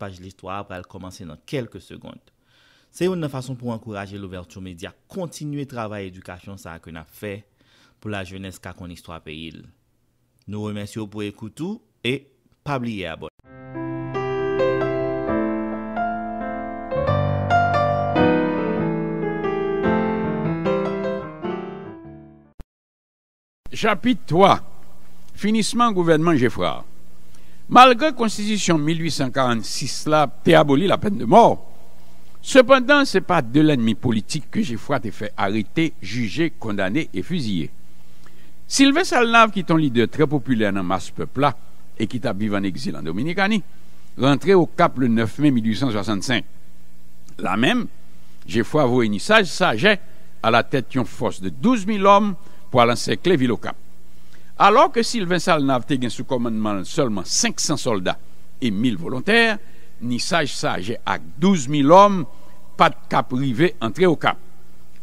page de l'histoire va commencer dans quelques secondes. C'est une façon pour encourager l'ouverture média, continuer travail éducation ça que a fait pour la jeunesse qu'a connu histoire pays. Nous remercions pour écouter et pas oublier abonner. Chapitre 3 Finissement gouvernement Geoffroy Malgré la Constitution 1846, là, t'es aboli la peine de mort. Cependant, ce n'est pas de l'ennemi politique que Geoffroy t'a fait arrêter, juger, condamner et fusiller. Sylvain Salnave, qui est un leader très populaire dans masse peuple et qui t'a en exil en Dominicanie, rentré au Cap le 9 mai 1865. Là même, Geoffroy voué une sage saget à la tête d'une force de 12 000 hommes pour aller Cléville ville au Cap. alor ke si l vensal nav te gen sou komandman solman 500 soldat e 1000 volontèr, ni saj sajè ak 12 000 om, pat kap rive entre o kap.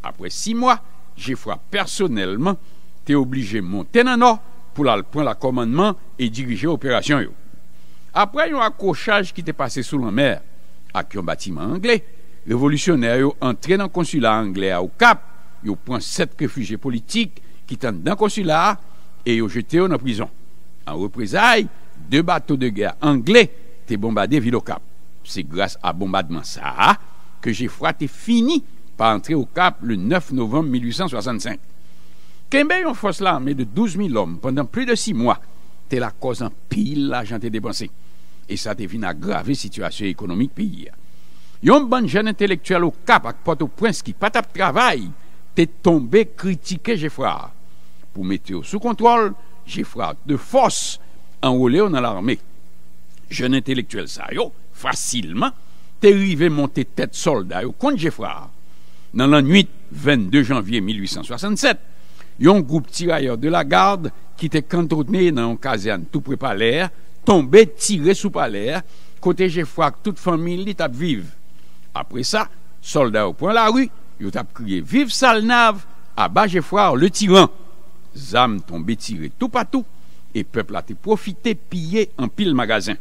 Apre 6 mwa, je fwa personelman, te oblije monte nan an, pou la l pren la komandman e dirije operasyon yo. Apre yon akoshaj ki te pase sou lan mer, ak yon batiman anglè, revolisyonè yo entre nan konsula anglè a ou kap, yo pren 7 refugie politik ki ten dan konsula a, e yo jete yo nan prizon. An reprezae, de batou de ger angle, te bombade vilokap. Se grase abombadman sa, ke jefwa te fini pa antre okap le 9 novem 1865. Kenbe yon fos la, me de 12 000 om, pandan pli de 6 mwa, te la koz an pil la jan te depanse. E sa te fin agrave situasyon ekonomik pi. Yon ban jen entelektual okap ak poto prins ki patap travay, te tombe kritike jefwa. ou meteo sou kontrol, Jeffra de fos enrole ou nan l'armé. Jeun intelektuel sa yo, fasilman, te rive monté tèt solda yo kont Jeffra. Nan lan nuit, 22 janvye 1867, yon groupe tirayor de la garde ki te kantrotne nan yon kazian tou pre palèr, tombe tire sou palèr, kote Jeffra kout fomil li tap vive. Apre sa, solda yo pon la ru, yo tap kriye vive sal nav, aba Jeffra le tiran zanm tombe tire tou patou e peplate profite pye an pil magazin.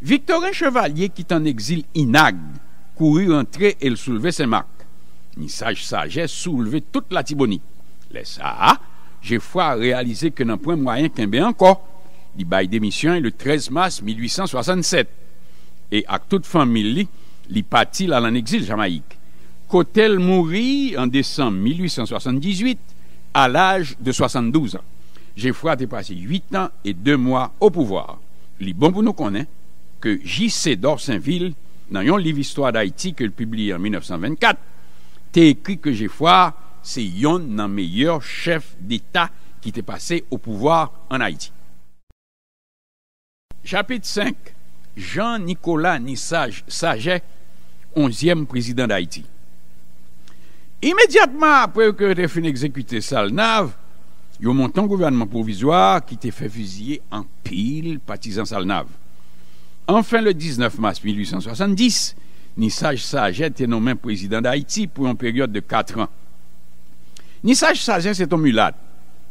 Victorin Chevalier kit an exil inag kouri rentre el souleve se mak. Ni saj saje souleve tout la tiboni. Le sa a, je fwa realize ke nan pwen mwayen kembe anko. Li baye demisyon le 13 mars 1867. E ak tout fanmili, li patil al an exil jamaik. Kotel mouri an desan 1878 e A l'aj de 72 an, Jefwa te pase 8 an et 2 mwa au pouvoir. Li bon pou nou konen, ke J.C. d'Orsenville nan yon Liv Histoire d'Haïti ke l'publie en 1924, te ekri ke Jefwa se yon nan meyyeur chef d'état ki te pase au pouvoir an Haïti. Chapitre 5. Jean-Nicolas Nisage Saje, 11e président d'Haïti. « Immédiatement, après que exécuter fin exécuter Salnav, yo un gouvernement provisoire qui t'a fait fusiller en pile, partisan Salnave. Enfin, le 19 mars 1870, Nissage Sajet est nommé président d'Haïti pour une période de 4 ans. Nissage Sajet c'est un mulat,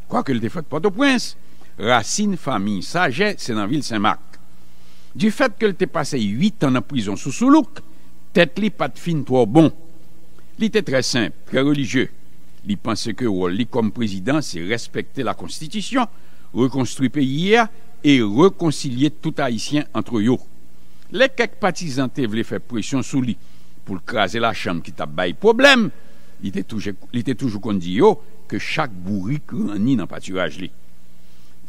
quoi qu'il était fait Port-au-Prince, Racine Famille Sajet dans la ville Saint-Marc. Du fait qu'il l passé huit 8 en en prison sous Soulouk, tête pas de fin trop bon. Li te tre simple, tre religye. Li panse ke ou li kom prezidans se respekte la konstitisyon, rekonstrui peyiye, e rekoncilye tout haisyen antre yo. Le kek patizante vle fe presyon sou li, pou l'kaze la chanm ki tabay problem, li te toujou kondi yo, ke chak bourri kranin an patiraj li.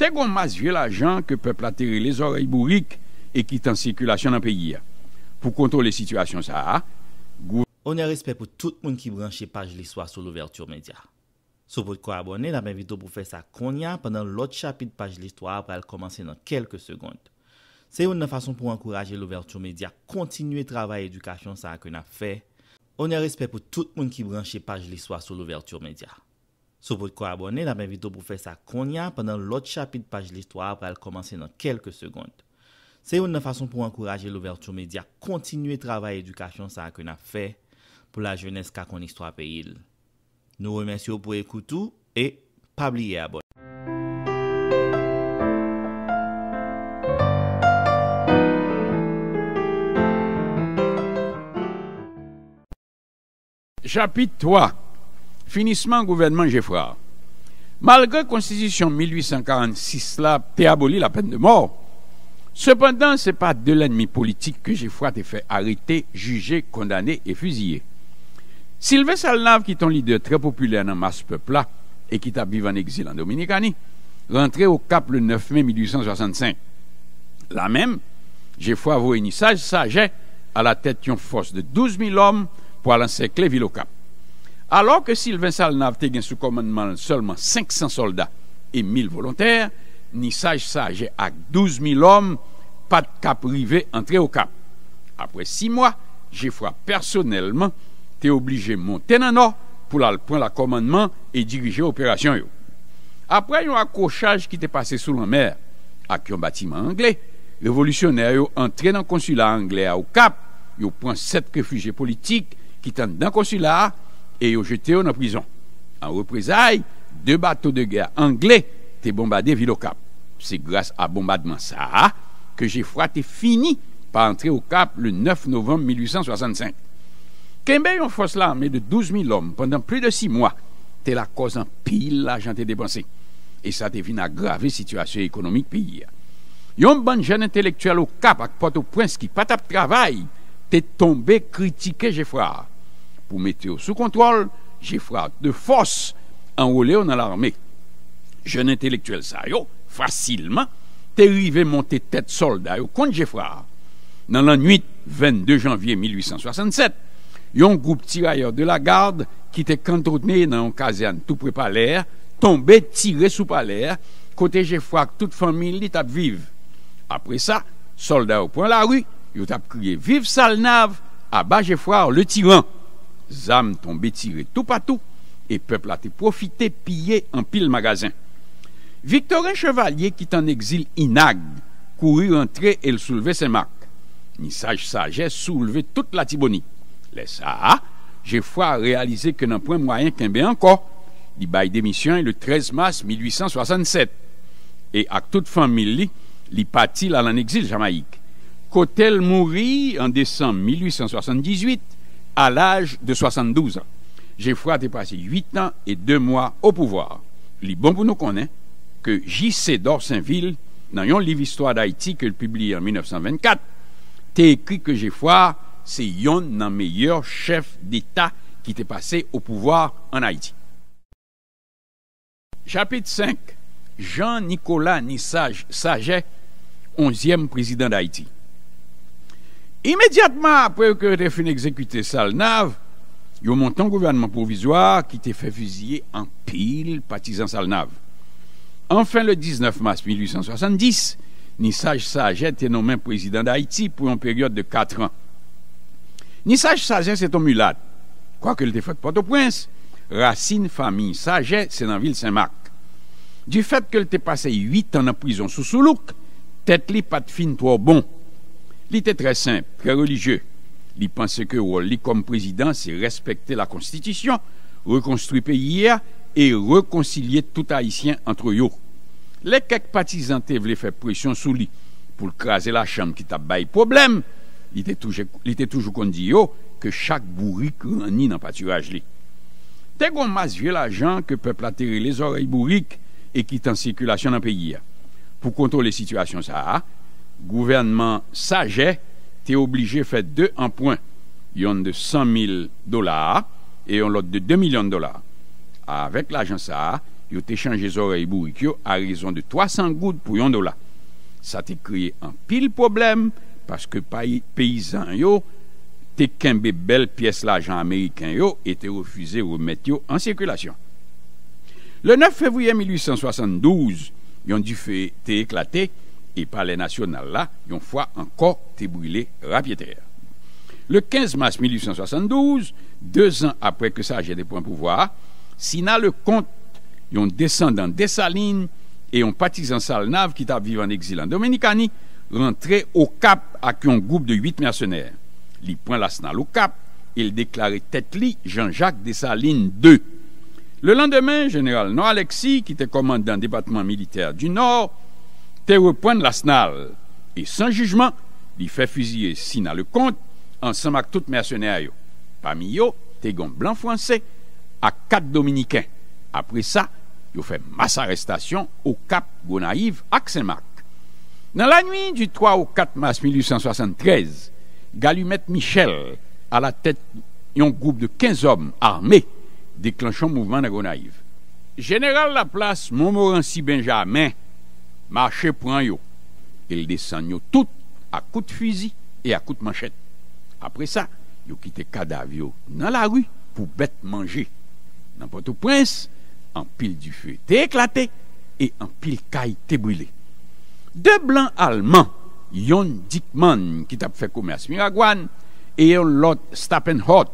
Te goun mas vie la jan ke pepl atere le zorei bourri, e ki tan sekulasyon an peyiye. Pou kontrol le sitwasyon sa a, On en respect pou tout moun ki branche page li swa sou l'ouverture medya. Sou vout kou abonen, nan men evitou ou fè s'akonya Pendan l'ot chapit page li swa avware al komanse nan kelke sekonde. See ou nou fason pou an 아파je l'ouverture medya Kontinyiso ou k page li swa sou l'ouverture medya. Sou vout kou abonen, nan men evitou ou fè s'akonya Pendan l'ot chapit page li swa Apare al komanse nan kelke sekonde. See ou nou fason pou anMat nou fason pou an Bi apl 영상 Kontinyiso ou k page li swa sou l'ouverture medya. pour la jeunesse qu'a qu'on histoire pays. Nous remercions pour écouter et pas oublier à bon. Chapitre 3. Finissement gouvernement Geoffroy. Malgré la Constitution 1846 là, aboli la peine de mort, cependant, ce n'est pas de l'ennemi politique que Geoffroy a fait arrêter, juger, condamner et fusiller. Sylvain Salnav, qui est un leader très populaire dans masse peuple-là et qui t'a en exil en Dominicanie, rentré au Cap le 9 mai 1865. Là même, j'ai foi avoué une sage à la tête d'une force de 12 000 hommes pour lancer encercler ville au Cap. Alors que Sylvain Salnav te sous commandement seulement 500 soldats et 1000 volontaires, Nissage sage a 12 000 hommes, pas de cap privé, entrer au cap. Après six mois, j'ai personnellement te oblige monten nan or pou la pren la komandman e dirije operasyon yo. Apre yon akoshaj ki te pase sou lan mer, ak yon batiman angle, revolutionaryo entre nan konsula angle a ou kap, yo pren set refugie politik ki tante nan konsula e yo jete yo nan prizon. An reprezae, de bateau de gare angle te bombade vil ou kap. Se grase a bombardman sa, ke je fwa te fini pa entre ou kap le 9 novembre 1865. Kèmbe yon fòs la mè de douzmi lòm... ...pèndan plè de si mòa... ...tè la kòz an pi la jan te dèpansè... ...è sa te vin agrave situasyon ekonomik pi. Yon ban jèn entelektuel... ...wou kap ak pot ou prins ki pat ap travay... ...tè tombe kritike Jèfrard... ...pou mète yo sou kontrol... ...Jèfrard de fòs... ...an wòlè yo nan l'armè. Jèn entelektuel sa yo... ...fasilman... ...tè rive montè tèt solda yo kont Jèfrard. Nan lan nuit 22 janvye 1867... Yon group tirayor de la garde ki te kantrotne nan yon kazian tou pre paler, tombe tire sou paler kote jefwak tout famil li tap vive. Apre sa, soldat ou pon la ru yo tap kriye vive salnav aba jefwak ou le tiran. Zam tombe tire tou patou e peplate profite piye an pil magazin. Victorin chevalye ki tan exil inag, kouru rentre el souleve se mak. Ni saj saje souleve tout la tiboni. Lè sa a, jè fwa realize kè nan pwen mwayen kèmbe anko. Li baye demisyen lè 13 mas 1867. E ak tout fanmili, li patil al an exil jamaik. Kotel mouri an desan 1878 al aj de 72 an. Jè fwa te pase 8 an e 2 mwa o pouvoir. Li bon pou nou konen ke J.C. dorsen vil nan yon liv istwa d'Haïti ke l'publi en 1924. Te ekri ke jè fwa c'est yon nan meilleur chef d'État qui est passé au pouvoir en Haïti. Chapitre 5, Jean-Nicolas Nissage Saget, 11e président d'Haïti. Immédiatement après que te fin Salnave Salnav, yo un gouvernement provisoire qui te fait fusiller en pile partisan Salnav. Enfin, le 19 mars 1870, Nissage Saget est nommé président d'Haïti pour une période de 4 ans. Ni sage c'est se ton mulat, kwa ke l fait Port-au-Prince, racine famille sage, c'est dans Ville Saint-Marc. Du fait qu'il l passé huit 8 en en prison sous soulouk, tête li de fin bon. Li était très simple, très religieux. Li pensait que comme président président, c'est se la Constitution, reconstruire pays hier et réconcilier tout haïtien entre eux. Les kek patizante vle pression pression sur li pour craser la chambre qui ta problème. problème. li te toujou kondi yo ke chak bourri kou an ni nan paturaj li. Te goun mas vie la jan ke pepl atere le zorei bourri e ki tan sirkulasyon nan peyi. Pou kontrol le sitwasyon sa, gouvernman saje te oblije fè de anpouan. Yon de 100.000 dolar e yon lot de 2.000.000 dolar. Avek la jan sa, yo te chanje zorei bourri kou a rezon de 300 gout pou yon dolar. Sa te kriye an pil probleme paske payizan yo te kembe bel piyes la jan Amerikan yo et te refuze ou met yo an sirkulasyon. Le 9 fevriye 1872, yon di fe te eklate e pale nasyonal la yon fwa anko te brile rapyeter. Le 15 mars 1872, deux an apre ke sa jete pou an pouvoa, sina le kont yon desan dan desaline et un patizan Salnav qui a vive en exil en Dominikani rentre au Cap avec un groupe de huit mercenaires. Li prend l'arsenal au Cap il déclarait tête li Jean-Jacques Dessalines II. Le lendemain, général No Alexis, qui était commandant département militaire du Nord, te la SNAL. et sans jugement, il fait fusiller Sina le comte ensemble avec tout mercenaires, Parmi eux, te gon blanc français à quatre dominicains. Après ça, ont fait masse arrestation au Cap Gonaïve à marc Dans la nuit du 3 au 4 mars 1873, Galumette Michel, à la tête d'un groupe de 15 hommes armés, déclenchant le mouvement de Gonaïve. Général Laplace, Montmorency Benjamin, marche pour yo. Il descend tout à coups de fusil et à coups de manchette. Après ça, ont quitté cadavre dans la rue pour bête manger. N'importe où prince, en pile du feu t'es éclaté Et en pile caille t'es brûlé Deux blancs allemands yon Dickman qui t'a fait commerce Miragouane et yon lot Stappenhot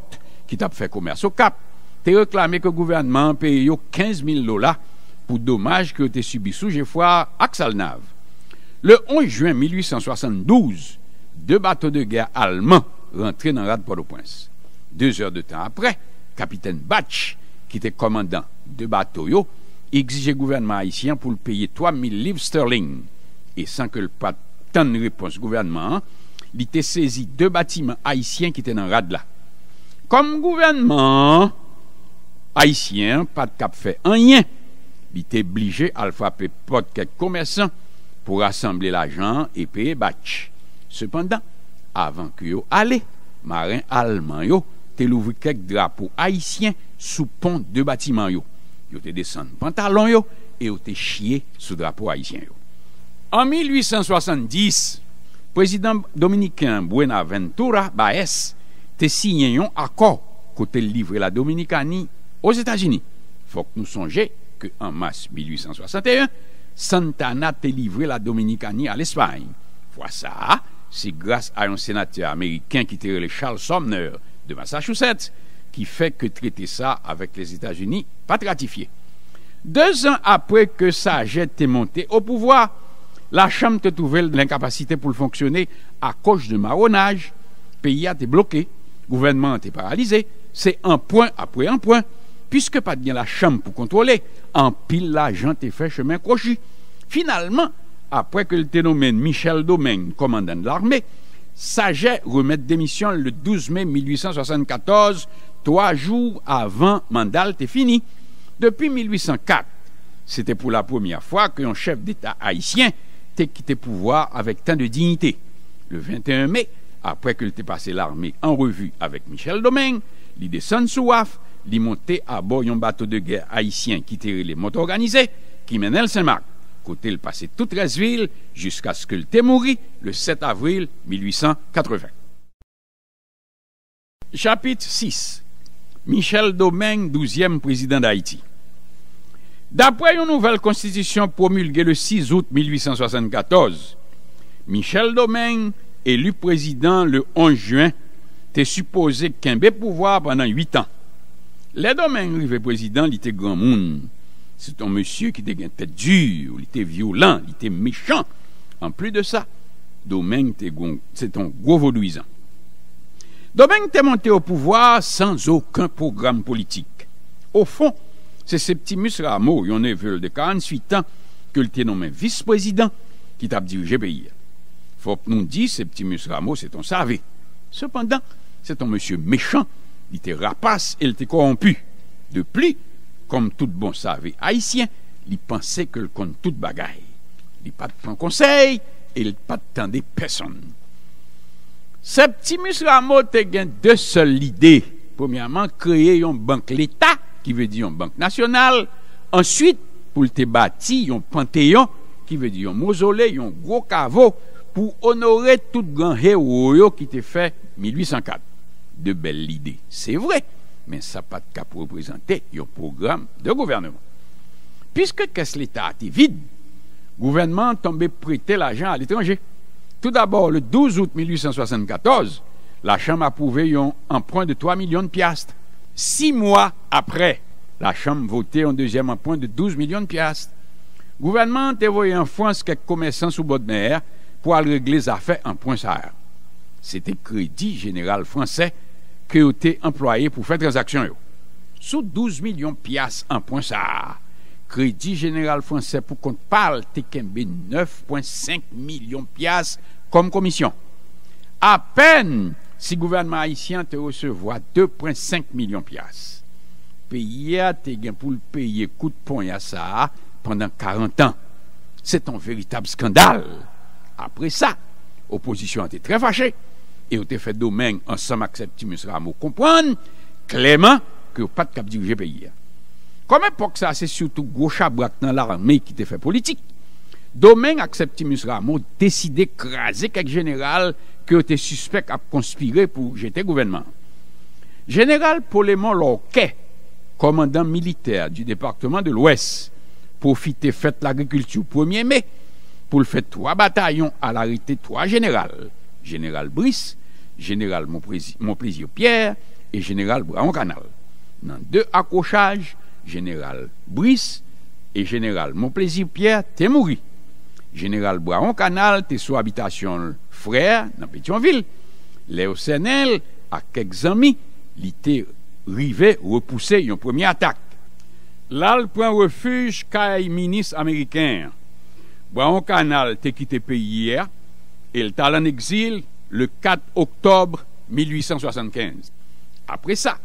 t'a fait commerce Au Cap t'es réclamé que le gouvernement paye 15 000 dollars Pour dommages que t'es subi sous fwa ak Le 11 juin 1872, Deux bateaux de guerre allemands rentrés dans la de Port-au-Prince. Deux heures de temps après, capitaine Batch, qui était commandant de bateau yo, exige gouvernement haïtien pour le payer 000 livres sterling. Et sans que le pas tant de réponse gouvernement, il était saisi deux bâtiments haïtiens qui étaient dans rad là. Comme gouvernement haïtien, pas de cap fait rien, il était obligé à frapper porte quelques commerçants pour rassembler l'argent et payer batch. Cependant, avant que yo allait, marin allemand yo, te l'ouvri quelques drapeaux haïtiens sous pont de bâtiment yo te desen pantalon yo, yo te chie sou drapo ayisyen yo. An 1870, Prezident Dominikin Buenaventura Baez te sinyen yon akor ko te livre la Dominikani o Zetajini. Fok nou sonje ke an mas 1861, Santana te livre la Dominikani al Espany. Fwa sa, se grase ayon senatia Amerikin ki te rele Charles Somner de Massachusetts, qui fait que traiter ça avec les États-Unis, pas ratifié. Deux ans après que Saget est monté au pouvoir, la Chambre te trouvait l'incapacité pour le fonctionner à cause de marronnage. Le pays a été bloqué, gouvernement a été paralysé. C'est un point après un point. Puisque pas de bien la Chambre pour contrôler, en pile l'agent fait chemin crochu. Finalement, après que le ténomène Michel Domaine, commandant de l'armée, Saget remet démission le 12 mai 1874 trois jours avant Mandal était fini. Depuis 1804, c'était pour la première fois qu'un chef d'État haïtien t'ait quitté pouvoir avec tant de dignité. Le 21 mai, après qu'il t'ait passé l'armée en revue avec Michel Domingue, il descend sous il montait à bord d'un bateau de guerre haïtien qui tirait les motos organisées, qui menait le Saint-Marc. Côté le passé toute villes jusqu'à ce qu'il t'ait mouru le 7 avril 1880. Chapitre 6 Michel Domingue, 12e président d'Haïti. D'après une nouvelle constitution promulguée le 6 août 1874, Michel Domingue, élu président le 11 juin, était supposé qu'un pouvoir pendant 8 ans. Les Domingue, était président, il était grand monde. C'est un monsieur qui était tête dure, il était violent, il était méchant. En plus de ça, Domingue, c'est un gros vaudouisant. Domingue était monté au pouvoir sans aucun programme politique. Au fond, c'est Septimus Rameau, un le de 48 ans, que était nommé vice-président, qui t'a dirigé pays. Faut que nous dit Septimus Rameau, c'est ton savé. Cependant, c'est un monsieur méchant, il était rapace et il était corrompu. De plus, comme tout bon savé haïtien, il pensait que le compte tout bagaille. Il pas de conseil et il pas de personne. Septimus Rameau te gagne deux seules idées. Premièrement, créer une banque l'État, qui veut dire une banque nationale. Ensuite, pour te bâtir un panthéon, qui veut dire un mausolée, un gros caveau, pour honorer tout grand héros qui te fait 1804. De belles idées. C'est vrai, mais ça pas de cas pour représenter un programme de gouvernement. Puisque quest l'État a vide, gouvernement tombé prêter l'argent à l'étranger. Tout d'abord, le 12 août 1874, la Chambre a approuvé un emprunt de 3 millions de piastres. Six mois après, la Chambre votait un deuxième emprunt de 12 millions de piastres. Le gouvernement a envoyé en France quelques commerçants sous Bodner pour aller régler les affaires en point sahara. C'était Crédit Général Français qui a été employé pour faire transactions. Sous 12 millions de piastres en point kredi jeneral franse pou kon pal te kembe 9.5 milyon pias kom komisyon. Apen si gouvernman haisyen te resevo a 2.5 milyon pias. Peye te gen pou l'peye kout pon yasa pandan 40 an. Se ton veritab skandal. Apre sa, oposisyon te tre fache e ou te fe domen an sam aksepti mousra mou kompran kleman ki ou pat kap dirije peye ya. Comme époque ça, c'est surtout gros chabrak dans l'armée qui te fait politique. Domingue Acceptimus Ramon Rameau décidé craser quelques général que étaient suspect à conspirer pour jeter gouvernement. Général Polémon lorquet commandant militaire du département de l'Ouest, de fête l'agriculture 1er mai pour le faire trois bataillons à l'arrêté trois générales. Général Brice, Général Montplaisir Pierre et Général Braun Canal. Dans deux accrochages, Général Brice et Général Montplaisir Pierre t'es mouru. Général Boiron Canal t'es sous habitation frère dans Pétionville. Léo Senel, à quelques amis, repoussé rivé repousser une première attaque. Là, il prend refuge caille ministre américain. Boiron Canal t'es quitté pays hier et le en exil le 4 octobre 1875. Après ça,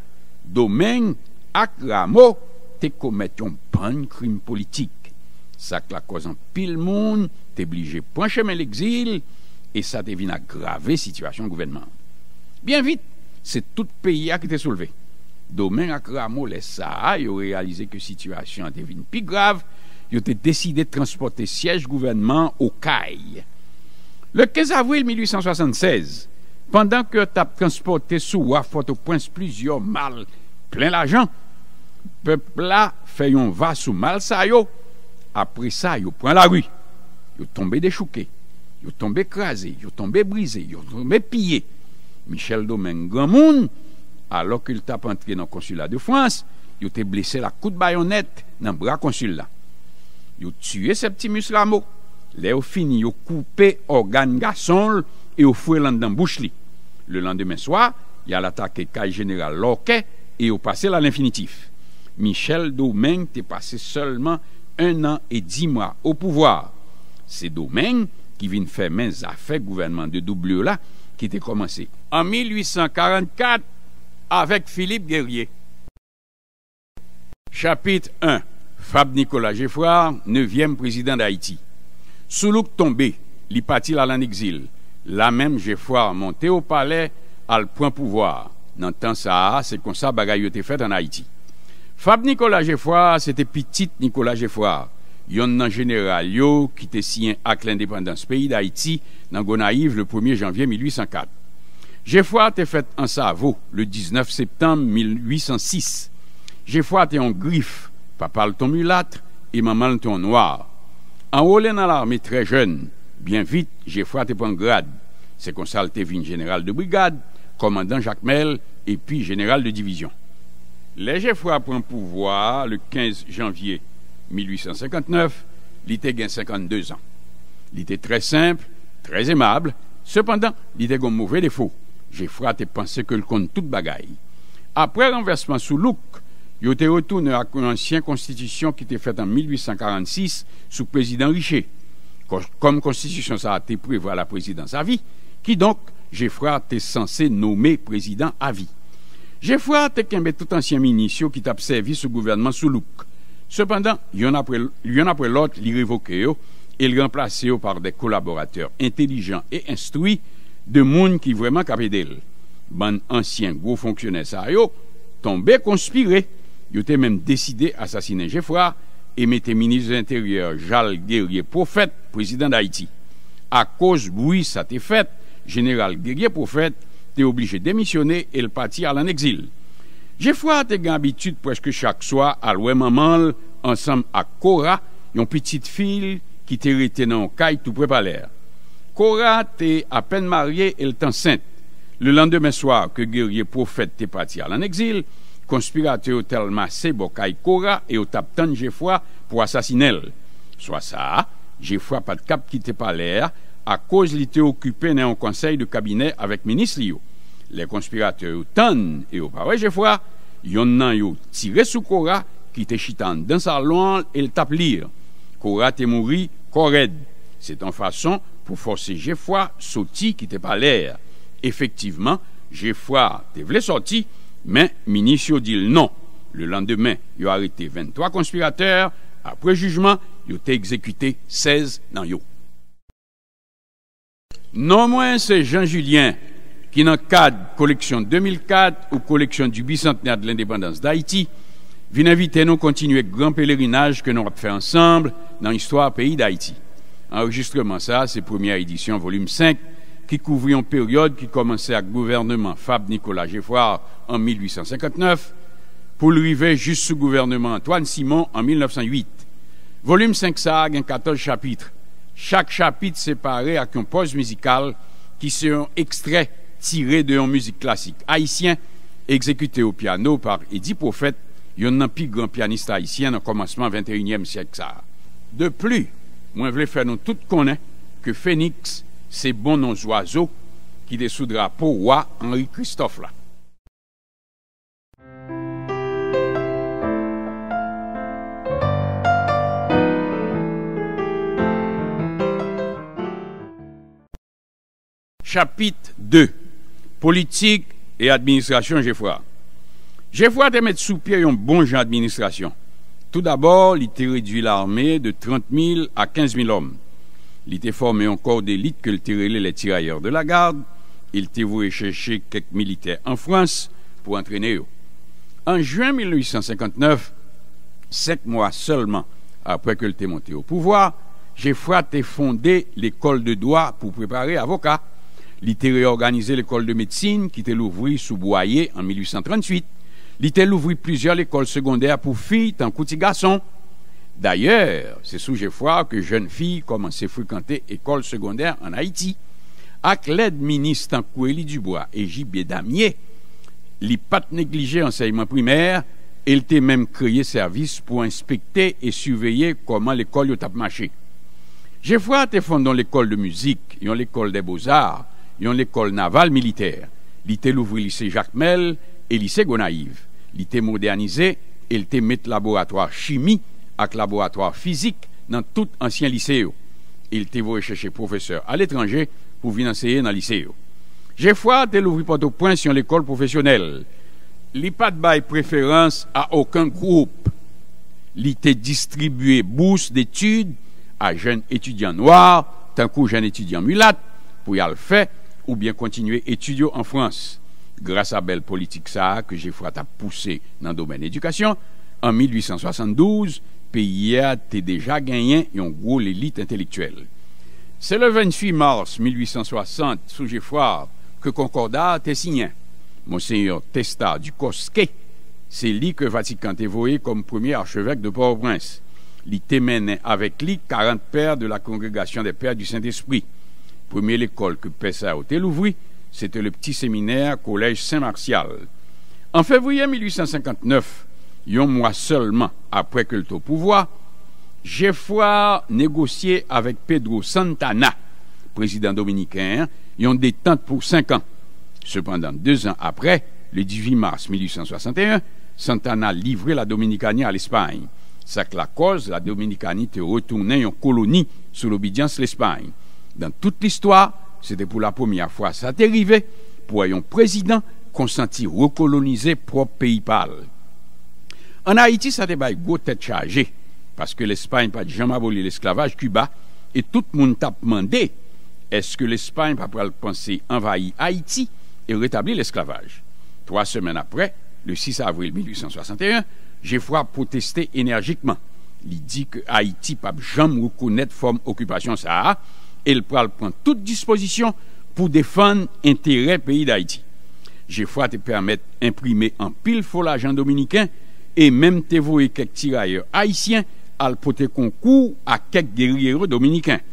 Domaine Akramo te komet yon pan krim politik. Sak la kozan pil moun, te blije chemin l'exil, l'exil, ça sa te grave situation gouvernement. gouvernement. Bien vite, c'est tout pays a ki soulevé. souleve. Domen ak ramo le sa, réalisé que situation situasyon te vin pi grave, yo décidé de transporter siège gouvernement au cai Le 15 avril 1876, pendant que tap transporté sous wafot ou pwens plizyo mal plen Pepl la fè yon va sou mal sa yo Apre sa yo pran la ru Yo tombe de chouke Yo tombe kreze, yo tombe brize Yo tombe pye Michel domen gran moun Alok yon tap antre nan konsula de Frans Yo te blese la kout bayonet Nan bra konsula Yo tue se pti muslamo Le yo fini yo koupe organ ga sol Yo fwe lan dan bouch li Le lan demen swa Yal atake kay general loke Yo pase la l'infinitif Michel Domingue te passe seulement un an et dix mois au pouvoir. C'est Domingue qui vine faire mes affaires gouvernement de WLA qui te commençait en 1844 avec Philippe Guerrier. Chapitre 1 Fab Nicolas Giffroir, neuvième président d'Haïti. Sous l'ouk tombe, l'y patit l'allant d'exil. La même Giffroir monté au palais al point pouvoir. Nantant ça, c'est qu'on sa bagaille ou te fête en Haïti. Fab Nicolas Geffroy, c'était petit Nicolas Geffroy, Yon nan général yo qui était signé ak l'indépendance pays d'Haïti dans Gonaïve le 1er janvier 1804. Geffroy te fait en Savo le 19 septembre 1806. Geffroy te en griffe, papa le ton mulâtre et maman le ton noir. Enrôlé dans l'armée très jeune, bien vite, Geffroy te en grade. C'est comme ça général de brigade, commandant Jacques Mel et puis général de division. Lejefoy prend pouvoir le 15 janvier 1859, il gagne 52 ans. Il était très simple, très aimable, Cependant, il était un mauvais défaut. Jefoy a pensé que le compte tout bagaille. Après renversement sous louk, il te retourné à un constitution qui qui était faite en 1846 sous président Richer. ça a été prévu à la présidence à vie, qui donc Jefoy était censé nommer président à vie. Jeffra te kenbe tout ansyen minisyo ki tap servis sou gouvernman sou louk. Sependan, yon apre lot li revoke yo, e li remplace yo par de kolaborateur intelijan e instruy de moun ki vwèman kapèdèl. Ban ansyen gwo fonksyonè sa yo, tombe konspire, yote menm deside asasine Jeffra, e mette minisyo interyer Jal Gerye Profet, prezident d'Haïti. A koz boui sa te fèt, General Gerye Profet, te oblije demisyone e l pati al an eksil. Jefwa te gen abitude pweske chak swa al weman mal, ansam ak kora yon petit fil ki te retenan kaj tou pre paler. Kora te apen marye e l tan sent. Le lan demen swa ke gerye poufet te pati al an eksil, konspira te yo talma sebo kaj kora e yo tap tan jefwa pou asasinel. Swa sa, jefwa pat kap ki te paler, à cause l'été occupé dans un conseil de cabinet avec ministre Les conspirateurs Tan et au Paris Geoffroy, yon yo tiré sous Cora qui était dans sa langue et le lire. Cora te Corred. C'est en façon pour forcer Geoffroy sortir, qui n'était pas l'air. Effectivement, Geoffroy te voulu sorti, mais ministre dit non. Le lendemain, a arrêté 23 conspirateurs. Après jugement, yo été exécuté 16 dans yo. Non moins c'est Jean Julien qui, dans le cadre collection 2004 ou collection du bicentenaire de l'indépendance d'Haïti, vient inviter nous continuer le grand pèlerinage que nous avons fait ensemble dans l'histoire du pays d'Haïti. Enregistrement ça, c'est première édition, volume 5, qui couvrit une période qui commençait avec gouvernement Fab Nicolas Geffroy en 1859 pour arriver juste sous gouvernement Antoine Simon en 1908. Volume 5 ça a 14 chapitres. chak chapit separe ak yon poz mizikal ki se yon ekstret tire de yon mizik klasik. Haitien, ekzekute ou piano par Edipo Fet, yon nan pi gran pianist Haitien nan komansman 21e siyek sa. De pli, mwen vle fè non tout konen ke Fénix se bon non zoiseau ki desou drapo wwa Henri Christophe lak. chapitre 2, politique et administration Geoffroy. Geoffroy te mettre sous pied un bon genre d'administration. Tout d'abord, il a réduit l'armée de 30 000 à 15 000 hommes. Il était formé encore corps d'élite que le les tirailleurs de la garde. Il était voué chercher quelques militaires en France pour entraîner eux. En juin 1859, sept mois seulement après que le monté au pouvoir, Geoffroy a fondé l'école de droit pour préparer avocat. Il a réorganisé l'école de médecine qui était ouvri sous Boyer en 1838. Il a ouvert plusieurs écoles secondaires pour filles tant kouti garçons. D'ailleurs, c'est sous que que jeunes filles à fréquenter école secondaire en Haïti. Avec l'aide ministre en Kouéli Dubois et J.B. Damier, négliger l'enseignement primaire. et elle même même créé services pour inspecter et surveiller comment l'école comment tape marché. marché. Jefwa te dans l'école de musique et l'école des beaux-arts, yon l'ekol naval militer. Li te louvri lise Jacques Mel e lise Gonaïve. Li te modernize e li te met laboratoire chimie ak laboratoire fizik nan tout ansyen liseo. Il te vorecheche profeseur al etranje pou vinansye nan liseo. Je fwa te louvri pato point si yon l'ekol profesyonel. Li pat bay preferans a okan koup. Li te distribuye bous d'etude a jen etudyan noyar, tan kou jen etudyan mulat, pou yal fè ou bien continuer étudier en France. Grâce à belle politique ça que Geoffroy a poussé dans le domaine éducation, en 1872, pays a déjà gagné un gros l'élite intellectuelle. C'est le 28 mars 1860, sous Geoffroy, que Concordat est signé. Monseigneur Testa du Cosquet, c'est lui que Vatican évoqué comme premier archevêque de Port-au-Prince. Il avec lui 40 pères de la congrégation des pères du Saint-Esprit. Première école que Pessa a ouvri, c'était le petit séminaire Collège Saint-Martial. En février 1859, un mois seulement après que le taux pouvoir, Geoffroy négocié avec Pedro Santana, président dominicain, une détente pour cinq ans. Cependant, deux ans après, le 18 mars 1861, Santana livrait la Dominicanie à l'Espagne. C'est la cause, la Dominicanie était retournée en colonie sous l'obédience de l'Espagne. Dans tout l'histoire, c'était pour la première fois ça a dérivé, pour ayon président qu'on sentit recoloniser propre pays pâle. En Haïti, ça débat y go t'être chargé parce que l'Espagne pa j'aime abolir l'esclavage Cuba et tout le monde a demandé est-ce que l'Espagne pa pral penser envahir Haïti et rétablir l'esclavage. Trois semaines après, le 6 avril 1861, Geoffroy protesté énergiquement. Il dit que Haïti pa j'aime reconnaître forme occupation Sahara el pral pran tout disposisyon pou defan enteren peyi d'Haïti. Jè fwa te permèt imprimè an pil folajan dominikèn e mèm te vouye kek tiraier haïtien al pote konkou a kek deryère dominikèn.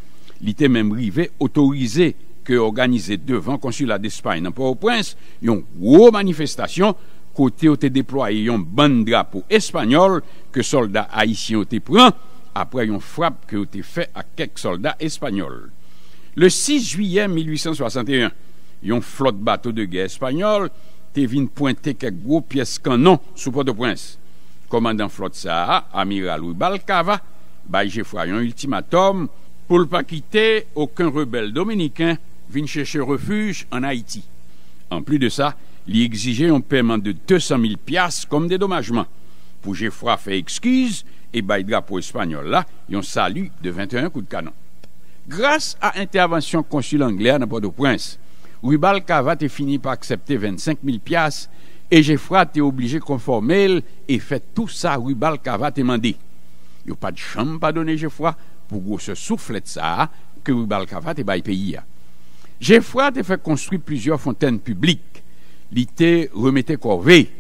Li te mèm rive otorize ke organize devan konsulat d'Espany nan pou ou prans yon wou manifestation kote o te deploye yon bandra pou espanyol ke soldat haïtien o te pran apre yon frap ke o te fè a kek soldat espanyol. Le 6 juillet 1861, yon flotte-bateau de guerre espagnols. te vin pointe quelques gros pièces canon sous Port-au-Prince. Commandant flotte Sahara, Amiral ou Balcava, bay ultimatum un ultimatum pou pas quitter aucun rebel dominicain vin chercher refuge en Haïti. En plus de ça, il exigeait un paiement de 200.000 piyas kom comme Pou Pour et ekskiz, e bay drapo là la un salut de 21 coups de canon. Grâce à l'intervention consul anglais dans Port-au-Prince, Rubal Kavat est fini par accepter 25 000 piastres et Geoffroy est obligé de conformer et fait tout ça Rubal Cavat est mandé. Il n'y a pas de chambre pas donner Geoffroy pour ce souffle de ça que Rubal Cavat est bail pays. Geoffroy a fait construire plusieurs fontaines publiques. Il remettait corvée,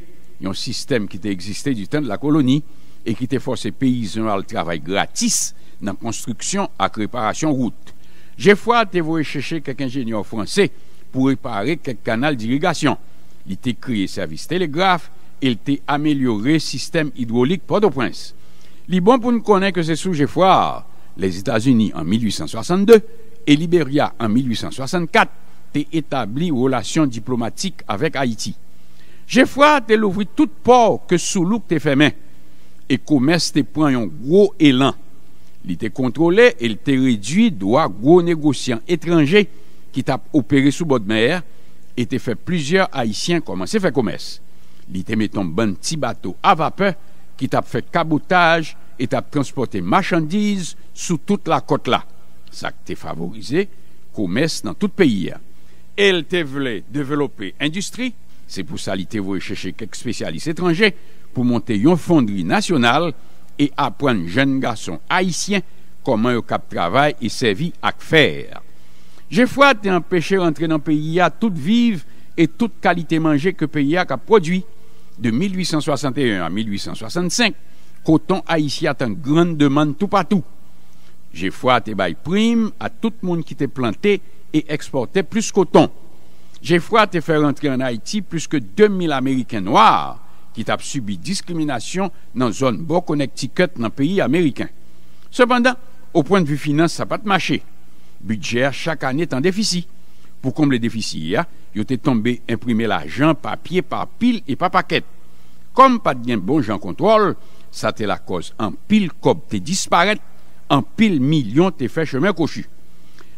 un système qui était existé du temps de la colonie et qui était forcé paysans à le travail gratis la à réparation j'ai route. Jefwa te chercher cheche quelqu'un français pour réparer réparer kek d'irrigation il Il créé service télégraphe télégraphe. Il amélioré amélioré système hydraulique. Port-au-Prince. Liban, bon ne nous que' que c'est sous les états unis en 1862 et Liberia en 1864 te établi Haïti. avec Haïti. J'ai foi de portes tout que que sous louk fait et et commerce te points un gros élan. Li te kontrole, el te redwi doa gwo negosyan etranje ki te ap operi sou bod mer e te fe plizye aisyen komanse fe komes. Li te meton ban ti bato avape ki te ap fe kabotaj e te ap transporte machandiz sou tout la kot la. Sa te favorize komes nan tout peyi. El te vle develope industri, se pou sa li te vwe cheche kek spesyalis etranje pou monte yon fondri nasyonal et apprendre jeunes garçons haïtiens comment ils cap travail et servir à faire. J'ai froid et empêché rentrer dans le pays à toute vive et toute qualité manger que le pays a produit. De 1861 à 1865, coton haïtien a une grande demande tout partout. J'ai froid et bail prime à tout le monde qui était planté et exporté plus coton. J'ai froid te faire rentrer en Haïti plus que 2000 Américains noirs ki tap subi diskriminasyon nan zon bo konek tiket nan peyi Amerikan. Sependan, ou pointe vi finance, sa pa te mache. Budjer chak ane tan defisi. Pou kom le defisi ya, yo te tombe imprime la jan papye pa pil e pa paket. Kom pa te gen bon jan kontrol, sa te la koz an pil kop te disparet, an pil milyon te fe cheme kochu.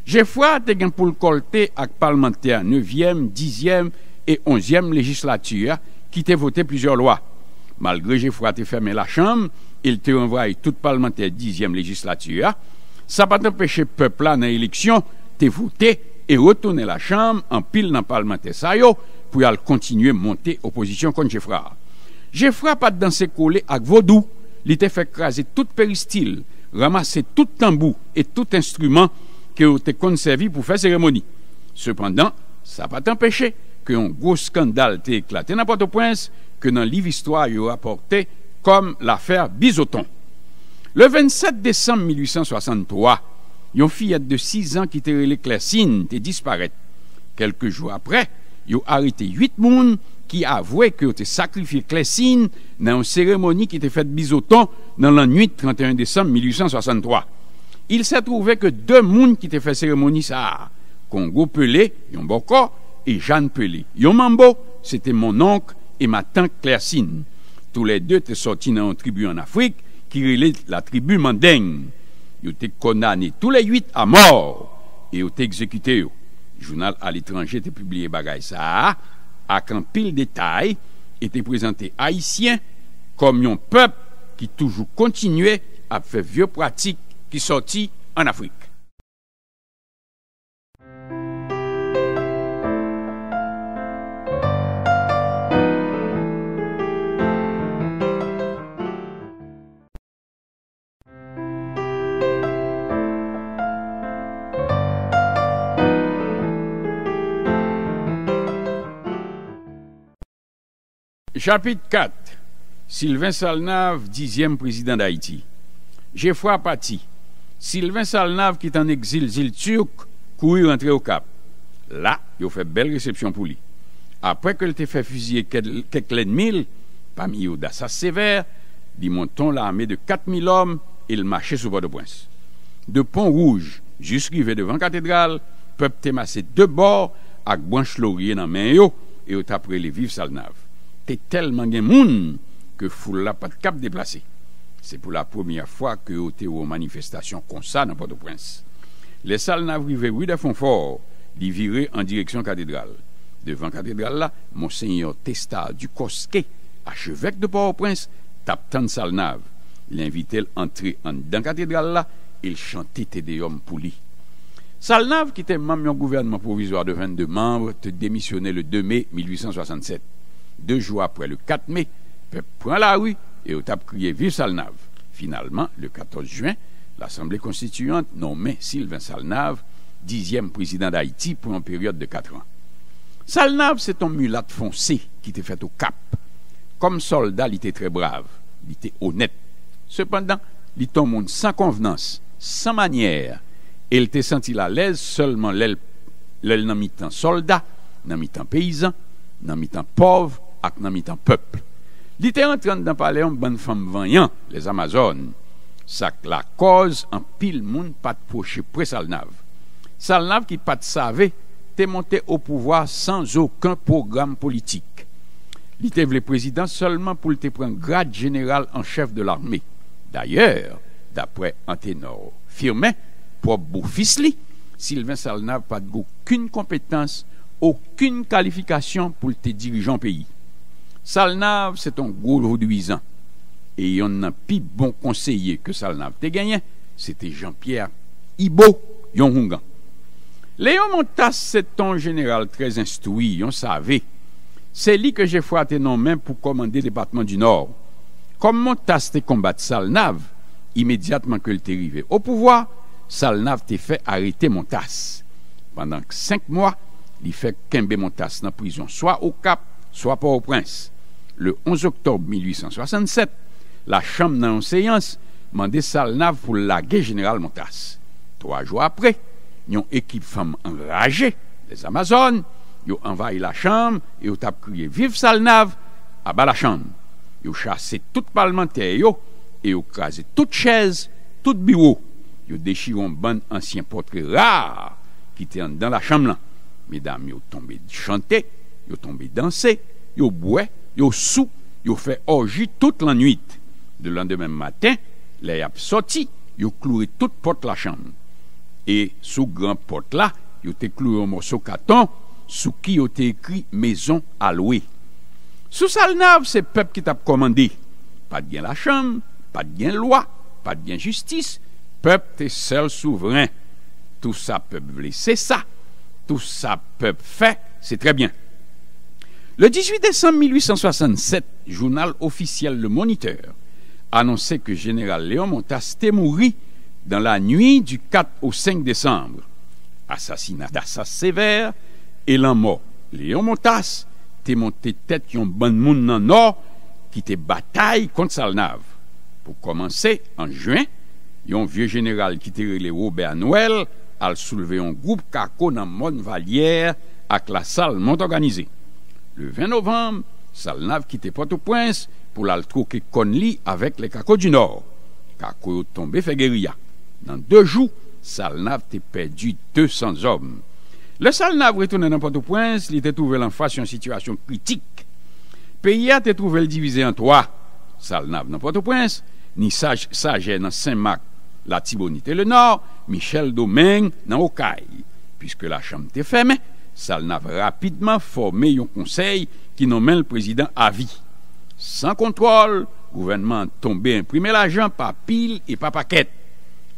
Je fwa te gen pou lkolte ak palmente an 9e, 10e et 11e legislatuyen qui t'a voté plusieurs lois. Malgré Geoffroy t'a fermé la Chambre, il t'a envoyé tout parlementaire dixième législature. Ça n'a pas empêché le peuple là, dans l'élection, t'a voté et retourner la Chambre en pile dans le parlementaire ça pour aller continuer à monter opposition contre Geoffroy. Geoffroy pas dansé collé avec Vaudou. Il t'a fait craser tout péristyle, ramasser tout tambour et tout instrument que t'a conservé pour faire cérémonie. Cependant, ça n'a pas empêché qu'un gros scandale t'est éclaté dans Port-au-Prince, que dans l'histoire histoire a rapporté comme l'affaire Bisoton. Le 27 décembre 1863, une fillette de 6 ans qui était relée klesine était disparaît. Quelques jours après, y a arrêté 8 personnes qui avouaient qu'ils te sacrifié klesine dans une cérémonie qui était faite Bisoton dans la nuit 31 décembre 1863. Il s'est trouvé que deux personnes qui étaient fait cérémonie ça, Congo Pelé, un bon et Jeanne Pellé. Yon mambo, sete mon onk et ma tank Klersin. Tous les deux te sorti nan yon tribu en Afrik ki relè la tribu mandeng. Yon te kondane tous les huit a mor et yon te ekzekute yo. Jounal al etranje te publie bagay sa ak an pil detay et te prezante Haitien kom yon pep ki toujou kontinue ap fe vie pratik ki sorti an Afrik. Chapitre 4. Sylvain Salnave, dixième président d'Haïti. à Paty. Sylvain Salnave qui est en exil, îles turc, couru rentrer au Cap. Là, il a fait belle réception pour lui. Après qu'il ait fait fusiller quelques mille, parmi eux d'assas sévères, il monté l'armée de 4000 hommes et il marchait sur Port-de-Prince. De Pont-Rouge jusqu'à devant la cathédrale, peuple t'est massé de bords avec branche laurier dans main et il a les vives Salnave te tellement gay moun que foule la de cap déplacé. » C'est pour la première fois que yo te manifestations comme ça dans Port-au-Prince. Les sal arrivaient rue de Fonfort, les vire en direction cathédrale. Devant cathédrale la, monseigneur Testa du Cosquet, de Port-au-Prince, tap tan linvitait nav. L'invite entrer cathédrale dan il chante te Deum pou li. Salnav, qui était membre du gouvernement provisoire de 22 membres, démissionnait le 2 mai 1867. Deux jours après, le 4 mai, peuple prend la rue et au tape crié Vive Salnave. Finalement, le 14 juin, l'Assemblée constituante nommait Sylvain Salnave dixième président d'Haïti pour une période de quatre ans. Salnave, c'est un mulat foncé qui était fait au Cap. Comme soldat, il était très brave, il était honnête. Cependant, il était un monde sans convenance, sans manière, et il était senti à l'aise seulement l'aile n'a soldat, dans paysan, nan mitan pov ak nan mitan peuple Li en train dan parler yon ban fam les Amazones. C'est la cause an pil moun de poche pre Salnav. Salnav pas savait save, te monté au pouvoir sans aucun programme politique. Li te président président seulement pour te pren grade général en chef de l'armée. D'ailleurs, d'après Antenor Firmin, pour fils, Sylvain Salnav n'a pas aucune compétence aucune qualification pour te dirigeants pays. Salnav, c'est un gros reduisant... Et il y en a un plus bon conseiller que Salnav te gagné, c'était Jean-Pierre Ibo Yonhungan. Léon Montas, c'est un général très instruit, on savait. C'est lui que j'ai frotté nom même pour commander le département du Nord. Comme Montas te combattu Salnav, immédiatement que le arrivé au pouvoir, Salnav te fait arrêter Montas. Pendant cinq mois, li fèk Kembe Montas nan prisyon swa ou kap, swa pou ou prins. Le 11 oktob 1867, la chanm nan enseyans mande Salnav pou lage General Montas. Troa jou apre, nyon ekip fèm enraje, les Amazone, yo envaye la chanm, yo tap kriye viv Salnav, aba la chanm. Yo chase tout parlementer yo, yo kaze tout chèze, tout biro, yo dechiron ban ansyen potre rar ki ten dan la chanm lan. Medam yo tombe chante, yo tombe danse, yo boue, yo sou, yo fe orji tout lan nuit. De lan demen matin, le ap soti, yo kloui tout porte la chanm. E sou gran porte la, yo te kloui an moso katon, sou ki yo te ekri mezon alwe. Sou sal nav, se pep ki tap komandi. Pat gen la chanm, pat gen lwa, pat gen justis, pep te sel souveran. Tout sa pep vlese sa. tout ça peut fait, c'est très bien. Le 18 décembre 1867, journal officiel Le Moniteur annonçait que général Léon Montas était mort dans la nuit du 4 au 5 décembre. Assassinat d'assas sévère, et la mort. Léon Montas était monté tête yon bon monde nan nord qui était bataille contre Salnave. Pour commencer, en juin, un vieux général qui était Robert Noël al souleve yon goup kako nan mon valyer ak la salman t'organize. Le 20 novem, Salnav kite Port-au-Prince pou l'al troke kon li avek le kako di nor. Kako yon tombe fe gerya. Nan de jou, Salnav te pedi 200 om. Le Salnav retoune nan Port-au-Prince li te touvel an fasyon situasyon kritik. Peye a te touvel divize an toa. Salnav nan Port-au-Prince ni saje nan Saint-Marc. la Tibonite le Nord, Michel Domingue nan Hokai. Piske la chanm te fèmè, sal nav rapidman formè yon konsey ki nan men l prezident avi. San kontrol, gouvenman tombe imprimè la jan pa pil e pa pakèt.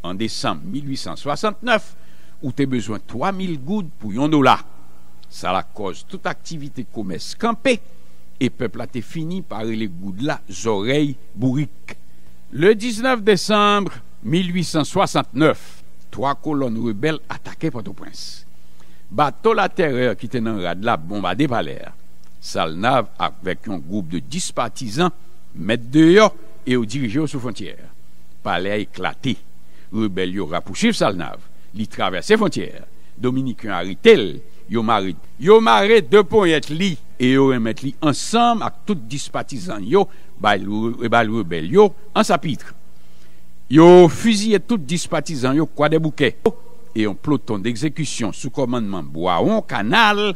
An desan 1869, ou te bezwen 3000 goud pou yon dola. Sal akoz tout aktivite koumè skampè e peplate fini par le goud la zorey bourik. Le 19 desanbre, 1869, 3 kolon rebel atake Pato Prince. Bato la terreur ki tenen rad la bombade paler. Salnav akvek yon groub de 10 patizan, met deyo e yo dirije ou sou fontier. Paler eklate. Rebel yo rapouchive Salnav. Li traverse fontier. Dominik yon haritel, yo mare depon yet li e yo remet li ansam ak tout 10 patizan yo bal rebel yo ansapitre. Yo fuziye tout dispatizan yo kwa de bouke E yon ploton d'exekusyon sou komandman boya ou an kanal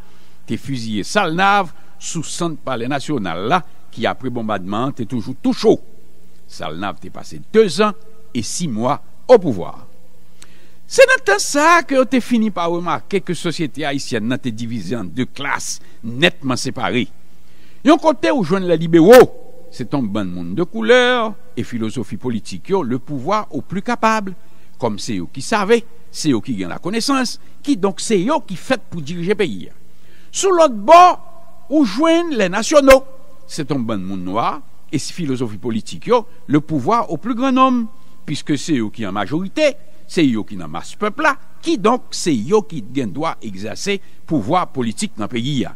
Te fuziye salnav sou sante pale nasyonal la Ki apre bombardman te toujou tou chou Salnav te pase 2 an e 6 mwa ou pouvoir Se nan tan sa ke yo te fini pa ouman Kek ke sosyete aisyen nan te divizan de klas netman separe Yon kote ou joun la libero Se ton ban moun de kouleur E filosofi politik yo Le pouvoi ou plu kapabl Kom se yo ki save, se yo ki gen la konesans Ki donk se yo ki fet pou dirje peyi Sou lot bon Ou jwen le nasyonou Se ton ban moun noa E filosofi politik yo Le pouvoi ou plu gran om Piske se yo ki an majorite Se yo ki nan mas pepla Ki donk se yo ki gen doa egzase Pouvoi politik nan peyi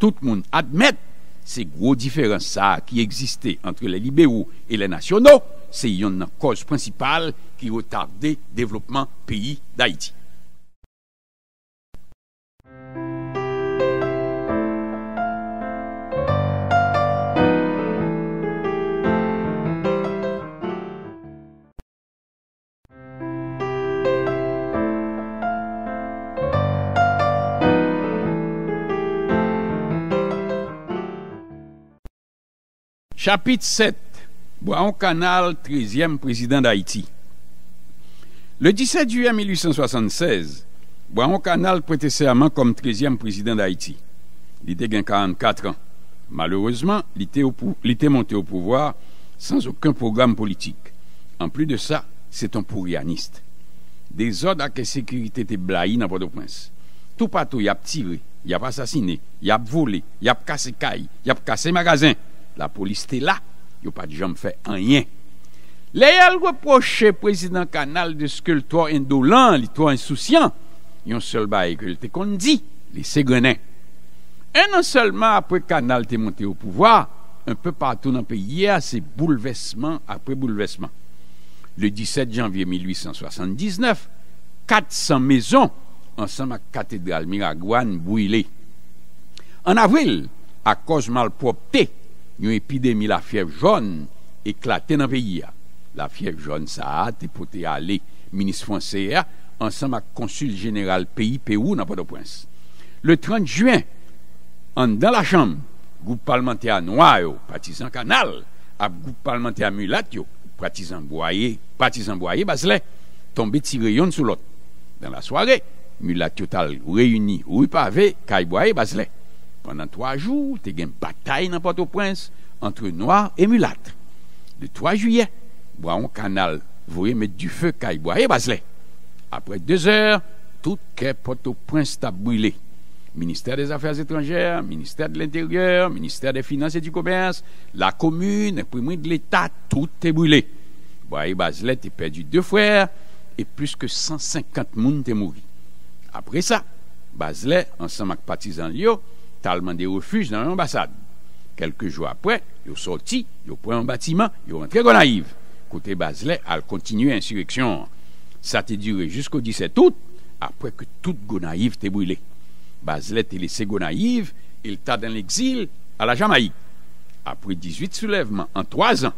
Tout moun admette Se gro diferensa ki egziste entre le libero e le nasyono, se yon koz prinsipal ki otarde devlopman peyi d'Haïti. Chapitre 7. Boaon Canal, 13e président d'Haïti. Le 17 juillet 1876, Boan Canal prêtait serment comme 13e président d'Haïti. Il était gain 44 ans. Malheureusement, il était monté au pouvoir sans aucun programme politique. En plus de ça, c'est un pourrianiste. Des ordres à la sécurité étaient blahis dans Port-au-Prince. Tout partout, il y a tiré, il y a assassiné, il y a volé, il y a cassé caille, il y a cassé magasin. la polis te la, yo pa di jan me fe anyen. Le yal reproche prezident kanal de skul to indolan, li to insousyan, yon sol ba ekil te kondi, li segrenen. E non solman apre kanal te monte ou pouvoar, unpe patoun anpe ye a se boulevesman apre boulevesman. Le 17 janvye 1879, 400 mezon ansan ma katedral miragwan bouyle. An avril, a koz malpropte, yon epidemi la fyev joun eklate nan veyi ya la fyev joun sa a te pote a le minis franse ya ansan ma konsul general peyi peyi ou nan pa do prins le 30 juen an dan la chanm goupalmente a noa yo patisan kanal ap goupalmente a mulat yo patisan boye basle tombe tsi reyon sou lot dan la sware mulat yo tal reyuni ou pa ve kaj boye basle Pendant jours, tu as eu une bataille dans Port-au-Prince Entre Noirs et mulâtres. Le 3 juillet, un canal, vous voyez mettre du feu... kay et Basle Après deux heures, tout Port-au-Prince brûlé... brûlé Ministère des Affaires étrangères, Ministère de l'Intérieur, Ministère des Finances et du Commerce, la Commune, premier de l'État, tout est brûlé. Boaé Bazlet a perdu deux frères et plus que 150 moun sont morts... Après ça, Baslé ensemble avec Patizan talman de dans l'ambassade. Quelques jours après, ils sorti, ils pris un bâtiment, ils rentré Gonaïve. Côté Baselet, elle continue l'insurrection. Ça a duré jusqu'au 17 août, après que toute Gonaïve t'est brûlée. Baselet est laissé Gonaïve, il t'a dans l'exil à la Jamaïque. Après 18 soulèvements en 3 ans,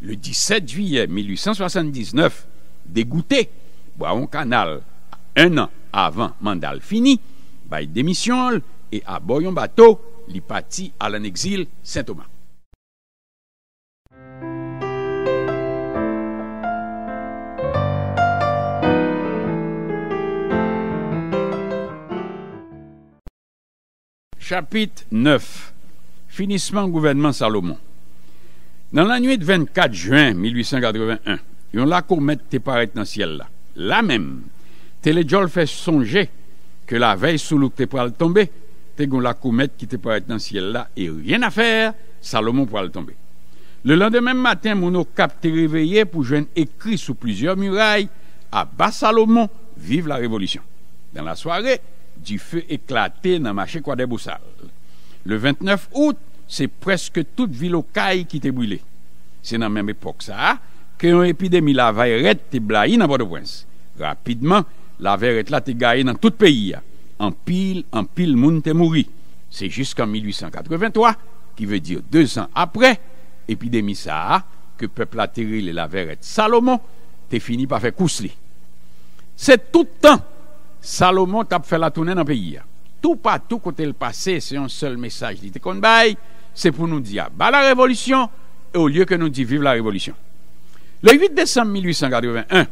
le 17 juillet 1879, dégoûté, Boiron Canal, un an avant Mandal fini, bay et et a boyon bato li pati alan exil Saint-Thomas. Chapitre 9 Finissement Gouvernement Salomon Dans la nuit 24 juin 1881, yon l'a met te paret nan siel la. La même te le jol que la veille sous l'eau que t'es tomber, t'es la comète qui te pour dans le ciel là, et rien à faire, Salomon pour le tomber. Le lendemain matin, mono cap réveillé pour un écrit sous plusieurs murailles, à bas Salomon, vive la révolution. Dans la soirée, du feu éclaté dans le marché quoi des Le 29 août, c'est presque toute ville au caille qui était brûlée. C'est dans la même époque ça, que une épidémie la vaillette t'est blahi dans bordeaux prince Rapidement, la verrette là te gaye dans tout pays hein. en pile, en pile moun te mouri. c'est jusqu'en 1883, qui veut dire deux ans après épidémie ça que le peuple la la verrette Salomon, te fini par faire faire c'est tout le temps Salomon t'a fait la tournée dans le pays hein. Tout pas tout côté le passé c'est un seul message dit pour nous dire pour bah, la révolution et au lieu que nous dit vive la révolution Le 8 décembre 1881,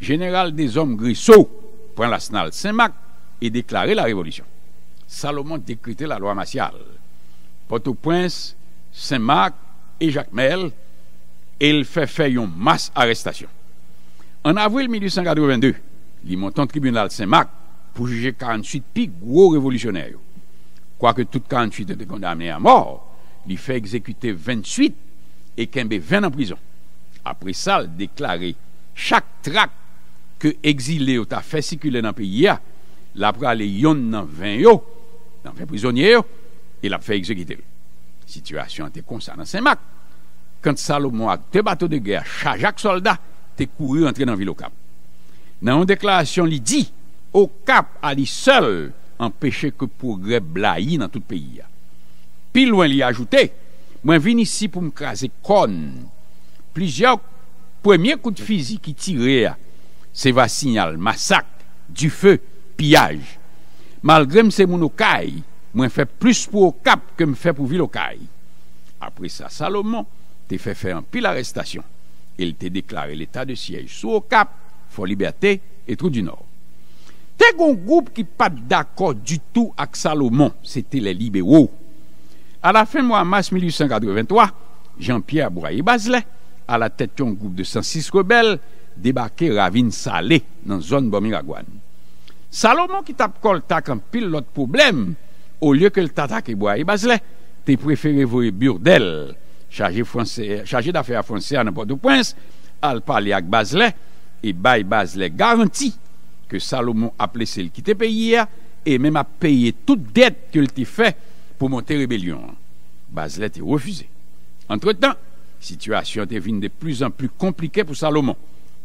Général des hommes Grisot prend l'arsenal Saint-Marc et déclarer la révolution. Salomon décrétait la loi martiale. Port-au-Prince, Saint-Marc et Jacques Mel, et il fait faire une masse arrestation. En avril 1882, il monte au tribunal Saint-Marc pour juger 48 plus gros révolutionnaires. Quoique toutes 48 étaient condamnés à mort, il fait exécuter 28 et Kembe 20 en prison. Après ça, il déclarait chaque tract ke exilè yo ta fè sikilè nan peyi ya, la pralè yon nan vèn yo, nan vèn prizonye yo, e la fè exekite. Sityasyon an te konsan nan sen mak. Kant Salomo ak te bateau de gè, chajak soldat, te kourou antre nan vil okap. Nan yon deklarasyon li di, okap a li sel an peche ke progrè bla yi nan tout peyi ya. Pi lwen li ajoute, mwen vin isi pou mkaze kon, plizye ou premye kout fizik ki tire ya Seva sinyal masak, du fe, piyaj. Malgre mse moun okay, mwen fe plus pou okap ke mwen fe pou vil okay. Apre sa Salomon, te fe fe an pi l'arestasyon. El te deklare l'eta de siyej sou okap, Fon Liberté et Trou du Nord. Te goun goup ki pat d'akor du tou ak Salomon, se te le libero. A la fin mwa mas 1883, Jean-Pierre Bouraille-Baselay, a la tet yon goup de 106 rebelle, débarquer ravine salé dans zon zone Salomon qui tap kol t'a an pil lot problème au lieu ke l tatak e boye préféré te burdel, chargé d'affaires fe a franse an de à prince al pale basle, e Salomon a placé le quitter te pays et même a payé toute dette qu'il l te pour monter monte rébellion. Basle a refusé. Entre temps la situation devient de plus en plus compliquée pour Salomon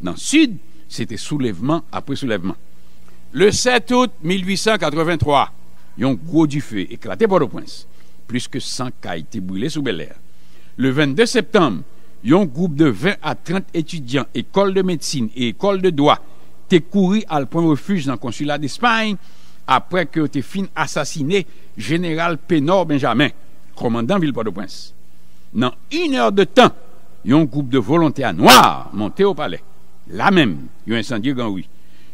dans le sud, c'était soulèvement après soulèvement. Le 7 août 1883, un gros du feu éclaté Port-au-Prince. Plus que 100 été brûlés sous Bel Air. Le 22 septembre, un groupe de 20 à 30 étudiants, école de médecine et école de droit, t'es couru à le point refuge dans le consulat d'Espagne après que t'es fin assassiné général Pénor Benjamin, commandant ville Port-au-Prince. Dans une heure de temps, un groupe de volontaires noirs monté au palais. La mèm, yo incendie gangwi.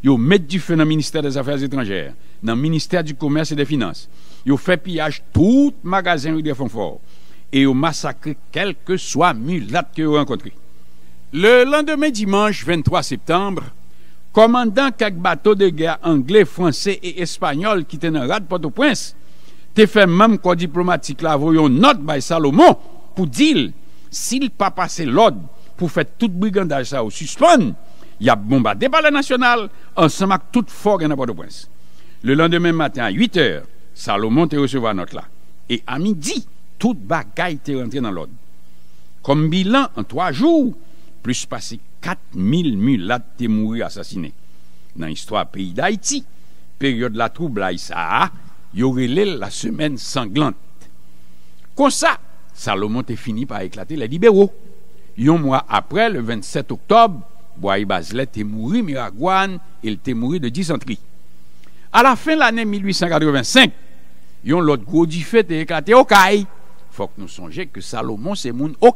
Yo met di fè nan Ministère des Affaires étrangères, nan Ministère du Commerce et des Finances. Yo fè piyage tout magasin ou de fond fort. E yo masakre kelke sois mulat ki yo renkontri. Le lendemè dimanche, 23 septembre, komandan kak bato de gè anglè, fransè et espanyol ki tè nan rad pote ou pwens, te fè mèm kwa diplomatik la voyon not by Salomon pou dil sil pa pase lod pou fè tout brigandage sa ou suspon, ya bomba de balè nasyonal, an samak tout fòk en apote pwens. Le lèndemè matin, 8 èr, Salomon te resevwa not la. E amidi, tout bagay te rentre nan l'od. Kom bilan, an 3 jò, plus passe 4 000 mulat te mouri asasine. Nan istwa peyi d'Haïti, peryode la troub la Issa, yore lè la semen sanglante. Kon sa, Salomon te fini pa eklate le libero. Yon mois après, le 27 octobre, Boaï Bazlet est mort, Miragouane, il est mort de dysenterie. À la fin de l'année 1885, yon l'autre gros diffé est éclaté au Il Faut que nous songeons que Salomon c'est moun au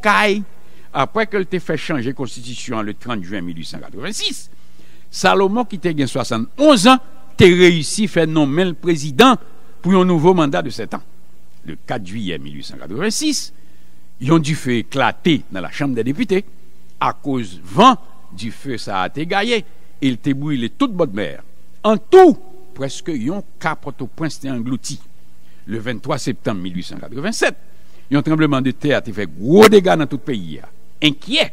Après qu'il t'ait fait changer la constitution le 30 juin 1886, Salomon qui était 71 ans, A réussi à faire nommer le président pour un nouveau mandat de 7 ans. Le 4 juillet 1886, ils ont du feu éclaté dans la Chambre des députés à cause vent du feu ça a été Il t'a brûlé toute bonne mer. En tout, presque yon capote au prince englouti. Le 23 septembre 1887, un tremblement de terre a fait gros dégâts dans tout le pays. Inquiet,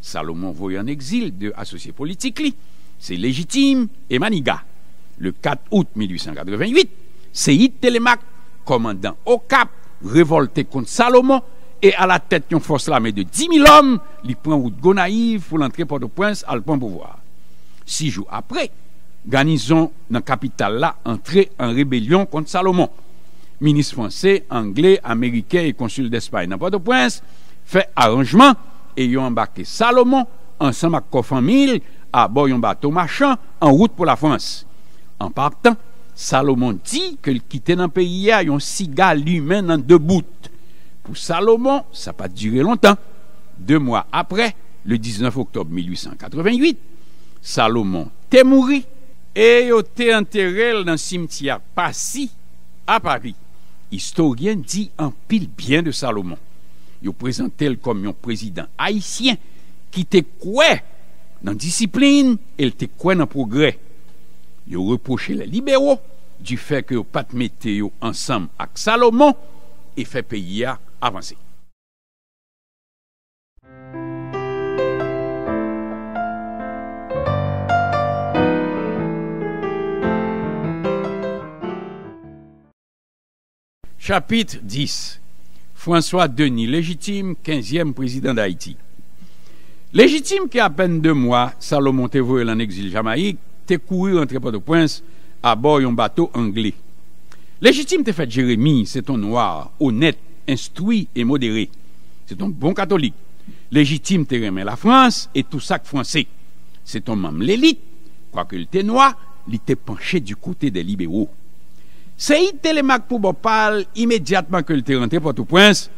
Salomon voyait en exil de associés politiques. C'est légitime et maniga. Le 4 août 1888, c'est Télémaque, commandant au Cap, révolté contre Salomon, e a la tèt yon fòs la mè de 10.000 om li pren wout gò naïf pou l'entrè Port-au-Prince al pon pouvoar. 6 jou apre, ganison nan kapital la entrè an rébèlyon kont Salomon. Minis fransè, anglè, amerikè e konsul d'Espagne nan Port-au-Prince fè aranjman e yon ambakè Salomon ansan mak kofan mil a bo yon bato machan an wout pou la Frans. An partan, Salomon di ke l'kite nan pè yè yon siga l'humè nan debout. ou Salomon, sa pa dure lontan. Deux mwa apre, le 19 oktob 1888, Salomon te mouri e yo te enterelle nan simtyar Pasi a Paris. Historyen di an pil bien de Salomon. Yo prezentel kom yon prezident Haitien ki te kwe nan disipline el te kwe nan progre. Yo repoche la libero di fek yo patmete yo ansam ak Salomon e fe peyi ya avancé. Chapitre 10. François Denis, légitime 15e président d'Haïti. Légitime qui à peine deux mois, Salomon est en exil Jamaïque, t'es couru entre Port-au-Prince à bord d'un bateau anglais. Légitime t'es fait Jérémy, c'est ton noir, honnête, instruit et modéré. C'est un bon catholique. Légitime terrain la France et tout ça français. C'est un membre l'élite, quoique le était noir, il était penché du côté des libéraux. C'est Télémac pour Bopal, immédiatement que le était rentré pour au prince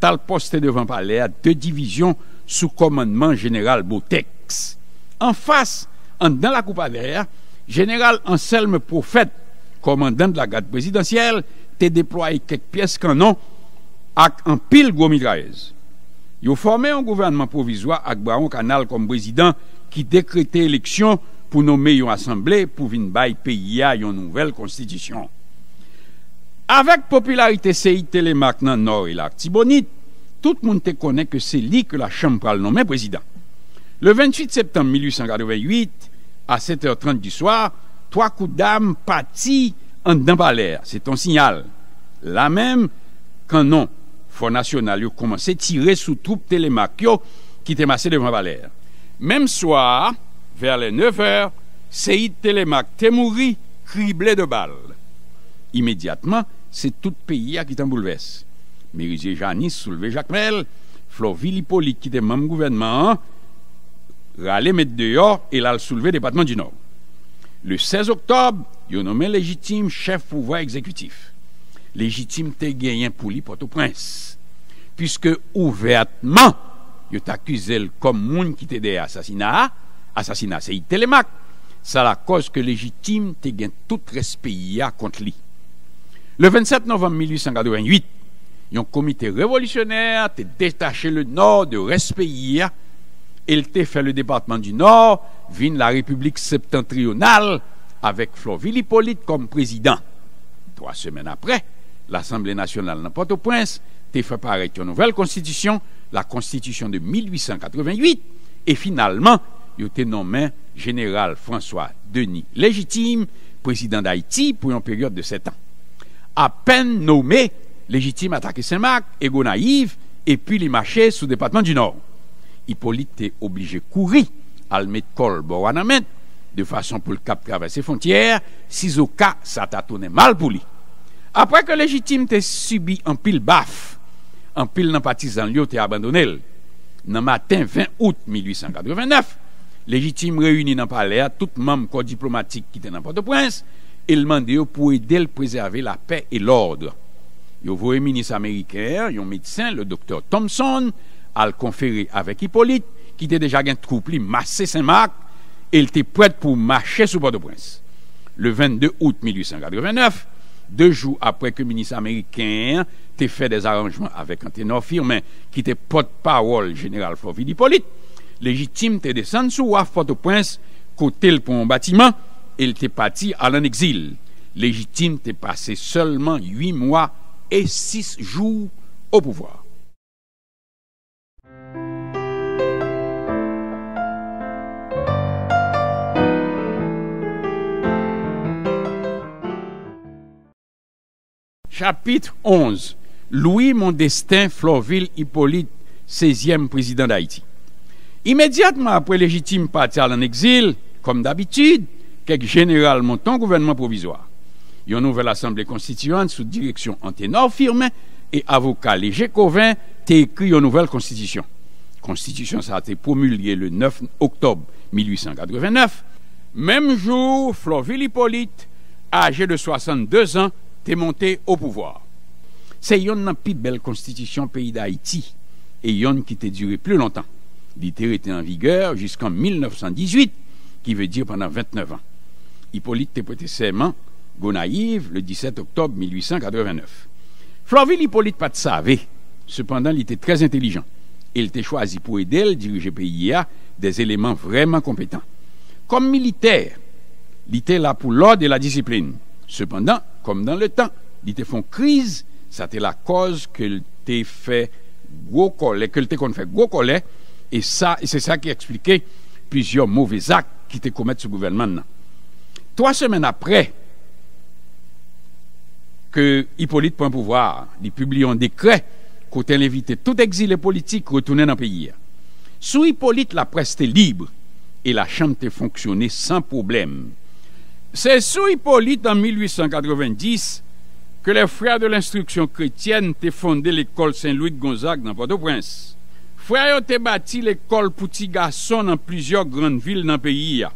tal le posté devant palais deux divisions sous commandement général Botex. En face, en dans la coupe à verre, général Anselme Prophète, commandant de la garde présidentielle, t'es déployé quelques pièces canon ak an pil gwo mi dra eze. Yo formè an gouvernman provizwa ak Braon kanal kom prezidant ki dekrete eleksyon pou nou me yon asemble pou vin bay peyi ya yon nouvel konstidisyon. Avèk popularite se ite le maknan nor ilak tibonit, tout moun te konè ke se li ke la chanm pral nou me prezidant. Le 28 septembe 1898, a 7h30 du swar, toakou dam pati an dambalèr. Se ton sinyal, la mèm kan nou Fon national. commencé tirer tire sou troupe telemak yo qui étaient devant devant Valère. soir vers vers 9h, Seyid telemak te mouri criblé de balles. Immédiatement, c'est tout pays a ki tan bouleves. Merize Janis souleve Jacmel, Florville Hippolyte ki gouvernement, mam gouvenman mettre dehors et deyo el soulevé le département du Nord. Le 16 octobre, oktob, yo nommé légitime chef pouvoir exécutif. lejitim te gen yon pou li poto prins. Piske ouvertman, yo ta kize l kom moun ki te de asasina, asasina se ite lemak, sa la koz ke lejitim te gen tout respeya kont li. Le 27 novem 1898, yon komite revolisyonèr te detache le nord de respeya, el te fè le departman di nord, vin la republik septentrional, avek Flo Willipolit kom prezident. Dwa semen apre, l'Assemblée nationale n'importe Port-au-Prince, t'es fait paraître une nouvelle constitution, la constitution de 1888, et finalement, il été nommé général François Denis Légitime, président d'Haïti, pour une période de sept ans. À peine nommé, Légitime attaqué Saint-Marc, Ego et puis les marchés sous le département du Nord. Hippolyte est obligé de courir à le mettre de façon pour le cap traverser frontières, si au cas ça t'a mal pour lui. apre ke legitime te subi an pil baf, an pil nan patisan liyo te abandonel, nan matin 20 out 1889, legitime reuni nan paler, tout mam ko diplomatik ki te nan Port-au-Prince, el mande yo pou edel prezerve la pe et l'ordre. Yo vore minis ameriker, yon medisen, le doktor Thompson, al konferi avek Hippolyte, ki te deja gen troupli masse Saint-Marc, el te pred pou mache sou Port-au-Prince. Le 22 out 1889, Deux jours après que le ministre américain T'ai fait des arrangements avec un ténor firman Qui t'est porte-parole Général Florent Philippe L'égitime t'est descendu sous la faute au prince Côté le pont au bâtiment Et il t'est parti à l'exil L'égitime t'est passé seulement Huit mois et six jours Au pouvoir Chapitre 11. Louis Mondestin Florville Hippolyte, 16e président d'Haïti. Immédiatement après légitime Parti en exil, comme d'habitude, quelques général montant gouvernement provisoire. Une nouvelle assemblée constituante sous direction Anténor firme et avocat Léger Covin t'écrit écrit une nouvelle constitution. Constitution ça a été promulguée le 9 octobre 1889. Même jour, Florville Hippolyte, âgé de 62 ans, monté au pouvoir. C'est une plus belle constitution pays d'Haïti et yon qui t'est duré plus longtemps. L'ité e était en vigueur jusqu'en 1918, qui veut dire pendant 29 ans. Hippolyte était go Gonaïve le 17 octobre 1889. Florville Hippolyte pas de savait. Cependant, il était très intelligent. Il était choisi pour aider le diriger PIA des éléments vraiment compétents. Comme militaire, il était là pour l'ordre et la discipline. Cependant, comme dans le temps, ils te font crise. ça te la cause que tu fait fait gros Et c'est te a fait plusieurs mauvais actes ça, qui explique plusieurs mauvais te commettent ce gouvernement Trois semaines après que Hippolyte prend pouvoir, il publie un décret côté invité tout exilé politique retourner dans le pays. Sous Hippolyte, la presse était libre et la chambre était fonctionnée sans problème. Se sou Hippolyte an 1890 ke le frè de l'instruksyon kretyen te fondè l'ekol Saint-Louis de Gonzague nan Port-au-Prince. Frè yo te bati l'ekol Pouti-Gasson nan plizior granne vil nan peyi ya.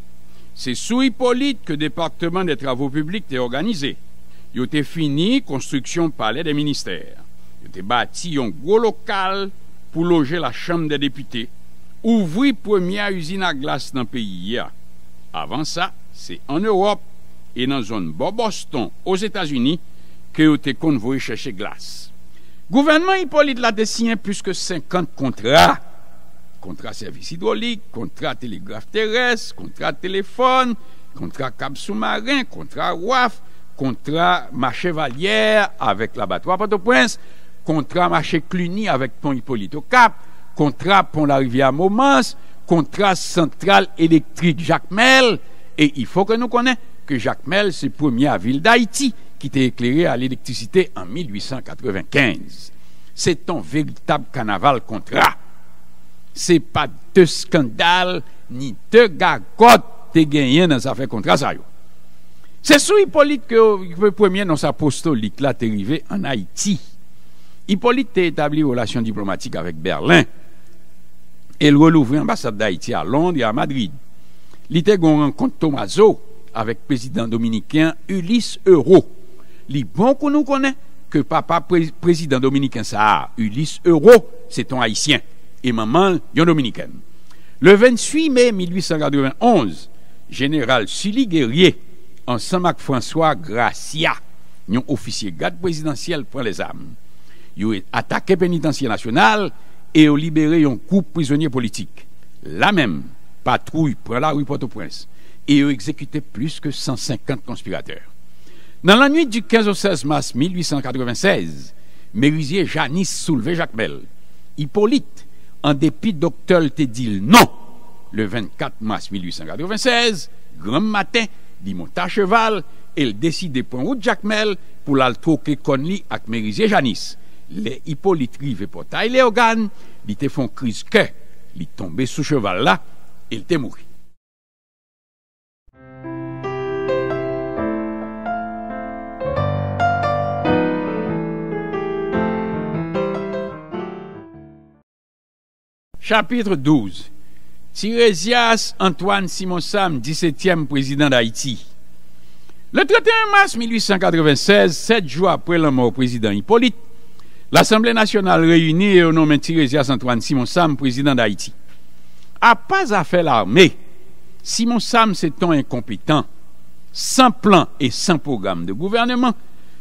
Se sou Hippolyte ke departement de travou publik te organizè. Yo te fini konstruksyon palè de ministèr. Yo te bati yon gro lokal pou loje la chanm de deputè. Ouvri premia usina glas nan peyi ya. Avan sa, C'est en Europe et dans la zone Boston, aux États-Unis, que vous êtes chercher glace. Gouvernement Hippolyte la dessiné plus que 50 contrats. Contrat service hydraulique, contrat télégraphe terrestre, contrat téléphone, contrat câble sous-marin, contrat WAF, contrat marché valière avec l'abattoir Port-au-Prince, contrat marché Cluny avec pont Hippolyte au Cap, contrat pont la rivière Momence, contrat centrale électrique Jacques Mel, et il faut que nous connaissions que Jacques Mel, c'est première ville d'Haïti qui était éclairé à l'électricité en 1895. C'est un véritable carnaval contrat. C'est pas de scandale ni de qui te gagné dans affaire fait contrat C'est sous Hippolyte que le euh, premier dans sa apostolique là est arrivé en Haïti. Hippolyte a établi relations diplomatiques avec Berlin et il l'ambassade d'Haïti à Londres et à Madrid. Li te goun renkont Tomaso avèk prezidant Dominikèn Ulysse Euro. Li bon kon nou konen ke papa prezidant Dominikèn sa a, Ulysse Euro se ton haisyen, e maman yon Dominikèn. Le 28 mai 1891, general Sully Guerrier, ansan mak François Gracia, nyon ofisier gade prezidentiel pren les armes, e e yon atake penitentia nasyonal, e yon libere yon koup prizounye politik. La menm. patrouille prè la ou y potoprense e yo exekute plus ke 150 konspiratèr. Nan lan nuit du 15 au 16 mars 1896, Merizier Janis souleve Jacques Mel. Hippolyte, an depi doktor lte dil non, le 24 mars 1896, gran matin, di monta cheval, el desi de pon route Jacques Mel pou lal troke kon li ak Merizier Janis. Le Hippolyte rive potay le ogan, li te fon kriz ke, li tombe sou cheval la il t'est mouru. Chapitre 12 Tiresias Antoine Simon Sam, 17e président d'Haïti. Le 31 mars 1896, sept jours après la mort du président Hippolyte, l'Assemblée nationale réunie nom de Tiresias Antoine Simon Sam président d'Haïti a pas à faire l'armée. Simon Sam, c'est incompétent, sans plan et sans programme de gouvernement,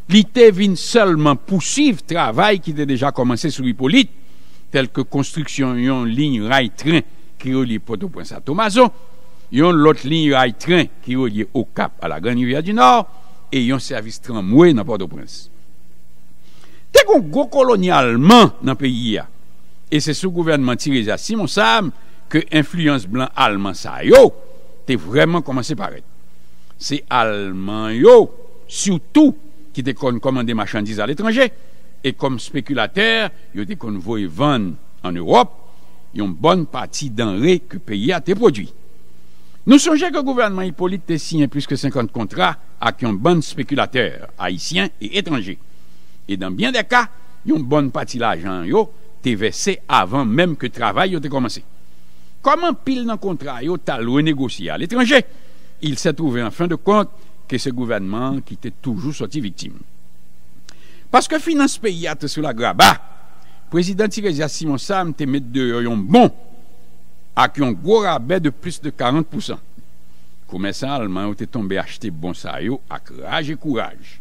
l'ité vient seulement poursuivre le travail qui était déjà commencé sur Hippolyte, tel que construction yon ligne rail-train qui relie Port-au-Prince à Tomaso, yon autre ligne rail-train qui relie au Cap à la Grande Rivière du Nord, et un service tramway dans Port-au-Prince. T'es gros colonialement dans le pays, et c'est sous gouvernement à Simon Sam ke influence blan alman sa yo te vreman komanse paret. Se alman yo sou tout ki te kon komande machandise al etranje e kom spekulater yo te kon voyvan an Europe yon bon pati dan re ke peye a te prodwi. Nou sonje ke gouvernement hipolite te sinye plus ke 50 kontra ak yon bon spekulater haisyen et etranje. E dan bien de ka, yon bon pati la jan yo te vese avan menm ke travay yo te komanse. Koman pil nan kontra yo talou e negosye al etranje, il se trouve an fin de kont ke se gouvennman ki te toujou soti vitim. Paske finance peyate sou la graba, ah! prezidenti Reza Simon Sam te met de yon bon ak yon gwo rabè de plus de 40%. Koumè sa, alman yo te tombe achete bon sa yo ak raje et kourage.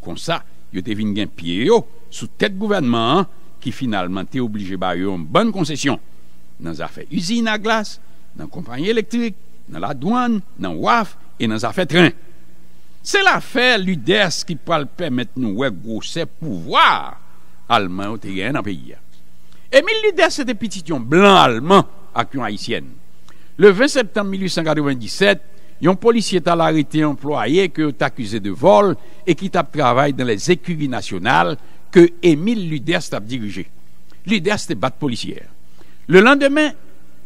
Kon sa, yo te vin gen piye yo sou tet gouvennman ki finalman te oblije ba yo an ban koncesyon. nan zafè usine a glas, nan kompanyen elektrik, nan la douane, nan waf, e nan zafè tren. Se la fè, l'Udès ki palpè met nou wèk brousè pou vwa, alman o teryen an peyi. Emil L'Udès se depitit yon blan alman ak yon haïsyen. Le 20 septembe 1897, yon polisye talare te employe ke ot akuse de vol, e ki tap travay dan les ekuri nasyonal ke Emil L'Udès tap dirije. L'Udès te bat polisyèr. Le lendemain,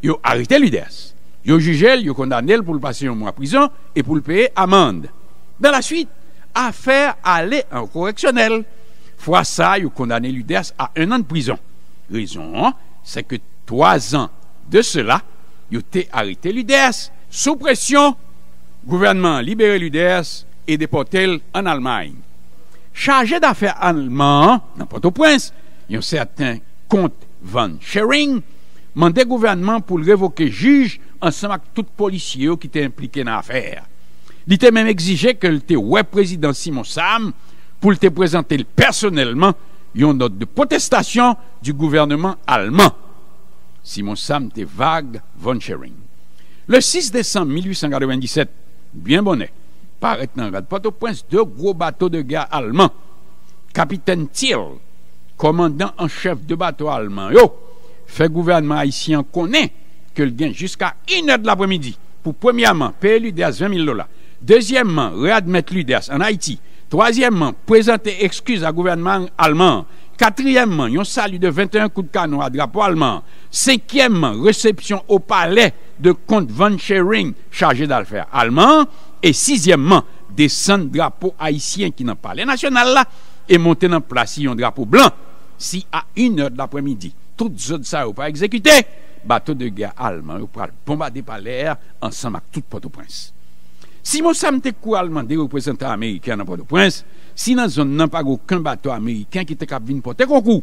ils ont arrêté l'UDES. Ils ont jugé, ils ont condamné pour le passer un mois en prison et pour le payer amende. Dans la suite, affaire aller en correctionnel. Fois ça, ils condamné l'UDES à un an de prison. Raison, c'est que trois ans de cela, ils ont arrêté l'UDES. Sous pression, gouvernement libéré l'UDES et déporté en Allemagne. Chargé d'affaires allemands, n'importe Port-au-Prince, il y a un certain comte von Schering mandé gouvernement pour le révoquer juge ensemble avec tout policier qui était impliqué dans l'affaire. Il était même exigé que le ouais président Simon Sam pour te présenter personnellement une note de protestation du gouvernement allemand. Simon Sam était vague von Schering. Le 6 décembre 1897, bien bonnet, paraît dans le Port-au-Prince deux gros bateaux de guerre allemands. Capitaine Thiel, commandant en chef de bateau allemand, fait gouvernement haïtien connaît que le gain jusqu'à 1 heure de l'après-midi pour, premièrement, payer l'UDES 20 000 dollars. Deuxièmement, réadmettre l'UDES en Haïti. Troisièmement, présenter excuses à gouvernement allemand. Quatrièmement, un salut de 21 coups de canon à drapeau allemand. Cinquièmement, réception au palais de compte Van Schering, chargé d'affaires allemand. Et sixièmement, descendre drapeau haïtien qui pas le national là et monter dans place un drapeau blanc si à une heure de l'après-midi. ...tout zot sa ou pa ekzekyte... ...bato de ger alman ou pa l'pombade pa l'er... ...ansan mak tout poto prince. Si monsan te kou alman non, de reprezentan amerikan... ...an poto prince... ...si nan zon nan pa goun ken bato amerikan... ...ki te kap vin poten kon kou...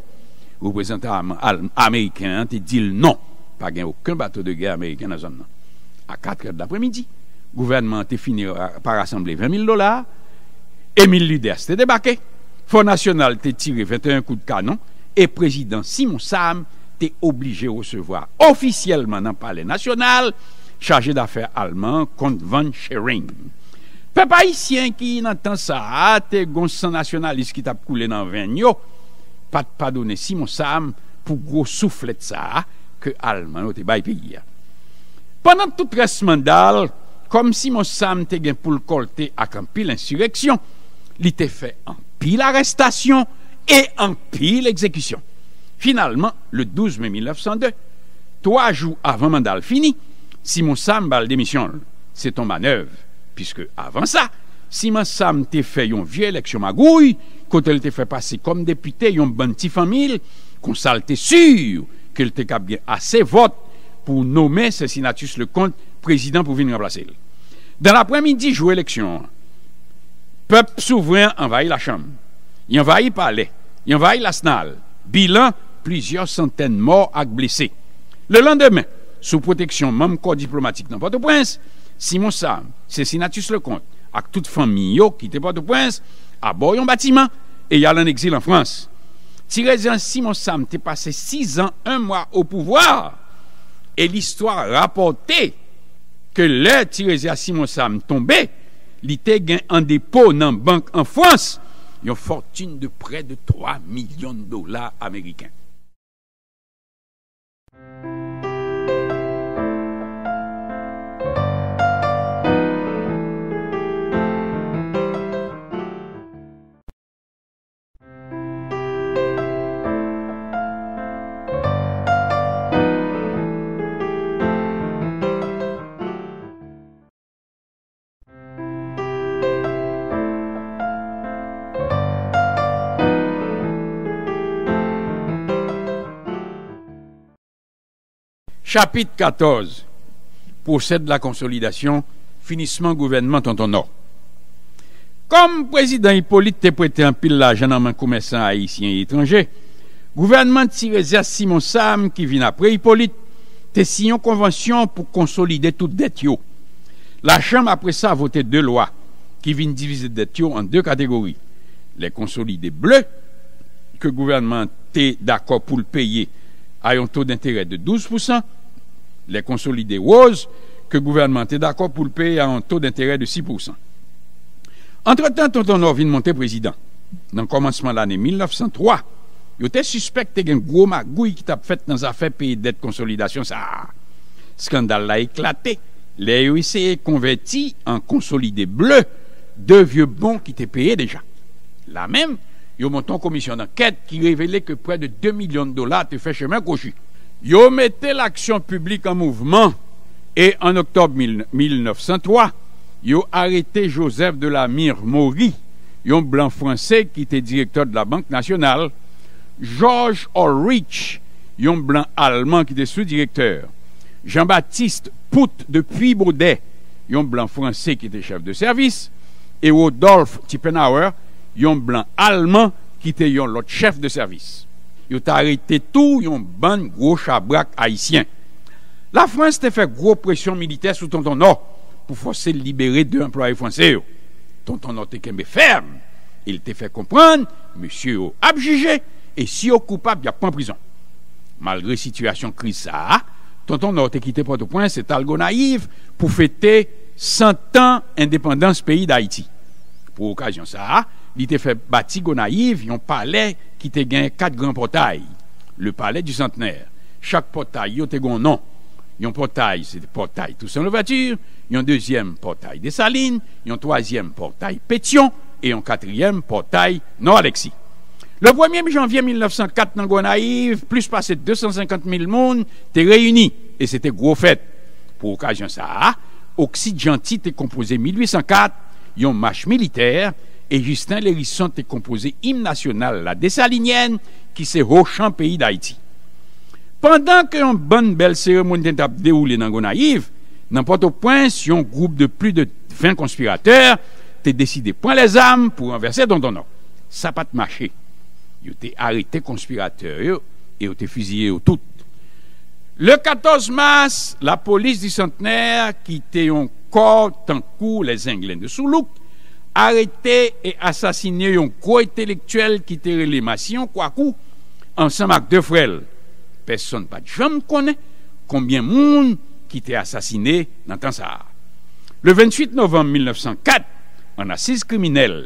...reprezentan amerikan te dil non... ...pa gen wou ken bato de ger amerikan nan zon nan. A katre dapre midi... ...gouvernement te fini par asemble 20 000 dolar... ...emil ludes te debake... ...fond national te tire 21 kou de kanon... e prezident Simon Sam te oblige recevoa ofisyeleman nan pale nasyonal, chaje da fe alman, kon van chering. Pe pa isyen ki nan tan sa, te gonsan nasyonal is ki tap koule nan vanyo, pat padone Simon Sam pou gwo souflet sa, ke alman o te bay piya. Pendan tout resman dal, kom Simon Sam te gen pou lkolte ak an pil insyreksyon, li te fe an pil arestasyon, et en pile exécution. Finalement, le 12 mai 1902, trois jours avant mandat fini, Simon Sam bal démissionne. C'est ton manœuvre, puisque avant ça, Simon Sam t'a fait une vieille élection magouille, quand elle t'a fait passer comme député une bonne petite famille, qu'on t'es sûr qu'elle t'a bien assez vote pour nommer Cessinatus le compte président pour venir remplacer. Dans l'après-midi, jour élection, peuple souverain envahit la Chambre. Il envahit Palais, il envahit l'Asnal. Bilan, plusieurs centaines morts et blessés. Le lendemain, sous protection même corps diplomatique dans Port-au-Prince, Simon Sam, le Lecomte, avec toute famille qui était Port-au-Prince, à un bâtiment et y a en exil en France. Tirésien Simon Sam t'est passé six ans, un mois au pouvoir et l'histoire rapportait que le Tirésien Simon Sam tombé, il était en dépôt dans banque en France une fortune de près de 3 millions de dollars américains. Chapitre 14. Procès de la consolidation, finissement gouvernement ton or Comme président Hippolyte te prêté un pile l'argent en main commerçant haïtien et étranger, gouvernement Tiresias Simon Sam qui vient après Hippolyte te signé une convention pour consolider toute dette La Chambre après ça a voté deux lois qui viennent diviser dette en deux catégories. Les consolidés bleus que gouvernement t'est d'accord pour le payer à un taux d'intérêt de 12 les consolidés rose, que le gouvernement était d'accord pour le payer à un taux d'intérêt de 6%. Entre-temps, Tonton de monter président. Dans le commencement de l'année 1903, il était suspecté y gros magouille qui t'a fait dans affaires pays dette consolidation. Ça, scandale a éclaté. Les UIC converti en consolidé bleu, deux vieux bons qui étaient payés déjà. Là même, il y a monté une commission d'enquête qui révélait que près de 2 millions de dollars te fait chemin cochu. Yo mettez l'action publique en mouvement et en octobre 1903, ont arrêté Joseph de la Mire Maury, yon blanc français qui était directeur de la Banque nationale, George Ulrich, yon blanc allemand qui était sous-directeur, Jean-Baptiste Pout de Puy-Baudet, un blanc français qui était chef de service, et Rodolphe Tippenauer, yon blanc allemand qui était l'autre chef de service. yo ta arete tou yon ban gro chabrak Haitien. La Frans te fe gro presyon militer sou Tonton Nord pou fwase libere de employé Fransè yo. Tonton Nord te kembe ferm, il te fe kompran, monsi yo abjije, e si yo koupab, ya pon prizon. Malgre situasyon kriz sa, Tonton Nord te kite potopon, se talgo naiv pou fwete 100 an independans peyi d'Haiti. Po okasyon sa, li te fè bati Gonaïv, yon palè ki te gen 4 gran portay. Le palè du centenèr. Chak portay yo te gon nan. Yon portay, se portay tout sa louvature, yon deuxième portay de Saline, yon troisième portay Pétion, et yon quatrième portay Nord-Alexis. Le 1e janvier 1904, nan Gonaïv, plus passe 250 000 moun, te reyouni, et se te gro fèd. Po okajan sa, Oxijanti te kompose 1804, yon mâche militer, et Justin Lérisson te composé hymne national la dessalinienne qui se rochant pays d'Haïti. Pendant que qu'une bonne belle cérémonie t'a déroulée dans Gonaïve, n'importe au point, si un groupe de plus de 20 conspirateurs t'est décidé point les armes pour renverser ton Ça Ça pas marché. Ils t'es arrêté conspirateur et ont fusillé au tout. Le 14 mars, la police du centenaire quittait encore, encore tant coup les Anglais de Soulouk Arrete e asasine yon kwa etelektuel ki te relemasyon kwa kou... An san mak de frel... Peson pa jom kone... Kombien moun ki te asasine nan tan sa... Le 28 novem 1904... An asis kriminel...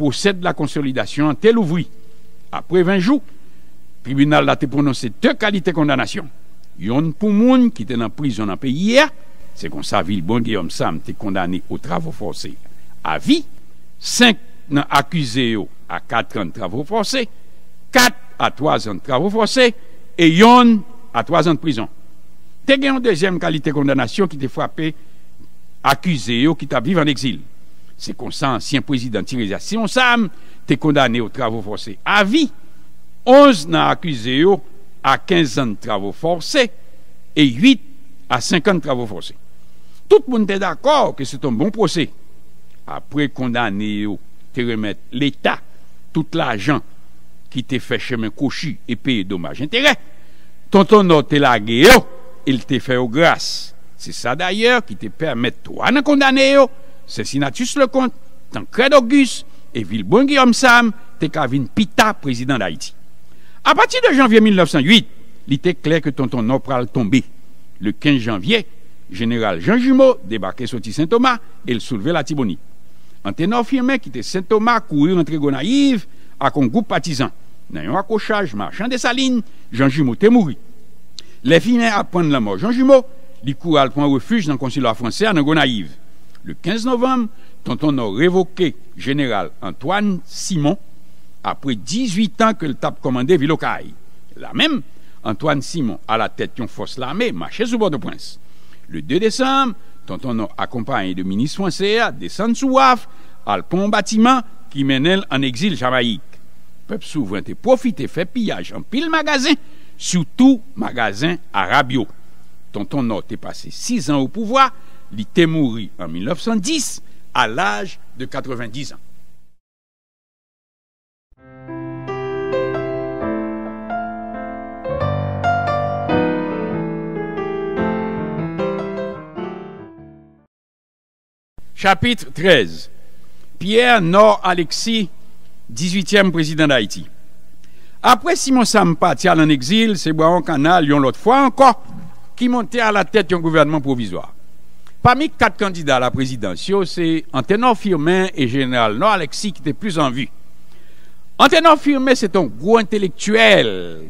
Posed la konsolidasyon an tel ouvri... Apre 20 jou... Tribunal la te prononse te kalite kondanasyon... Yon pou moun ki te nan prizon nan peyi ya... Se kon sa vil bonge yon sam te kondani ou travo force... A vi... 5 nan à yo ans 4 travaux forcés, forcés 4 à 3 de travaux travaux forcés yon à 3 de prison. Te une deuxième qualité de condamnation qui te frappé accusé yo ki ta vive exil. C'est comme ça, ansyen président Tireza Si Sam te condamné aux travaux forcés à vie 11 nan accusé yo à 15 de travaux forcés et 8 ans de travaux forcés Tout le monde est d'accord que c'est un bon procès apre kondane yo te remet l'Etat tout la jan ki te fe chemen koshi e peye domaj entere. Tonton no te lage yo, el te fe yo grase. Se sa dayer ki te permette to anan kondane yo, se sinatus le kont, tan kred August, e vilbongi omsam, te kavin pita prezidant da Iti. A pati de janvye 1908, li te kler ke tonton no pral tombe. Le 15 janvye, general Jean Jumeau debake Soti Saint-Thomas el souleve la Tibouni. affirmé qui était Saint-Thomas, courir entre Gonaïve, naïve un groupe partisan. Dans un accrochage, marchand des salines, Jean Jumeau était mort. Les finais apprennent la mort Jean Jumeau, il court à prendre refuge dans le consulat français à Gonaïve. Le 15 novembre, Tonton a révoqué général Antoine Simon après 18 ans que le tape commandé Vilokai. La même, Antoine Simon, à la tête d'une force l'armée, marchait sous bord de prince Le 2 décembre, Tonton nou le de minis à desan sou waf al bâtiment qui qui elle en exil Jamaik. peuple souvren te profite pillage en pile magasin, surtout magasin magazin Arabio. Tonton nou te passé 6 ans au pouvoir, il te mouri en 1910 à l'âge de 90 ans. Chapitre 13. Pierre Nord Alexis, 18e président d'Haïti. Après Simon Sampa, en exil, c'est Boiron Canal, l'autre fois encore, qui montait à la tête d'un gouvernement provisoire. Parmi quatre candidats à la présidence, c'est Antenor Firmin et Général Nord Alexis qui étaient plus en vue. Antenor Firmin, c'est un gros intellectuel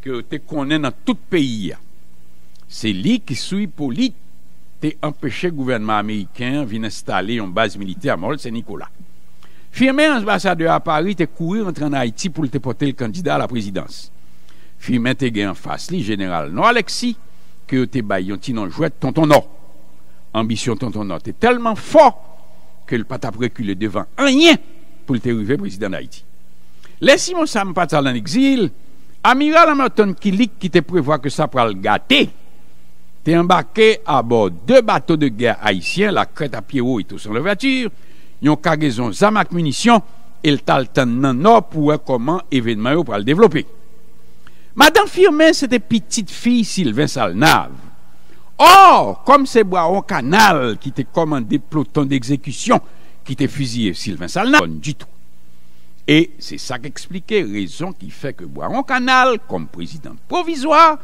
que tu connais dans tout le pays. C'est lui qui suit politique. te empèche gouvernement amérikèn vin installé yon base milité à Molle, c'est Nicolas. Firmé ans basadeur à Paris, te kourir entre en Haïti pou l'te poter l'kandida à la présidence. Firmé te gè en face l'i, général non Alexis, kè yo te bay yon ti nanjouèt, tonton non. Ambisyon tonton non, te telman fò kè l'pata prekulé devan anyen pou l'te rive président d'Haïti. Lè si mons am pata l'an exil, amiral Amaton Kilik ki te prèvoit kè sa pral gâte, T'es embarqué à bord deux bateaux de guerre haïtiens, la crête à Pierrot et tout son Ils ont cargaison zamak munitions et le taltan nan nord pour comment événement pour le développer. Madame Firmin, c'était petite fille Sylvain Salnave. Or, comme c'est Boiron Canal qui t'a commandé peloton d'exécution, qui t'a fusillé Sylvain Salnave, du tout. Et c'est ça qui qu'expliquait raison qui fait que Boiron Canal, comme président provisoire,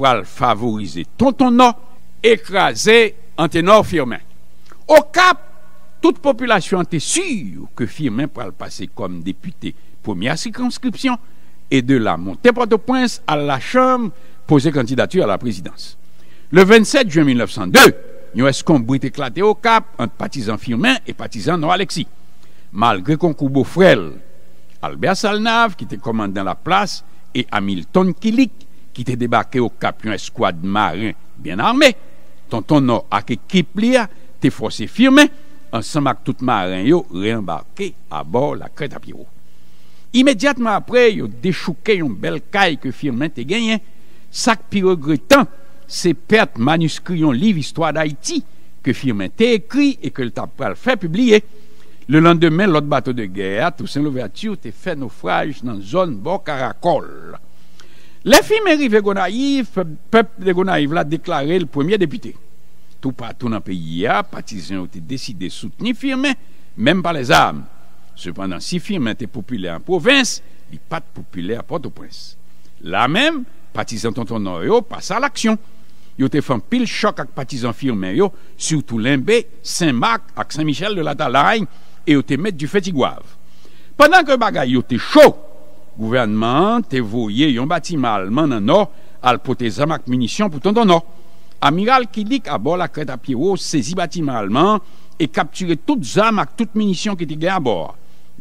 pral favoriser tonton Nord... ekraze antenor Au Cap, toute population était sûre... ...que Firmin firmen pral passer... ...comme député premier circonscription et de la montée Port-au-Prince à la Chambre poser candidature à la présidence. Le 27 juin 1902, nous bruit éclaté au cap entre partisans Firmin et partisans nord Alexis. Malgré concours frêle... Albert Salnave, qui était commandant la place, et Hamilton Kilik, ki te debake ou kap yon eskwad marin bien arme, ton ton nou ak ekip liya, te fwose firmen ansan mak tout marin yo re-embarke abor la kred apiro. Imediatman apre yo dechouke yon bel kaj ke firmen te genyen, sak pirogretan se pet manuskri yon liv istwa da iti ke firmen te ekri e ke l tap pral fe publie. Le lan demen, lot bato de geyat ou sen louvertu te fe naufraj nan zon bo karakol. Lè fîmèri vè Gonaïv, pep vè Gonaïv lè deklare lè pwèmiè depité. Tou patoun apè yè, patizan ou te deside soutenir fîmè, mèm pa lè zàm. Sèpèndan si fîmè te popule an provins, li pat popule apote ou prens. Lè mèm, patizan Tonton Norio passa l'aksyon. Yote fèm pil chok ak patizan fîmè yo, sou tou lèmbe Saint-Marc ak Saint-Michel lè l'ata l'aragne, yote mèd du fètigouav. Pendan kè bagay yote chok, Gouvernement te voye yon bati ma alman nan no Al pote zamak munisyon pou ton don no Amiral Kilik abor la kret api ou sezi bati ma alman E kapture tout zamak, tout munisyon ki te gen abor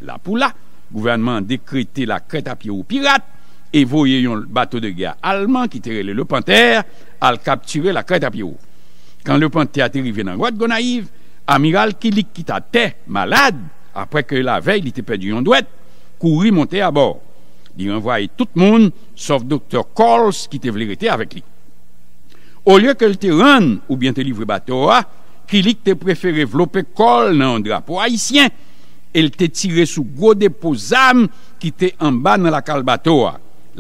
La pou la, gouvernement dekrete la kret api ou pirat E voye yon bato de gen alman ki te rele le panter Al kapture la kret api ou Kan le panter aterive nan wad gonaiv Amiral Kilik ki ta te malad Apre ke la vey li te pedi yon dwet Kouri monte abor di renvoye tout moun sauf Dr. Coles ki te vlerete avek li. Ou lye ke lte ren ou bient te livre batoa, Kilik te prefere vlope Coles nan an drapo haisyen el te tire sou go depo zam ki te amban nan la kalbatoa.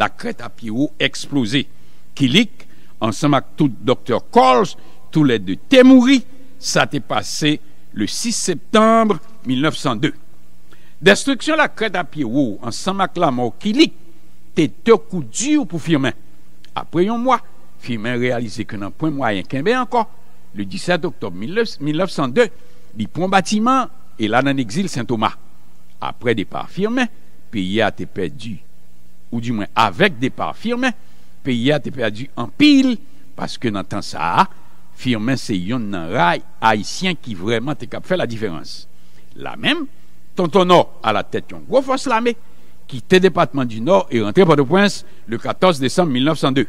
La kret api ou eksplose. Kilik, ansan mak tout Dr. Coles, tout le de te mouri, sa te pase le 6 septembre 1902. Destruksyon la kred apye wou... An san mak la mokilik... Te te kou djou pou firmen... Apre yon mwa... Firmen realize ke nan pwen mwayen kenbe ankon... Le 17 oktob 1902... Li pon batiman... E lan an exil Saint-Thomas... Apre depar firmen... Peye a te pedu... Ou di mwen avek depar firmen... Peye a te pedu an pil... Paske nan tan sa... Firmen se yon nan ray... Aisyen ki vreman te kap fe la diferans... La menm... Tonton Nord à la tête d'une grosse force l'armée, quittait le département du Nord et rentrait par le prince le 14 décembre 1902.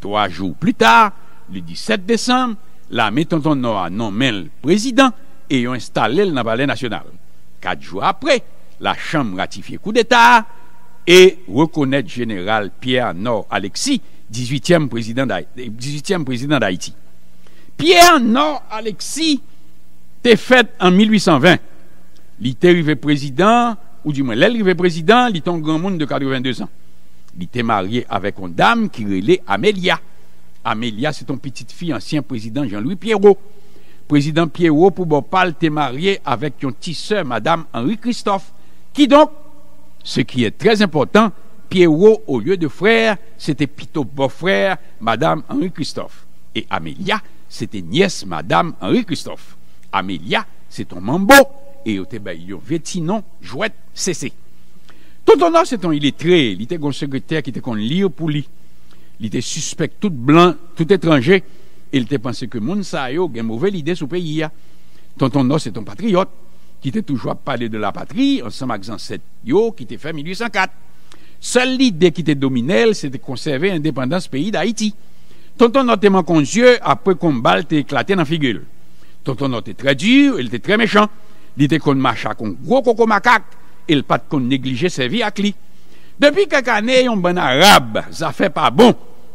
Trois jours plus tard, le 17 décembre, l'armée Tonton Nord a nommé le président et ont installé le palais national. Quatre jours après, la Chambre ratifiait coup d'État et reconnaît le général Pierre Nord Alexis, 18e président d'Haïti. Pierre Nord Alexis était fait en 1820 L'été, président, ou du moins, l'elle président, est un grand monde de 82 ans. Il était marié avec une dame qui relait Amélia. Amélia, c'est ton petite fille, ancien président Jean-Louis Pierrot. Président Pierrot, pour Bopal, t'es marié avec ton petit soeur, Madame Henri Christophe. Qui donc, ce qui est très important, Pierrot, au lieu de frère, c'était plutôt beau-frère, Madame Henri Christophe. Et Amélia, c'était nièce, Madame Henri Christophe. Amélia, c'est ton mambo et au Tebaïo, Vétinon, Jouette, Cessé. Tonton No se c'est un illettré. Il était un secrétaire qui était connu lire pour lui. Il était suspect, tout blanc, tout étranger. Et il était pensé que sa avait une mauvaise idée sur le pays. Hein. Tonton no c'est un patriote qui était toujours de la patrie, ensemble avec Zancet Yo, qui était fait 1804. Seule l'idée qui était dominée, c'était conserver indépendance pays d'Haïti. Tonton te était Dieu après qu'on balle éclaté dans la figure. Tonton No était très dur, il était très méchant. Dite kon ma chakon gro koko makak El pat kon neglije se vi ak li Depi kak ane yon ban Arab Za fe pa bon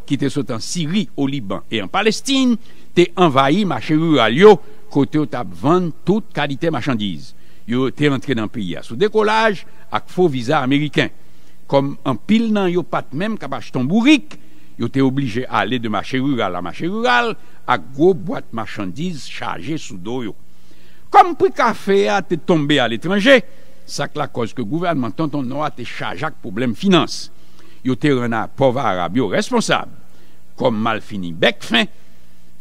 Ki te sot an Siri ou Liban E an Palestine Te envahi mache rural yo Kote yo tap vande tout kalite machandiz Yo te rentre nan piya sou dekolaj Ak fo viza Ameriken Kom an pil nan yo pat mem kapach ton burik Yo te oblije ale de mache rural A mache rural Ak gro boat machandiz chaje sou do yo Kom pri ka fe a te tombe al etranje, sak la koz ke gouvernmentanton nou a te chajak poublem finance. Yo te rena pova Arab yo responsab, kom mal fini bek fin,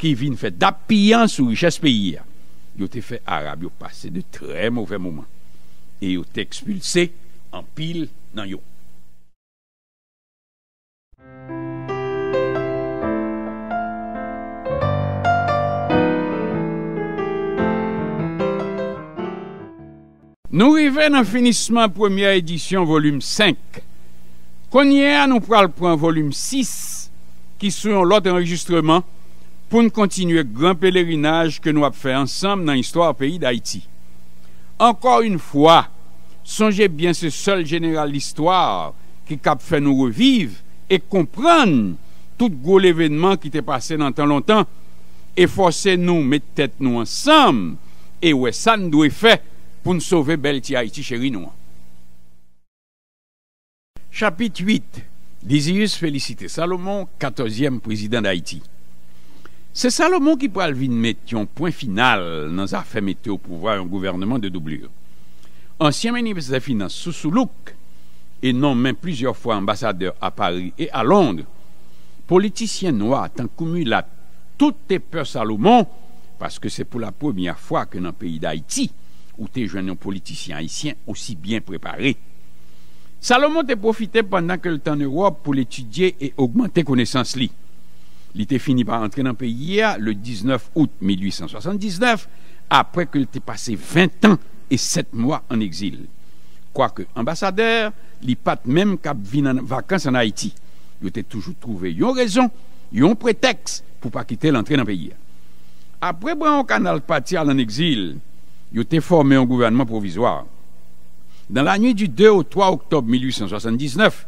ki vin fe dapiyan sou riches peyi ya. Yo te fe Arab yo pase de tre mouve mouman, e yo te ekspulse en pil nan yo. Nou rive nan finisman premier edisyon volum 5 konye an nou pral pran volum 6 ki sou yon lot enregistreman pou nou kontinue gran pelerinaj ke nou ap fè ansam nan istwa ap peyi d'Haïti. Ankor yon fwa, sonje bien se sol general l'istwa ki kap fè nou reviv e kompran tout gwo l'evenman ki te pase nan tan lontan e fose nou metet nou ansam e wè san dwe fè pour nous sauver Haïti, chérie nous. Chapitre 8. Désirus Félicité Salomon, 14e président d'Haïti. C'est Salomon qui pral vin mettre un point final dans affaires mettre au pouvoir un gouvernement de doublure. Ancien ministre des Finances Soussoulouk et même plusieurs fois ambassadeur à Paris et à Londres, politicien noir tant toutes tes peur Salomon parce que c'est pour la première fois que dans le pays d'Haïti, ou te jeune un politicien haïtien aussi bien préparé. Salomon te profite que le temps en Europe pour l'étudier et augmenter connaissance li. Li fini par entrer dans pays pays le 19 août 1879 après qu'il était passé 20 ans et 7 mois en exil. Quoique, ambassadeur, il li même pas de en en vacances en Il Yo te toujours trouvé yon raison, yon prétexte pour quitter l'entrée l'entrée le pays. Après ya. bran on exil, il était formé un gouvernement provisoire. Dans la nuit du 2 au 3 octobre 1879,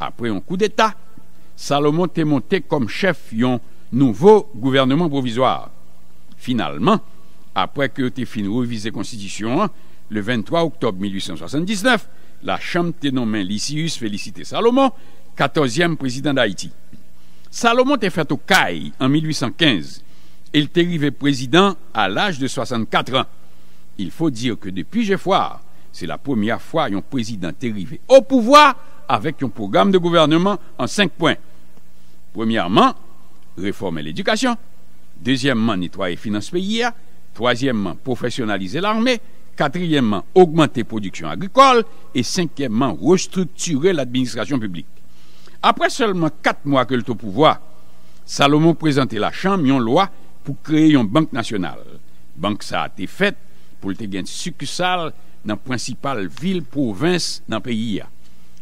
après un coup d'État, Salomon était monté comme chef d'un nouveau gouvernement provisoire. Finalement, après que était fini réviser la Constitution, le 23 octobre 1879, la Chambre était nommée Lycius Félicité Salomon, 14e président d'Haïti. Salomon était fait au CAI en 1815. Il était arrivé président à l'âge de 64 ans. Il faut dire que depuis Geoffroy, c'est la première fois qu'un président est arrivé au pouvoir avec un programme de gouvernement en cinq points. Premièrement, réformer l'éducation. Deuxièmement, nettoyer les finances pays. Troisièmement, professionnaliser l'armée. Quatrièmement, augmenter la production agricole. Et cinquièmement, restructurer l'administration publique. Après seulement quatre mois que le au pouvoir, Salomon présentait la Chambre une loi pour créer une banque nationale. Banque ça a été faite pou lte gen sukusal nan prinsipal dans provins dans peyi ya.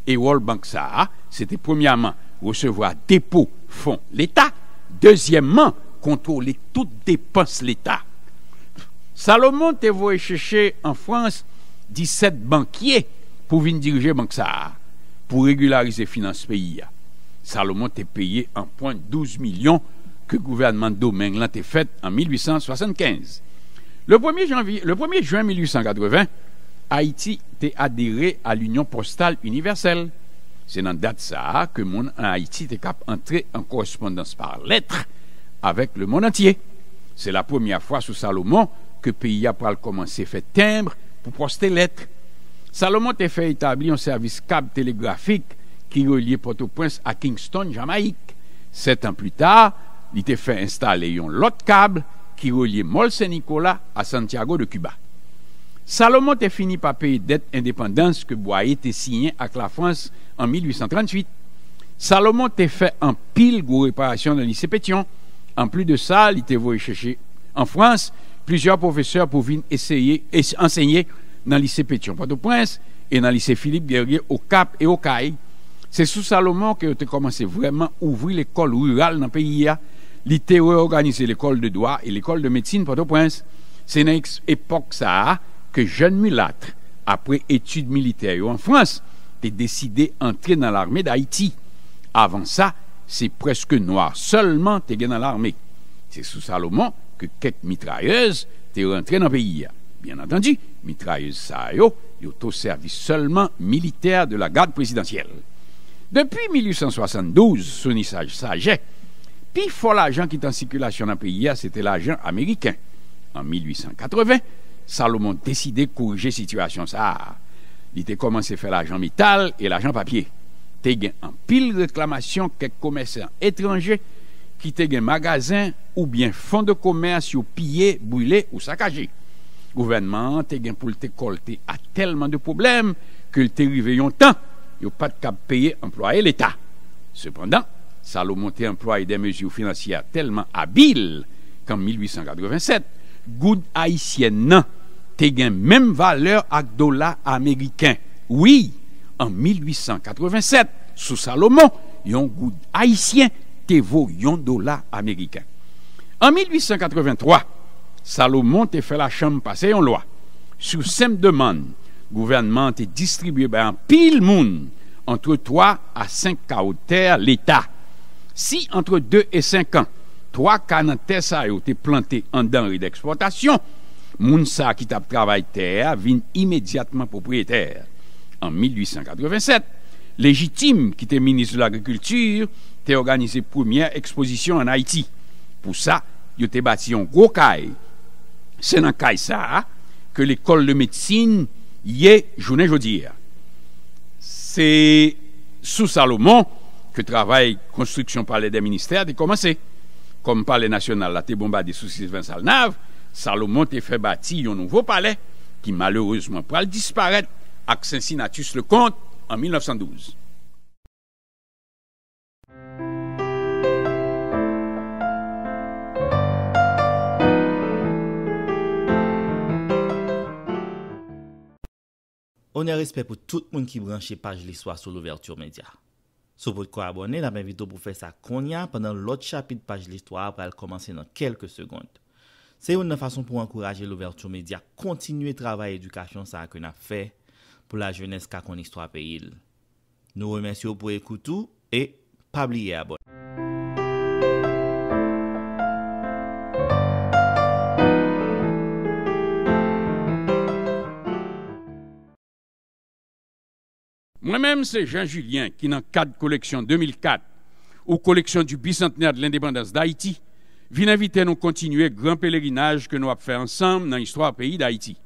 E World bank sa a, se premièrement recevoir dépôt fonds l'État, deuxièmement, contrôler toutes kontrole Salomon te voye en France 17 banquiers pour venir diriger bank Sahara pour régulariser finance du Salomon te payé en point 12 que ke gouvernement Domingue l'a te en 1875. Le 1er, janvier, le 1 juin 1880, Haïti a adhéré à l'Union Postale Universelle. C'est dans date que que Haïti te entré en correspondance par lettres avec le monde entier. C'est la première fois sous Salomon que pays a commencé à fait timbre pour poster lettres. Salomon a fait établir un service câble télégraphique qui reliait Port-au-Prince à Kingston, Jamaïque. Sept ans plus tard, il te fait installer un lot câbles qui reliait Mol Saint-Nicolas à Santiago de Cuba. Salomon est fini par payer dette indépendance que Boyer était signé avec la France en 1838. Salomon t'est fait un pile de réparation dans lycée Pétion. En plus de ça, il était été chercher en France plusieurs professeurs pour venir essayer, enseigner dans le lycée Pétion, Port-au-Prince et dans le lycée Philippe Guerrier au Cap et au Caille. C'est sous Salomon que as commencé vraiment à ouvrir l'école rurale dans le pays. Hein. L'été a l'école de droit et l'école de médecine Port-au-Prince. C'est dans époque ça que jeune mulâtre, après études militaires en France, t'es décidé d'entrer dans l'armée d'Haïti. Avant ça, c'est presque noir. Seulement, t'es dans l'armée. C'est sous Salomon que quelques mitrailleuses t'es rentré dans le pays. Bien entendu, mitrailleuses ça yo, au service seulement militaire de la garde présidentielle. Depuis 1872, Sonny Saget, Pi fol ajan ki tan sikulasyon an piya, se te l'ajan Ameriken. An 1880, Salomon deside kouje situasyon sa. Di te komanse fe l'ajan metal e l'ajan papye. Te gen an pil reklamasyon ke komeyse an etranje ki te gen magazen ou bien fon de komeyse yo piye, bouyle ou sakaje. Gouvenman te gen pou lte kolte a telman de poublem ke lte rive yon tan, yo pat ka peye employe l'Eta. Sependan, Salomon te employe den mezyou financier telman abil kan 1887 goud haisyen nan te gen menm valeur ak dola ameriken Oui, an 1887 sou Salomon yon goud haisyen te vò yon dola ameriken An 1883 Salomon te fè la chanm passe yon lwa Sou sem deman gouvernement te distribuye bayan pil moun entre 3 a 5 kaotèr l'Etat Si entre 2 et 5 ans, 3 kanan tesa yo te planté an danri d'eksportasyon, moun sa ki tap travay ter, vin imediatman popriyeter. An 1887, legitime ki te minis de l'agrikulture, te organize premier ekspozisyon an Haiti. Pou sa, yo te bati an gwo kay. Se nan kay sa, ke l'Ecole de médecine, ye jounen joudir. Se sou Salomon, ke travay konstruksyon pale de ministère de komanse. Kom pale nasyonal la tebomba de soucis vin salnav, Salomon te fe bati yon nouvo pale, ki malourezman pral disparet ak sensinatus le kont en 1912. On y a respet pou tout moun ki branche page li swa sou l'ouverture medya. Sopote kwa abone, la mwen vito pou fè sa konya pandan lot chapit paj l'histoire pral komanse nan kelke segonde. Se yon nan fason pou ankoraje l'ouverture medya kontinye travay edukasyon sa akoun ap fè pou la jwenez kakon istwa pe il. Nou remensyo pou ekoutou e pabliye abone. même, c'est Jean Julien qui, dans cadre collection 2004 ou collection du bicentenaire de l'indépendance d'Haïti, vient inviter nous continuer grand pèlerinage que nous avons fait ensemble dans l'histoire du pays d'Haïti.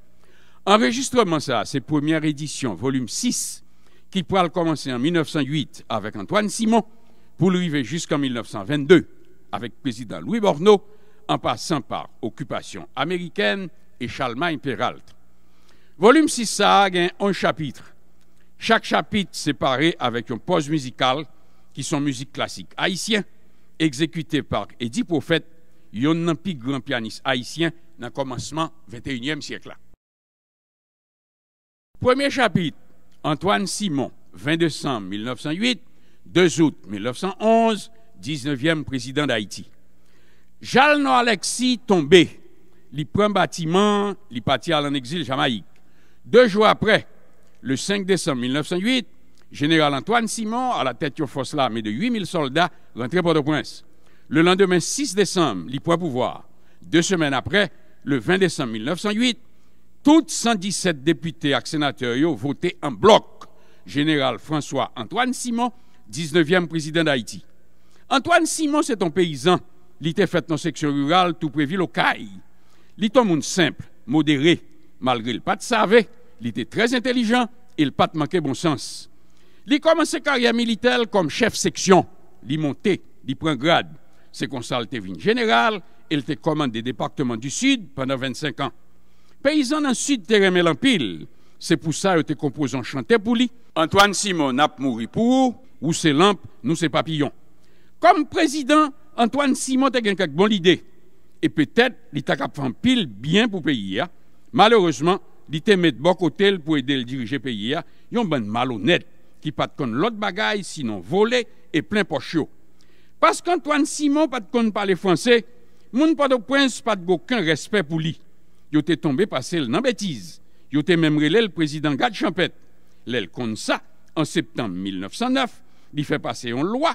Enregistrement ça, c'est première édition, volume 6, qui pourra commencer en 1908 avec Antoine Simon pour arriver jusqu'en 1922 avec président Louis Borneau en passant par occupation américaine et charlemagne Péralt. Volume 6 ça a un chapitre chaque chapitre séparé avec une pause musicale qui sont musique classique haïtienne, exécutée par Eddie Prophète, yon nan grand pianiste haïtien dans le commencement 21e siècle. Premier chapitre, Antoine Simon, 22 décembre 1908, 2 août 1911, 19e président d'Haïti. Jalno Alexis tombé, li prend bâtiment, li parti en exil Jamaïque. Deux jours après, le 5 décembre 1908, général Antoine Simon, à la tête d'une force armée de 8000 soldats, rentrait Port-au-Prince. Le lendemain 6 décembre, il prend pouvoir. Deux semaines après, le 20 décembre 1908, toutes 117 députés et sénateurs ont voté en bloc général François-Antoine Simon, 19e président d'Haïti. Antoine Simon, c'est un paysan. Il était fait dans la section rurale, tout prévu au CAI. Il est un monde simple, modéré, malgré le pas de savait il était très intelligent, et il pas manqué bon sens. Il commencé carrière militaire comme chef section, il monté, il prend grade. C'est comme ça qu'il était général, il était commandé des départements du Sud pendant 25 ans. Paysan dans le Sud, terrain en pile. C'est pour ça qu'il était en chanté pour lui. Antoine Simon n'a pas mouru pour ou c'est lampe, nous c'est papillons. Comme président, Antoine Simon a quelques bonne idée. Et peut-être, il a fait un pile bien pour payer. Hein. Malheureusement, li te met bok o tel pou ede l dirije peye ya, yon ban malo ned, ki pat kon l ot bagay, sinon vole, e plen po chyo. Pas kon Antoine Simon pat kon pale franse, moun pa do prins pat gokan respet pou li. Yo te tombe pase l nan betiz, yo te memrele l prezident Gade Champet. Le l kon sa, an septembe 1909, li fe pase yon lwa,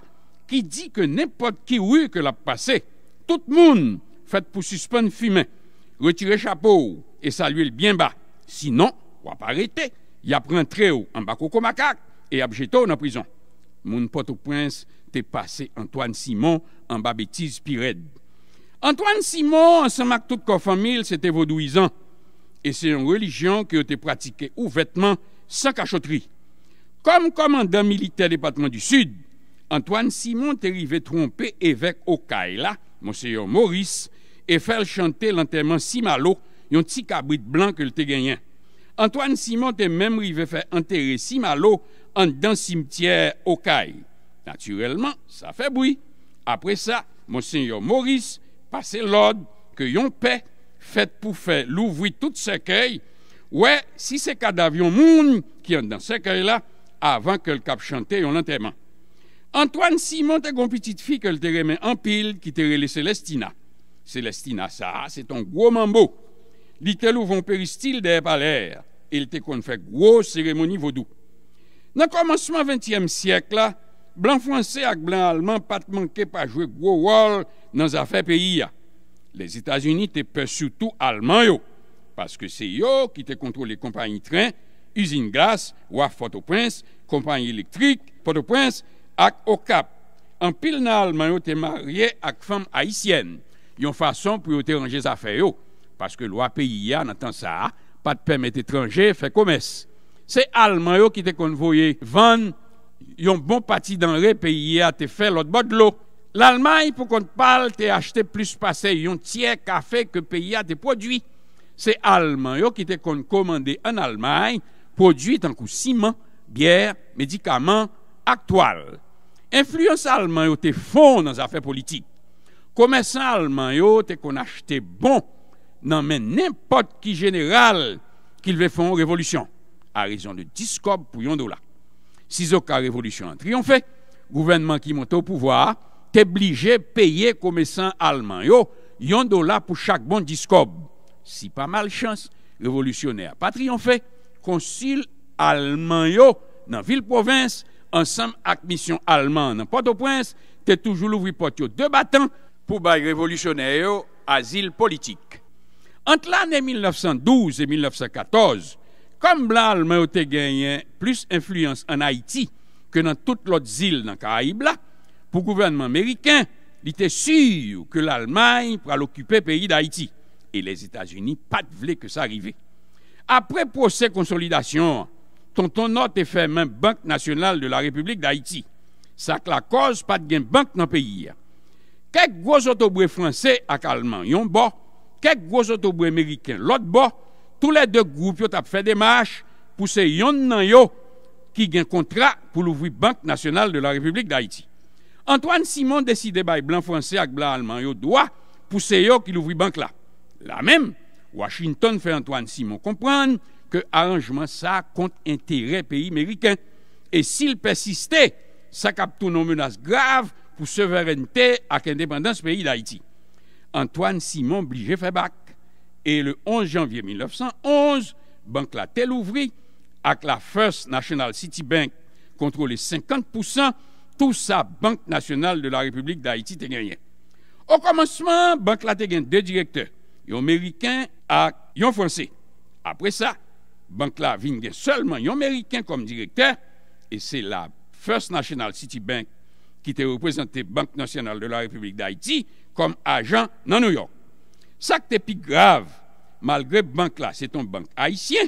ki di ke nepot ki wu ke la pase, tout moun, fat pou suspon fumen, retire chapou, e saluil bien ba, Sinon, wap arete, y apren tre ou an bako komakak E ap jetou nan prizon Moun poto prins te pase Antoine Simon an ba betis pired Antoine Simon an san mak tout kon famil se te vodouizan E se yon religyon ki yo te pratike ou vetman san kachotri Kom komandant militer departement du sud Antoine Simon te rive trompe evèk o kaila, monsenyor Maurice E fel chante lantèman si malo yon ti cabrit blanc que lte gagné. Antoine Simon te même rive faire enterrer Simalo an cimetière au Caille. Naturellement, ça fait bruit. Après ça, monsieur Maurice pase l'ordre que yon paye pour pour faire l'ouvrir tout sekèy. Ouais, si c'est kadav yon moun ki dans dans sekèy là avant que le cap chante yon enterrement. Antoine Simon te gon petite fille que l te en pile, qui ki te Celestina. Celestina ça, c'est ton gros mambo. li tel ou von peristil de ep alèr el te kon fèk gwo seremoni vodou. Nan komanseman 20èm sièkla, blan fransè ak blan alman pat manke pa jwè gwo wol nan zafè peyi ya. Les Etats-Unis te pè soutou alman yo paske se yo ki te kontrole kompanyi tren, usine glas, waf fotoprins, kompanyi elektrik, fotoprins, ak okap. An pil nan alman yo te marye ak fam aisyen yon fason pou yo te ranger zafè yo Parce que loi pays n'entend ça, pas de permettre étranger fait commerce. C'est l'Allemagne qui te convoyé vendre un bon parti d'enrée pays a fait l'autre bord de l'eau. L'Allemagne, pour qu'on parle, te acheté plus passé un tiers café que pays a te produit. C'est l'Allemagne qui te commandé en Allemagne produit en coup ciment, bière, médicaments, actuels. Influence allemande te fond dans les affaires politiques. Commerçant allemand te qu'on acheté bon nan n'importe qui général qu'il veut faire une révolution à raison de discours pour yon do Si zo révolution a triomphé, le gouvernement qui monte au pouvoir te obligé peye komesan alman yo, yon do la bon discours, Si pas mal chance révolutionnaire a triomphé, allemand konsil dans yo nan vil-provins, ansam ak Port-au-Prince, te toujours l'ouvrir porte yo de pour pour bay revolusyonè yo politique. Ante l'anè 1912 et 1914, kom blal mè ou te genyen plus influence an Haïti ke nan tout l'ot zil nan Kaibla, pou gouvernement mèriken, li te syou ke l'Almanye pral okupè peyi d'Haïti e les Etats-Unis pat vle ke sa rive. Apre posè konsolidasyon, ton ton not te fè men bank nasyonal de la republik d'Haïti, sak la koz pat gen bank nan peyi. Kèk gwojotobre fransè ak Alman yon bo, Kèk gwozotobou emeryken lot bo, tou le dèk goup yo tap fè demache pou se yon nan yo ki gen kontra pou louvri bank nasyonal de la republik da iti. Antoine Simon deside bay blan fransè ak blan alman yo dwa pou se yo ki louvri bank la. La men, Washington fè Antoine Simon kompran ke aranjman sa kont enterè peyi emeryken. E sil persistè, sa kap tou nou menas grav pou severentè ak independans peyi da iti. Antoine Simon Bligé Febac. Et le 11 janvier 1911, Banque la Telle ouvrit avec la First National City Bank contrôlait 50%, tout sa Banque Nationale de la République d'Haïti Au commencement, Banque la Telle deux directeurs, un américain et un français. Après ça, Banque la a seulement un américain comme directeur et c'est la First National City Bank qui était représentée Banque Nationale de la République d'Haïti comme agent dans New York. Ça qui est plus grave, malgré banque là, c'est un banque haïtien.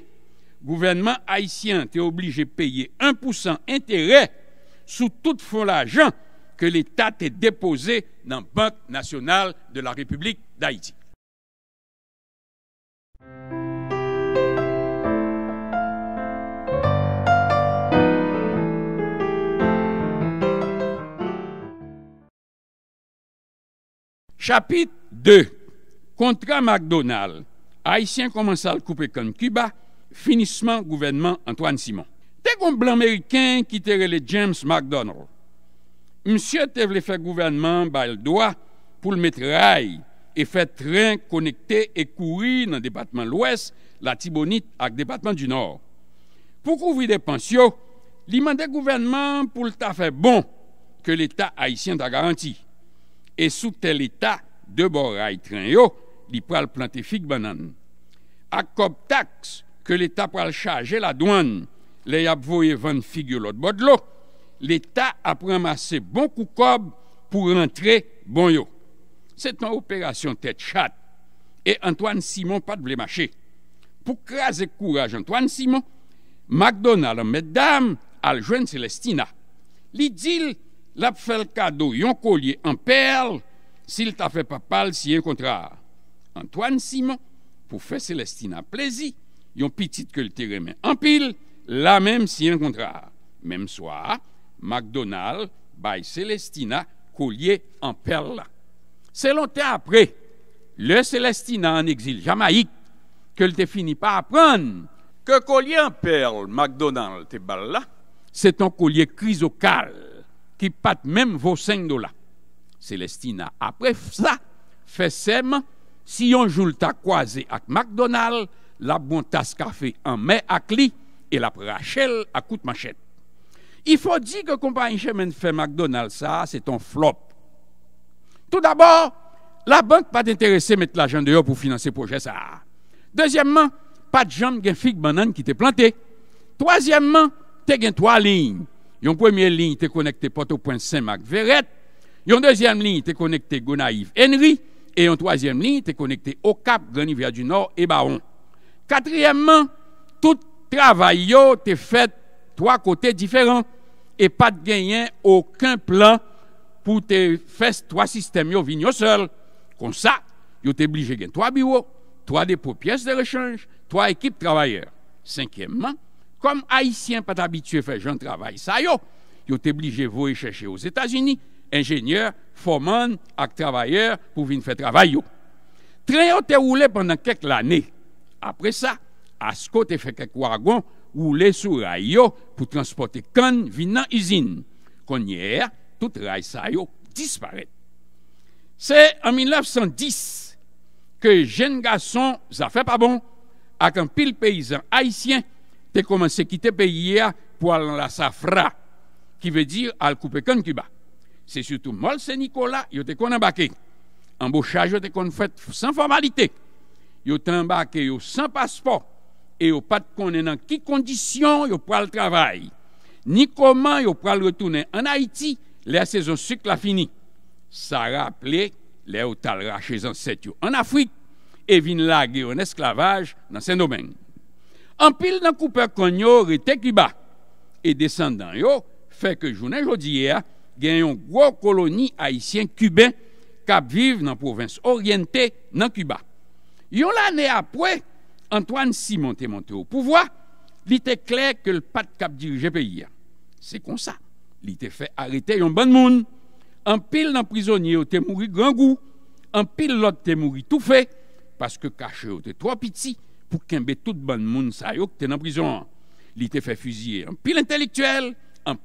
Gouvernement haïtien est obligé de payer 1% intérêt sur tout fonds d'agent que l'État a déposé dans la Banque nationale de la République d'Haïti. Chapit 2 Kontra McDonald Haitien komensal koupe kon Cuba Finisman gouvenman Antoine Simon Tekon blan Ameriken kitere le James McDonald Msyen te vle fè gouvenman ba el doa Poul metre ray E fè tren konekte e kouri nan depatman l'Ouest La Tibonit ak depatman du Nord Pou kouvri depansyo Li mande gouvenman pou l'ta fè bon Ke l'Etat Haitien ta garanti e soute l'Etat debor raytren yo li pral plantefik banan. Akob taks ke l'Etat pral chaje la douan, le yap voye van figyo lot bodlo, l'Etat ap remase bon koukob pou rentre bon yo. Sèt an operasyon tèd chad, e Antoine Simon pat ble mache. Pou kraze kouraj Antoine Simon, McDonald an meddam al jwen Celestina. Li dil... l'a fait le cadeau yon collier en perle s'il t'a fait papal si un contrat. Antoine Simon, pour faire Celestina plaisir, yon petite que le remet en pile, la même si un contrat. Même soir, McDonald by Celestina collier en perle C'est longtemps après, le Celestina en exil Jamaïque, que le te fini par apprendre que collier en perle McDonald te balla, là, c'est un collier chrysocal qui pat même vos 5 dollars. Célestina, après ça, fait sem si on joue le croisé avec McDonald's, la bon tasse café en mai à cli et la Rachel à coup de Il faut dire que compagnie chemin fait McDonald's, ça, c'est un flop. Tout d'abord, la banque pas à mettre l'argent dehors pour financer le projet ça. Deuxièmement, pas de jambe figue banane qui te planté. Troisièmement, t'es as trois lignes. Yon première ligne te connecté Porto au point Saint-Marc verret Yon deuxième ligne te connectée Gonaïve Henry. Et yon troisième ligne te connecté au Cap, Grand du Nord et Baron. Quatrièmement, tout travail te fait trois côtés différents et pas de gagner aucun plan pour te faire trois systèmes yo seul. Comme ça, yo t'es obligé de gagner trois bureaux, trois dépôts pièces de rechange, trois équipes travailleurs. Cinquièmement, Kom Haitien pat abitue fè jan travay sa yo, yo te blije vou e chèche ouz Etats-Unis, enjènyèr, fòman ak travayèr pou vin fè travay yo. Trè yo te oule pendant kèk l'anè. Apre sa, asko te fè kèk wagwan oule sou ray yo pou transporte kan vin nan izin. Kon yè, tout ray sa yo disparè. Se an 1910, ke jen gason zafè pa bon, ak an pil peyizan Haitien te komanse ki te peyea pou alan la safra, ki ve dir al koupe kon kiba. Se sutou mol se Nikola, yo te kon abake. Ambosha, yo te kon fet san formalite. Yo te abake yo san paspo, e yo pat konen an ki kondisyon yo pral travay. Ni koman yo pral retounen an Haiti, le ase zon suk la fini. Sa rapple, le yo tal rache zon set yo an Afrik, e vin lagre an esklavaj nan sen domenj. Anpil nan kouper kon yo rete Kuba. E descendant yo feke jounen jodiyea gen yon gro koloni haisyen kuben kap vive nan provins oryente nan Kuba. Yon lane apwe, Antoine Simon te monte ou pouvoi, li te kler ke l pat kap dirije peyi. Se konsa, li te fe arete yon ban moun. Anpil nan prizonye yo te mouri grangou. Anpil lot te mouri toufe, paske kache yo te tropitsi. pour qu'il tout bon moun sa yo qui t'es en prison Il fait te Un pile pile pil intellectuel, un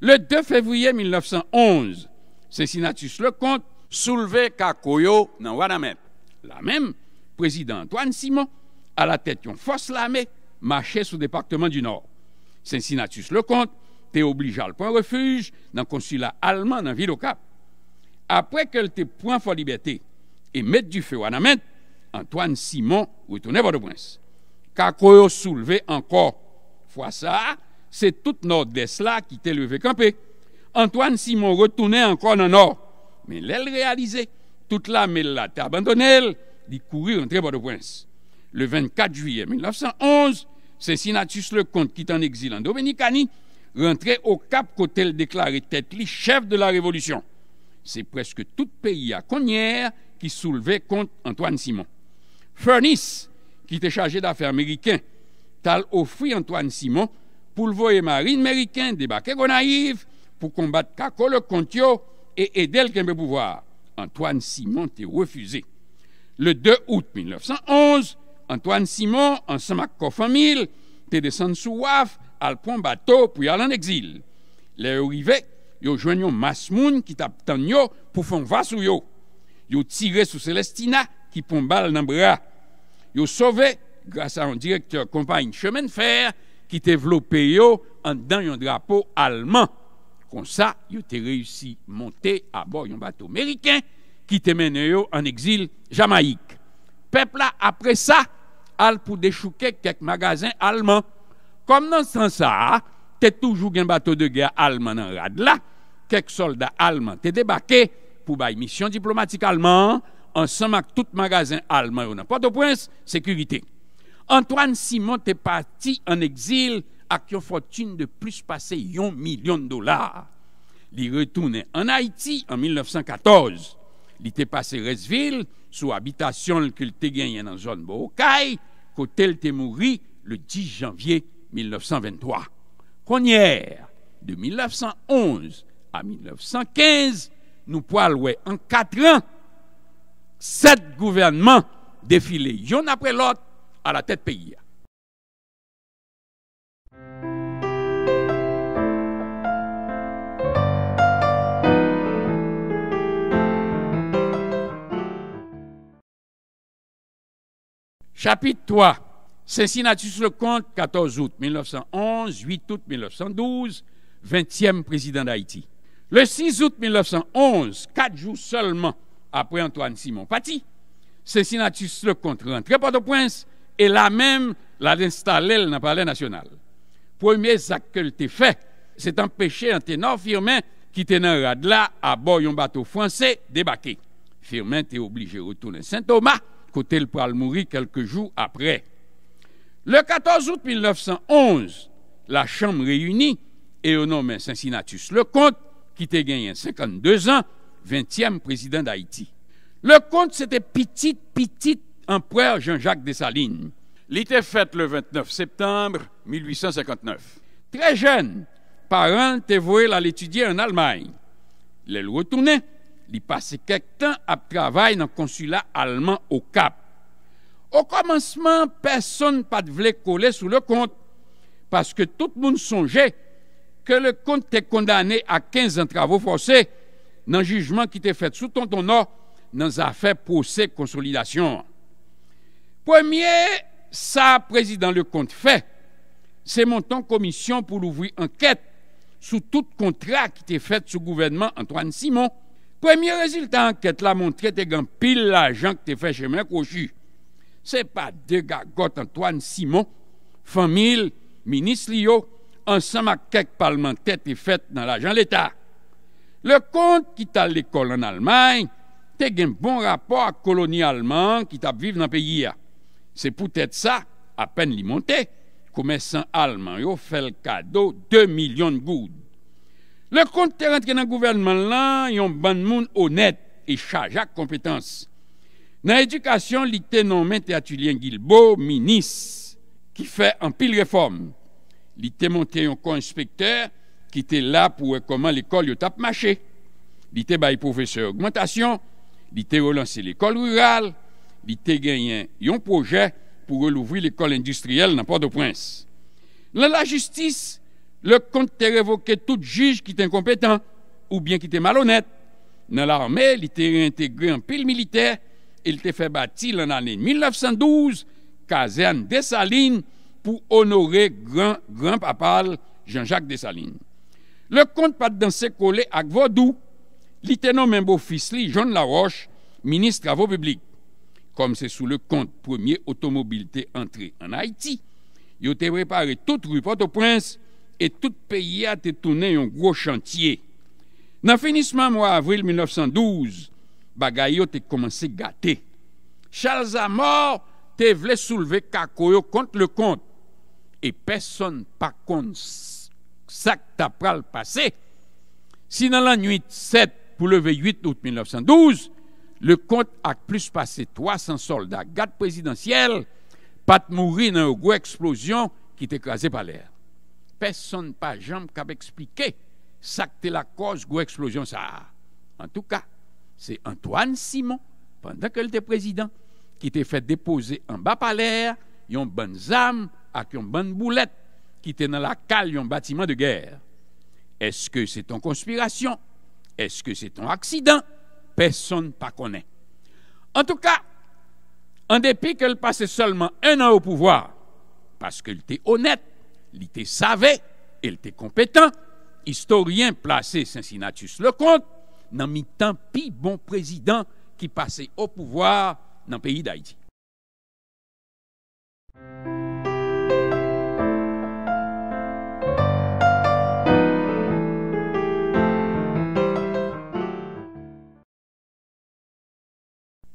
Le 2 février 1911, Cincinnatus Lecomte souleve Kakoyo dans Wanamet. La même président Antoine Simon, à la tête. force l'armée, marchait sur le département du Nord. Cincinnatus Lecomte prendre refuge dans refuge consulat consulat dans la ville au cap Après qu'elle était point en liberté et met du feu à Wanamet, Antoine Simon retournait à bordeaux prince Kako soulevait encore fois ça, c'est tout nord-est qui t'est levé campé. Antoine Simon retournait encore dans le nord. Mais l'aile réalisait, toute la là l'a abandonnée, il courir rentrer à de prince Le 24 juillet 1911, Cincinnatus le comte qui est en exil en Dominicanie, rentrait au Cap côté déclaré tête chef de la révolution. C'est presque tout pays à Cognières qui soulevait contre Antoine Simon. Furnis, qui était chargé d'affaires américains, tal offrit Antoine Simon pour voir voyer marine américain débarquer Gonaiv pour combattre kako le et aider le kembe pouvoir. Antoine Simon t'est refusé. Le 2 août 1911, Antoine Simon, en mak kofamil, t'est descendu sous waf al bateau, bateau, puis à en exil. Les yo yo jwen qui qui pris pour faire pour pour faire fon vas yo. Yo tiré sur Celestina, ki poumbal nan bra. Yo sove, grasa an direktor kompa yon chemen fer, ki te vlopè yo an dan yon drapo alman. Kon sa, yo te reysi montè a bo yon bato merikè ki te menè yo an eksil jamaik. Pepla apre sa, al pou dechouke kek magazin alman. Kom nan san sa, te toujou gen bato de gè alman nan rad la, kek soldat alman te debake pou baye misyon diplomatik alman an, an samak tout magazin alman yon apote prins, sekurite. Antoine Simon te pati an eksil ak yon fotune de plus pase yon milyon dolar. Li retoune an Haiti an 1914. Li te pase Resville, sou abitasyon l'kulte gen yon anjon bohokay, kote l te mouri le 10 janvye 1923. Konyer, de 1911 a 1915, nou palwe an 4 an, sept gouvernements défilés, l'un après l'autre, à la tête pays. Chapitre 3. le compte, 14 août 1911, 8 août 1912, 20e président d'Haïti. Le 6 août 1911, quatre jours seulement après Antoine Simon Paty. C'est le contre à Port-au-Prince et là même l'a installé dans le palais national. Premier acte fait, c'est empêcher un ténor Firmin qui était dans rade là à bord d'un bateau français débarqué. Firmin était obligé de retourner Saint-Thomas, côté le pral mourir quelques jours après. Le 14 août 1911, la Chambre réunit et au nom de Saint-Sinatus-le-Comte qui était gagné 52 ans, 20e président d'Haïti. Le comte, c'était petit, petit empereur Jean-Jacques Dessalines. Il était fait le 29 septembre 1859. Très jeune, parents t'évoient à l'étudier en Allemagne. Il retourné, il passait quelques temps à travailler dans le consulat allemand au Cap. Au commencement, personne ne voulait coller sous le compte parce que tout le monde songeait que le comte était condamné à 15 ans de travaux forcés dans le jugement qui était fait sous ton nord dans affaire procès consolidation. Premier, ça, président le compte fait, c'est monter commission pour l'ouvrir enquête sous tout contrat qui était fait sous gouvernement Antoine Simon. Premier résultat enquête l'a montré que as pile l'argent qui t'es fait chez Mme Ce C'est pas deux gagotes Antoine Simon, famille, ministre Lio, ensemble avec quelques parlementaires et fait dans l'argent l'État. Le kont ki tal l'ekol an Alman, te gen bon rapor a koloni Alman ki tap viv nan peyi ya. Se pou tèt sa, apen li monte, koumè san Alman yo fel kado 2 milyon goud. Le kont te rent gen an gouvernman lan, yon ban moun honet e chajak kompetans. Nan edukasyon, li te nomen te atulien Gilbo, minis, ki fè an pil reform. Li te monte yon konspektèr. ki te la pou rekomman l'ekol yo tap mache. Bi te baye profeseur augmentation, bi te relansi l'ekol rural, bi te genyen yon proje pou relouvri l'ekol industriel nan port do prince. Nan la justice, le kont te revoke tout juj ki te incompétant ou bien ki te mal honet. Nan la armé, li te reintegre an pil militer e li te fe bati lan anen 1912 kazen desaline pou onore gran papal Jean-Jacques desaline. Le compte pas dans ses collé à Vodou. lieutenant même beau fils li, Laroche, ministre travaux publics. Comme c'est sous le compte premier automobilité entrée en Haïti, il a préparé toute rue Port-au-Prince et tout pays a été tourné un gros chantier. Dans le finissement mois avril 1912, bagay a te commencé gâter. Charles Amor a voulu soulever Kakoyo contre le compte. Et personne pas contre ça t'a le passé. Si dans la nuit 7 pour lever 8 août 1912, le compte a plus passé 300 soldats, garde présidentielle, pas mourir dans une grosse explosion qui t'écrasait par l'air. Personne pas jamais expliqué expliquer ça que la cause de explosion ça. En tout cas, c'est Antoine Simon, pendant qu'il était président, qui t'a fait déposer en bas par l'air, une bonne âme avec une bonne boulette qui était dans la cale d'un bâtiment de guerre. Est-ce que c'est une conspiration? Est-ce que c'est un accident? Personne ne connaît. En tout cas, en dépit qu'elle passait seulement un an au pouvoir, parce qu'elle était honnête, elle était savée, elle était compétent, historien placé Saint-Sinatus le compte, dans mis tant pis bon président qui passait au pouvoir dans le pays d'Haïti.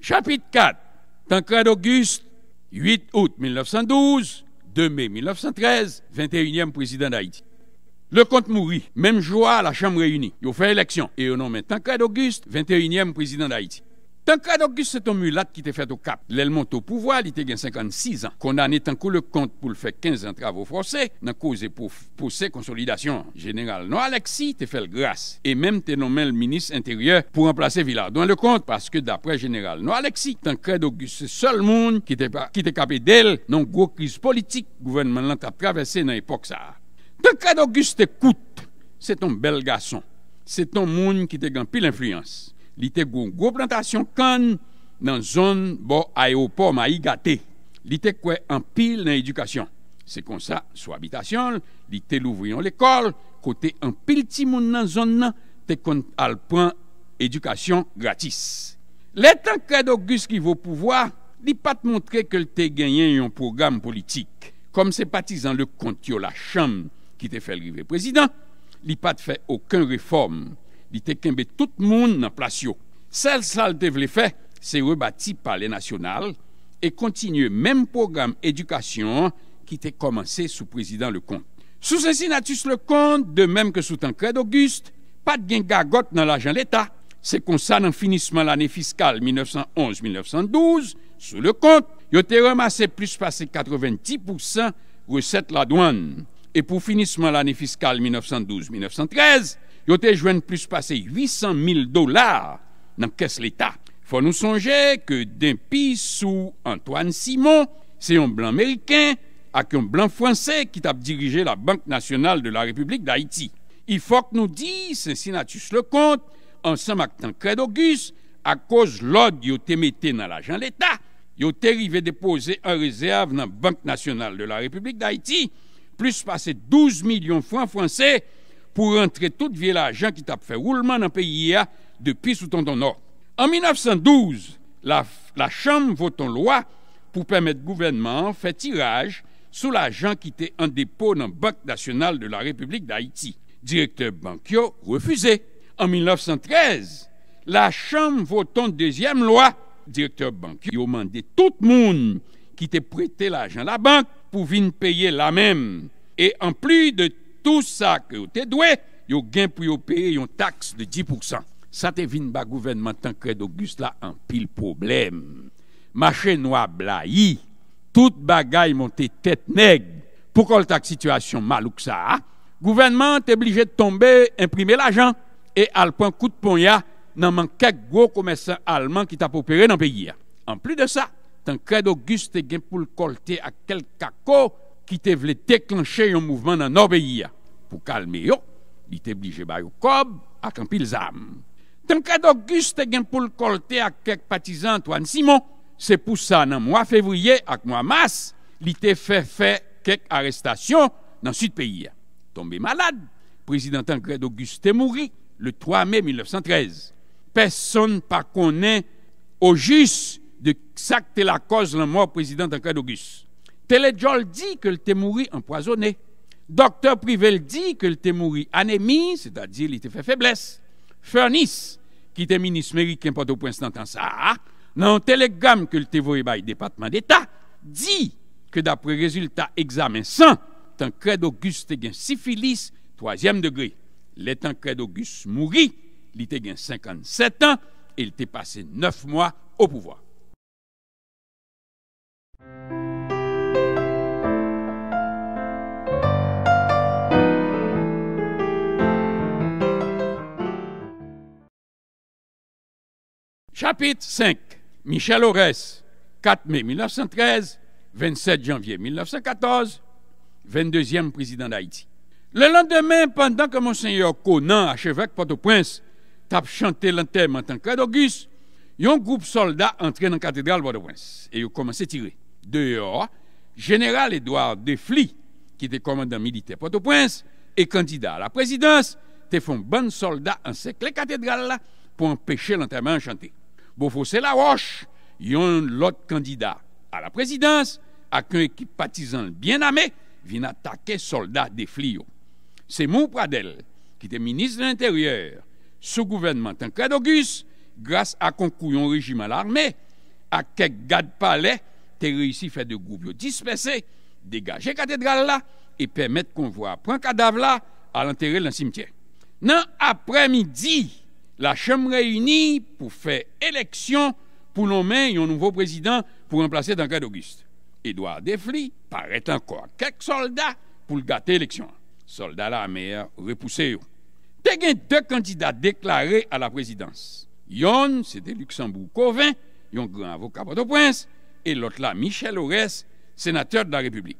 Chapitre 4. Tancred Auguste, 8 août 1912, 2 mai 1913, 21e président d'Haïti. Le comte mourit, même joie à la Chambre réunie. Il fait élection. Et au nom maintenant Tancred Auguste, 21e président d'Haïti. Tan kred Auguste se ton mulat ki te fè tou kap. Lèl montou pouvoil, ite gen 56 an. Kondan etan kou le kont pou l'fè 15 an travou frosè, nan kou zè pou pousè konsolidasyon. General Noalexi te fè l'gras. Et mèm te nomen l'ministre intérieur pou remplase Vilardouan le kont. Paske d'apre General Noalexi, tan kred Auguste se sol moun ki te kapè del nan gwo kriz politik gouvenman lant ap travesè nan epok sa. Tan kred Auguste te kout, se ton bel gason. Se ton moun ki te gen pil influence. li te goun goun plantasyon kan nan zon bo aeopor ma yi gate. Li te kwe an pil nan edukasyon. Se konsa, sou abitasyon, li te louvri yon lekol, kote an pil timoun nan zon nan, te kon alpon edukasyon gratis. Le tan kred Auguste kivou pouvoi, li pat montre ke lte genyen yon program politik. Kom se patizan le kontyo la chanm ki te fel grive prezident, li pat fe okon reforme. li te kembe tout moun nan plasyon. Sel sal devle fe, se rebati palenasyonal, e kontinye menm program edukasyon ki te komanse sou prezident le kont. Sou sensinatus le kont, de menm ke sou tankred Auguste, pat gen gagot nan lajan l'Etat, se konsan an finisman l'anay fiskal 1911-1912, sou le kont, yo te remase plus pase 90% reset la douan. E pou finisman l'anay fiskal 1912-1913, yo te jwen plus pase 800.000 dolar nan kes l'Etat. Fon nou sonje ke den pi sou Antoine Simon, se yon blan Ameriken ak yon blan Fransè ki tap dirije la Banque Nationale de la Republik d'Haïti. I fok nou di, se sinatus le kont, ansem ak tan kredo gus, ak koz l'od yo te mette nan l'ajan l'Etat, yo te rive depose an rezerv nan Banque Nationale de la Republik d'Haïti, plus pase 12.000.000 francs Fransè, pour rentrer tout l'argent qui t'a fait roulement dans le pays depuis sous ton nord. En 1912, la, Chambre vote une loi pour permettre au gouvernement faire tirage sur l'agent qui était en dépôt dans la Banque nationale de la République d'Haïti. Directeur Banquio refusé. En 1913, la Chambre vote une deuxième loi. Directeur Banquio demandait tout le monde qui était prêté l'argent à la banque pour payer la même. Et en plus de sa kre ou te dwe yo gen pou yo pere yon taks de 10%. Sa te vin ba gouvenman tan kred Auguste la an pil problem. Mache nou a bla yi, tout bagay moun te tet neg pou kol tak situasyon malouk sa a, gouvenman te blije tombe imprime l'ajan e alpon kout pon ya nan man kek gro komesan alman ki tap opere nan peyi ya. An pli de sa, tan kred Auguste gen pou l'kolte a kel kako ki te vle te klanshe yon mouvman nan nor peyi ya. Pour calmer il était obligé de faire cob avec un pile d'âme. Tant d'Auguste, a pour le colter avec quelques partisans Antoine Simon, c'est pour ça, dans mois février et mois mars, il a fait, fait quelques arrestations dans le sud pays. Tombé malade, le président Tancred Auguste est mort le 3 mai 1913. Personne ne connaît au juste de qui est la cause de la mort du président Tancred Auguste. Téléjol dit que le t'est mort empoisonné. Dokter Privel di ke lte mouri anemi, se ta di li te fe feblesse. Furnis, ki te minismeri kenpote ou prens nantan sa, nan telegram ke lte vowe baye Departement d'Etat, di ke dapre rezultat examen san, tan kredo gus te gen sifilis, 3e degre. Le tan kredo gus mouri, li te gen 57 an, e lte pase 9 mwa ou pouvoi. Chapitre 5, Michel Aurès, 4 mai 1913, 27 janvier 1914, 22e président d'Haïti. Le lendemain, pendant que Monseigneur Conan, archevêque Port-au-Prince, tape chanté l'enterrement en que Auguste, un groupe de soldats entré dans la cathédrale Port-au-Prince et ils commencé à tirer. Dehors, général Édouard Defly, qui était commandant militaire Port-au-Prince et candidat à la présidence, te font bon soldat en sec cathédrale cathédrales pour empêcher l'enterrement enchanté. La la yon il y a la présidence, avec une équipe patizan bien vient attaquer atake soldat des Flio. C'est Mou Pradel, qui te ministre de l'Intérieur, sous gouvernement à Auguste, grâce à a konkou yon rejiman l'armè, à kek gad palais, te reisi fè de goup yo groupes degaje et la, qu'on pèmèt prendre cadavre là la, à l'intérieur d'un cimetière. Nan après midi, la Chambre réunie pour faire élection pour nommer un nouveau président pour remplacer Duncan Auguste. Édouard Defli paraît encore quelques soldats pour gâter l'élection. Soldats la mer euh, repoussés. a deux candidats déclarés à la présidence. Yon, c'était Luxembourg Covin, un grand avocat Port-au-Prince, et l'autre là, Michel Aurès, sénateur de la République.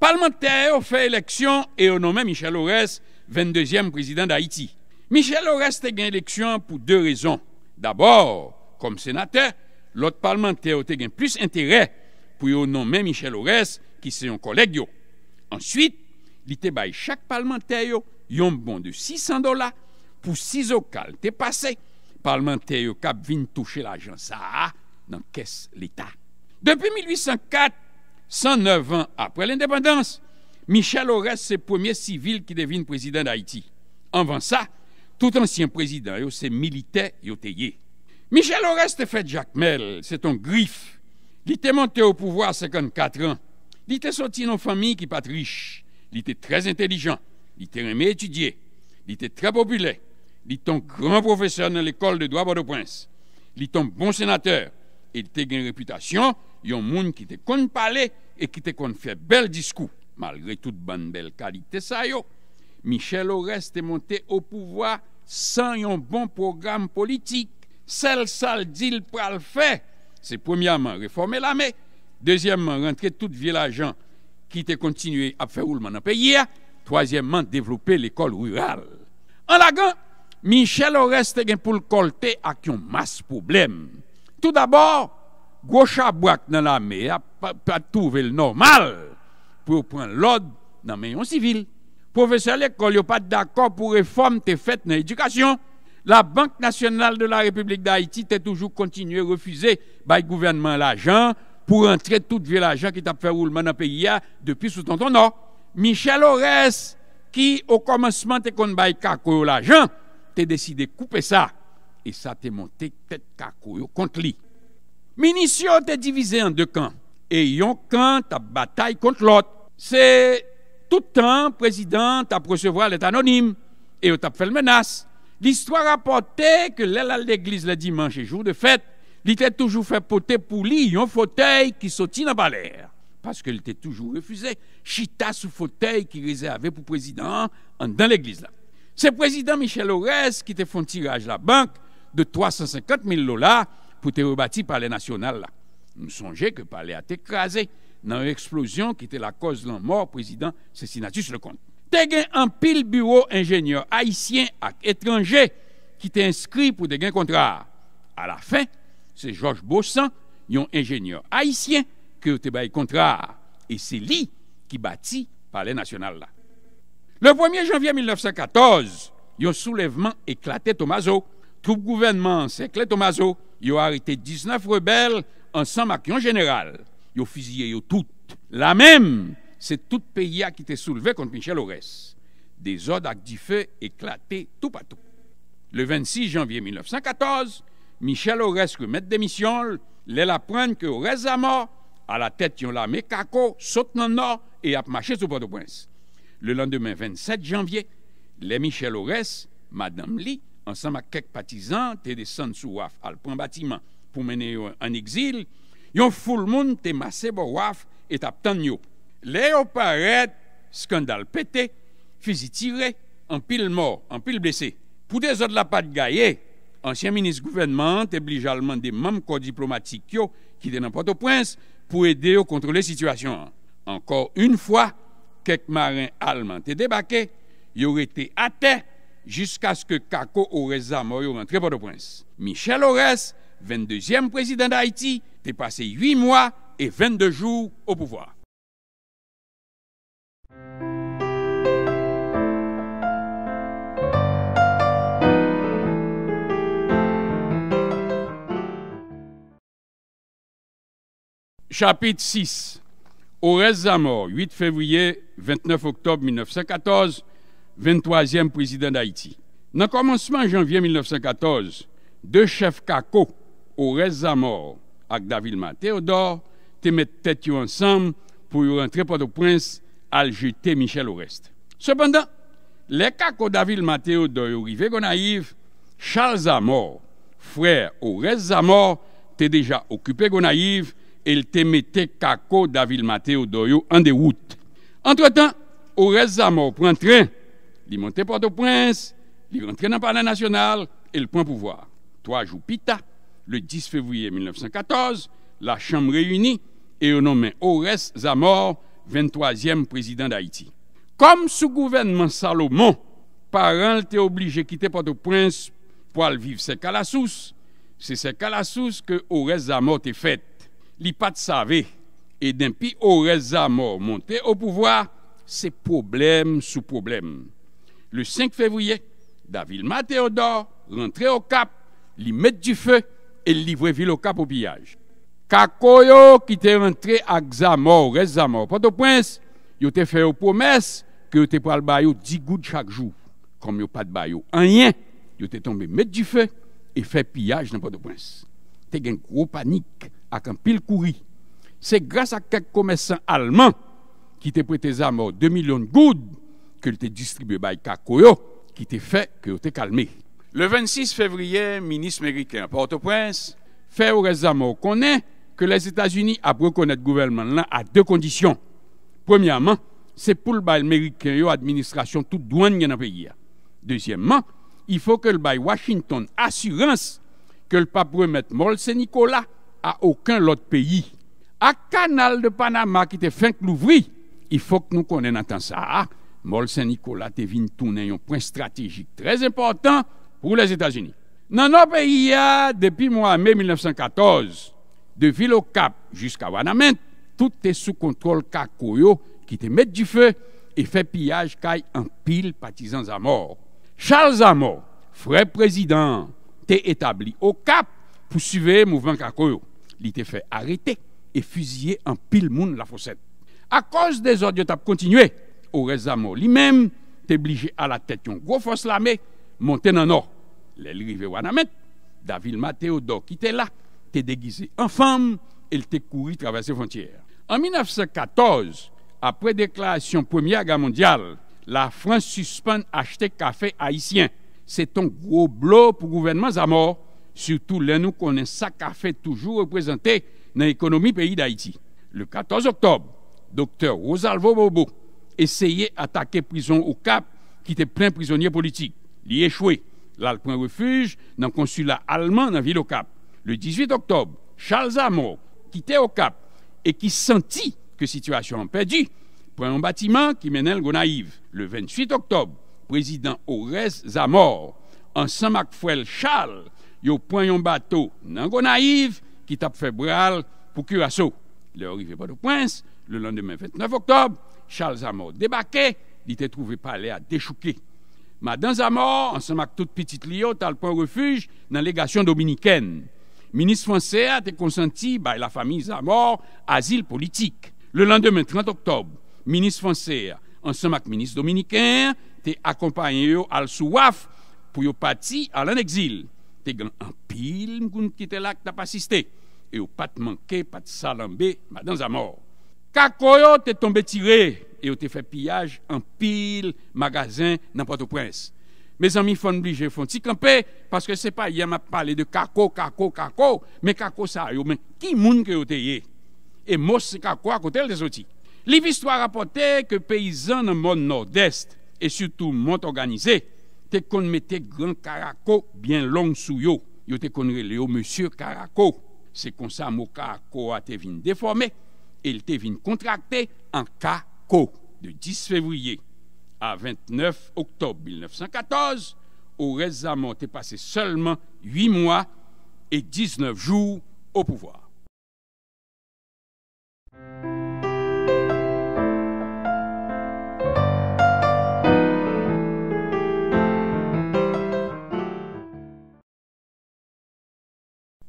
Parlementaire fait élection et on nommé Michel Aurès 22e président d'Haïti. Michel Aureste te gen lèksyon pou dè rèzon. D'abord, kom senatè, lòt parlementè yo te gen plus intèrè pou yo nanmè Michel Aureste ki se yon koleg yo. Answit, li te bay chak parlementè yo yon bon de 600 dola pou 6 okal te pase. Parlementè yo kap vin touche l'agenca nan kes l'état. Depi 1804, 109 an apre l'indépendance, Michel Aureste se premier civil ki devine prezident d'Haïti. Anvan sa, tout ancien président, c'est militaire, et Michel Oreste fait Jacques Mel. c'est ton griffe. Il était monté au pouvoir à 54 ans. Il était sorti dans une famille qui n'est pas riche. Il était très intelligent. Il était aimé étudier. Il était très populaire. Il était un grand professeur dans l'école de droit Bordeaux-Prince. Il est un bon sénateur. Il était une réputation. Il y a un monde qui te con parler et qui te con faire bel discours. Malgré toute bonne belle qualité, ça Michel Orest te monte ou pouvoi san yon bon program politik. Sel sal dil pral fe, se premiyaman reforme la me, dezyyaman rentre tout vilajan ki te kontinuye ap feroulman ap e yia, tozyyaman devlope l'ekol rural. An la gen, Michel Orest te gen pou l'kolte ak yon mas poublem. Tout d'abor, gocha boak nan la me ap patouvel normal pou pran l'od nan menyon sivil. professeur l'école pas d'accord pour réforme t'es fêtes dans l'éducation. La Banque nationale de la République d'Haïti a toujours continué refuser par le gouvernement l'argent pour entrer tout vieux l'argent qui a fait roulement dans le pays depuis sous ton Michel Aurès, qui au commencement était fait bay kakoyo l'argent, décidé de couper ça. Et ça a monté tête contre lui. Minitio t'es divisé en deux camps. Et yon camp ta bataille contre l'autre. C'est tout le temps, président a recevoir les anonyme et il a fait le menace. L'histoire rapportait que l'aile à l'église le dimanche, jour de fête, il était toujours fait poter pour lui un fauteuil qui sortit dans l'air. Parce qu'il était toujours refusé. Chita sous fauteuil qui réservait pour président dans l'église. là. C'est président Michel Aurès qui a fait un tirage à la banque de 350 000 dollars pour te rebâtir par les nationales. Nous songez que par les a écrasé. nan eksplosyon ki te la koz lan mor prezidant Sessinatus le Kont. Te gen an pil bureau injenyeur haisyen ak etranje ki te inskri pou de gen kontrar. A la fin, se George Bossan yon injenyeur haisyen ki te baye kontrar e se li ki bati palen nasyonal la. Le 1 janvye 1914, yon soulevman eklate Tomaso. Troupe gouvernement se ekle Tomaso yon harite 19 rebel ansan makyon general. yo fizye yo tout. La mem, se tout peyi a ki te souleve kont Michel Ores. De zod ak di fe, eklate tou patou. Le 26 janvye 1914, Michel Ores ke met demisyon, le la pren ke Ores a mor, a la tet yon la me kako, sot nan nan, e ap mache sou poto prens. Le landemay 27 janvye, le Michel Ores, madame li, ansan ma kek patizan, te desan sou waf al pran batiman pou mene yo an eksil, yon foul moun te mase bo waf et ap tan nyop. Le yo paret skandal pete, fizi tire, an pil mor, an pil blese. Pou de zot la pat gaye, ansyen minis gouvenman te bli jalman de mam ko diplomatik yo ki denan Port-au-Prince pou ede yo kontrole situasyon an. Ankor yon fwa, kek marin alman te debake, yon rete ate jiska sko kako oreza mor yo rentre Port-au-Prince. Michel Ores, 22e prezident da Haiti, passé 8 mois et 22 jours au pouvoir. Chapitre 6. Aurès Zamor, 8 février, 29 octobre 1914, 23e président d'Haïti. Dans le commencement janvier 1914, deux chefs CACO, Aurès Zamor ak David Théodore te met tête ensemble pour rentrer Port-au-Prince à jeter Michel reste. Cependant, les cas david Davilma y arrivé Gonaïve, Charles Zamor, frère Ores Zamor, te déjà occupé Gonaïve et il te caco Kako Mateo Théodore en déroute. Entre-temps, Ores Zamor prend train, il monte Port-au-Prince, il rentre dans le palais national et il prend pouvoir. Trois jours le 10 février 1914, la Chambre réunie et au nommé Ores Zamor, 23e président d'Haïti. Comme sous gouvernement Salomon, parents étaient obligé de quitter Port-au-Prince pour aller vivre ses calassous. C'est ces calassous que Ores Zamor était fait. Il pas Et d'un pis Ores Zamor monté au pouvoir, c'est problème sous problème. Le 5 février, David Mathéodore rentrait au Cap, l'y met du feu et livrer ville au cap au pillage. Kakoyo qui était rentré à Zamor, reste Zamor. Port-au-Prince, il a fait une promesse que était pour 10 gouttes chaque jour. Comme il n'y pas de Un rien, il était tombé mettre du feu et fait pillage dans Port-au-Prince. Il a une grosse panique avec un pile courri. C'est grâce à quelques commerçants allemands qui te prêté Zamor 2 millions de gouttes que t'ont distribué par Kakoyo qui était fait que t'ont calmé. Le 26 fevriye, Minis Merike, Port-au-Prince, fè ou reza mò konè ke les Etats-Unis ap rekonèd gouvernement lan a dè kondisyon. Premiaman, se pou l'bay Merike yo administrasyon tout douan gè nan peyi ya. Dezyèmman, i fò ke l'bay Washington assurans ke l'pap remèd Molle-Saint-Nicolas a okan lot peyi. A kanal de Panama ki te fènk l'ouvri, i fò k nou konè nan tan sa. Molle-Saint-Nicolas te vin tou nè yon pren strategik trèz important pour les États-Unis. Dans nos pays, depuis mois mai 1914, de ville au Cap jusqu'à Wanamint, tout est sous contrôle Kakoyo qui te met du feu et fait pillage caille en pile partisans à mort. Charles Amor, frère président, t'est établi au Cap pour suivre le mouvement Kakoyo. Il t'est fait arrêter et fusiller en pile monde la fossette. À cause des ordres, t'as continué. Au Zamor lui-même, t'est obligé à la tête d'un gros force l'armée monté dans le nord. Les Wanamet, David Mateodor qui était là, était déguisé en femme, il était couru traverser frontières. En 1914, après déclaration Première Guerre mondiale, la France suspend acheter café haïtien. C'est un gros blot pour le gouvernement Zamor, surtout là nous connaissons sa café toujours représenté dans l'économie pays d'Haïti. Le 14 octobre, docteur Rosalvo Bobo essayait d'attaquer prison au Cap qui était plein prisonnier politique il échoué. il prend refuge dans le consulat allemand dans ville au Cap. Le 18 octobre, Charles Zamor quittait au Cap et qui sentit que situation perdue, prend un bâtiment qui menait le Gonaïve. Le 28 octobre, président Ores Zamor, ensemble avec Frel Charles, il prend un bateau dans Gonaïve qui tape fait pour Curaçao. Le arrivé pas au prince, le lendemain 29 octobre, Charles Zamor débarquait, il était trouvé allé à déchouquer. Madan Zamor, ansemak tout petit liyo talpon refuj nan legasyon dominiken. Minis Fonsea te konsenti bay la fami Zamor asil politik. Le lan demen 30 oktob, minis Fonsea, ansemak minis dominiken, te akompany yo al sou waf pou yo pati al an eksil. Te gen an pil mkoun ki te lak tap asiste. E yo pat manke, pat salambe, madan Zamor. karako yo te tombe tire e yo te fe piyaj an pil magazin nan pote prens. Me zami fon bli je fon ti kampe paske se pa ye ma pale de karako, karako, karako, me karako sa yo men ki moun kre yo te ye e mos karako akotel de zoti. Livi stwa rapote ke peyizan nan moun nord-est e sutou moun t'organize, te konme te gran karako bien long sou yo yo te konme le yo monsur karako se konsa mou karako a te vin deforme. et il était contracté en CACO de 10 février à 29 octobre 1914, où récemment t'es passé seulement 8 mois et 19 jours au pouvoir.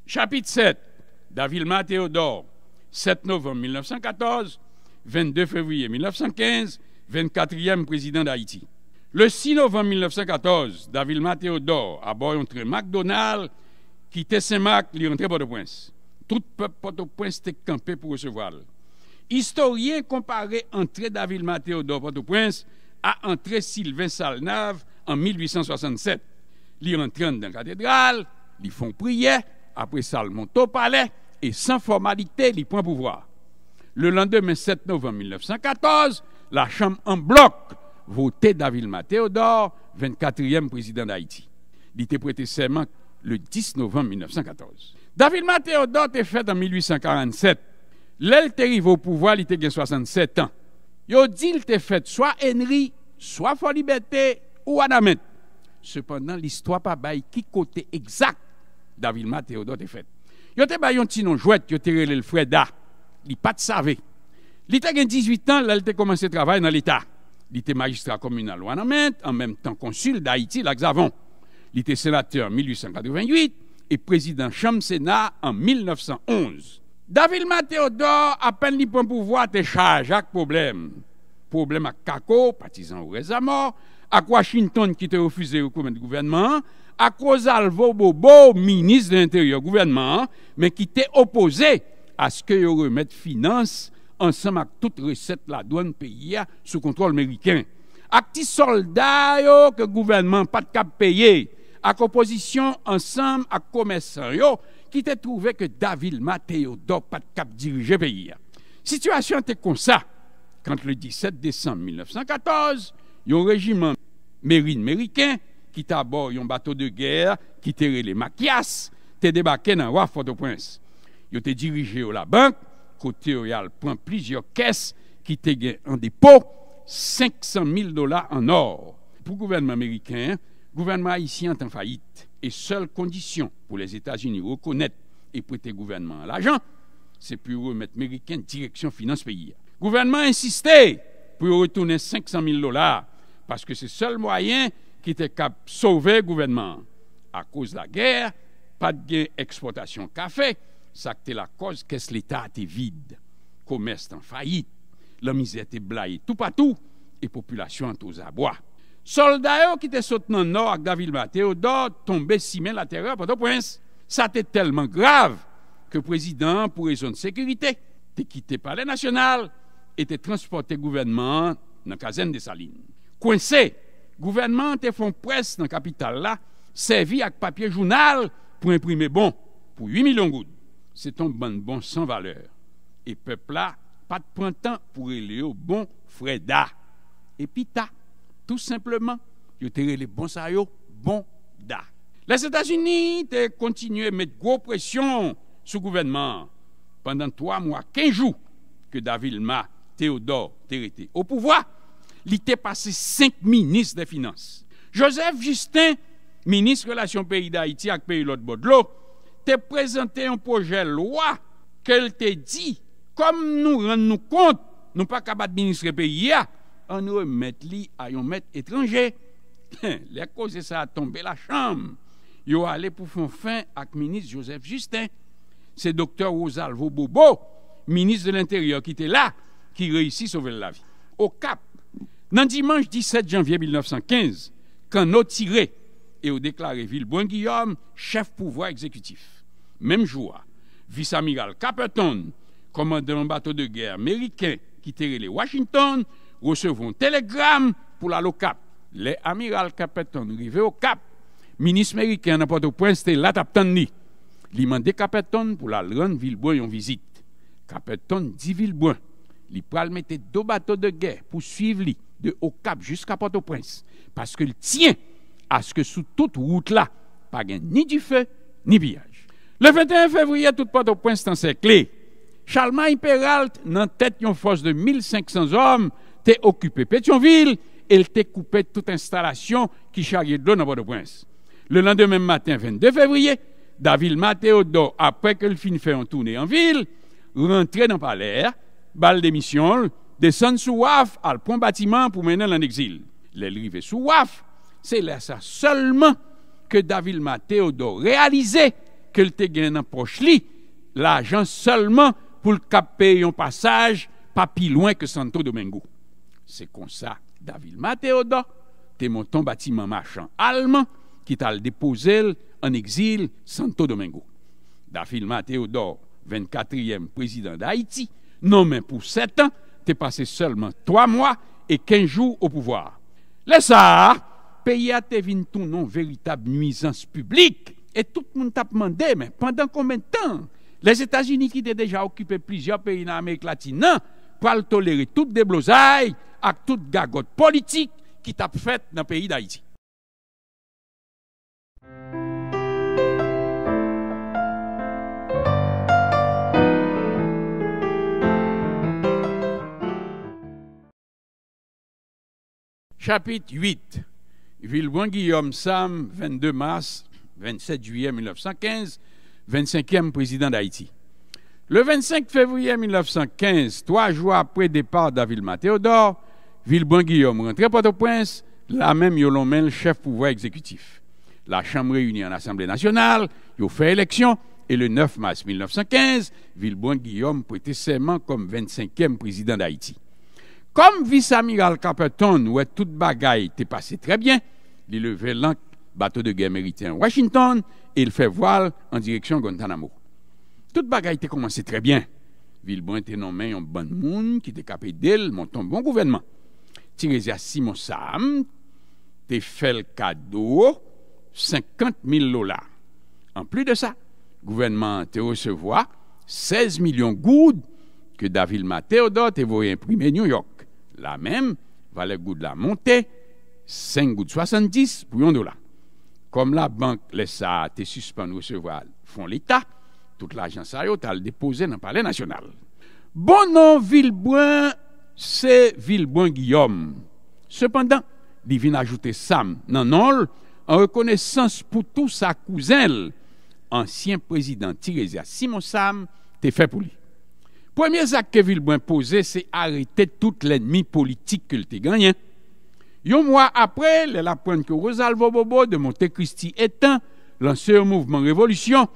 Chapitre 7 David Mathéodore. 7 novembre 1914, 22 février 1915, 24e président d'Haïti. Le 6 novembre 1914, David Mathéodore, à bord entre McDonald's, quittait Saint-Marc, il rentrait Port-au-Prince. Tout le peuple Port-au-Prince était campé pour recevoir. Historien comparé entrée David Mathéodore Port-au-Prince à entrée Sylvain Salnave en 1867. Lui rentrait dans la cathédrale, il font prier, après ça, il au palais, et sans formalité, il prend pouvoir. Le lendemain 7 novembre 1914, la Chambre en bloc votait David Mathéodore, 24e président d'Haïti. Il était prêté serment le 10 novembre 1914. David Mathéodore était fait en 1847. rive au pouvoir, il était 67 ans. Il dit qu'il était fait soit Henry, soit Fort Liberté ou Adamette. Cependant, l'histoire pas bail qui côté exact David Mathéodore était fait. Yo te bay yon ti non jouet, yo te rele le Freda. Li pas save. Li te gen 18 ans, la li te komanse travay nan L'État Li te magistrat communal ou anament, en même temps consul d'Haïti la Il Li te sénateur 1888 et président Chambre Sénat en 1911. David mathéodore à peine li pouvoir, te charge ak problème. Problème avec Kako, partisan ou mort, avec Washington qui te refusé au de gouvernement, ak o zalvo bobo minis de l'interiour gouvernement, men ki te opose a skyo remèd finance ansèm ak tout resèt la douan peyi ya sou kontrol mèrikèn. Ak ti solda yo ke gouvernement pat kap peyi, ak oposisyon ansèm ak komersaryo ki te trouve ke Davil Mateyo do pat kap dirije peyi ya. Sityasyon te konsa, kante le 17 désemb 1914, yo rejiman mèrin mèrikèn qui t'abordent un bateau de guerre qui les les dans le roi prince Il dirigé à la banque, côté royal, prend plusieurs caisses qui t'a en dépôt 500 000 dollars en or. Pour le gouvernement américain, le gouvernement haïtien est en faillite. Et seule condition pour les États-Unis reconnaître et prêter gouvernement l'argent, c'est pour remettre américain direction finance pays. Gouvernement insisté pour retourner 500 000 dollars parce que c'est le seul moyen ki te kap sove gouvenman. A kouz la ger, pat gen eksportasyon ka fe, sakte la kouz kes l'Etat te vide. Komest an fayi, la mizè te blaye tout patou, e populasyon an touz abwa. Solday ou ki te sot nan nor a Gaville-Mathéodot, tombe simen la terreur patou pwens. Sa te telman grav ke prezident pou rezon de sekurite te kite pale nasyonal e te transporte gouvenman nan kazen de sa lin. Kwen se! Gouvernement te fon pres nan kapital la, servi ak papye jounal pou imprimer bon pou 8000 ngoud. Se ton ban bon, bon san valeur, e pepla pa te prantan pou ele yo bon freda. E pi ta, tout simplement, yo te rele bon sayo bon da. Les Etats-Unis te kontinuè mette gros pression sou gouvernement pendant 3 mois 15 jours que David Lemar, Theodore, te rete au pouvoi. li te pase 5 minis de finance. Joseph Justin, minis Relation Pays d'Haïti ak Pays Lot-Baudelot, te prezante yon proje loi, ke l te di, kom nou rend nou kont, nou pa kabat minis repay ya, an nou met li ayon met etranje. Le akose sa a tombe la chanm. Yo ale pou fon fin ak minis Joseph Justin, se doktor Rosalvo Bobo, minis de l'interieur ki te la, ki reisi sovel la vi. Okap, nan dimanche 17 janvye 1915 kan nou tire e ou deklare Vilboan Guillaume chef pouvoi ekzekutif menm joua, vis amiral Capetone komande nan bateau de gère meriken ki terele Washington recevoun telegram pou la lokap le amiral Capetone rive o kap minis meriken anapote ou prens te latap tan ni li mande Capetone pou la lran Vilboan yon vizit Capetone di Vilboan li pralmete do bateau de gère pou suive li de Haut-Cap jusqu'à Port-au-Prince, parce qu'il tient à ce que sous toute route-là, pas gain ni du feu, ni pillage. Le 21 février, toute Port-au-Prince est ses clés. Charlemagne Peralt, dans tête une force de 1500 hommes, t'est occupé Pétionville et il t'est coupé toute installation qui charriait de l'eau dans Port-au-Prince. Le lendemain matin, 22 février, David Mathéodore, après qu'il finit fait en tournée en ville, rentrait dans le palais, balle d'émission, Desen sou waf al pon batiman pou menen an exil. Lèl rive sou waf, se lè sa solman ke Davil Matheodo realize kel te gen an poch li, l'ajan solman pou l'kap pe yon pasaj pa pi loin ke Santo Domingo. Se konsa, Davil Matheodo, te monton batiman machan alman kit al depozel an exil Santo Domingo. Davil Matheodo, 24èm prezidant d'Haïti, non men pou 7 an, se pase selman 3 mwa e 15 jou ou pouvoar. Le sa, peye a te vin tou non veritab nuisans publik e tout moun tap mande, men, pandan konmen tan, les Etats-Unis ki te deja okipe plizyon peye nan Amerik latin nan, kwa l tolere tout deblozay ak tout gagot politik ki tap fet nan peye da iti. Chapitre 8. villebon Guillaume Sam, 22 mars, 27 juillet 1915, 25e président d'Haïti. Le 25 février 1915, trois jours après le départ d'Avil mathéodore Villebois Guillaume rentrait Port-au-Prince, là même le chef pouvoir exécutif. La Chambre réunie en Assemblée nationale, il fait élection, et le 9 mars 1915, villebon Guillaume prêtait serment comme 25e président d'Haïti. kom vis amiral kapeton wè tout bagay te pase tre bien li leve lank bateau de guerre merite en Washington e l fè voal en direksyon Guantanamo tout bagay te komanse tre bien vil bon te nomen yon ban moun ki te kape del monton bon gouvenman tirezi a Simon Sam te fel kado 50.000 lola an pli de sa gouvenman te osevoa 16.000.000 goud ke Davil Matheodo te vore imprimé New York La mèm, valè gout la montè, 5 gout 70 pou yon do la. Kom la bank lè sa te suspèn wè se wè fon l'Etat, tout l'agent sa yot al depose nan palè nasyonal. Bon nan Vilboin, se Vilboin Guillaume. Sependan, li vin ajoute Sam nan nol, an rekonesans pou tou sa kouzèl. Ansyen prezident Tiresia Simon Sam te fè pou li. Premye zak ke vil bwen pose, se arete tout l'enmi politik ke l te ganyen. Yon mwa apre, lè la pointe ke Rosalvo Bobo de Montekristi etan, lansè yon mouvment revolutyon,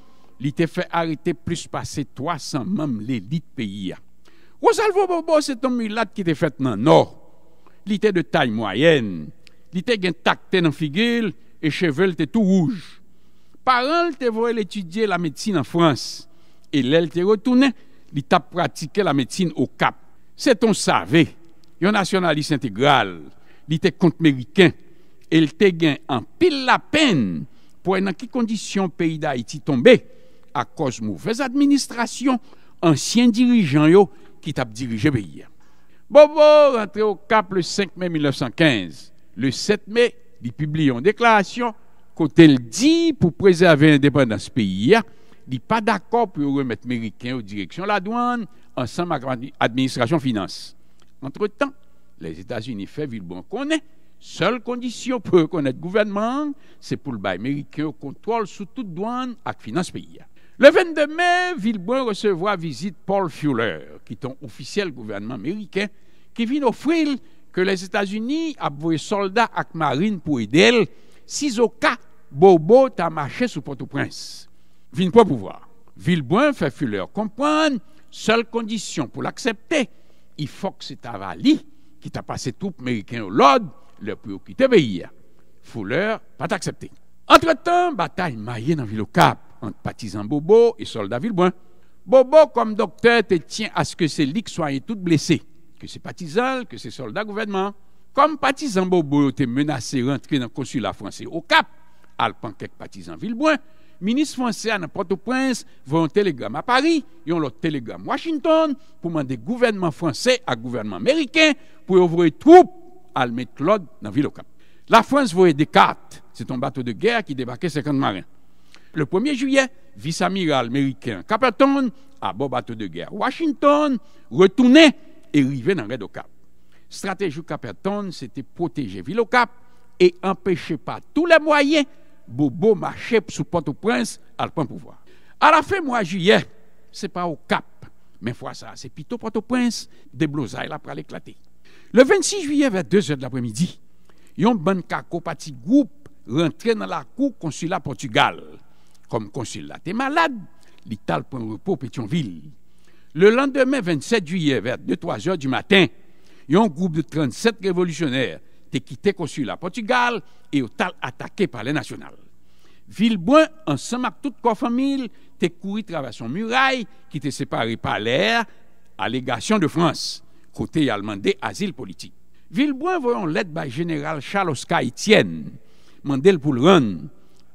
li te fè arete plus pase 300 mèm lè dit peyi ya. Rosalvo Bobo, se ton milad ki te fèt nan or, li te de tay mwayen, li te gen takten an figil, e chevel te tou rouge. Paran l te vòl etudye la medsine an Frans, e lè l te rotounen, li tap pratike la medsine ou kap. Se ton save, yon nasyonalise integral, li te kont meriken, el te gen an pil la pen pou en an ki kondisyon peyi da iti tombe a koz mou fez administrasyon ansyen dirijan yo ki tap dirije beya. Bobo rentre ou kap le 5 me 1915. Le 7 me, li publi yon deklarasyon kote l di pou prezerve independans peyi ya n'est pas d'accord pour remettre américain aux directions la douane, ensemble avec l'administration finance. Entre-temps, les États-Unis fait Villebon connaît, seule condition pour reconnaître le gouvernement, c'est pour le bail américain au contrôle sous toute douane et finance pays. Le 22 mai, Villebois recevra visite Paul Fuller, qui est un officiel gouvernement américain, qui vient offrir que les États-Unis les soldats avec marine pour aider si au cas Bobo a marché sous Port-au-Prince vin quoi pouvoir. Villeboin fait fuleur comprendre, seule condition pour l'accepter, il faut que c'est avali qui t'a passé tout américain au lord, le plus qui pays. Fouleur, pas t'accepter. Entre-temps, bataille maillée dans ville au Cap, entre partisans Bobo et soldats Villeboin. Bobo, comme docteur, te tient à ce que ces ligues soient toutes blessées, que ces partisans, que ces soldats gouvernement. Comme partisans Bobo te menacé rentrer dans le consulat français au Cap, alpin que partisans Villeboin, ministre français à Port-au-Prince un télégramme à Paris, un télégramme à Washington pour demander gouvernement français à gouvernement américain pour envoyer troupes à à dans Claude au Cap. La France des cartes c'est un bateau de guerre qui débarquait 50 marins. Le 1er juillet, vice-amiral américain Caperton à bord bateau de guerre Washington retournait et arrivait dans Red Cap. Stratégie Caperton, c'était protéger Ville Cap et empêcher pas tous les moyens Bobo marchait sous Port-au-Prince, elle prend pouvoir. À la fin mois juillet, c'est pas au Cap, mais fois ça, c'est plutôt Port-au-Prince, des blousailles là pour l'éclater. Le 26 juillet, vers 2h de l'après-midi, yon ban kako pati groupe rentré dans la cour consulat Portugal. Comme consulat est malade, l'Ital prend repos Pétionville. Le lendemain 27 juillet, vers 2-3 heures du matin, yon groupe de 37 révolutionnaires te ki te kosu la Portugal e ou tal atake pa le nasyonal. Vilboin, an samak tout kofan mil, te kouri travas son muray ki te separe pa lèr a legasyon de France kote yal mande asil politik. Vilboin voyon let ba general Chaloska Etienne mande l pou l ran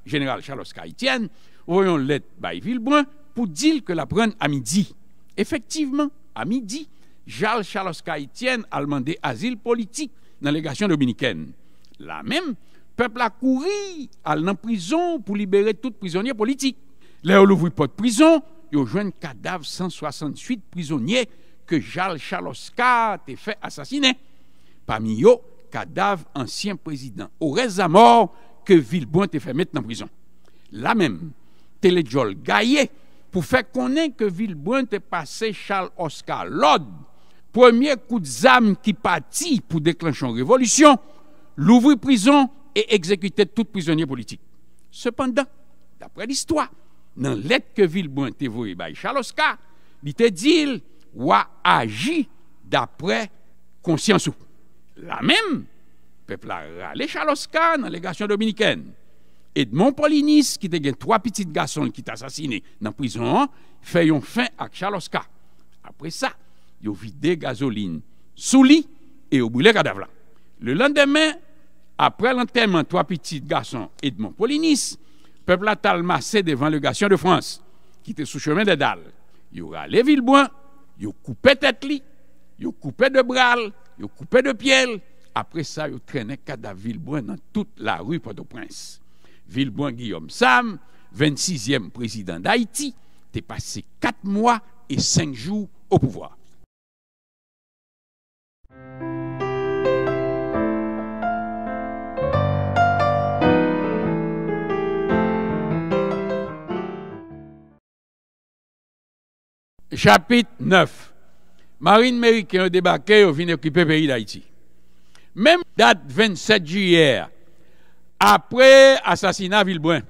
general Chaloska Etienne voyon let ba Vilboin pou dil ke la pren a midi. Efektiveman, a midi, Charles Chaloska Etienne al mande asil politik nan dominicaine. Là La même. peuple a couru à nan prison libérer libere tout prisonniers politik. Le l'ouvre louvri prison prison, yo jwen cadavre 168 prisonniers que Jal Chaloska te fait assassiner Pami yo, cadavre ancien président, Orez à mort que que a te fait mettre en prison. La même, Téléjol gaye pour faire connaître que villeboin te passé Charles Oscar. l'ordre, premye kout zam ki pati pou deklanchon revolutyon, louvri prizon e ekzekwite tout prizonye politik. Sepandan, dapre l'istwa, nan let ke vil bou ente vou ebay Chaloska, li te dil ou a aji dapre konsyansou. La men, pepla rale Chaloska nan legasyon dominiken, et moun polinis ki te gen 3 pitit gason ki te asasine nan prizon an, feyon fin ak Chaloska. Apre sa, ils ont vidé gasoline sous lit et ont brûlé cadavre. Le lendemain, après l'enterrement, trois petits garçons, Edmond Polinis, peuple a talmassé devant le garçon de France, qui était sous chemin des dalles. Ils ont râlé Villebois, ils ont coupé tête, ils ont coupé de bras, ils ont coupé de pieds. Après ça, ils ont traîné cadavre Villebois dans toute la rue Port-au-Prince. Villebois Guillaume Sam, 26e président d'Haïti, a passé quatre mois et cinq jours au pouvoir. chapitre 9. Marine américaine débarquée débarqué, ont occupé occuper le pays d'Haïti. Même date 27 juillet, après assassinat villebrun.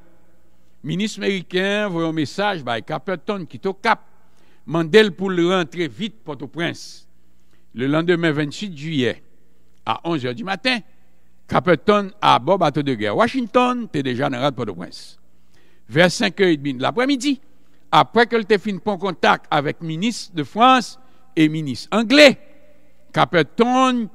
ministre américain voyant un message par Caperton qui est au Cap, Mandel pour le rentrer vite Port-au-Prince. Le lendemain 28 juillet, à 11h du matin, Caperton à bord bateau de guerre Washington, était déjà dans le Port-au-Prince. Vers 5h30 de l'après-midi, après qu'elle le fini en contact avec ministre de France et ministre anglais, Capeton,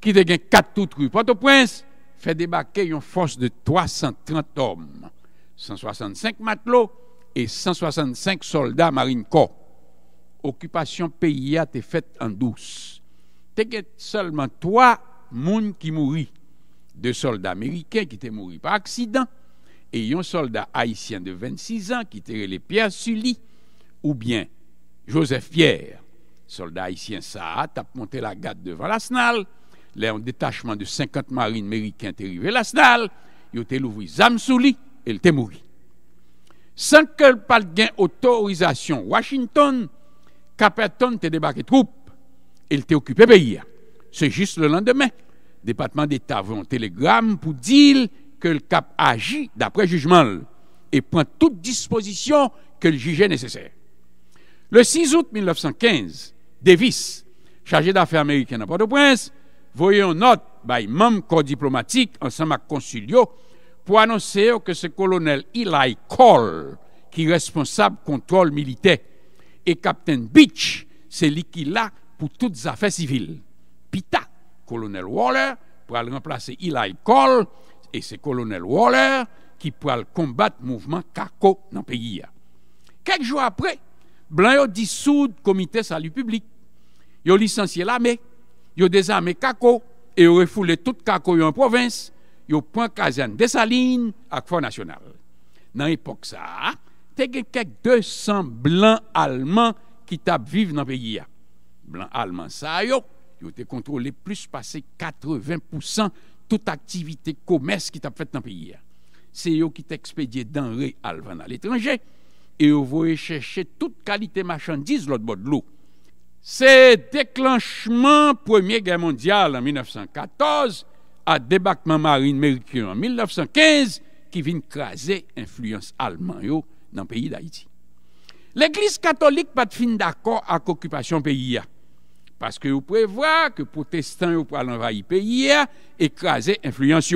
qui a quatre tout rue Port-au-Prince, fait débarquer une force de 330 hommes, 165 matelots et 165 soldats marine corps. Occupation pays a été faite en douce. Te seulement trois monde qui mourit. Deux soldats américains qui étaient morts par accident e yon soldat Haitien de 26 ans ki tere le Pierre Sully ou bien Joseph Pierre, soldat Haitien Saad, tap monte la gade devan l'asnal, lè yon detachement de 50 marines mérikens te rive l'asnal, yo te louvri Zamsouli, el te mouri. Sanker pal gen autorizasyon Washington, Kaperton te debake troupe, el te okupe beya. Se jist le lendemè, Departement d'Etat vè yon telegram pou dil, que le cap agit d'après jugement et prend toute disposition que le jugeait nécessaire. Le 6 août 1915, Davis, chargé d'affaires américaines à Port-au-Prince, voyait une note par membre corps diplomatique ensemble avec Consulio pour annoncer que ce colonel Eli Cole, qui est responsable contrôle militaire, et Captain Beach, c'est lui qui l'a pour toutes affaires civiles. Pita, colonel Waller, pour remplacer Eli Cole, e se kolonel Waller ki pral kombat mouvment kako nan peyi ya. Kek jou apre, blan yo disoud komite salu publik. Yo lisansye lame, yo dezame kako, yo refoule tout kako yo en provins, yo pon kazen desaline ak fornasyonare. Nan epok sa, teke kek 200 blan alman ki tap vive nan peyi ya. Blan alman sa yo, yo te kontrole plus pase 80% tout aktivite koumes ki tap fèt nan peyi ya. Se yo ki te ekspedye dan re alvan al etranje, e yo voye chèche tout kalite machandiz lot bod lou. Se deklanchman Premier Guerre Mondiale an 1914 a debakman marine Merikyo an 1915 ki vin krasè influence alman yo nan peyi d'Haïti. L'Eglise Katolik pat fin d'akor ak okupasyon peyi ya. Parce que vous pouvez voir que les protestants pour envahir le pays et écraser l'influence.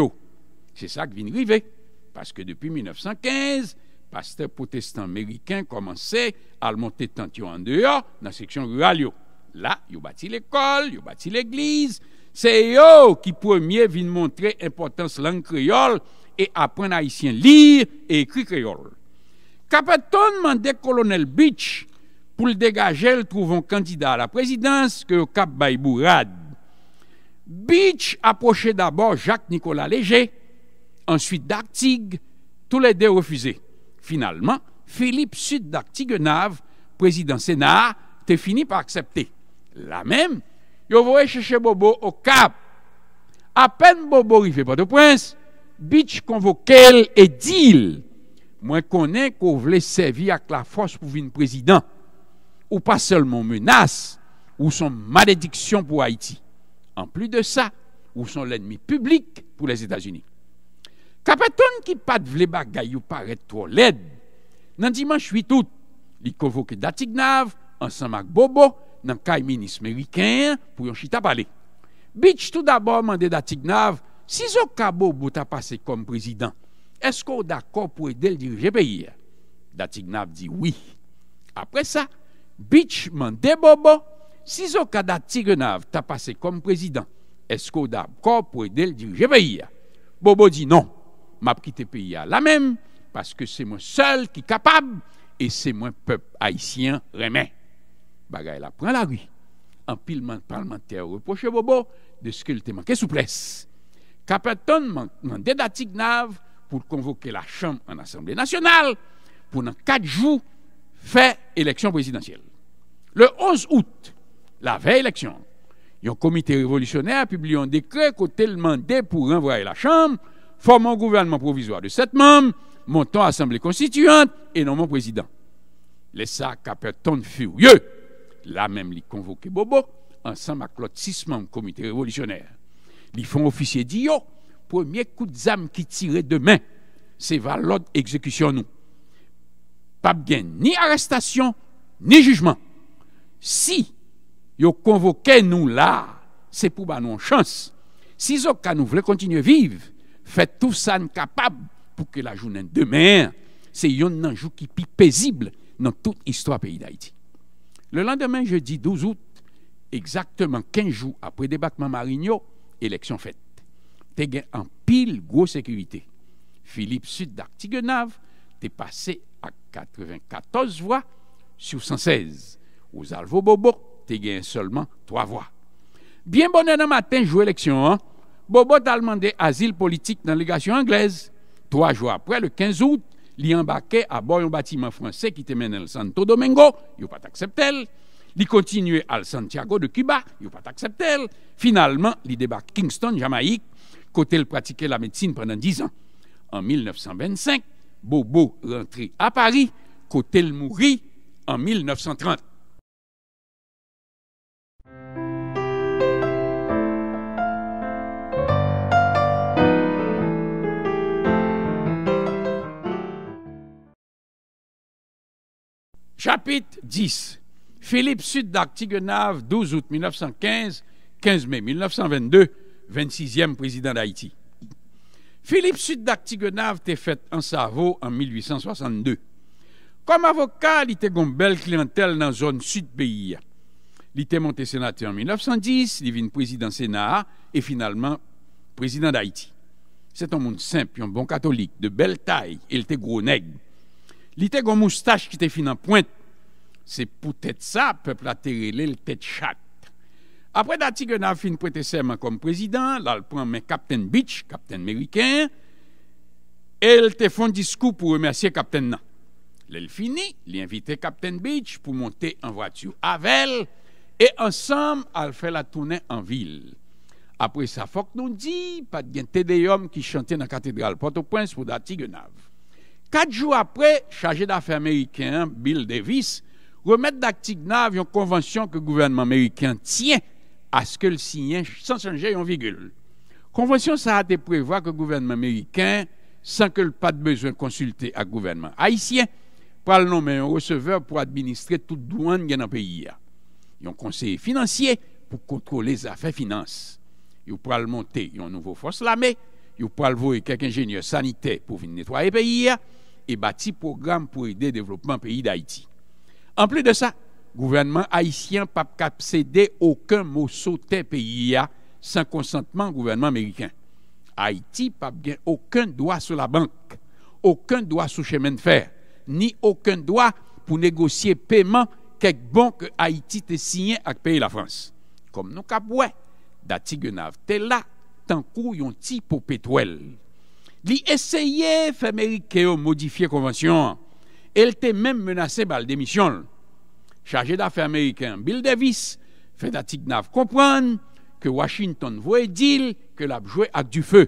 C'est ça qui vient arriver. Parce que depuis 1915, les pasteurs protestants américains commençaient à monter tantôt en dehors dans la section rurale. Là, ils ont l'école, ils ont l'église. C'est eux qui, premier, viennent montrer l'importance de la langue créole et apprennent à lire et écrire créole. Capitaine demandait colonel Beach pour le dégager, le trouve un candidat à la présidence que Cap Baille-Bourad. Beach approchait d'abord Jacques-Nicolas Léger, ensuite Dartigue, tous les deux refusés. Finalement, Philippe Sud dartigue président Sénat, t'est fini par accepter. La même, il voulait chercher Bobo au Cap. À peine Bobo arrivé Port-au-Prince, Beach convoquait et dit Moi connais qu'on voulait servir avec la force pour une président. ou pa selman menas, ou son malediksyon pou Haiti. An pli de sa, ou son lenmi publik pou les Etats-Unis. Kapaton ki pat vle bagay ou paret tro led, nan diman chwi tout, li kovoke Dati Gnav, ansan mak bobo, nan kay menis meriken, pou yon chita pale. Bitch tout daba mande Dati Gnav, si zo kabo bouta pase kom prezident, esko ou dako pou edel dirije peyi? Dati Gnav di oui. Apre sa, Bich mande Bobo, si zo kada Tigrenav ta pase kom prezident, esko da pro pou edel dirje veyi ya. Bobo di, non, map kite peyi ya la men, paske se mwen sol ki kapab, e se mwen pep Haitien remen. Bagay la pran la vi, an pilman parlamenter reproche Bobo, de skil te manke souples. Kapaton mande da Tigrenav, pou konvoke la chanm an Assemble Nationale, pou nan kat jou, fait élection présidentielle. Le 11 août, la veille élection, un comité révolutionnaire publie un décret côté demandé pour renvoyer la Chambre, formant un gouvernement provisoire de sept membres, montant assemblée constituante et nommant président. Les Capleton furieux, là même, les convoqué Bobo, ensemble avec l'autre six membres comité révolutionnaire. Ils font officier d'IO, premier coup de zame qui tirait demain, c'est valeur exécution nous. pape gen ni arrestasyon, ni jujman. Si yo konvoke nou la, se pou ba nou an chans, si zo ka nou vle kontinye vive, fet tou sa an kapab pou ke la jounen demen, se yon nan jou ki pi pezible nan tout istwa peyi da iti. Le lan demen jeudi 12 out, ekzakteman 15 jou apre debakman Marigno, eleksyon fèt. Tegen an pil gwo sekurite. Filip Sudak, tigenav, passé à 94 voix sur 116. Aux Alvo Bobo, te gagné seulement 3 voix. Bien bon dans matin, joue élection, hein? Bobo t'a demandé asile politique dans la légation anglaise. Trois jours après, le 15 août, il embarqué à bord d'un bâtiment français qui te mené à Santo Domingo. Il n'a pas accepté. Il continue à Santiago de Cuba. Il n'a pas accepté. Finalement, il débarque Kingston, Jamaïque, côté il pratiquait la médecine pendant 10 ans. En 1925, Bobo rentré à Paris, côté le mourit en 1930. Chapitre 10. Philippe Sud d'Artigenave, 12 août 1915, 15 mai 1922, 26e président d'Haïti. Philippe Suddak Tigrenav te fète en Savo en 1862. Kom avoka, li te gom bel klientel nan zon Sud-Beya. Li te monte senate en 1910, li vin prezident Sena e finalman prezident d'Haïti. Sè ton moun semp, yon bon katolik, de bel tay, el te gro neg. Li te gom moustache ki te fin an pointe. Se pou tèt sa, pepl aterele, el tèt chak. Après dati gen a fin prêter serment comme prezident, président. il prend Beach, Captain et il te fon discours pour remercier Captain nan. L'el fini, il invite Captain Beach pour monter en voiture avec elle et ensemble, elle fait la tournée en ville. Après sa fok nou pas pat gen qui chantait dans la cathédrale Port-au-Prince pour dati gen Quatre jours après, apre, américain Bill Davis, remet dati une une convention que gouvernement américain tient. aske l siyen sansanje yon vigul. Konvonsyon sa ate prevoa ke gouvennman Ameriken san ke l pat bezwen konsulte ak gouvennman Haitien, pral nomen yon reseveur pou administre tout douan gen an peyi ya. Yon konseye finansye pou kontrole zafen finans. Yon pral monte yon nouvo fos lame, yon pral vowe kek injenye sanite pou vin netwaye peyi ya, e bati program pou ide devlopman peyi d'Haiti. An ple de sa, Gouvernement Haitien pape kap sede oken mou sote peyi ya san konsantman gouvernement Ameriken. Haiti pape gen oken doa sou la bank, oken doa sou chemen fer, ni oken doa pou negosye peyman kek bank Haiti te signen ak peyi la Frans. Kom nou kap wè, dati genav te la, tankou yon ti pou petwèl. Li eseye Famerike yo modifiè konvansyon, el te men menase bal demisyonl. chaje da fe Ameriken Bill Davis, fe datignav kompran ke Washington vwe dil ke lap jwe ak du fe.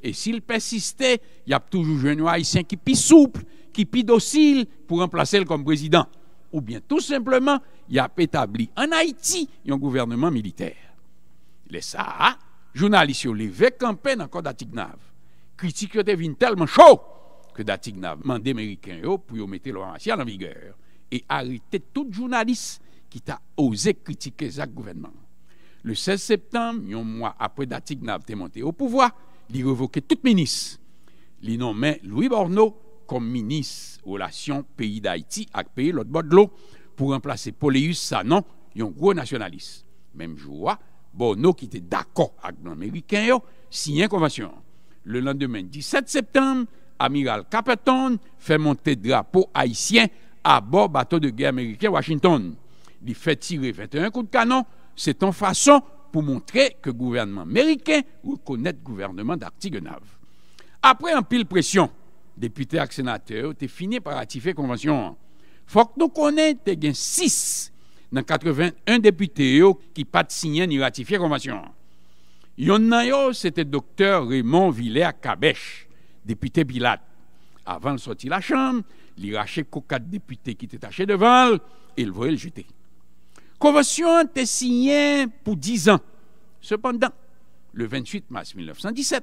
E s'il persistè, yap toujou genwa isen ki pi souple, ki pi dosil pou remplase l kom prezident. Ou bien tout simplement, yap etabli an Haiti yon gouvernement militer. Le sa, jounalisyon li vek kampen anko datignav. Kritik yo te vin telman chou ke datignav mande Ameriken yo pou yo mette loransi anan vigèr. e harite tout jounalist ki ta ose kritike zak gouvenman. Le 16 septem, yon mwa apre datik nan ap te monte ou pouvoi, li revoke tout menis. Li nan men Louis Borneau kom menis ou lasyon peyi d'Haïti ak peyi lot bodlo pou remplase Poléus sa nan yon gro nacionalist. Mem jouwa, Borneau ki te dako ak nan Amerikan yo, siyen konvasyon. Le nan demen 17 septem, Amiral Capetan fè monte drapo haïtien à bord bateau de guerre américain Washington. Il fait tirer 21 coups de canon. C'est en façon pour montrer que le gouvernement américain reconnaît le gouvernement d'Arctique-nav. Après un pile pression, députés et sénateurs ont fini par ratifier la convention. faut que nous connaissions 6 dans 81 députés qui pas signé ni ratifié la convention. eu c'était docteur Raymond Villers Cabèche, député bilat. Avant de sortir la Chambre, E, il rache quatre députés qui étaient tachés devant, et il voulait le jeter. Convention était signée pour 10 ans. Cependant, le 28 mars 1917,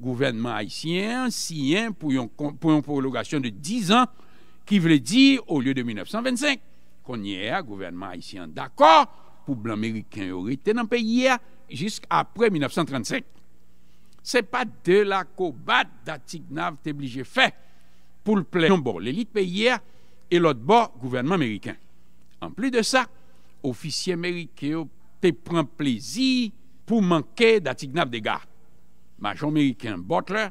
gouvernement haïtien signé pour une, prolongation de 10 ans, qui voulait dire, au lieu de 1925, qu'on y est, gouvernement haïtien d'accord pour blanc américain été dans le pays jusqu'après 1935. Ce n'est pas de la cobatte te de fait pour le Bon, l'élite paysière et l'autre bord, gouvernement américain. En plus de ça, officier américain oh, te prend plaisir pour manquer d'attignave des gars. Major américain Butler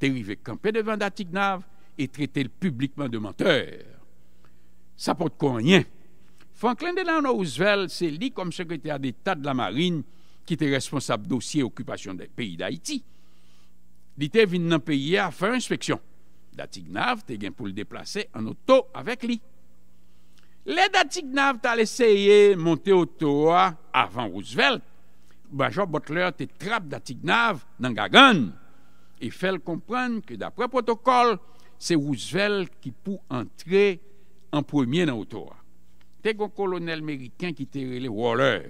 est arrivé camper devant d'Atignave et traiter le publiquement de menteur. Ça porte quoi rien. Franklin Delano Roosevelt, c'est lui comme secrétaire d'État de la Marine qui était responsable dossier occupation des pays d'Haïti. Il était venu dans le pays à faire inspection. Datignav te gen pou déplacer en auto avec lui. li. Le Datignav t'a essayé monter au a avant Roosevelt, Major Butler te trap Datignav dans gagan fait le comprendre que d'après protocole, c'est Roosevelt qui pou entrer en premier dans oto a. Te un colonel américain qui te rele Waller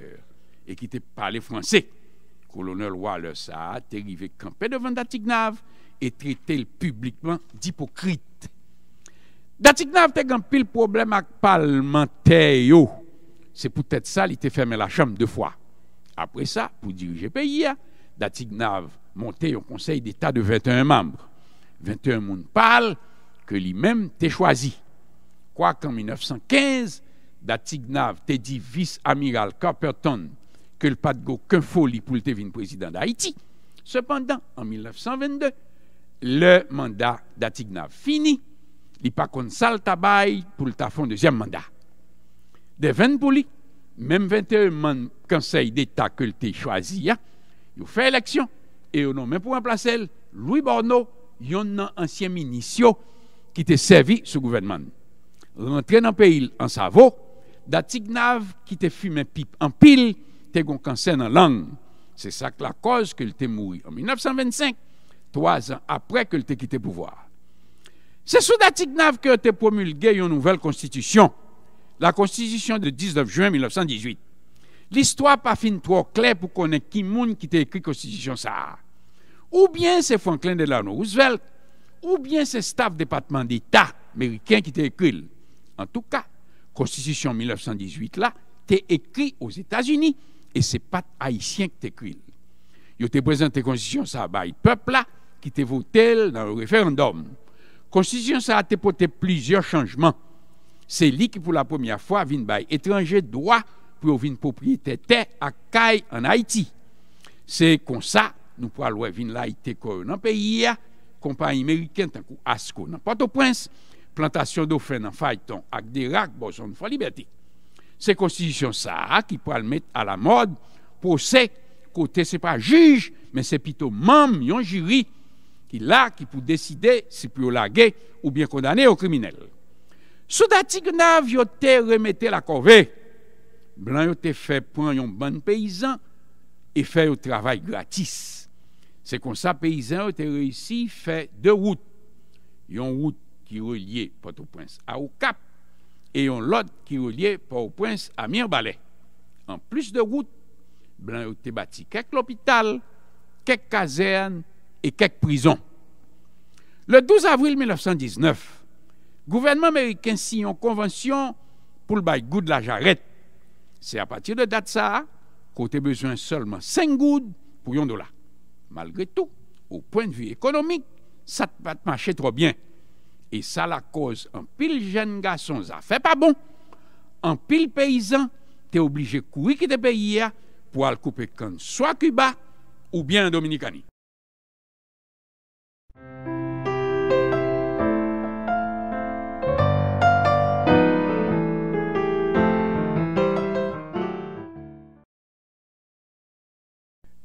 et qui te français. français. colonel Waller sa te rive kampe devant Datignav et traiter publiquement d'hypocrite. Datik n'a un pile problème avec parlementaire. C'est peut-être ça, il était fermé la chambre deux fois. Après ça, pour diriger le pays, hein, Datik monte monté au conseil d'État de 21 membres. 21 monde parlent que lui-même t'est choisi. Quoi qu'en 1915, Datik t'a dit vice-amiral Copperton que le pas de qu'un folie pour le président d'Haïti. Cependant, en 1922, Le mandat da Tignav fini, li pa konsal tabay pou lta fon dezyen mandat. De ven pou li, men 21 man konsey deta ke lte chwazi ya, yo fe eleksyon, e yo nan men pou anplasel, Louis Borneau, yon nan ansyen minisyo ki te servi sou gouvenman. Ren rentren an peil an savo, da Tignav ki te fume en pil, te gon konsey nan lang. Se sak la koz ke lte moui an 1925, trois ans après que tu quitté le pouvoir. C'est sous la que tu promulgué une nouvelle constitution, la constitution de 19 juin 1918. L'histoire pas fin trop claire pour connaître qui monde qui a écrit constitution ça. Ou bien c'est Franklin Delano Roosevelt, ou bien c'est staff département d'État américain qui a écrit. En tout cas, la constitution 1918 là, été écrit aux États-Unis et c'est pas haïtien qui écrit. Yo a présenté la constitution ça le peuple là ki te votel nan referendom. Konstitisyon sa ate pote plizior chanjman. Se lik pou la pomiya fwa vin bay etranje doa pou vin popriyete te ak kay an Haiti. Se konsa, nou pral wè vin l'Haiti koronan peyi ya kompanyi meriken tankou asko nan pato prins. Plantasyon do fen an fay ton ak derak, bo son fwa liberti. Se konstisyon sa ki pral met ala mod pou se kote se pa juj men se pito mam yon jiri qui là, qui peut décider si peut laguer ou bien condamner au criminel. Sous Datignav, il remetté la corvée. Blanc, il fait prendre un bon paysan et fait un travail gratis. C'est comme ça, paysan, a réussi à faire deux routes. Une route qui relie Port-au-Prince à Au Cap et une autre qui relie Port-au-Prince à Mirbalet. En plus de route, Blanc, a bâti quelques hôpitaux, quelques casernes et quelques prisons. Le 12 avril 1919, gouvernement américain signe une convention pour le bail de la jarrette. C'est à partir de date ça côté besoin seulement 5 gouttes pour un dollar. Malgré tout, au point de vue économique, ça ne pas marcher trop bien. Et ça la cause un pile jeunes garçons, ça fait pas bon. Un pile paysan, tu es obligé de courir qui pays pour aller couper comme soit Cuba ou bien Dominicani.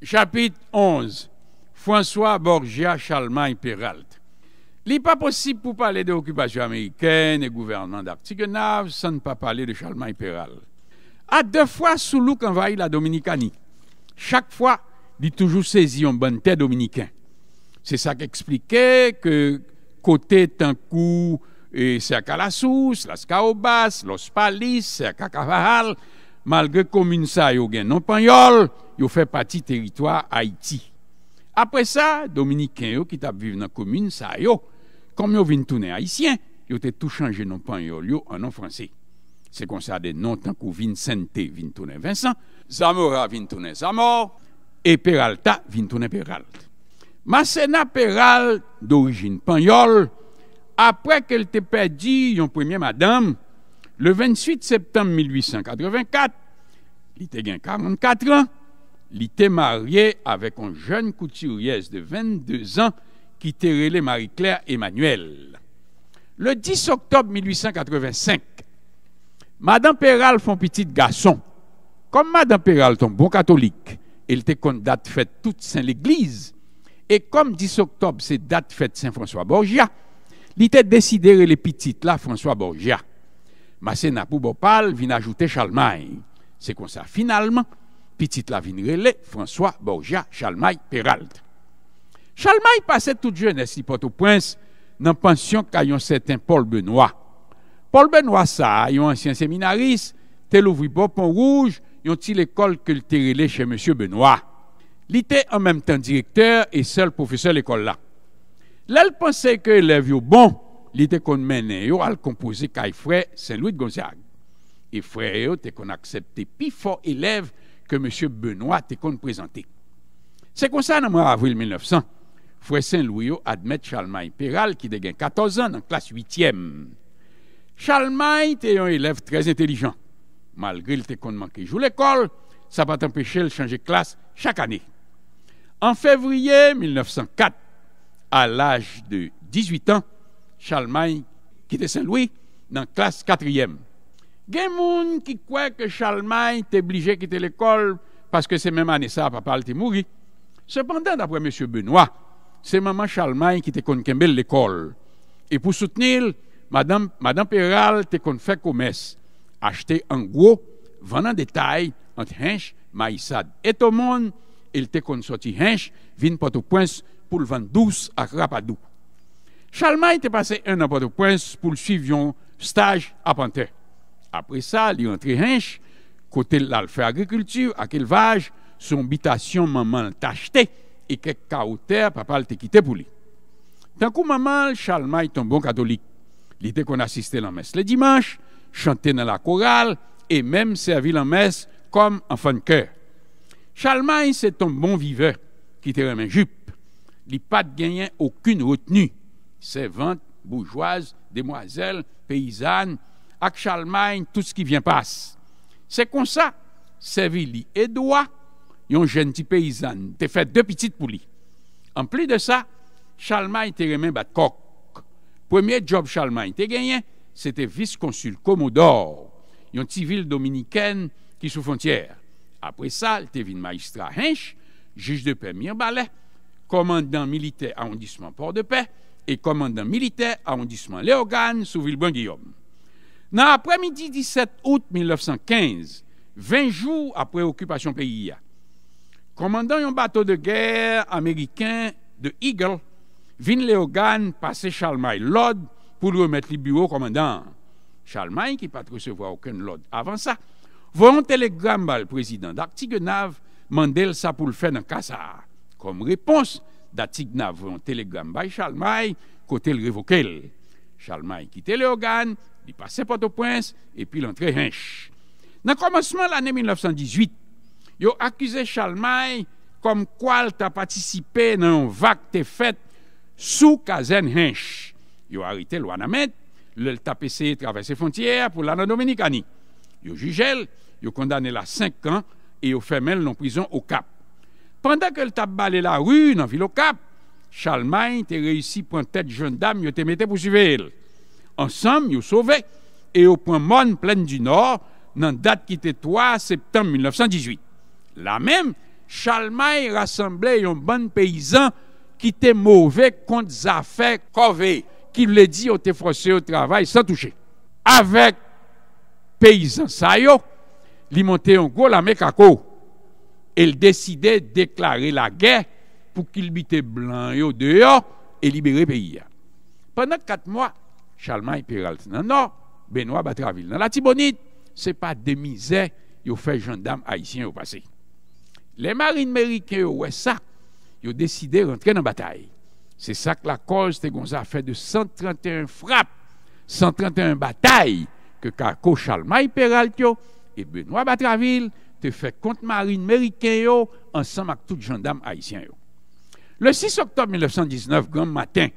Chapitre 11. François Borgia Peralte. Il n'est pas possible pour parler de américaine et gouvernement d'Artigenave sans ne pas parler de Charlemagne Peralte. À deux fois, Soulouk envahit la Dominicanie. Chaque fois, il toujours saisi un bon dominicain. C'est ça qui qu'expliquait que côté Tancou et eh, Sercalasus, Las Caobas, Los Palis, Malgre komoun sa yo gen nan Panyol, yo fè pati teritwa Haiti. Apre sa, Dominiken yo ki tap vive nan komoun sa yo, kom yo vintounen Haitien, yo te tou chanje nan Panyol yo an nan Fransè. Se konsade non tankou Vincenté vintounen Vincent, Zamora vintounen Zamor, e Peralta vintounen Peralta. Masena Peral, d'orijin Panyol, apre ke l te pe di yon premier madame, Le 28 septembre 1884, il était 44 ans, il était marié avec une jeune couturière de 22 ans qui était Marie-Claire Emmanuel. Le 10 octobre 1885, Madame Péral, font petit garçon. Comme Madame Péral, est bon catholique, elle était comme date fête toute Saint-l'Église. Et comme 10 octobre, c'est date fête Saint-François Borgia, il était décidé les petites là, François Borgia. Masséna pour Bopal vient ajouter Chalmaï, C'est comme ça. Finalement, petit la vigne François Borgia Chalmaï, Peralt. Chalmaï passait toute jeunesse, Port-au-Prince, dans pension qu'a un certain Paul Benoît. Paul Benoît, ça, un ancien séminariste, tel ouvri bon pont rouge, yon ti l'école que le chez M. Benoît. Il était en même temps directeur et seul professeur de l'école là. Là, pensait que l'élève bon, li te kon mene yo al kompoze kay Saint-Louis de Gonzague. E Frère yo te kon aksepte pi fò elev que M. Benoît te kon prezante. Se kon sa avril 1900, Saint-Louis yo admet Chalmay Peral qui de 14 14 dans la classe 8 e Chalmay te yon élève très intelligent. Malgré il te kon manke jou l'ekol, sa pat de changer de classe chaque année. En février 1904, à l'âge de 18 ans, Chalmay, qui était Saint-Louis, dans la classe 4 quatrième. Il y a des gens qui croient que Chalmay était obligé de quitter l'école parce que c'est même année ça, papa était mort. Cependant, d'après M. Benoît, c'est maman Chalmay qui était conquémbé l'école. Et pour soutenir, Mme Madame Perral te qu'on faire commerce, acheter en gros, vendre en détail entre hench Maïsad et tout le monde, il te sorti Hench vin Port-au-Prince pour le vendre douce à Rapadou. Chalma était passé un an Port-au-Prince pour suivre stage à Panthère. Après ça, il est rentré Hinch, côté de agriculture, à l'élevage. son habitation, maman l'a acheté, et quelques terre papa t'a quitté pour lui. Tant que maman, Chalma est un bon catholique. L'idée qu'on assistait à la messe le dimanche, chantait dans la chorale, et même servi la messe comme enfant de cœur. Chalma, c'est un bon viveur qui était en jupe. Il n'a pas gagné aucune retenue servantes, bourgeoises, demoiselles, paysannes, avec tout ce qui vient passe. C'est comme ça, Servili y yon jeune petit paysan, te fait deux petites poulies. En plus de ça, Chalmagne te remis bat coq. Premier job Charlemagne te gagné, c'était vice-consul Commodore, une petite ville dominicaine qui sous frontière. Après ça, il te venu magistrat Hinch, juge de paix Mirbalet, commandant militaire arrondissement Port-de-Paix, et commandant militaire arrondissement Léogane sous villebois guillaume Dans l'après-midi 17 août 1915, 20 jours après occupation pays, commandant un bateau de guerre américain de Eagle, vin Léogane passer Charlemagne l'ordre pour lui remettre le bureau commandant. Charlemagne, qui n'a pas recevoir aucun Lord avant ça, voit télégramme par le président Mandel ça pour le faire dans Kassar. Comme réponse, Datig Navon telegram bay Chalmay, côté le revokel. Chalmay quittait le organ, il passait Port-au-Prince, epi puis Hinch. Hench. le commencement de l'année 1918, yo comme Chalmay kom kwal ta participé nan vak te fet sous kazen Hench. Yo arrêté l wanamet, l traversé les frontières pour l'année Dominicani. Yo ils yo condamné la 5 ans et yo femel non prison au Cap. Pendant que le tabac la rue, dans ville au Cap, Charlemagne été réussi à prendre tête jeune dame, ont été mettait pour suivre Ensemble, il a sauvé, et au point Mon, pleine du Nord, dans date qui était 3 septembre 1918. Là même, Charlemagne rassemblait un bon paysan qui était mauvais contre affaires corvées, qui lui dit qu'il était forcé au travail sans toucher. Avec paysan Sayo, il montait un gros la il décidait de déclarer la guerre pour qu'il bite blanc dehors et libérer le pays. Pendant quatre mois, Charlemagne Péralti dans le nord, Benoît Batraville dans la Tibonite, ce n'est pas des misères ont fait gendarme haïtiens au passé. Les marines américains au ça, ils ont décidé de rentrer dans la bataille. C'est ça que la cause de a fait de 131 frappes, 131 batailles que Kako Chalmay et Benoît Batraville fait contre marine ensemble yo ensemble ak tout gendarme haïtien. Le 6 octobre 1919, grand matin,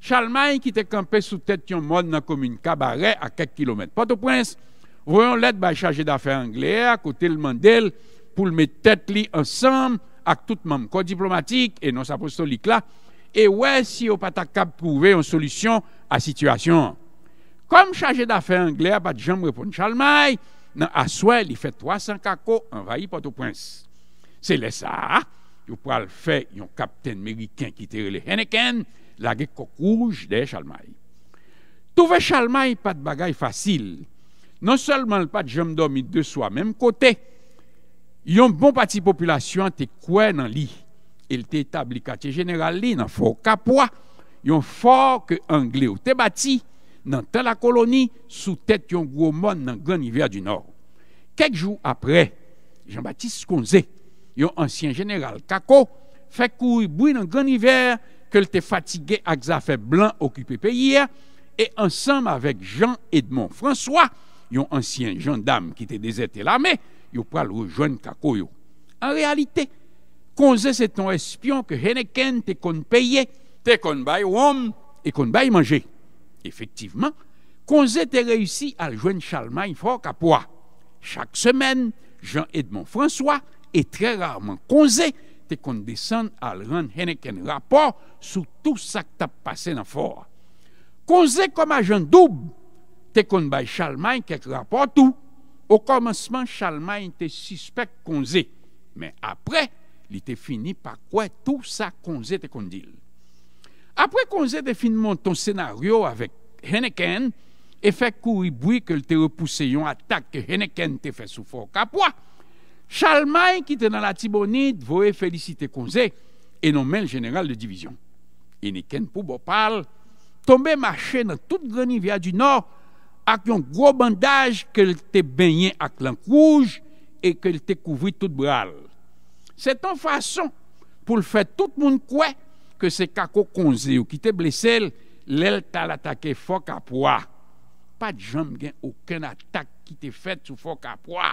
Chalmay qui te campé sous tèt yon la nan cabaret à quelques kilomètres de Port-au-Prince, voyons l'aide bay chargé d'affaires anglais a kote le mandel pou le mettre tèt li ensemble avec tout diplomatique et diplomatik et non apostolik la Et ouais si yo pas kap une solution à la situation. Comme chargé d'affaires anglais, je de jom à nan aswè li fè 300 kako anvayi poto pwens. Se lè sa, yo pral fè yon kapten merikèn ki tere le hènèkèn, lage kokouj de chalmay. Touve chalmay pat bagay fasil, nan solman l pat jomdomi de swa mèm kote, yon bon pati populasyon te kwen nan li, el te etabli kate general li nan fò kapwa, yon fò ke anglè ou te bati, nan tel la koloni sou tèt yon gro mon nan gran iver du nor. Kèk jou apre, Jean-Baptiste Konze, yon ansyen general kako, fèkou yi boui nan gran iver, ke l te fatige ak zafè blan okupè peyiè, e ansenm avèk Jean Edmond François, yon ansyen jandam ki te dezète l'ame, yon pral rejwen kako yo. An realite, Konze se ton espyon ke jene ken te kon peyiè, te kon bay wom, te kon bay manje. Efektiveman, konze te reysi al jwen chalmay fòk apò. Chak semen, jan Edmond François e tre raman konze te kondesan al ran hene ken rapò sou tou sa k tap pase nan fòk. Konze koma jan Doub, te kond bay chalmay kek rapò tou. Ou komansman chalmay te suspek konze, men apre li te fini pakwè tou sa konze te kondil. Apre konze definman ton senaryo avèk Heneken, e fè kouri boui ke l te repouse yon atak ke Heneken te fè soufou kapwa, chalman ki te nan la tibouni dvore felisite konze e nan men general de divizyon. Heneken pou bopal, tombe mache nan tout granivya du nor ak yon gro bandaj ke l te bènyen ak lankouj e ke l te kouvri tout bral. Se ton fason pou l fè tout moun kouè, se kako konze ou ki te blese lel ta l'atake fok apwa. Pa di janm gen ouken atake ki te fet sou fok apwa.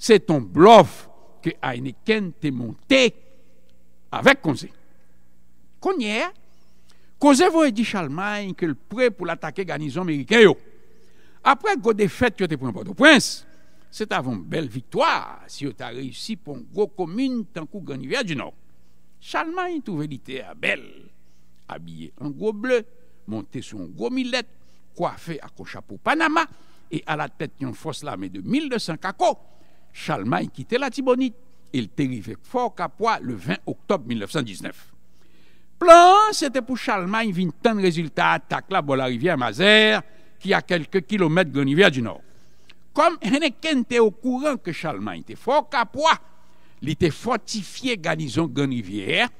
Se ton blof ke aine ken te monte avek konze. Konye, konze vwe di chalman ke l pre pou l'atake ganizon merike yo. Apre go defet ki yo te pren bote ou prens, se ta vwen bel viktoa si yo ta reyusi pou mkou komine tan kou ganiver di nok. Chalmagne trouvait à belle, habillé en gros bleu, monté sur un gros millette, coiffé à un chapeau Panama et à la tête une force l'armée de 1200 cacos. Chalmagne quittait la et Il terrivait fort Capois le 20 octobre 1919. Plan, c'était pour Chalmagne vint tant de résultats attaque la la rivière Mazère, qui a quelques kilomètres de l'hiver du Nord. Comme Kent était au courant que Chalmagne était fort Capois, il était fortifié garnison Grand Rivière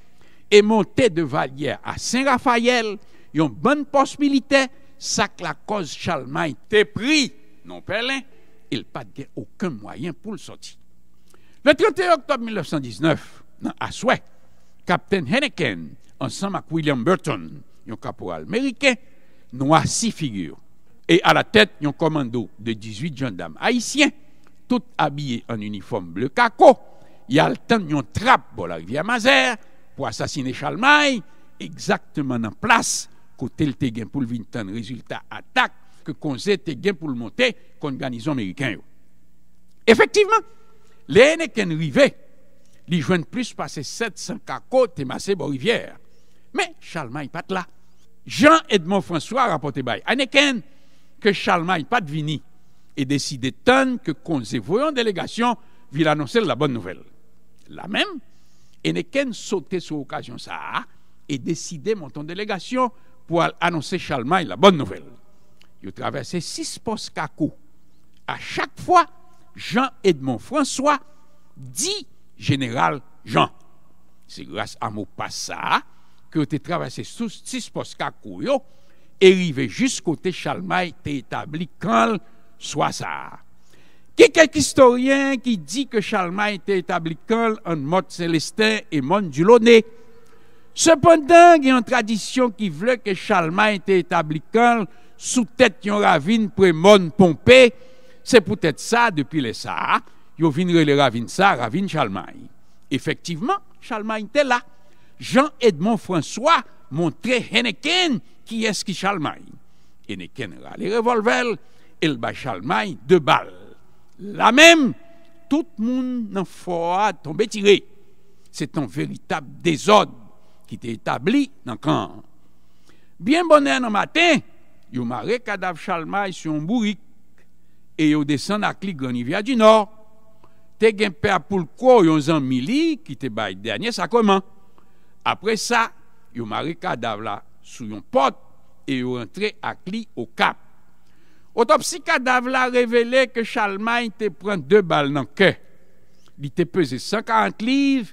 et monté de Valière à Saint-Raphaël, une bonne poste militaire, que la cause Charlemagne était pris, non Pelin, il pas de aucun moyen pour le sortir. Le 31 octobre 1919, à Souhait, Captain Henneken, ensemble avec William Burton, un caporal américain, noie six figures. Et à la tête, un commando de 18 gendarmes haïtiens, tous habillés en uniforme bleu caco, il a le temps de trappe la rivière Mazère pour assassiner Chalmaï, exactement en place côté le téguin pour le résultat attaque que conseil téguin pour monter contre garnison américain. Effectivement, les Neken rivé, ils joignent plus passer 700 cacos et massé la rivière. Mais Chalmaï pas là. Jean Edmond François rapporté à Aneken que Chalmaï pas vini et décidé tant que conseil voyant délégation a annoncer la bonne nouvelle la même, et ne qu'en sauter sur l'occasion ça et décider mon délégation pour annoncer Chalmaï la bonne nouvelle. Il traversait six postes cacou. À chaque fois, Jean-Edmond François dit Général Jean. C'est grâce à mon passa que tu traversé six postes cacou et arrivé jusqu'au côté Chalmaï, tu établi quand soit ça. Qui historien qui était que quand était mode célestin et et du Dulonné. Cependant, il y a une tradition qui veut que Chalma était était sous sous tête d'un ravine près monde pompée C'est peut-être ça depuis le hein? y a vinre le ravine ça, ravine Charlemagne. Effectivement, Charlemagne était là. Jean-Edmond François montrait Henneken qui est Chalmagne. Henneken les revolvers et le va Charlemagne de balles. La mèm, tout moun nan foa tombe tire. Se ton veritab dezod ki te etabli nan kan. Bien bonè nan matè, yo mare kadav chalmay sou yon bourik. E yo desen akli granivya di nor. Te genpe apoulkou yon zan mili ki te baye denye sakouman. Apre sa, yo mare kadav la sou yon pot. E yo rentre akli o kap. Autopsie cadavre la que que Chalmany te deux balles dans le cœur. Il te pesé 140 livres.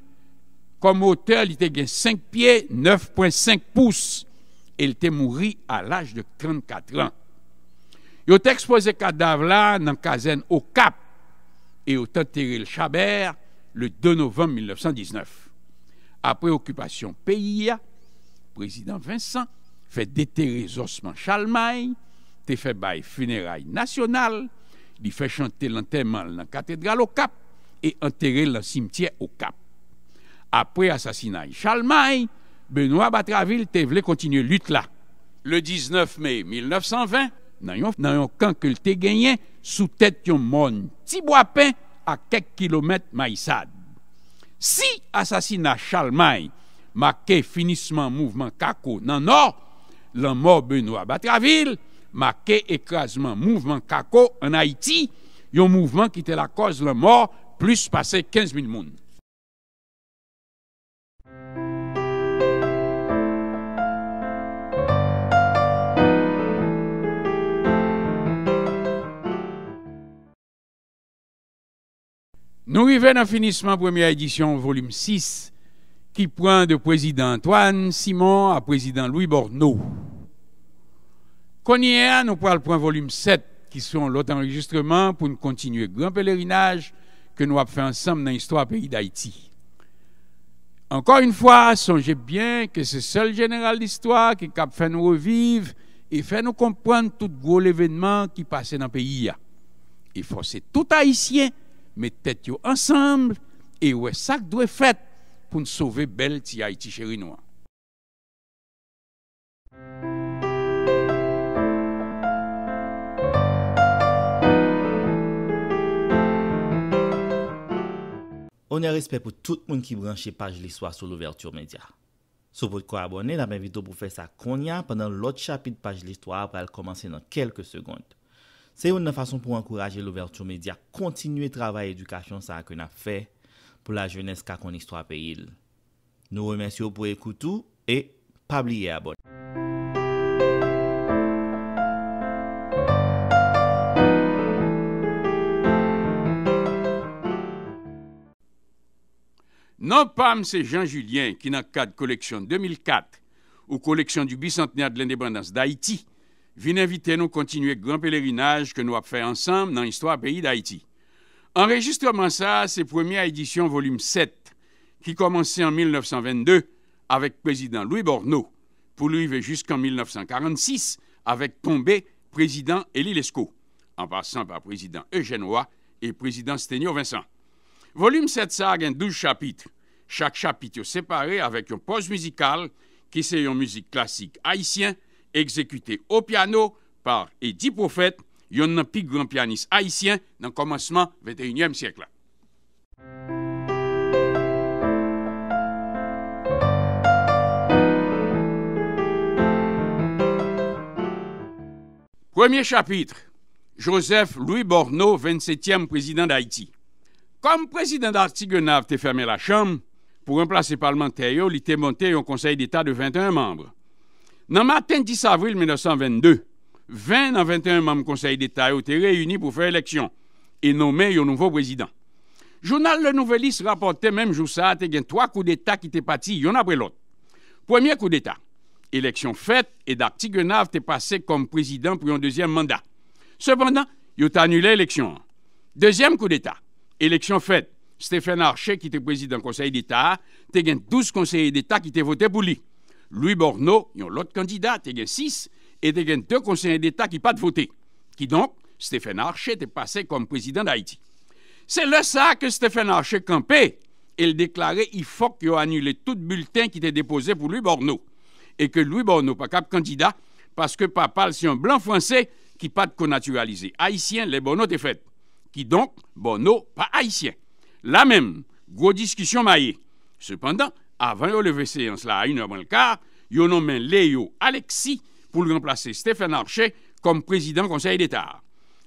Comme auteur, il te gain 5 pieds, 9.5 pouces. Et Il était mouru à l'âge de 34 ans. Yo te exposé dans la caserne au Cap. et Cap. Et enterré le Chabert le 2 novembre 1919. Après occupation pays, président président Vincent fait déterrer de Chalmagne. fe bay funeray nasyonal, li fe chante lan temal nan katedral o kap, e anterre lan simtyer o kap. Apre asasina chalmay, Benoît Batraville te vle kontinye lüt la. Le 19 May 1920, nan yon kan ke lte genyen, sou tete yon mon ti boapen a kek kilomet mayisad. Si asasina chalmay make finisman mouvman kako nan nor, lan mor Benoît Batraville, marqué écrasement mouvement Kako en Haïti, un mouvement qui était la cause de la mort, plus passé 15 000 monde. Nous arrivons à finissement première édition, volume 6, qui prend de président Antoine Simon à président Louis Borneau. Nous nous pour un volume 7, qui sont l'autre enregistrement pour nous continuer grand pèlerinage que nous avons fait ensemble dans l'histoire du pays d'Haïti. Encore une fois, songez bien que c'est seul général d'histoire qui a fait nous revivre et fait nous comprendre tout gros événement qui passait dans le pays. Il faut c'est tout haïtien mais tête ensemble et est-ce ça doit fait pour nous sauver belle Haïti chérie On y a respect pou tout moun ki branche page l'histoire sou l'ouverture média. Sou pot ko abone, nan men vito pou fè sa konya pandan l'ot chapit page l'histoire apèl komanse nan kelke segonde. Se yon nan fason pou ankoraje l'ouverture média, kontinuye travay edukasyon sa akon ap fè pou la jvenes ka kon istwa pe il. Nou remensyo pou ekoutou e pabliye abone. Non pas M. Jean Julien qui, qui de la collection 2004 ou collection du bicentenaire de l'indépendance d'Haïti, à nous continuer grand pèlerinage que nous avons fait ensemble dans l'histoire du pays d'Haïti. Enregistrement ça c'est première édition, volume 7 qui commençait en 1922 avec président Louis Borneau pour lui jusqu'en 1946 avec Tombé président Elie Lescaut, en passant par président Eugène Roy et président Stenio Vincent. Volume 7 ça a 12 chapitres. Chaque chapitre séparé avec une pause musicale qui c'est une musique classique haïtienne exécutée au piano par Eddie Prophète, un plus grands pianistes haïtien dans le commencement du XXIe siècle. Premier chapitre, Joseph Louis Borneau, 27e président d'Haïti. Comme président tu es fermé la chambre, pour remplacer le parlementaire, il était monté au Conseil d'État de 21 membres. Dans le matin 10 avril 1922, 20 dans 21 membres du Conseil d'État ont été réunis pour faire élection et nommer un nouveau président. Journal Le Nouvelliste rapportait même jour ça, il y a trois coups d'État qui étaient partis, l'un après l'autre. Premier coup d'État, élection faite et Darty passé comme président pour un deuxième mandat. Cependant, il a annulé l'élection. Deuxième coup d'État, élection faite Stéphane Archer, qui était président du Conseil d'État, a eu 12 conseillers d'État qui ont voté pour lui. Louis Borneau, il y a l'autre candidat, a eu 6, et tu a deux conseillers d'État qui n'ont pas voté. Qui donc, Stéphane Archer, est passé comme président d'Haïti. C'est là ça que Stéphane Archer campait. Il déclarait il faut qu'il annule tout bulletin qui était déposé pour Louis Borneau. Et que Louis Borneau, pas candidat, parce que papa, c'est un blanc français qui pas de connaturalisé. Haïtien, les Borneaux étaient faits. Qui donc, Borneau, pas haïtien la même, gros discussion maillée. Cependant, avant de lever séance là à 1h moins le quart, ils nommé Léo Alexis pour le remplacer Stéphane Archer comme président Conseil d'État.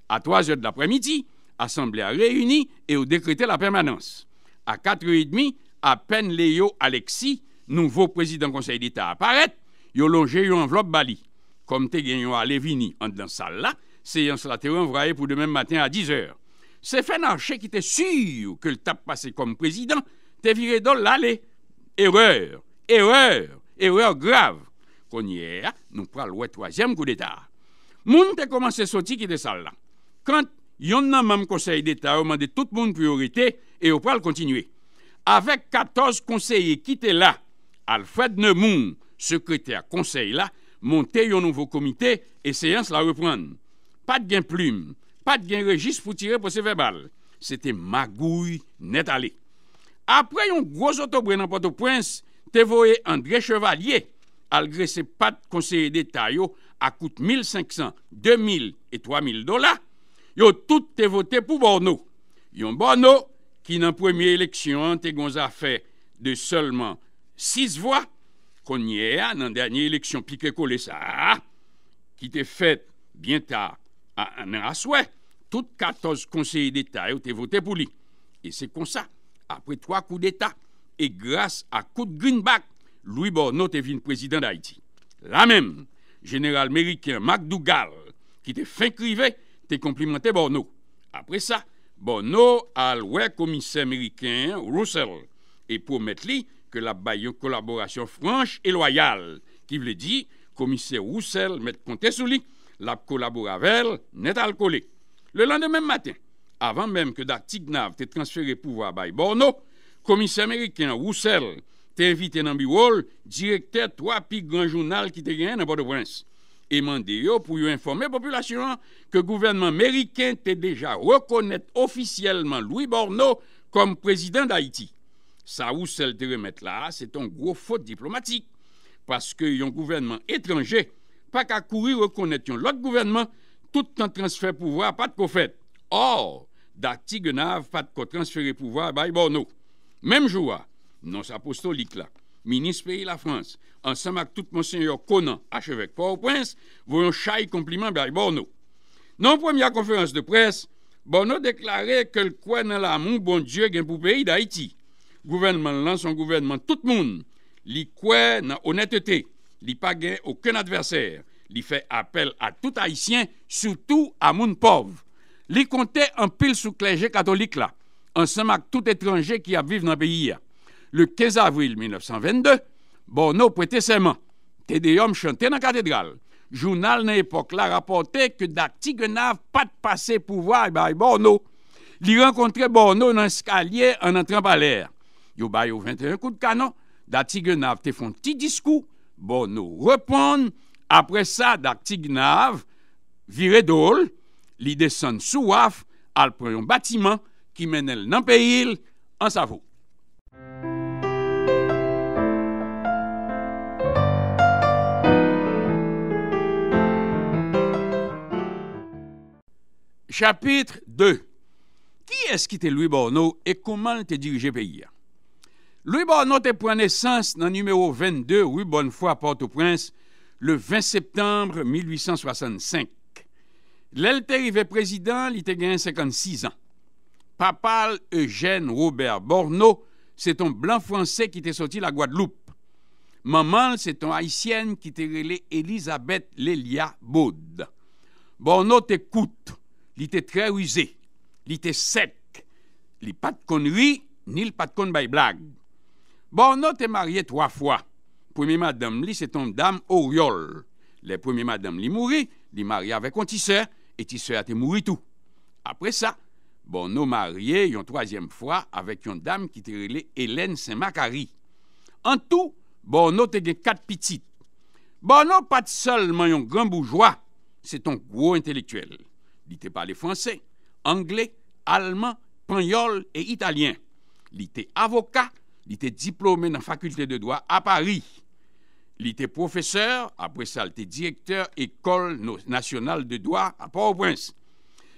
À 3h de l'après-midi, Assemblée a réuni et a décrété la permanence. À 4h30, à peine Léo Alexis, nouveau président Conseil d'État, apparaît, ils longe une enveloppe Bali. Comme te gagné à Lévini en dans salle là, séance la envoyée pour demain matin à 10h. C'est chef qui était sûr que le tape passé comme président, t'es viré dans l'allée. Erreur, erreur, erreur grave. Qu'on y est, nous prenons le troisième coup d'État. Monde te commencé à sortir qui ça là. Quand yon a même conseil d'État a demandé tout le monde priorité et on le continuer. Avec 14 conseillers qui étaient là, Alfred Nemoun, secrétaire conseil là, monter un nouveau comité et séance la reprendre. Pas de gain plume, Pat gen regis pou tire pou se fe bal. Se te magoui net ale. Apre yon gros otobre nan Pato Prince, te voe André Chevalier, algre se pat konseye deta yo, akoute 1500, 2000 et 3000 dola, yo tout te vote pou Borno. Yon Borno, ki nan premye eleksyon, te gonza fe de solman 6 voa, konye an nan denye eleksyon, pi ke kole sa, ki te fet bien ta, à, à souhait, toutes 14 conseillers d'État ont été votés pour lui. Et c'est comme ça, après trois coups d'État, et grâce à coup de Greenback, Louis Borneau est venu président d'Haïti. La même, général américain MacDougall, qui était fait crivé, a complimenté Borneau. Après ça, Borneau a le commissaire américain Russell et pour lui que la baille collaboration franche et loyale, qui veut dire commissaire Roussel mettre compte sur lui l'a collaboravelle n'est alcoolique. Le lendemain matin, avant même que Tignav ait transféré pouvoir à Borno, commissaire américain Roussel t'a invité dans le directeur trois grands journaux qui te gagné dans Port-au-Prince. Et mandé pour informer la population que le gouvernement américain t'a déjà reconnu officiellement Louis Borno comme président d'Haïti. Ça, Roussel te remettre là, c'est un gros faute diplomatique. Parce que un gouvernement étranger pas qu'à courir reconnaître l'autre gouvernement, tout temps transfert pouvoir, pas de prophète. fait. Or, Dati Genave, pas de quoi transférer pouvoir, à bah, bon, Même jour, ah, non, apostolique là, ministre pays la France, ensemble avec tout monseigneur Conan, archevêque Port-au-Prince, voyons chai compliment, à bah, Borno. Dans la première conférence de presse, Borno déclarait que le quoi dans l'amour, bon Dieu, est pour pays d'Haïti. Gouvernement lance son gouvernement, tout le monde, quoi dans honnêteté li pa aucun adversaire. Li fait appel à tout haïtien, surtout à moun pauvre. Li comptait un pile sous clergé catholique là, ensemble avec tout étranger qui a vivre dans le pays. Le 15 avril 1922, Borno prêtait Teddy homme chantait dans la cathédrale. Journal de l'époque là rapportait que dati pas de passé pouvoir bono Borno. Li rencontrait Borno dans escalier en entrant par l'air. Yo bay 21 coups de canon. Dati Genav te font petit discours bon nous Après ça, d'Actignave, viré d'ol, li descend sous waf, al prend bâtiment qui mène dans le pays, en Savo. Chapitre 2. Qui est-ce qui était Louis Borneau et comment te était dirigé pays? Louis Borneau est prend naissance dans le numéro 22 rue Bonnefoy à Port-au-Prince le 20 septembre 1865. L'el président, il était gagné 56 ans. Papal Eugène Robert Borneau, c'est un blanc français qui était sorti de la Guadeloupe. Maman, c'est un haïtienne qui était relée Elisabeth Lelia Baud. Borno écoute, il était très usé, il était sec, il pas de conneries, ni le pas de by blague. Bono te marié trois fois. Première madame c'est une dame Oriole. Les premiers madame li mourit, est marié avec un tisseur, et tisseur a été tout. Après ça, est marié une troisième fois avec une dame qui était Hélène Saint-Macary. En tout, Bono te gen quatre petites. Borno pas seulement un grand bourgeois, c'est un gros intellectuel. Il te français, anglais, allemand, espagnol et italien. Il était avocat il était diplômé dans la faculté de droit à Paris. Il était professeur, après ça, il était directeur École nationale de droit à Port-au-Prince.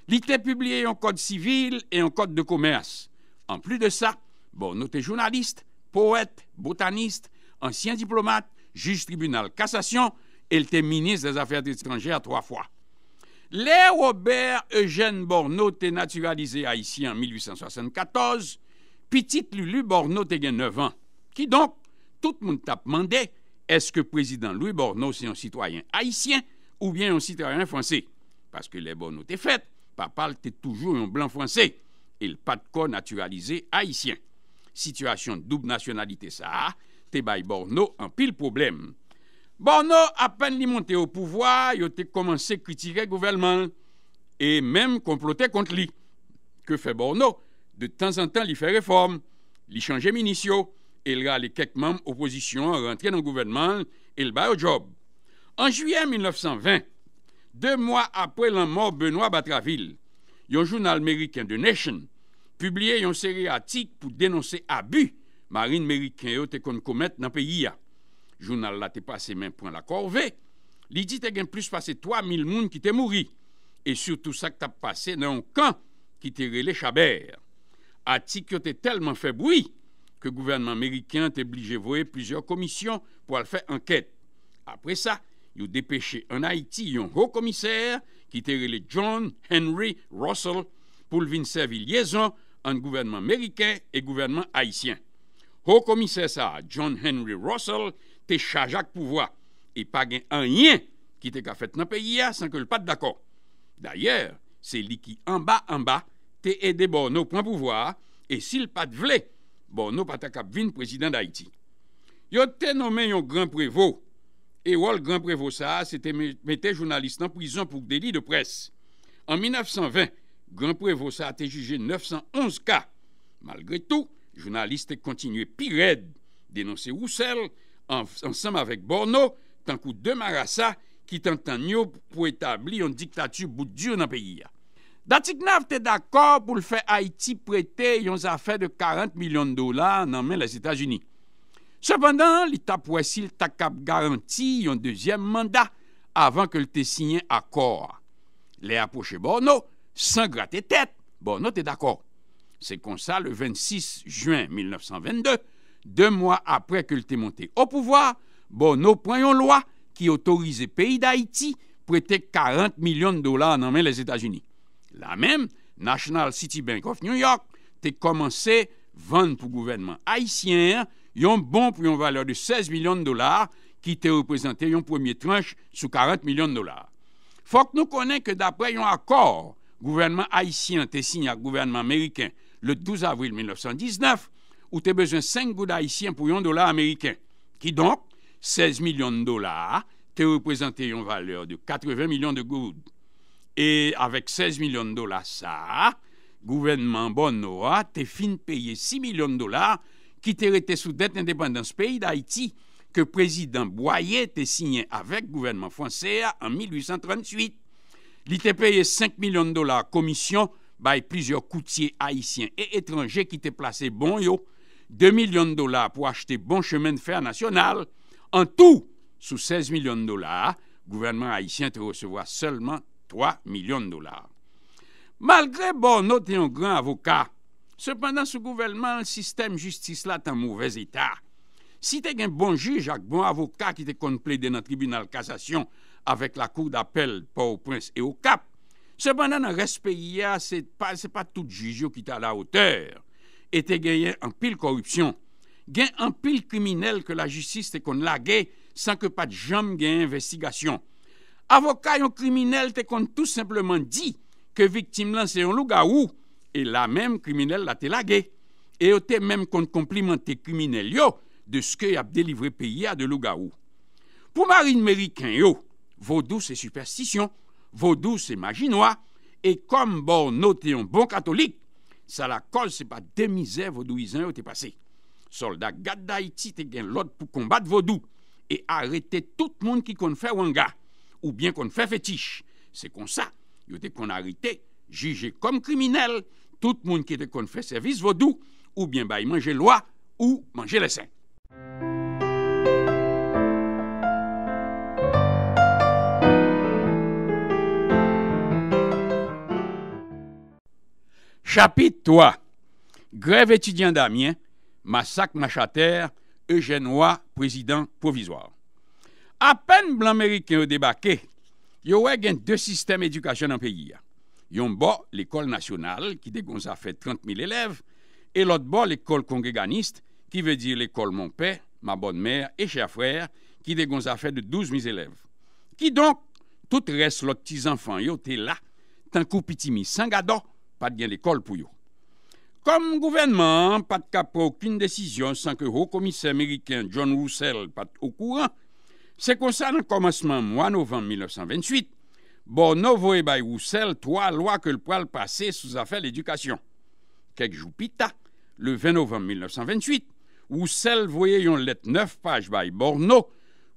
Il était publié en code civil et en code de commerce. En plus de ça, bon, était journaliste, poète, botaniste, ancien diplomate, juge tribunal cassation, et il était ministre des Affaires étrangères trois fois. Les Robert Eugène Borneau était naturalisé haïtien en 1874 Petite Lulu Borno te gen 9 ans. Qui donc, tout le monde t'a demandé, est-ce que président Louis Borno c'est un citoyen haïtien ou bien un citoyen français? Parce que les Borno t'es fait, papa t'es toujours un blanc français. Et le pas de corps naturalisé haïtien. Situation de double nationalité ça, t'es bail Borno en pile problème. Borno, à peine li monter au pouvoir, il a commencé à critiquer le gouvernement et même comploter contre lui. Que fait Borno? de temps en temps, il fait réforme, il change ministres il a les quelques membres opposition rentrer dans le gouvernement et le bat au job. En juillet 1920, deux mois après la mort de Benoît Batraville, un journal américain The Nation publié une série d'articles pour dénoncer abus marine américaine qu'on commet dans le pays. Le journal pas passé même point la corvée. Il dit qu'il y a plus de 3000 personnes qui sont mortes. Et surtout ça qui a passé dans un camp qui était relé Chabert. a ti kyo te telman feboui ke gouvernman merikyan te blije voye plizior komisyon pou al fe anket. Apre sa, yon depeche an Haiti yon ho komiser ki te rele John Henry Russell pou lvinsevi liyezon an gouvernman merikyan e gouvernman Haitien. Ho komiser sa, John Henry Russell, te chajak pouvoi e pa gen an yin ki te ka fet nan peyi ya san ke l pat dako. Dayer, se li ki an ba an ba Et des Borno pour pouvoir, et s'il pas de vle, Borno pas capable président d'Haïti. a été nommé un grand prévôt, et le grand prévôt ça, c'était journaliste en prison pour délit de presse. En 1920, grand prévôt ça a été jugé 911 cas. Malgré tout, journaliste continué pire dénoncer Roussel, ensemble avec Borno, tant que deux Marassa qui tentent pour établir une dictature bout dans le pays. Datik NAV d'accord pour le faire Haïti prêter yon affaire de 40 millions de dollars dans les états unis Cependant, l'État tap tak garantit garanti un deuxième mandat avan ke te sinyen akor. Le sans Borno, tête. tête. tu Borno d'accord. C'est comme ça, le 26 juin 1922, deux mois après qu'il te monté au pouvoir, Borno loi qui qui le pays d'Haïti d'Haïti prêter 40 millions de dollars dans les états unis la même, National City Bank of New York à vendre pour le gouvernement haïtien un bon pour une valeur de 16 millions de dollars qui te représenté une première tranche sous 40 millions de dollars. que nous nous que d'après un accord le gouvernement haïtien te signé le gouvernement américain le 12 avril 1919 où besoin de 5 gouttes haïtiens pour un dollar américain qui donc, 16 millions de dollars te représenté une valeur de 80 millions de gouttes. Et avec 16 millions de dollars, ça, gouvernement Bonnoa a fin de payer 6 millions de dollars qui étaient sous dette indépendance pays d'Haïti que président Boyer te signé avec gouvernement français en 1838. Il a payé 5 millions de dollars commission by plusieurs coutiers haïtiens et étrangers qui étaient placé bon yo, 2 millions de dollars pour acheter bon chemin de fer national. En tout, sous 16 millions de dollars, gouvernement haïtien te recevoir seulement 3 milyon de dolar. Malgre bon notè yon gran avokat, sepandan sou gouvelman al sistèm justice la tan mouvèz etat, si te gen bon juj ak bon avokat ki te kon ple de nan tribunal kasasyon avèk la kou d'apel pa ou prins e ou kap, sepandan an respè yè, se pa tout juj yo ki ta la oteur, et te gen yè an pil korupsyon, gen an pil kriminel ke la justice te kon lage san ke pat jam gen investigasyon. Avokay yon kriminel te kon tout simplement di ke viktim lanse yon louga ou e la menm kriminel la te lage. E yo te menm kon kompliment te kriminel yo de skye ap delivre peye a de louga ou. Pou marin meriken yo, vodou se superstisyon, vodou se maginois, e kom bon note yon bon katolik, sa la kol se pa demizer vodouizan yo te pase. Soldak gada iti te gen lot pou kombat vodou e arete tout moun ki kon fè wanga. ou bien qu'on fait fétiche. C'est comme ça, il était qu'on arrêté, jugé comme criminel, tout le monde qui était qu'on fait service vaudou, ou bien bah, il loi ou manger les seins. Chapitre 3 Grève étudiant d'Amiens, massacre machataire, Eugène président provisoire. Apen blan meriken yo debake, yo we gen de sistem edukasyon an peyi ya. Yon bo l'ekol nasyonal ki de gonza fe 30.000 eleve, e lot bo l'ekol kongreganist ki ve dir l'ekol mon pe, ma bonn mer, e chè frèr, ki de gonza fe de 12.000 eleve. Ki donk, tout res l'ot ti zanfan yo te la, tan ko piti mi sanga do pat gen l'ekol pou yo. Kom gouvenman, pat kap pou kine desisyon, san ke ho komise meriken John Roussel pat okouran, Se le le commencement, mois novembre 1928, Borno voyait bay Roussel trois lois que le poil pase sous affaire Quelques l'éducation. jou pita, le 20 novembre 1928, Roussel voye une lettre 9 pages bay Borno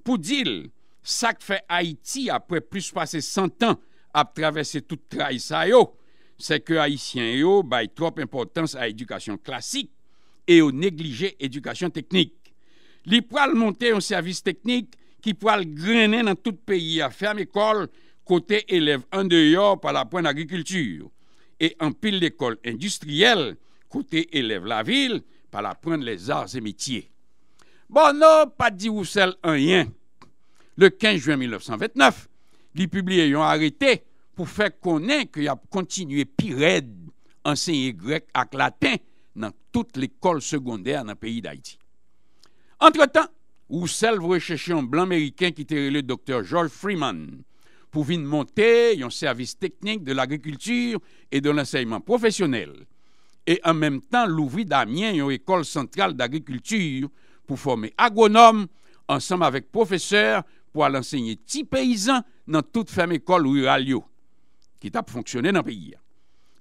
pou ce sak fait Haïti après plus passer 100 ans à traverser toute tra c'est que que ke Haitien yo trop importance à l'éducation classique et ont négligé l'éducation technique. Li pral monte un service technique qui pourra grainer dans tout pays à ferme école côté élève en dehors par la pointe d'agriculture et en pile d'école industrielle côté élève la ville par la pointe les arts et métiers. Bon, non, pas dit Roussel en rien. Le 15 juin 1929, il publié un arrêté pour faire connaître qu'il a continué pire enseigner grec et latin dans toute l'école secondaire dans le pays d'Haïti. Entre-temps, ou celle vous un blanc américain qui était le docteur George Freeman pour venir monter un service technique de l'agriculture et de l'enseignement professionnel. Et en même temps, l'ouvrir d'Amiens une école centrale d'agriculture pour former agronomes ensemble avec professeurs pour aller enseigner petits paysans dans toute ferme école rurale qui a fonctionné dans le pays.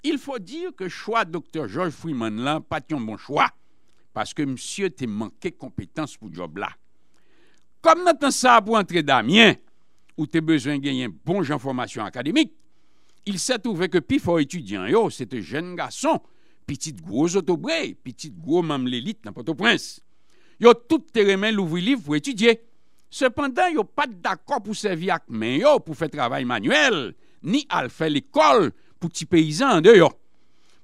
Il faut dire que le choix docteur George Freeman là pas un bon choix parce que monsieur a manqué compétences pour job là comme dans ça pour entrer d'Amiens, où tu as besoin de gagner une bonne formation académique, il s'est trouvé que Pifo étudiant, c'était jeune garçon, petit gros autobré, petit gros même l'élite nimporte au prince Yo tout terrain les livre pour étudier. Cependant, yo pas d'accord pour servir avec mais pour faire travail manuel, ni à faire l'école pour petit paysans.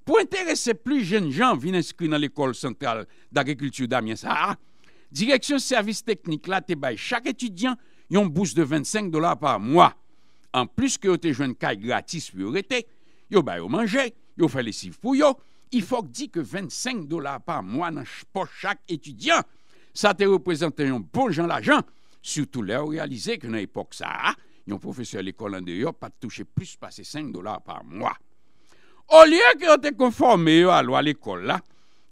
Pour intéresser plus jeunes gens, viennent inscrire dans l'école centrale d'agriculture d'Amiens, ça. Direksyon servis teknik la te bay chak etudyan yon bous de 25 dolar par mwa. An plus ki yo te jwen kaj gratis pi yo rete, yo bay yo manje, yo fè lesif pou yo, i fok di ke 25 dolar par mwa nan chpoch chak etudyan. Sa te reprezenten yon bon jan la jan, sou tou lè ou realize ke nan epok sa, yon profeseur l'ekol an de yo pa touche plus pa se 5 dolar par mwa. O liye ki yo te konforme yo alwa l'ekol la,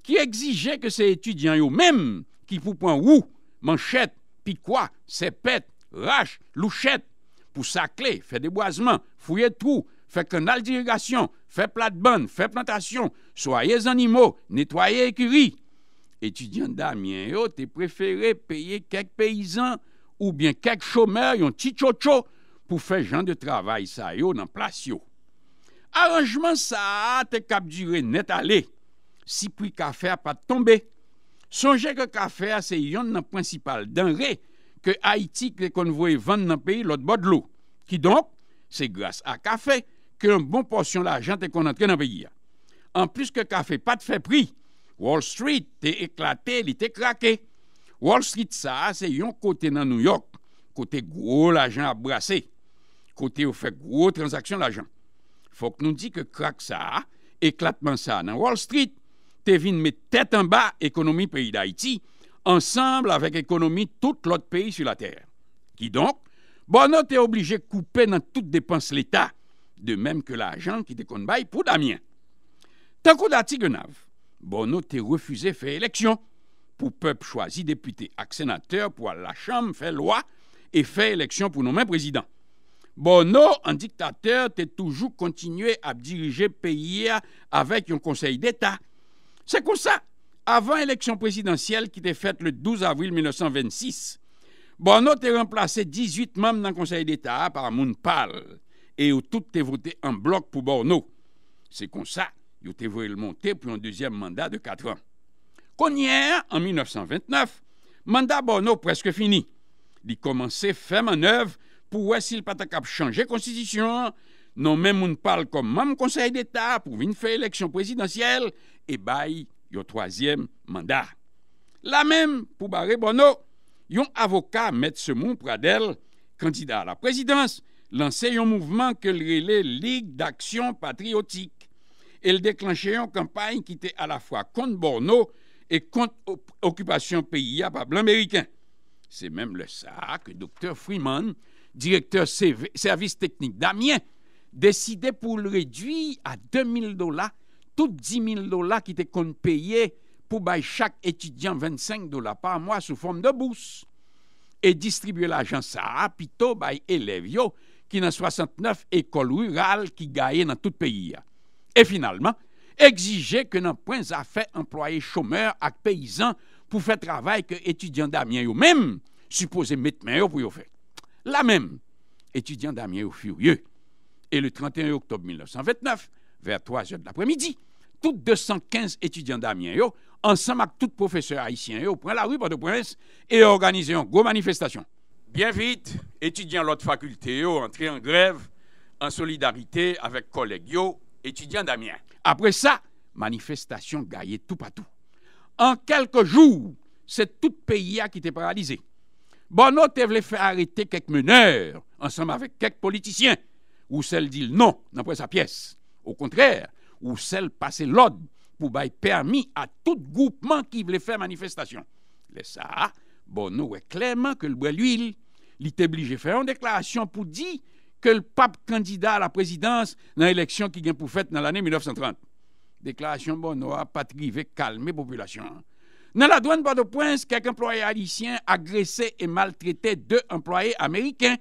ki exije ke se etudyan yo mèm, ki pou pon rou, manchet, pikwa, sepet, rach, louchet, pou sakle, fe deboazman, fouye trou, fe knal dirigasyon, fe platband, fe plantasyon, soye zanimou, netwaye ekuri. Et tu diyan Damien yo te preferi peye kek peyizan ou bien kek chomeur yon ti tcho tcho pou fe jan de travay sa yo nan plasyon. Aranjman sa te kapdure netale, si pou kafer pa tombe, Songez que café, c'est une principal denrée que Haïti que convoyé vend dans le pays, l'autre bord de l'eau. Qui donc, c'est grâce à café qu'une bonne portion de l'argent est qu'on dans le pays. En plus que café pas de fait prix, Wall Street est éclaté, il est craqué. Wall Street, ça, c'est un côté dans New York, côté gros l'argent à brasser, côté où fait gros transaction l'argent. Faut que nous dit que craque ça, éclatement ça dans Wall Street, te vin met tête en bas économie pays d'Haïti ensemble avec économie tout l'autre pays sur la terre. Qui donc, Bono est obligé couper dans toutes dépenses l'État, de même que l'argent qui te bail pour Damien. Tant qu'on a Bono est refusé faire élection pour peuple choisi député et sénateur pour la Chambre faire loi et faire élection pour mêmes présidents. Bono, un dictateur, t'es toujours continué à diriger pays avec un conseil d'État c'est comme ça, avant l'élection présidentielle qui était faite le 12 avril 1926, Borno était remplacé 18 membres dans le Conseil d'État par Mounpal et où tout était voté en bloc pour Borno. C'est comme ça, il était voté le monter pour un deuxième mandat de 4 ans. hier, en 1929, mandat Borno presque fini. Il commençait faire manœuvre pour voir s'il pas changer constitution, non même Mounpal comme membre Conseil d'État pour une faire élection présidentielle et bail un troisième mandat. La même pour Barré Bono, un avocat M. ce Pradel, candidat à la présidence, lancé un mouvement que relait Ligue d'action patriotique. Elle déclenchait une campagne qui était à la fois contre Borno et contre occupation pays par blanc américain. C'est même le ça que Dr Freeman, directeur service technique d'Amiens, décidait pour le réduire à 2000 dollars tout 10.000 dola ki te kon peye pou bay chak etudyan 25 dola pa mwa sou fom de bous, e distribuye la jansa apito bay elev yo ki nan 69 ekol rural ki gaye nan tout peyi ya. E finalman, egzije ke nan prens a fe employe chomeur ak peyizan pou fe travay ke etudyan Damien yo mem, supose metmen yo pou yo fe. La mem, etudyan Damien yo furye, e le 31 oktob 1929, vers 3 heures de l'après-midi. Toutes 215 étudiants d'Amiens, ensemble avec tout professeur haïtien, prennent la rue pour au prince et organisent une grosse manifestation. Bien vite, étudiants de l'autre faculté entré en grève en solidarité avec collègues, étudiants d'Amiens. Après ça, manifestation gaillée tout partout. En quelques jours, c'est tout le pays qui était paralysé. Bono te voulait faire arrêter quelques meneurs, ensemble avec quelques politiciens. Roussel dit non, après sa pièce. Au contraire, ou celle passer l'ordre pour permettre permis à tout groupement qui voulait faire manifestation. Les ça, bon, nous est clairement que le bois l'huile, il était obligé de faire une déclaration pour dire que le pape candidat à la présidence dans l'élection qui vient pour fête dans l'année 1930. Déclaration Bono a pas calmer calmer population. Dans la douane de prince quelques employés haïtiens agressés et maltraités deux employés américains,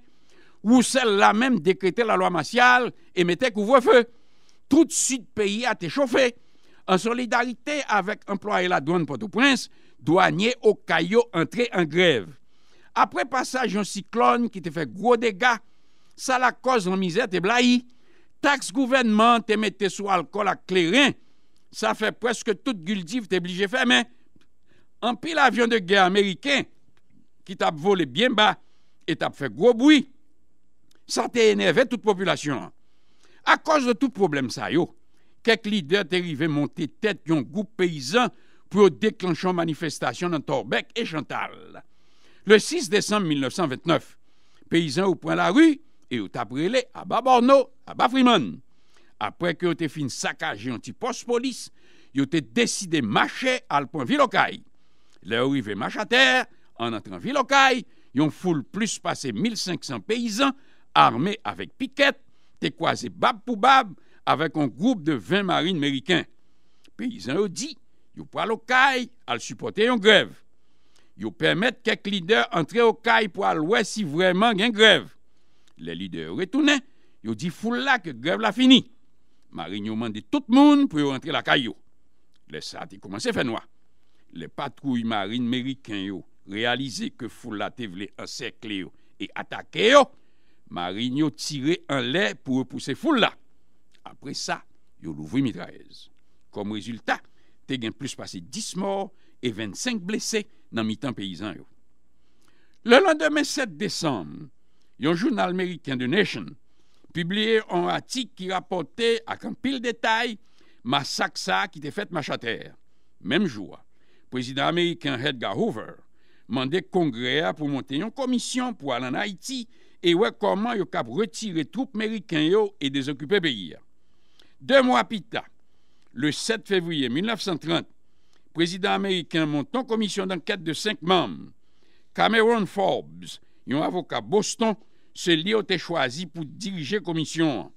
ou celle-là même décrétait la loi martiale et mettait couvre-feu tout de suite pays a été chauffé. En solidarité avec et la douane Port-au-Prince, douaniers au Caillot entré en grève. Après passage d'un cyclone qui te fait gros dégâts, ça la cause en misère tes blahi. Taxe gouvernement te mette sous alcool à clairin, ça fait presque toute guldive t'es obligé faire, mais en pile avion de guerre américain qui t'a volé bien bas et t'a fait gros bruit, ça t'a énervé toute population. À cause de tout problème ça yo, quelques leaders à monter tête d'un groupe paysan pour déclencher une manifestation dans Torbec et Chantal. Le 6 décembre 1929, paysans au point la rue et au tabrélé à Baborno, à Babrimon. Après que ont de saccager un petit poste police, ils ont décidé de marcher à le point Vilokai. Là où ils marcher à terre, en entrant Vilokai, ils ont foule plus de 1500 paysans armés avec piquettes te kwaze bab pou bab avek an groub de 20 marine meriken. Pe y zan yo di, yo pral okay al suporte yon grev. Yo permette kek lider entre okay pou alwes si vreman gen grev. Le lider retounen, yo di foule la ke grev la fini. Marine yo mande tout moun pou yo rentre la kay yo. Le sa te komanse fenwa. Le patrouille marine meriken yo realize ke foule la te vle ansek le yo e atake yo. Ma rin yo tire an lè pou yo pouse foule la. Apre sa, yo louvri mi traez. Kom rezultat, te gen plus pase 10 mor e 25 blese nan mi tan peyizan yo. Le lan demen 7 desan, yon joun almerikyan de Nation publie yon atik ki rapote ak an pil detay ma sak sa ki te fet machater. Mem jwa, prezident almerikyan Edgar Hoover mande kongre pou monten yon komisyon pou alan Haiti et ouais comment ils cap retirer troupes américaines et désoccuper pays. Deux mois plus tard, le 7 février 1930, le président américain monte en commission d'enquête de cinq membres. Cameron Forbes, un avocat Boston, se lie été choisi pour diriger la commission.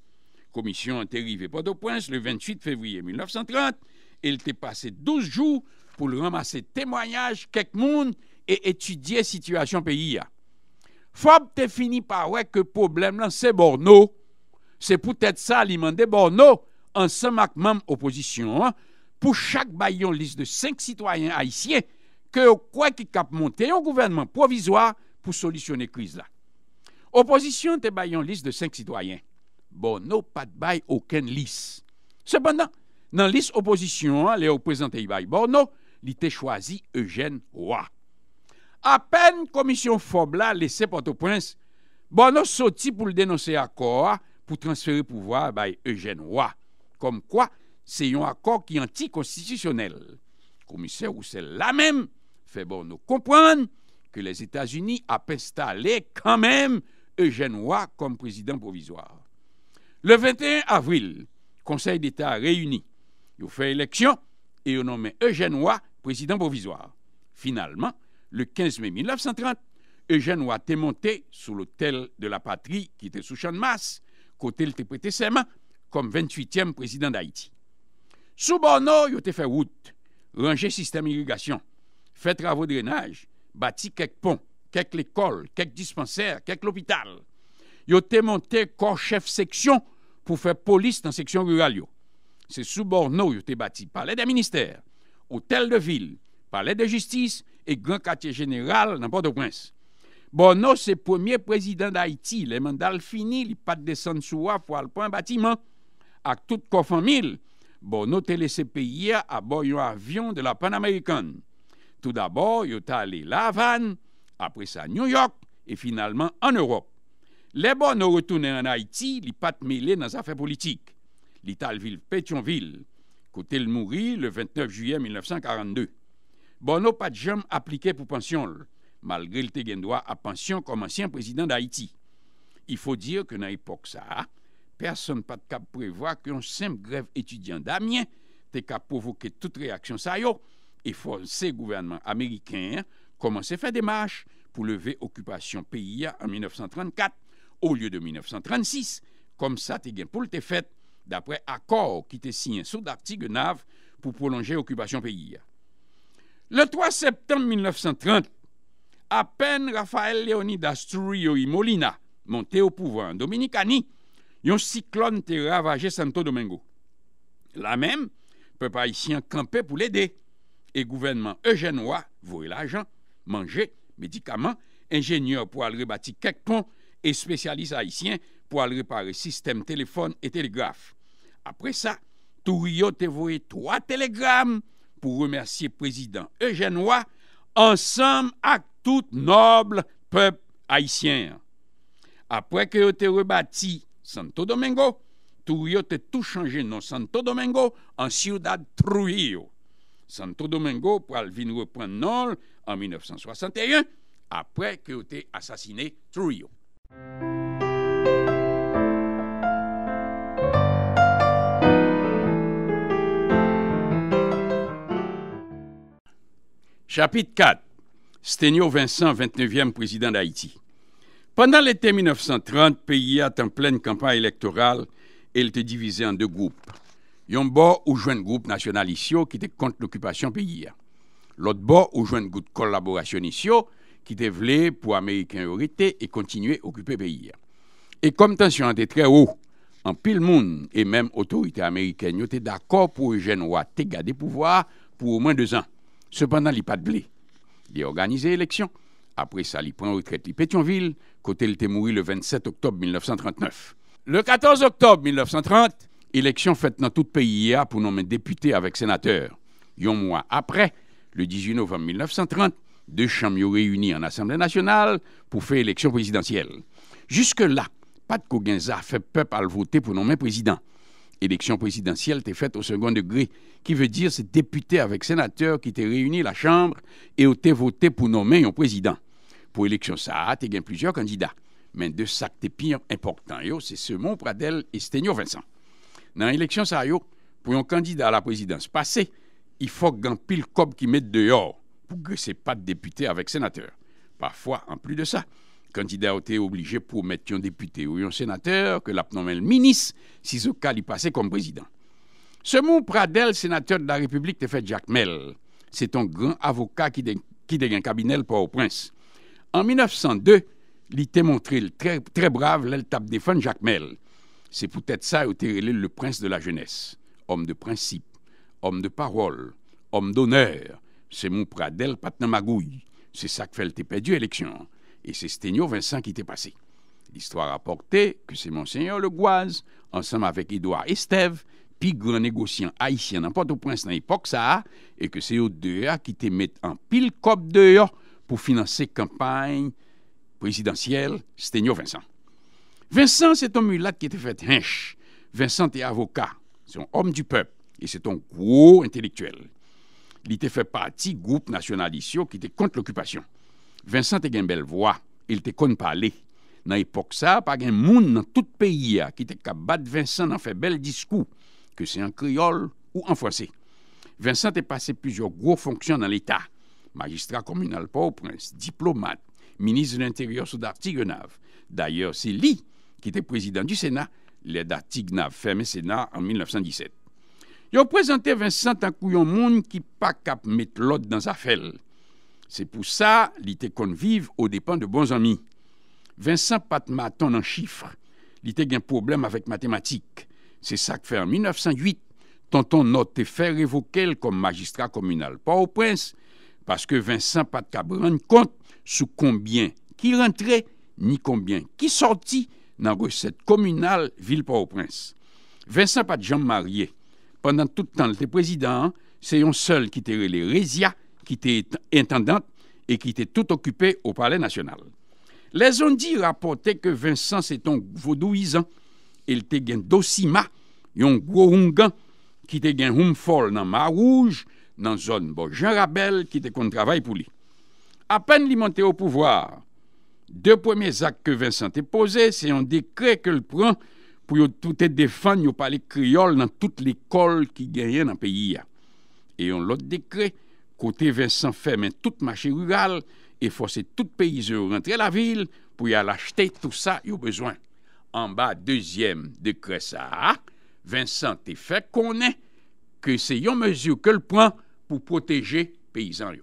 Commission est arrivée Port-au-Prince le 28 février 1930 et il était passé 12 jours pour ramasser témoignages quelques monde et étudier la situation pays. Fob te fini pa wek ke problem lan se Borno, se pou tèt sa li mande Borno an semakman oposisyon an, pou chak bayon lis de 5 sitwayen a isye, ke ou kwe ki kap monte yo gouvernement provizwa pou solisyon e kriz la. Oposisyon te bayon lis de 5 sitwayen. Borno pat bay oken lis. Sepenan, nan lis oposisyon an, li ou prezante i bay Borno, li te chwazi Eugène Roi. À peine commission Fobla laissait laissé Port-au-Prince, Bono sorti pour le dénoncer accord pour transférer pouvoir à Eugène Roy. Comme quoi, c'est un accord qui est anticonstitutionnel. Commissaire Roussel, la même fait bono comprendre que les États-Unis a installé quand même Eugène Roy comme président provisoire. Le 21 avril, Conseil d'État réuni. Il fait élection et il nomme nommé Eugène Roy président provisoire. Finalement, le 15 mai 1930, Eugène Ouatté été monté sous l'hôtel de la patrie qui était sous champ de masse, côté le prêté comme 28e président d'Haïti. Sous Borno, il a fait route, rangé système irrigation, fait travaux de drainage, bâti quelques ponts, quelques écoles, quelques dispensaires, quelques hôpitaux. Il a monté corps chef section pour faire police dans section rurale. C'est sous Borno, il a bâti palais des ministères, hôtel de ville, palais de justice et grand quartier général dans Port-au-Prince. Bono, c'est premier président d'Haïti. les mandats fini, il pas de descendre sous pour point un bâtiment. Avec toute mille famille, Bono t'a laissé payer à bord d'un avion de la Panaméricaine. Tout d'abord, il est allé à Havane, après ça New York et finalement en Europe. Les Bono retourné en Haïti, il pas mêlé dans les affaires politiques. L'Italville Pétionville, côté le mourir le 29 juillet 1942. Bono pat jom aplike pou pensyon l, malgre l te gen doa a pensyon kom ansyen prezident d'Haïti. I fò dir ke nan epok sa, person pat kap prevoa ki yon sem grev etudyan damyen te kap provoke tout reaksyon sa yo e fon se gouvernman amerikèn koman se fè demache pou leve okupasyon peyi ya an 1934 ou lye de 1936 kom sa te gen pou l te fèt dapre akor ki te sin sou d'artig nav pou prolonje okupasyon peyi ya. Le 3 septembre 1930, à peine Raphaël Leonidas Trujillo Molina monté au pouvoir en Dominicanie, un cyclone t'a ravagé Santo Domingo. La même, peuple haïtien campait pour l'aider. Et gouvernement eugénois voulait l'argent, manger, médicaments, ingénieurs pour aller rebâtir quelques ponts et spécialistes haïtiens pour aller réparer système téléphone et télégraphe. Après ça, Tourio te voué trois télégrammes pour remercier président Eugène ensemble avec tout noble peuple haïtien. Après que été rebâti Santo Domingo, tout été tout changé non Santo Domingo en Ciudad Trujillo. Santo Domingo pour Alvin reprendre en 1961 après que été assassiné Trujillo. Chapitre 4. Stenio Vincent, 29e président d'Haïti. Pendant l'été 1930, pays était en pleine campagne électorale et il était divisé en deux groupes. Yon ou jeune groupe nationaliste qui était contre l'occupation pays. L'autre bord ou jeune groupe collaborationniste qui était pour Américains et continuer à occuper pays. Et comme tension était très haut, en pile monde et même autorité américaine étaient d'accord pour jeune roi garder pouvoir pour au moins deux ans. Cependant, il n'y a pas de blé. Il a organisé l'élection. Après ça, il prend retraite à Pétionville, côté le témouri le 27 octobre 1939. Le 14 octobre 1930, élection faite dans tout le pays pour nommer député avec sénateur. Un mois après, le 18 novembre 1930, deux chambres réunis en Assemblée nationale pour faire l'élection présidentielle. Jusque-là, pas de Kogenza fait peuple à le voter pour nommer président élection présidentielle t'est faite au second degré, qui veut dire c'est député avec sénateur qui t'est réuni la Chambre et t'est voté pour nommer un président. Pour élection ça, tu plusieurs candidats. Mais deux sacs de pire importants, c'est Simon Pradel et Steno Vincent. Dans l'élection ça, pour un candidat à la présidence passée, il faut qu'un pile cob qui mette dehors pour que c'est pas de député avec sénateur. Parfois, en plus de ça, candidat été obligé pour mettre un député ou un sénateur que l'a ministre si ce cas lui passait comme président. Ce mot Pradel, sénateur de la République, de fait Jacques Mel. C'est un grand avocat qui qui un cabinet pour au prince. En 1902, il était montré très, très brave, L'El tape défendre Jacques Mel. C'est peut-être ça où le prince de la jeunesse. Homme de principe, homme de parole, homme d'honneur. C'est mon Pradel, patna magouille. C'est ça que fait le TP l'élection. élection. Et c'est Sténio Vincent qui était passé. L'histoire a que c'est Monseigneur Le Gouaz, ensemble avec Édouard Estève, puis grand négociant haïtien n'importe Port-au-Prince dans l'époque, ça, et que c'est eux deux qui étaient mettre en pile cop dehors pour financer campagne présidentielle Sténio Vincent. Vincent, c'est un mulat qui était fait hinche. Vincent est avocat, c'est un homme du peuple, et c'est un gros intellectuel. Il était fait partie groupe nationaliste qui était contre l'occupation. Vincent te gen bel vwa, il te kon palè. Nan epok sa, pa gen moun nan tout peyi ya ki te kap bat Vincent nan fe bel diskou, ke se en kriol ou en fransè. Vincent te pase pizyo gro fonksyon nan l'Etat. Magistra komunal pa ou prens, diplomat, minis l'interior sou d'Artignav. D'ayèr, se li ki te prezidant du Sénat, lè d'Artignav ferme Sénat an 1917. Yo prezante Vincent an kouyon moun ki pa kap met l'od nan sa fèl. C'est pour ça qu'il était convive aux dépens de bons amis. Vincent Patmaton en chiffres, il était un problème avec mathématiques. C'est ça que fait en 1908. Tonton Note et fait révoquer comme magistrat communal, pas au prince, parce que Vincent Patcabran compte sous combien qui rentrait, ni combien qui sortit dans recette communale Ville-Port-au-Prince. Vincent jean marié, pendant tout le temps, le président, c'est un seul qui était les Résia qui était intendante et qui était tout occupé au Palais national. Les on rapportaient que Vincent c'est un vaudouisant. Il était un dosima, un gros qui était un humfol dans Marouge, dans zone de Jean Rabel qui était contre travail pour lui. À peine il au pouvoir, deux premiers actes que Vincent a posés, c'est un décret qu'il prend pour tout défendre, le palais créole dans toute l'école qui gagnait dans le pays. Et un autre décret Kote Vincent fermen tout mache rural e fose tout peyizan rentre la vil pou y al achete tout sa yow bezwan. An ba dezyem de kresa a, Vincent te fè konen ke se yon mezyou ke l'pwen pou proteje peyizan yow.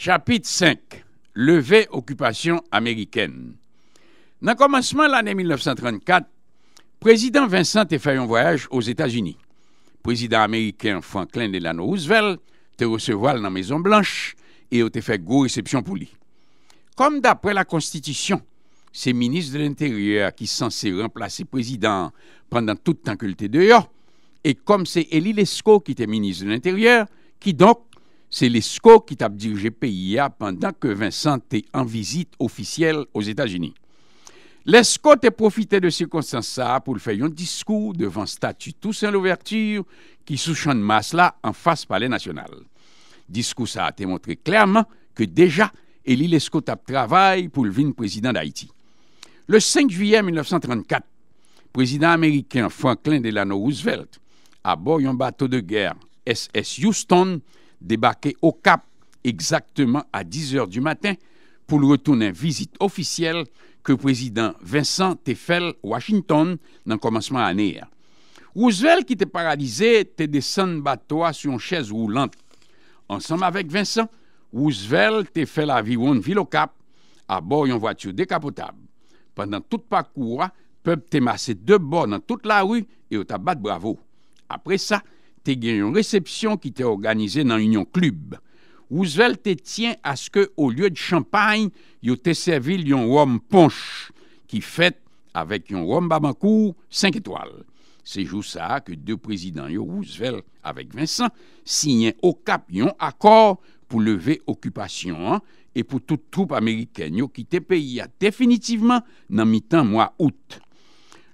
Chapit 5 Leve okupasyon ameriken Dans le commencement de l'année 1934, président Vincent a fait un voyage aux États-Unis. Président américain Franklin Delano Roosevelt te recevoir dans la Maison Blanche et a fait go réception pour lui. Comme d'après la Constitution, c'est ministre de l'Intérieur qui est censé remplacer président pendant tout le temps qu'il était dehors, et comme c'est Elie Lescaut qui était ministre de l'Intérieur, qui donc, c'est Lescaut qui t'a dirigé PIA pendant que Vincent était en visite officielle aux États-Unis. L'Escot a profité de circonstances là pour faire un discours devant statut Toussaint Louverture qui sous masse masse en face Palais National. discours ça clairement que que que que déjà Eli l'Escot a travaillé pour le président d'Haïti. Le 5 juillet 1934, président américain Franklin Delano Roosevelt a bord un bateau de guerre SS Houston débarqué au Cap exactement à 10 h du matin pour le retourner d'une visite officielle que le président Vincent Tefel Washington dans commencement à l'année. Roosevelt, qui était paralysé, était descendu bateau sur une chaise roulante. Ensemble avec Vincent, Roosevelt a fait la vie une ville au Cap à bord d'une voiture décapotable. Pendant tout parcours, peuple t'a massé deux bords dans toute la rue et au de bravo. Après ça, t'es gagné une réception qui t'est organisée dans l'Union Club. Roosevelt tient à ce que, au lieu de champagne, il te servi un rhum punch, qui fait avec un rhum Bamako 5 étoiles. C'est juste ça que deux présidents, Roosevelt avec Vincent, signent au Cap un accord pour lever occupation hein, et pour toute troupe américaine qui le pays définitivement dans mi-temps mois août.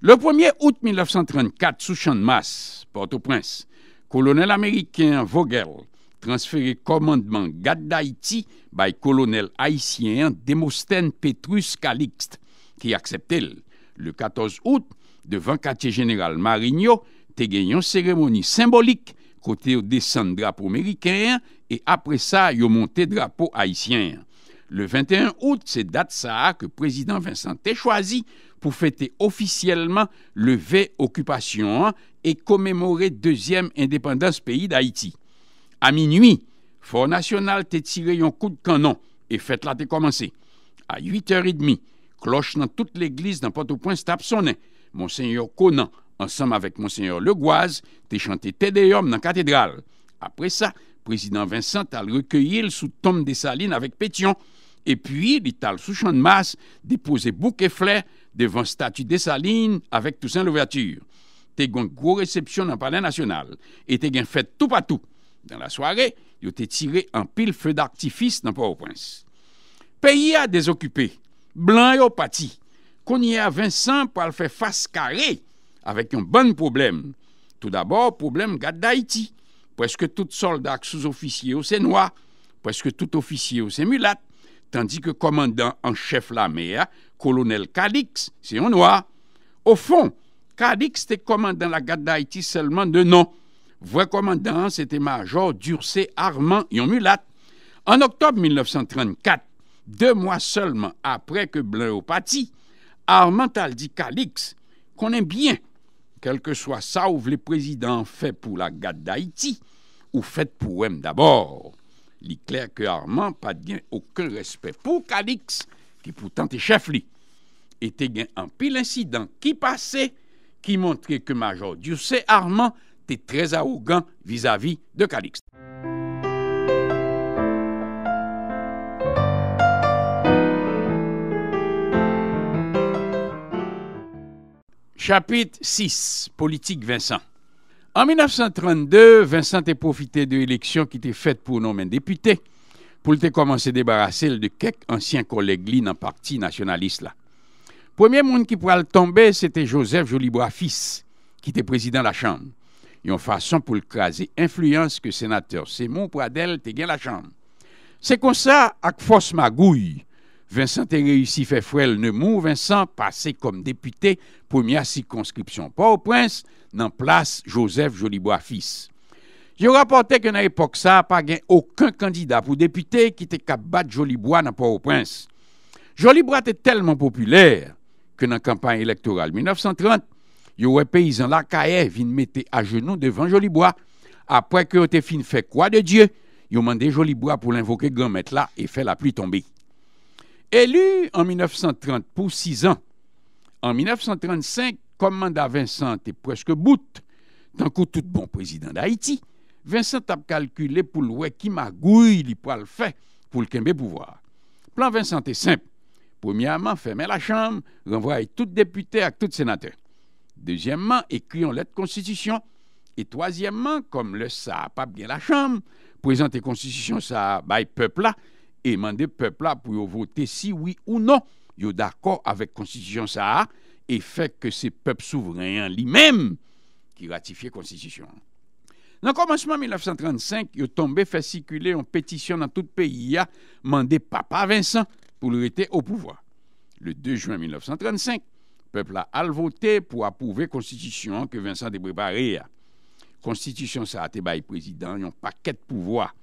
Le 1er août 1934, sous champ de masse, Port-au-Prince, colonel américain Vogel transféré commandement GAD d'Haïti par colonel haïtien Demosthène Petrus Calixte, qui acceptait le 14 août devant quartier général Marigno, te une cérémonie symbolique côté descend drapeau américain et après ça au monté drapeau haïtien. Le 21 août, c'est date ça que président Vincent est choisi pour fêter officiellement le V occupation et commémorer deuxième indépendance pays d'Haïti. A minoui, For National te tire yon kou de kanon e fèt la te komanse. A 8h30, kloche nan tout l'eglise nan Port-au-Prince tap sonen. Monseigneur Conan, ansanm avèk monseigneur Legouaz, te chante tè de yom nan katedral. Apre sa, prezident Vincent tal rekèyil sou tom de saline avèk pétion e pi li tal sou chanmas depose bouk e flè devan statu de saline avèk tousan l'ouverture. Te gwen kou recepsyon nan palè national e te gwen fèt toupa-toup Dans la soirée, il ont tiré un pile feu d'artifice dans Port-au-Prince. Pays a désoccupé, blanc yo qu'on y a Vincent pour le faire face carré avec un bon problème. Tout d'abord, problème garde d'Haïti. Presque tout soldat sous-officier c'est noir, presque tout officier c'est mulat, tandis que commandant en chef la mer, colonel Cadix, c'est un noir. Au fond, Cadix était commandant la garde d'Haïti seulement de nom voix commandant, c'était Major Durcé Armand Yomulat. »« En octobre 1934, deux mois seulement après que Blanc parti, Armand dit Calix qu'on aime bien, quel que soit ça ou le président fait pour la garde d'Haïti, ou fait pour eux d'abord. Il est clair que Armand pas bien aucun respect pour Calix, qui pourtant est chef lui. Et un pile incident qui passait, qui montrait que Major Dieu Armand était très arrogant vis-à-vis de Calixte. Chapitre 6 Politique Vincent. En 1932, Vincent a profité de l'élection qui était faite pour nommer un député pour commencer à débarrasser de quelques anciens collègues dans le parti nationaliste. Là. Premier monde qui pourrait tomber, c'était Joseph Jolibois-Fils, qui était président de la Chambre façon pour le craser, influence sénateur sénateur Simon Pradel te gen la chambre. c'est comme ça ak force magouille, Vincent te réussi fait frêle ne mou, Vincent passe comme député, première circonscription. Pas au prince, n'en place, Joseph Jolibois Fils. Je rapote que nan ça sa pas gen aucun candidat pour député qui te kap bat Jolibois nan port au prince Jolibois te tellement populaire que nan campagne électorale 1930, yo ouais paysan la caille vin mettre à genoux devant Jolibois. bois après que fini fin fait quoi de Dieu yo mandé joli bois pour l'invoquer grand maître là et faire la pluie tomber élu en 1930 pour 6 ans en 1935 comme mandat Vincent est presque bout tant que tout bon président d'Haïti Vincent a calculé pour le qui magouille li pour le fait pour le kembe pouvoir plan Vincent est simple premièrement fermer la chambre renvoyer tout députés et tout sénateurs. Deuxièmement, écrions lettre constitution. Et troisièmement, comme le ça pas bien la Chambre, présenter constitution ça bail peuple là et demander peuple là pour voter si oui ou non yo d'accord avec constitution ça et fait que c'est peuple souverain lui-même qui ratifie constitution. Dans le commencement 1935, yo tombé fait circuler une pétition dans tout le pays a mandé papa Vincent pour le rester au pouvoir. Le 2 juin 1935, peuple a voté pour approuver la constitution que Vincent a préparée. Constitution ça a été bail président, a paquet de pouvoir.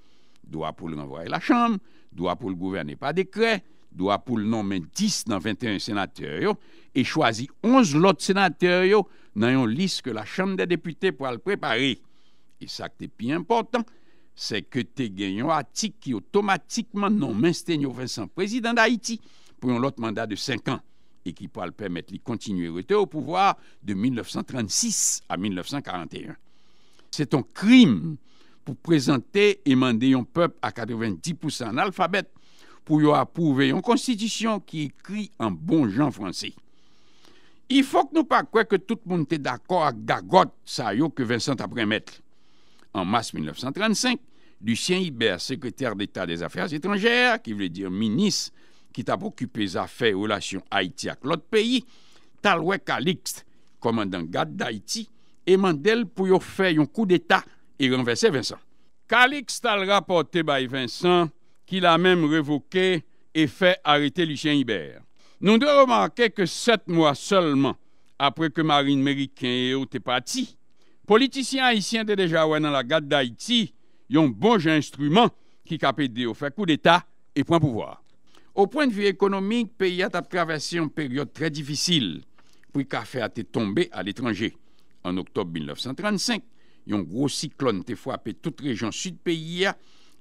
doit pour le renvoyer la chambre, doit pour le gouverner par décret, doit pour le nommer 10 dans 21 sénateurs et choisir 11 autres sénateurs dans une liste que la chambre des députés pour le préparer. Et ça qui est plus important, c'est que tu a un article qui automatiquement nomme Vincent président d'Haïti pour un autre mandat de 5 ans et qui pourra permettre de continuer au pouvoir de 1936 à 1941. C'est un crime pour présenter et demander un peuple à 90% en alphabet pour y approuver une constitution qui écrit en bon genre français. Il faut que nous pas croire que tout le monde est d'accord avec Gagotte, ça que Vincent a mettre. En mars 1935, Lucien Hibert, secrétaire d'État des Affaires étrangères, qui voulait dire ministre ki ta pou kipe za fè relasyon Haïti ak lot peyi, tal wè Kalix, komandan gade d'Haïti, e mandel pou yo fè yon kou d'Etat e renvesse Vincent. Kalix tal rapote bay Vincent ki la mèm revoke e fè arete Luchien Iber. Nou dè remanke ke set mwa selman apre ke marine merikè yo te pati, politisyen Haïtien te deja wè nan la gade d'Haïti yon bonje instrument ki ka pè de yo fè kou d'Etat e pran pou vwa. Ou pointe vie ekonomik, peyi a tap travesse yon peryode trey difisil poui kafe a te tombe al etranje. An oktob 1935, yon gro siklon te fwape tout rejon sud peyi a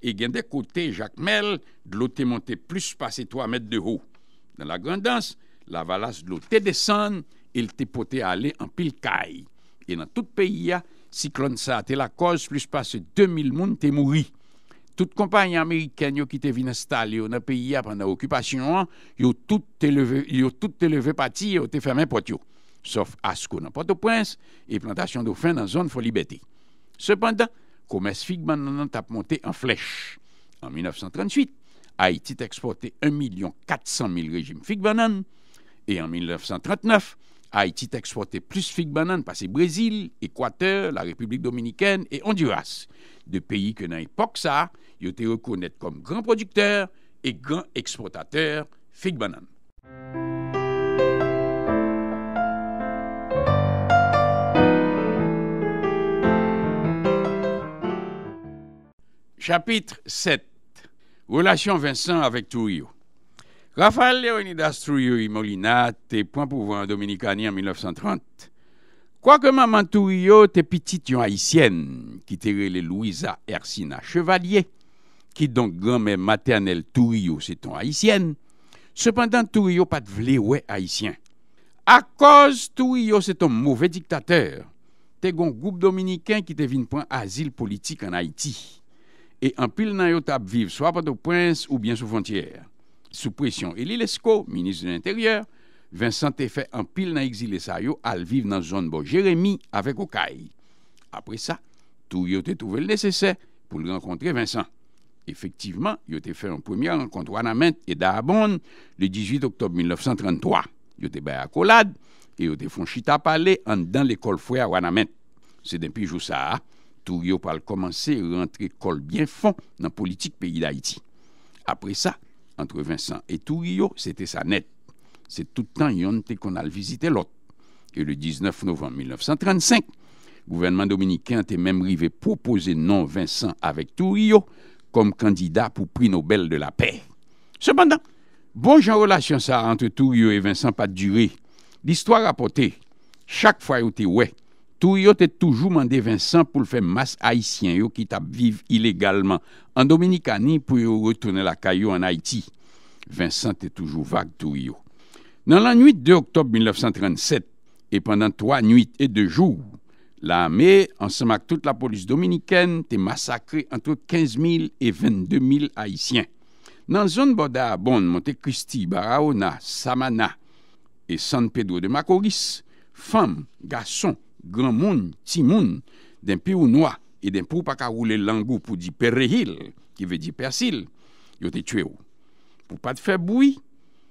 e gen de kote jakmel de lo te monte plus pase 3 met de ho. Dan la grandans, la valas de lo te desan e le te pote ale an pil kaj. E nan tout peyi a, siklon sa te lakos plus pase 2000 moun te mouri. Tout kompanyen Ameriken yo ki te vinestale yo nan peyi apan nan okupasyon yo tout te leve pati yo te fermen pot yo. Sof asko nan potopwens, e plantasyon do fin nan zon folibete. Sepanda, komes fig banan nan tap monte an flech. An 1938, Haiti te eksporte 1 milyon 400 mil rejim fig banan, e an 1939, Haïti t'a exporté plus figues bananes, passé Brésil, Équateur, la République dominicaine et Honduras. De pays que dans l'époque, ça, ils étaient reconnus comme grands producteurs et grands exportateurs Fig bananes. Chapitre 7 Relation Vincent avec Tourio. Rafal Leonidas Turiyo imolina te pon pou vwa Dominikani an 1930. Kwa ke maman Turiyo te pitit yon Haitien, ki te rele Louisa Ersina Chevalier, ki donk granme maternel Turiyo se ton Haitien. Sependan Turiyo pat vlewe Haitien. A koz Turiyo se ton mouve diktater, te gon goup Dominikain ki te vin pon asil politik an Haiti. E an pil nan yo tap viv, swa pato prins ou bien sou fontiyer. sous pression Eli Lesko, ministre de l'Intérieur, Vincent te fait un pile dans l'exil sa yo à vivre dans la zone de Jérémy avec Okaï. Après ça, tout y trouvé le nécessaire pour rencontrer Vincent. Effectivement, il a fait un première rencontre Wanamet et Dahabon le 18 octobre 1933. Il été te à accolade et a était un chita parler en dans l'école à Wanamet. C'est depuis jour ça, hein. tout parle à commencer rentrer col bien fond dans politique pays d'Haïti. Après ça, entre Vincent et Tourillo, c'était sa net. C'est tout le temps yon qu'on a visité l'autre. Et le 19 novembre 1935, le gouvernement dominicain était même rivé proposer non Vincent avec Tourillo comme candidat pour prix Nobel de la paix. Cependant, bon genre relation ça entre Tourillo et Vincent pas durée. L'histoire porté, chaque fois où t'es ouais, Tou yo te toujou mande Vincent pou l'fèm mas haïsyen yo ki tap vive ilégalman. An Dominikani pou yo retoune la kayo an Haiti. Vincent te toujou vague tou yo. Nan lan nuit de Octob 1937, e pendant 3 nuit et 2 jou, la amè, an semak tout la polis Dominikène, te masakre entre 15 000 et 22 000 haïsyen. Nan zon Borda Abonde, Montekristi, Baraona, Samana, e San Pedro de Macoris, fam, gason, gran moun, ti moun, den pi ou noa, e den pou pa ka roule langou pou di perehil, ki ve di persil, yo te tue ou. Pou pa te fe boui,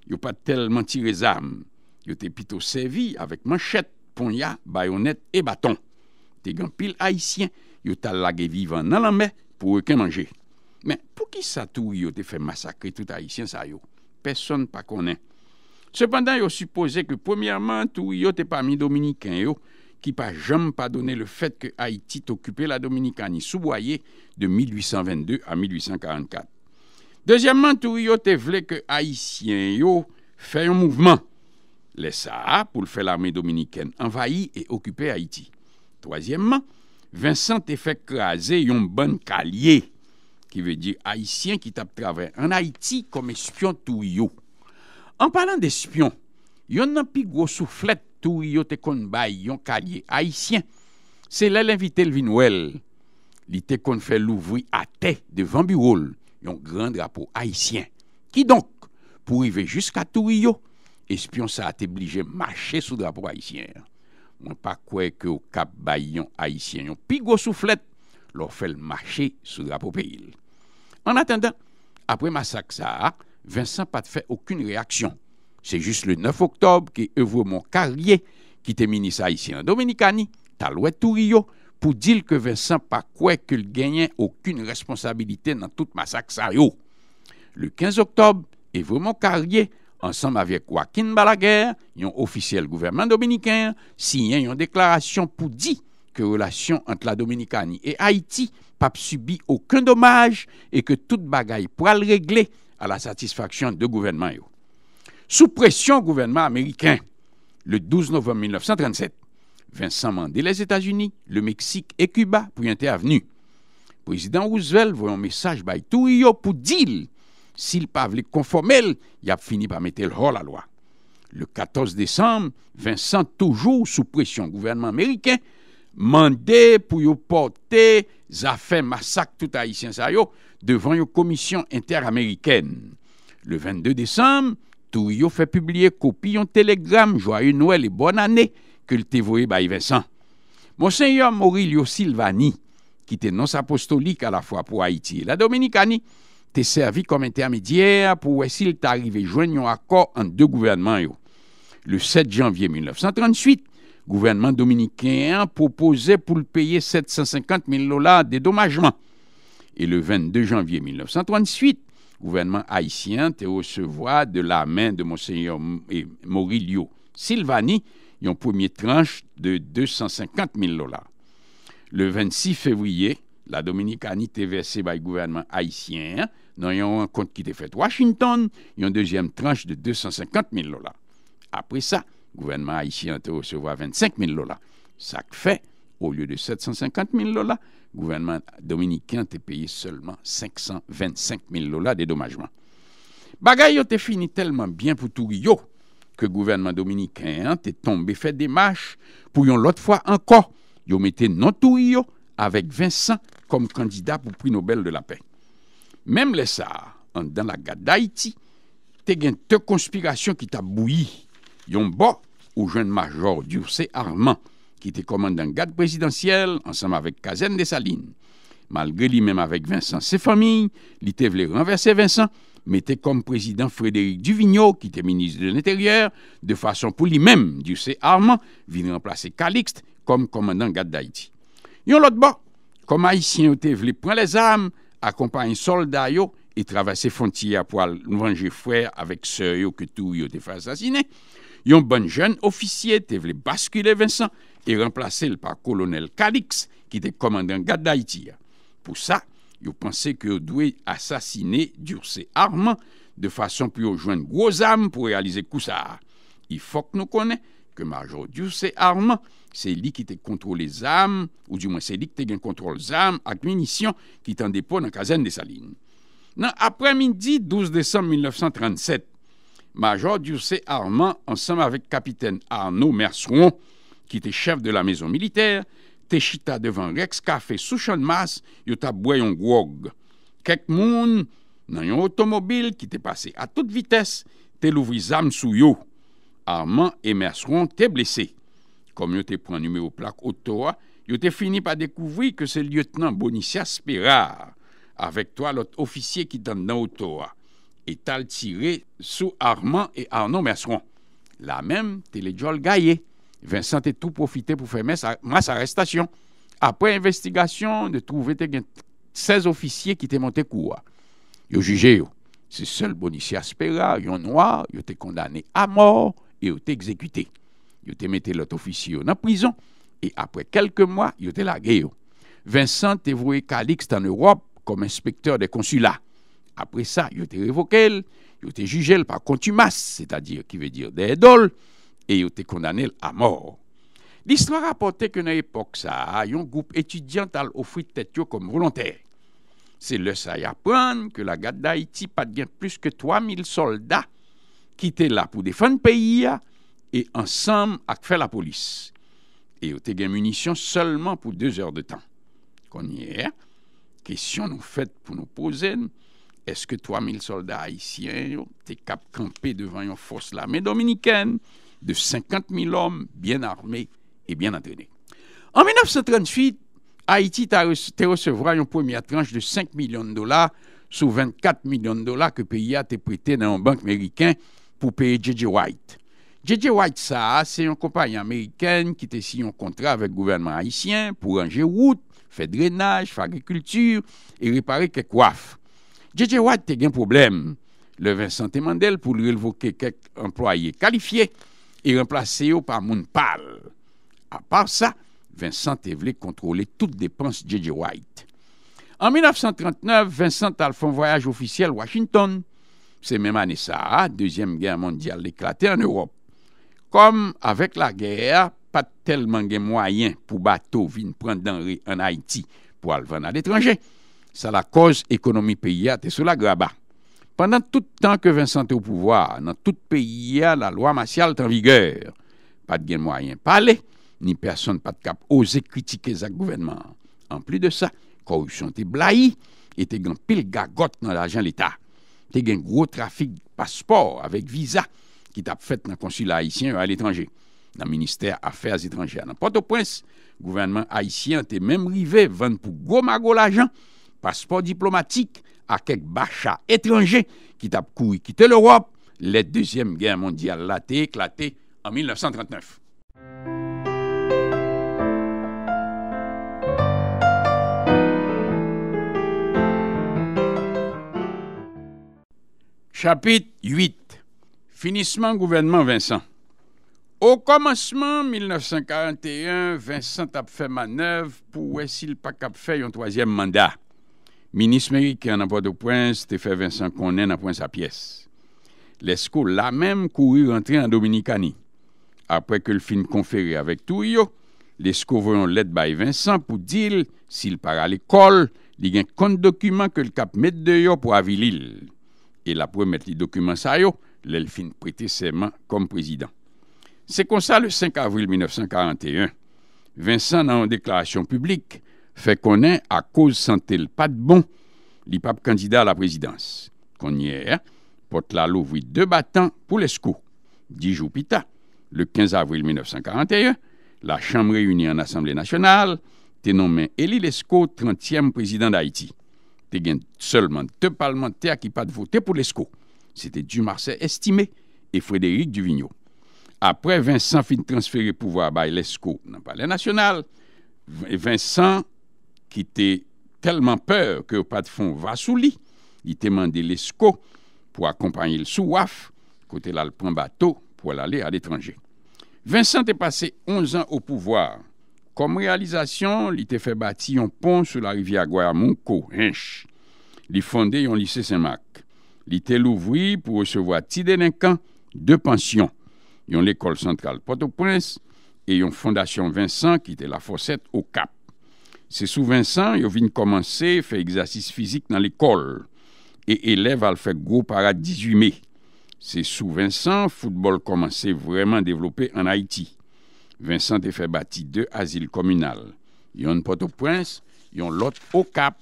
yo pa telman tirez arm, yo te pito sevi avèk manchet, ponya, bayonet, e baton. Te gen pil haisyen, yo ta lage vivan nan lambe, pou eke manje. Men, pou ki sa tou yo te fe masakri tout haisyen sa yo? Person pa konen. Sepandan yo suppose ke pwemiaman tou yo te pa mi dominikèn yo, qui pas jamais pardonné le fait que Haïti t'occupait la Dominicanie sous sous-boyée de 1822 à 1844. Deuxièmement, Tourio te voulait que Haïtiens yo fait un mouvement. Les ça pour le faire l'armée dominicaine envahit et occuper Haïti. Troisièmement, Vincent te fait craser un bon calier, qui veut dire Haïtien qui tape travers en Haïti comme espion Tourio. En parlant d'espion, il y en a plus gros soufflette tou riyo te kon bay yon kalye haisyen. Se lè l'invite l'vinouel, li te kon fè l'ouvri a te devan birol yon gran drapo haisyen. Ki donk, pou rive jiska tou riyo, espyon sa at eblije mache sou drapo haisyen. Mwen pa kwe ke o kap bay yon haisyen yon pigosou flèt, lor fè l'mache sou drapo peyil. An atenda, apre masak sa, Vincent pat fè akoun reaksyon. C'est juste le 9 octobre que Evremont Carrier, qui était ministre haïtien en Dominicanie, pour dire que Vincent pas quoi qu'il gagnait aucune responsabilité dans tout massacre Le 15 octobre, Evremont Carrier, ensemble avec Joaquin Balaguer, un officiel gouvernement dominicain, signé une déclaration pour dire que relation entre la Dominicanie et Haïti pas subi aucun dommage et que toute bagaille pourra le régler à la satisfaction de gouvernement sous pression gouvernement américain. Le 12 novembre 1937, Vincent mandé les États-Unis, le Mexique et Cuba pour intervenir. Le Président Roosevelt voit un message by pour dire s'il pas les conformer, il a fini par mettre le hors la loi. Le 14 décembre, Vincent, toujours sous pression du gouvernement américain, mandé pour porter affaires massacre tout haïtien devant une commission interaméricaine. Le 22 décembre, tout, fait publier copie un télégramme joyeux Noël et bonne année que le Tévoye par Vincent. Monseigneur Maurilio Silvani, qui était non apostolique à la fois pour Haïti et la Dominicanie, t'est servi comme intermédiaire pour s'il t'arrivait joindre un accord entre deux gouvernements. Le 7 janvier 1938, le gouvernement dominicain proposait pour le payer 750 000 dollars dédommagement. Et le 22 janvier 1938, gouvernement haïtien te recevoir de la main de Monseigneur Maurilio Silvani une première tranche de 250 000 dollars. Le 26 février, la Dominicanie été versée par le gouvernement haïtien dans un compte qui fait à Washington, une deuxième tranche de 250 000 dollars. Après ça, le gouvernement haïtien te recevoir 25 000 dollars. Ça fait Ou lye de 750.000 lola Gouvernement dominikant te peye Seulement 525.000 lola De domajman Bagay yo te fini telman byen pou tou riyo Ke gouvernement dominikant Te tombe fèd demache Pou yon lot fwa anko Yo mette non tou riyo Avèk Vincent kom kandida pou prix Nobel de la paie Mèm lè sa An dan la gade d'Haïti Te gen te konspirasyon ki ta bouyi Yon bo ou jen major Dursè Armand qui était commandant garde présidentielle, ensemble avec Kazen Dessalines. Malgré lui-même avec Vincent, ses familles, il était renverser Vincent, mais comme président Frédéric Duvigneau, qui était ministre de l'Intérieur, de façon pour lui-même, du C. Armand, venir remplacer Calixte comme commandant garde d'Haïti. Yon l'autre bord, comme Haïtien était voulu prendre les armes, accompagner soldats et traverser frontières pour venger frère avec sœur que tout était fait assassiner. Yon bon jeune officier était voulu basculer Vincent et remplacé par colonel Calix, qui était commandant garde d'Haïti. Pour ça, ils pensaient que devaient assassiner Dursé Armand de façon pour rejoindre gros âmes pour réaliser coup Il faut que nous connaissions que Major Dursé Armand, c'est lui qui les armes, ou du moins c'est lui qui contrôle les armes avec munitions qui en dépôt dans la caserne des Salines. Dans après-midi 12 décembre 1937, Major Dursé Armand, ensemble avec capitaine Arnaud Merceron, qui était chef de la maison militaire, te devant Rex Café sous champ de masse, yo t'a boy un dans une automobile qui était passé à toute vitesse, te l'ouvri zam yo. Armand et Merceron t'es blessés. Comme yo te un numéro plaque auto, ils te fini par découvrir que c'est le lieutenant Bonicia Spirard avec toi l'autre officier qui t'en dans auto et t'as tiré sous Armand et Arnaud Merceron. La même, t'es les jol Vincent a tout profité pour faire masse arrestation. Après investigation, de trouver 16 officiers qui étaient montés cours. Ils ont jugé. Oh, c'est seul Bonicia Spera, ils noir, ils ont été condamnés à mort et ils ont été exécutés. Ils ont été mis l'autre officier en prison et après quelques mois, ils ont été oh. Vincent a voué Calixte en Europe comme inspecteur des consulats. Après ça, il a été révoqué, il a été jugé par contumace, c'est-à-dire qui veut dire des idoles. E yo te kondanel a mor. L'histoire a porté kwen a epok sa, a yon goup étudiantal ofrit tètyo kom volantè. Se lè sa y apwèn, ke la gade d'Haïti pat gen plus ke 3.000 soldat ki te la pou defen peyi ya, e ansam ak fè la polis. E yo te gen munisyon seulement pou 2 or de tan. Kon yè, kesyon nou fèt pou nou pouzen, eske 3.000 soldat haïtien yo te kap kampe devan yon fos lame dominikèn, de 50 000 hommes bien armés et bien entraînés. En 1938, Haïti te recevra une première tranche de 5 millions de dollars sur 24 millions de dollars que le pays a prêté dans une banque américaine pour payer J.J. White. J.J. White, ça, c'est une compagnie américaine qui a signé un contrat avec le gouvernement haïtien pour ranger route, faire drainage, faire agriculture et réparer quelques coiffes. J.J. White a un problème. Le Vincent Mandel pour lui évoquer quelques employés qualifiés e remplase yo pa moun pal. Apar sa, Vincent te vle kontrole tout depans JJ White. An 1939, Vincent al fon voyaj ofisyel Washington. Se menmane sa, Dezyem gen mondial deklate an Europe. Kom, avek la ger, pa tel mange mwayen pou bato vin pran denri an Haiti pou alvan al etranje. Sa la koz ekonomi peyi ate sou la graba. Pendan tout tan ke Vincent te ou pouvoi, nan tout peyi ya la lwa masyal te anvigèr, pat gen mwayen pale, ni person pat kap ose kritikez ak gouvenman. An pli de sa, korousyon te blai, et te gen pil gagote nan l'ajan l'Etat. Te gen gwo trafik paspor avèk visa ki tap fèt nan konsil haïsyen ou al-étranjè, nan Ministèr Affaires étranjè. Nan pote pwens, gouvenman haïsyen te mèm rive vèn pou gomago l'ajan paspor diplomatik à quelques bachats étrangers qui t'a couru quitter l'Europe, la Deuxième Guerre mondiale a éclaté en 1939. Chapitre 8 Finissement gouvernement Vincent. Au commencement 1941, Vincent a fait manœuvre pour s'il pas cap un troisième mandat. Minismeri ki an apote pwens, te fe Vincent konen apwens apyes. Lesko la mem kou y rentre an Dominikani. Apre ke l fin konferi avek tou yo, lesko vwen let bay Vincent pou dil, si l para l ekol, li gen kon dokumen ke l kap met de yo pou avilil. E la pou met li dokumen sa yo, le l fin prite seman kom prezident. Se konsa le 5 avril 1941, Vincent nan yon deklarasyon publik, fait cause santé le pas de bon l'ipap candidat à la présidence. y est hein. porte la deux battants pour l'ESCO. Dix jours plus tard, le 15 avril 1941, la Chambre réunie en Assemblée nationale te nommé Elie l'ESCO 30e président d'Haïti. T'es gagné seulement deux parlementaires qui pas de voter pour l'ESCO. C'était Dumarset estimé et Frédéric Duvigneau. Après Vincent transféré transférer pouvoir à lesco dans le palais national, Vincent qui était tellement peur que pat fond va sous lit, il t'a demandé l'ESCO pour accompagner le souaf, côté là le prend bateau pour à à Vincent est passé 11 ans au pouvoir. Comme réalisation, il a fait bâtir un pont sur la rivière Gouamou hinch Il a fondé un lycée Saint-Marc. Il était louvri pour recevoir 10 délinquants de de Il une l'école Centrale Port-au-Prince et une Fondation Vincent qui était la fossette au Cap. C'est sous Vincent, il yo vin à faire exercice physique l'école l'école, et élève fait groupe par para 18 mai. C'est sous Vincent, football commencé vraiment développer en Haïti. Vincent deux fait communales. Il y a Yon Port-au-Prince, yon l'autre au Cap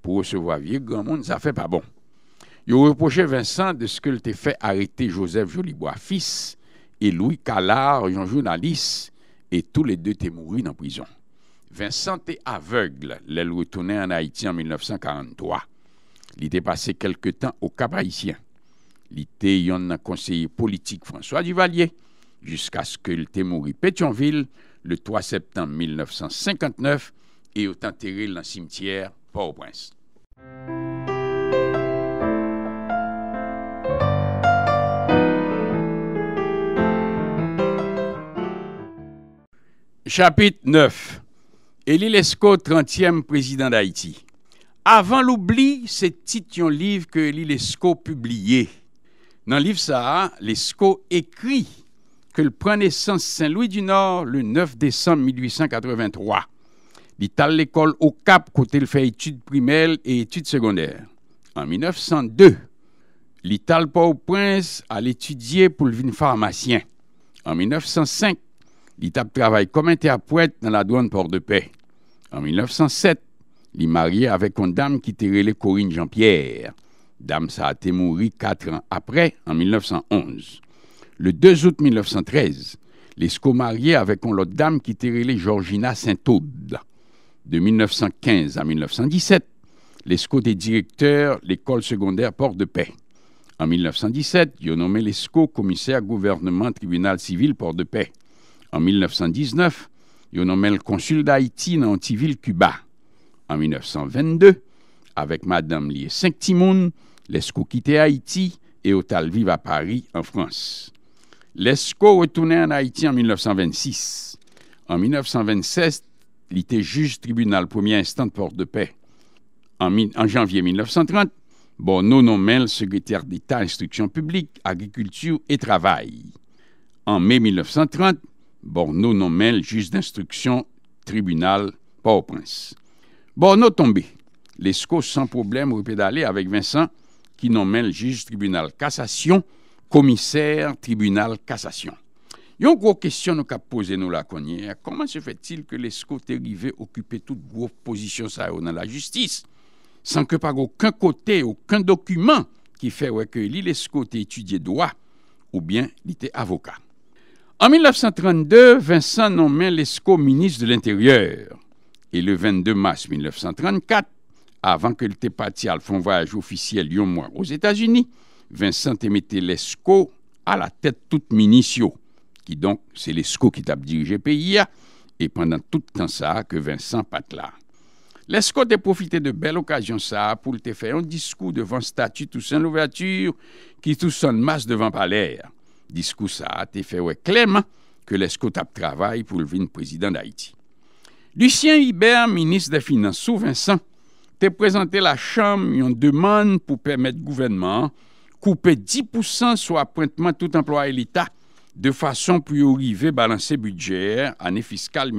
pour recevoir vieux grand monde. Ça fait pas bon. a reproché Vincent de ce qu'il a fait arrêter Joseph Jolibois, fils, et Louis Calard, un journaliste, et tous les deux t'es dans la prison. Vincent est aveugle. l'aile retournait en Haïti en 1943. Il était passé quelque temps au Cap-Haïtien. Il était un conseiller politique François Duvalier jusqu'à ce qu'il ait mouru Pétionville le 3 septembre 1959 et est enterré dans le cimetière Port-au-Prince. Chapitre 9 Elie Lescaut, 30e président d'Haïti. Avant l'oubli, c'est titre un livre que Elie Lescaut publié. Dans le livre ça, Lescaut écrit que le prend naissance Saint-Louis du Nord le 9 décembre 1883. Il l'école au Cap côté le fait études primaire et études secondaire. En 1902, l'Ital Port-au-Prince à l'étudier pour le vin pharmacien. En 1905, il travaille comme interprète dans la douane Port-de-Paix. En 1907, il marié avec une dame qui les Corinne Jean-Pierre. Dame ça a été mourie quatre ans après, en 1911. Le 2 août 1913, l'esco marié avec une autre dame qui les Georgina Saint-Aude. De 1915 à 1917, l'esco était directeur de l'école secondaire Port-de-Paix. En 1917, il a nommé l'esco commissaire gouvernement tribunal civil Port-de-Paix. En 1919, il nomme le consul d'Haïti dans antiville Cuba. En 1922, avec Madame Lié Saint-Timoun, l'ESCO quitte Haïti et Otal vive à Paris, en France. L'ESCO retournait en Haïti en 1926. En 1926, il était juge tribunal premier instant de Porte de paix En, janvier 1930, Bono nommait le secrétaire d'État instruction publique, agriculture et travail. En mai 1930, Borno nommait le juge d'instruction tribunal Port-au-Prince. Borno tombé. Lesco, sans problème, repédalé avec Vincent, qui nommait le juge tribunal cassation, commissaire tribunal cassation. Il y a une grosse question nous qu'a posée nous la connière. Comment se fait-il que Lesco est arrivé occuper toute grosse position ça dans la justice, sans que par aucun côté, aucun document qui fait recueillir que LESCO étudié droit ou bien il était avocat? En 1932, Vincent nommait Lescaut ministre de l'Intérieur. Et le 22 mars 1934, avant que le parti à fond voyage officiel un moins aux États-Unis, Vincent émettait Lescaut à la tête toute ministio, qui donc, c'est Lescaut qui t'a dirigé pays, et pendant tout le temps ça que Vincent là. L'ESCO a profité de belle occasion ça pour te faire un discours devant Statut Toussaint l'ouverture qui Toussaint masse devant palais. Disko sa te fewe kleman ke leskot ap travay pou lvin prezidant d'Haïti. Lucien Ibert, minis de finanso Vincent, te prezante la chom yon deman pou permette gouvenman koupe 10% sou aprentman tout emploi l'Ita de fason pou yorive balanse budget ane fiskal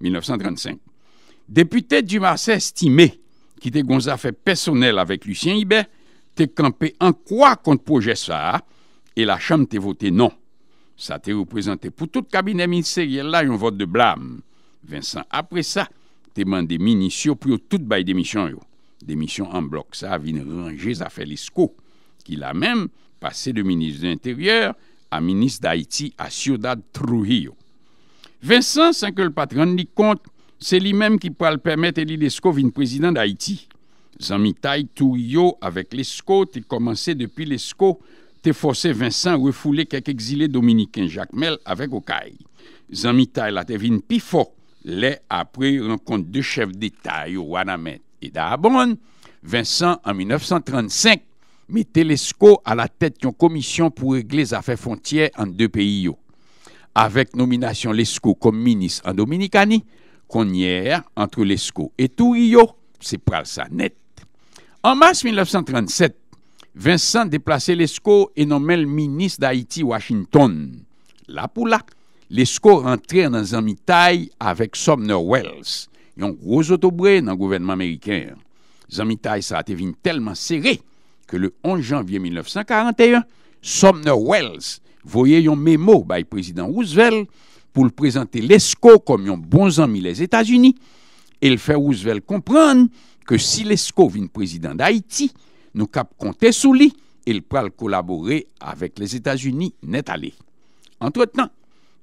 1934-1935. Depute du Marseille stime ki te gonza fe personel avek Lucien Ibert, te kampe an kwa kont proje sa ap, e la chanm te vote nan. Sa te reprezentè pou tout kabine eminise yel la yon vote de blam. Vincent, apre sa, te mande minisyo pou yo tout bay demisyon yo. Demisyon an blok. Sa avine rangè zafè l'esko, ki la men pase de minisyo d'interyèr a minis d'Haïti a sioudad trouhi yo. Vincent, san ke l'patran li kont, se li men ki pral permète l'idesko vin prezidant d'Haïti. Zan mi tay tou yo avèk l'esko te komanse depi l'esko te forcé Vincent refouler quelques exilés dominicains Jacques Mel avec Okaï. et la te Pifo, pi Les après rencontre de chefs d'État, Wanamet et Dahabon, Vincent, en 1935, met l'ESCO à la tête d'une commission pour régler les affaires frontières en deux pays. Avec nomination Lesco comme ministre en Dominicanie, Connière entre Lesco et Tourio, c'est pas ça net. En mars 1937, Vincent déplacé l'ESCO et nommé le ministre d'Haïti Washington. Là pour là, l'ESCO rentrait dans un avec Sumner Wells, un gros autobré dans le gouvernement américain. Zamitaï ça a été tellement serré que le 11 janvier 1941, Sumner Wells voyait un mémo par le président Roosevelt pour présenter l'ESCO comme un bon ami des États-Unis et le faire Roosevelt comprendre que si l'ESCO vient président d'Haïti, Nou kap kontè sou li, el pral kolaborè avèk les Etats-Unis net alè. Antre tan,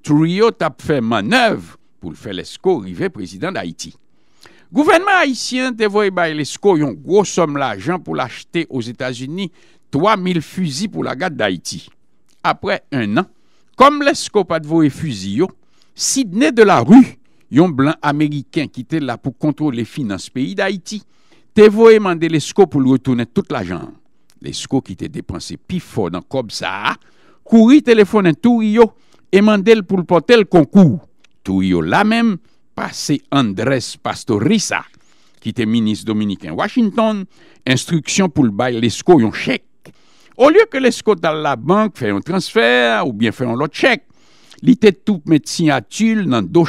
Trouillot ap fè manèv pou l'fè Lescaux rive prezident d'Haïti. Gouvernement haïtien te voye baye Lescaux yon gros som l'ajan pou l'achete os Etats-Unis 3000 fuzi pou la gade d'Haïti. Apre un an, kom Lescaux pat voye fuzi yon, Sidney de la rue, yon blan amérikèn ki te lè pou kontrol le finance pays d'Haïti, Te voye mande lesko pour retourner toute l'argent. la qui Lesko qui te dépensé pi dans nan kob sa, kouri telefone et yo, pour mande l concours. l là l konkou. Tou la qui pase Andres Pastorisa, qui te ministre dominicain. Washington, instruction pour le bail lesko yon chek. Au lieu que lesko la banque fait un transfert ou bien fait un lot chek, li tout met dans nan do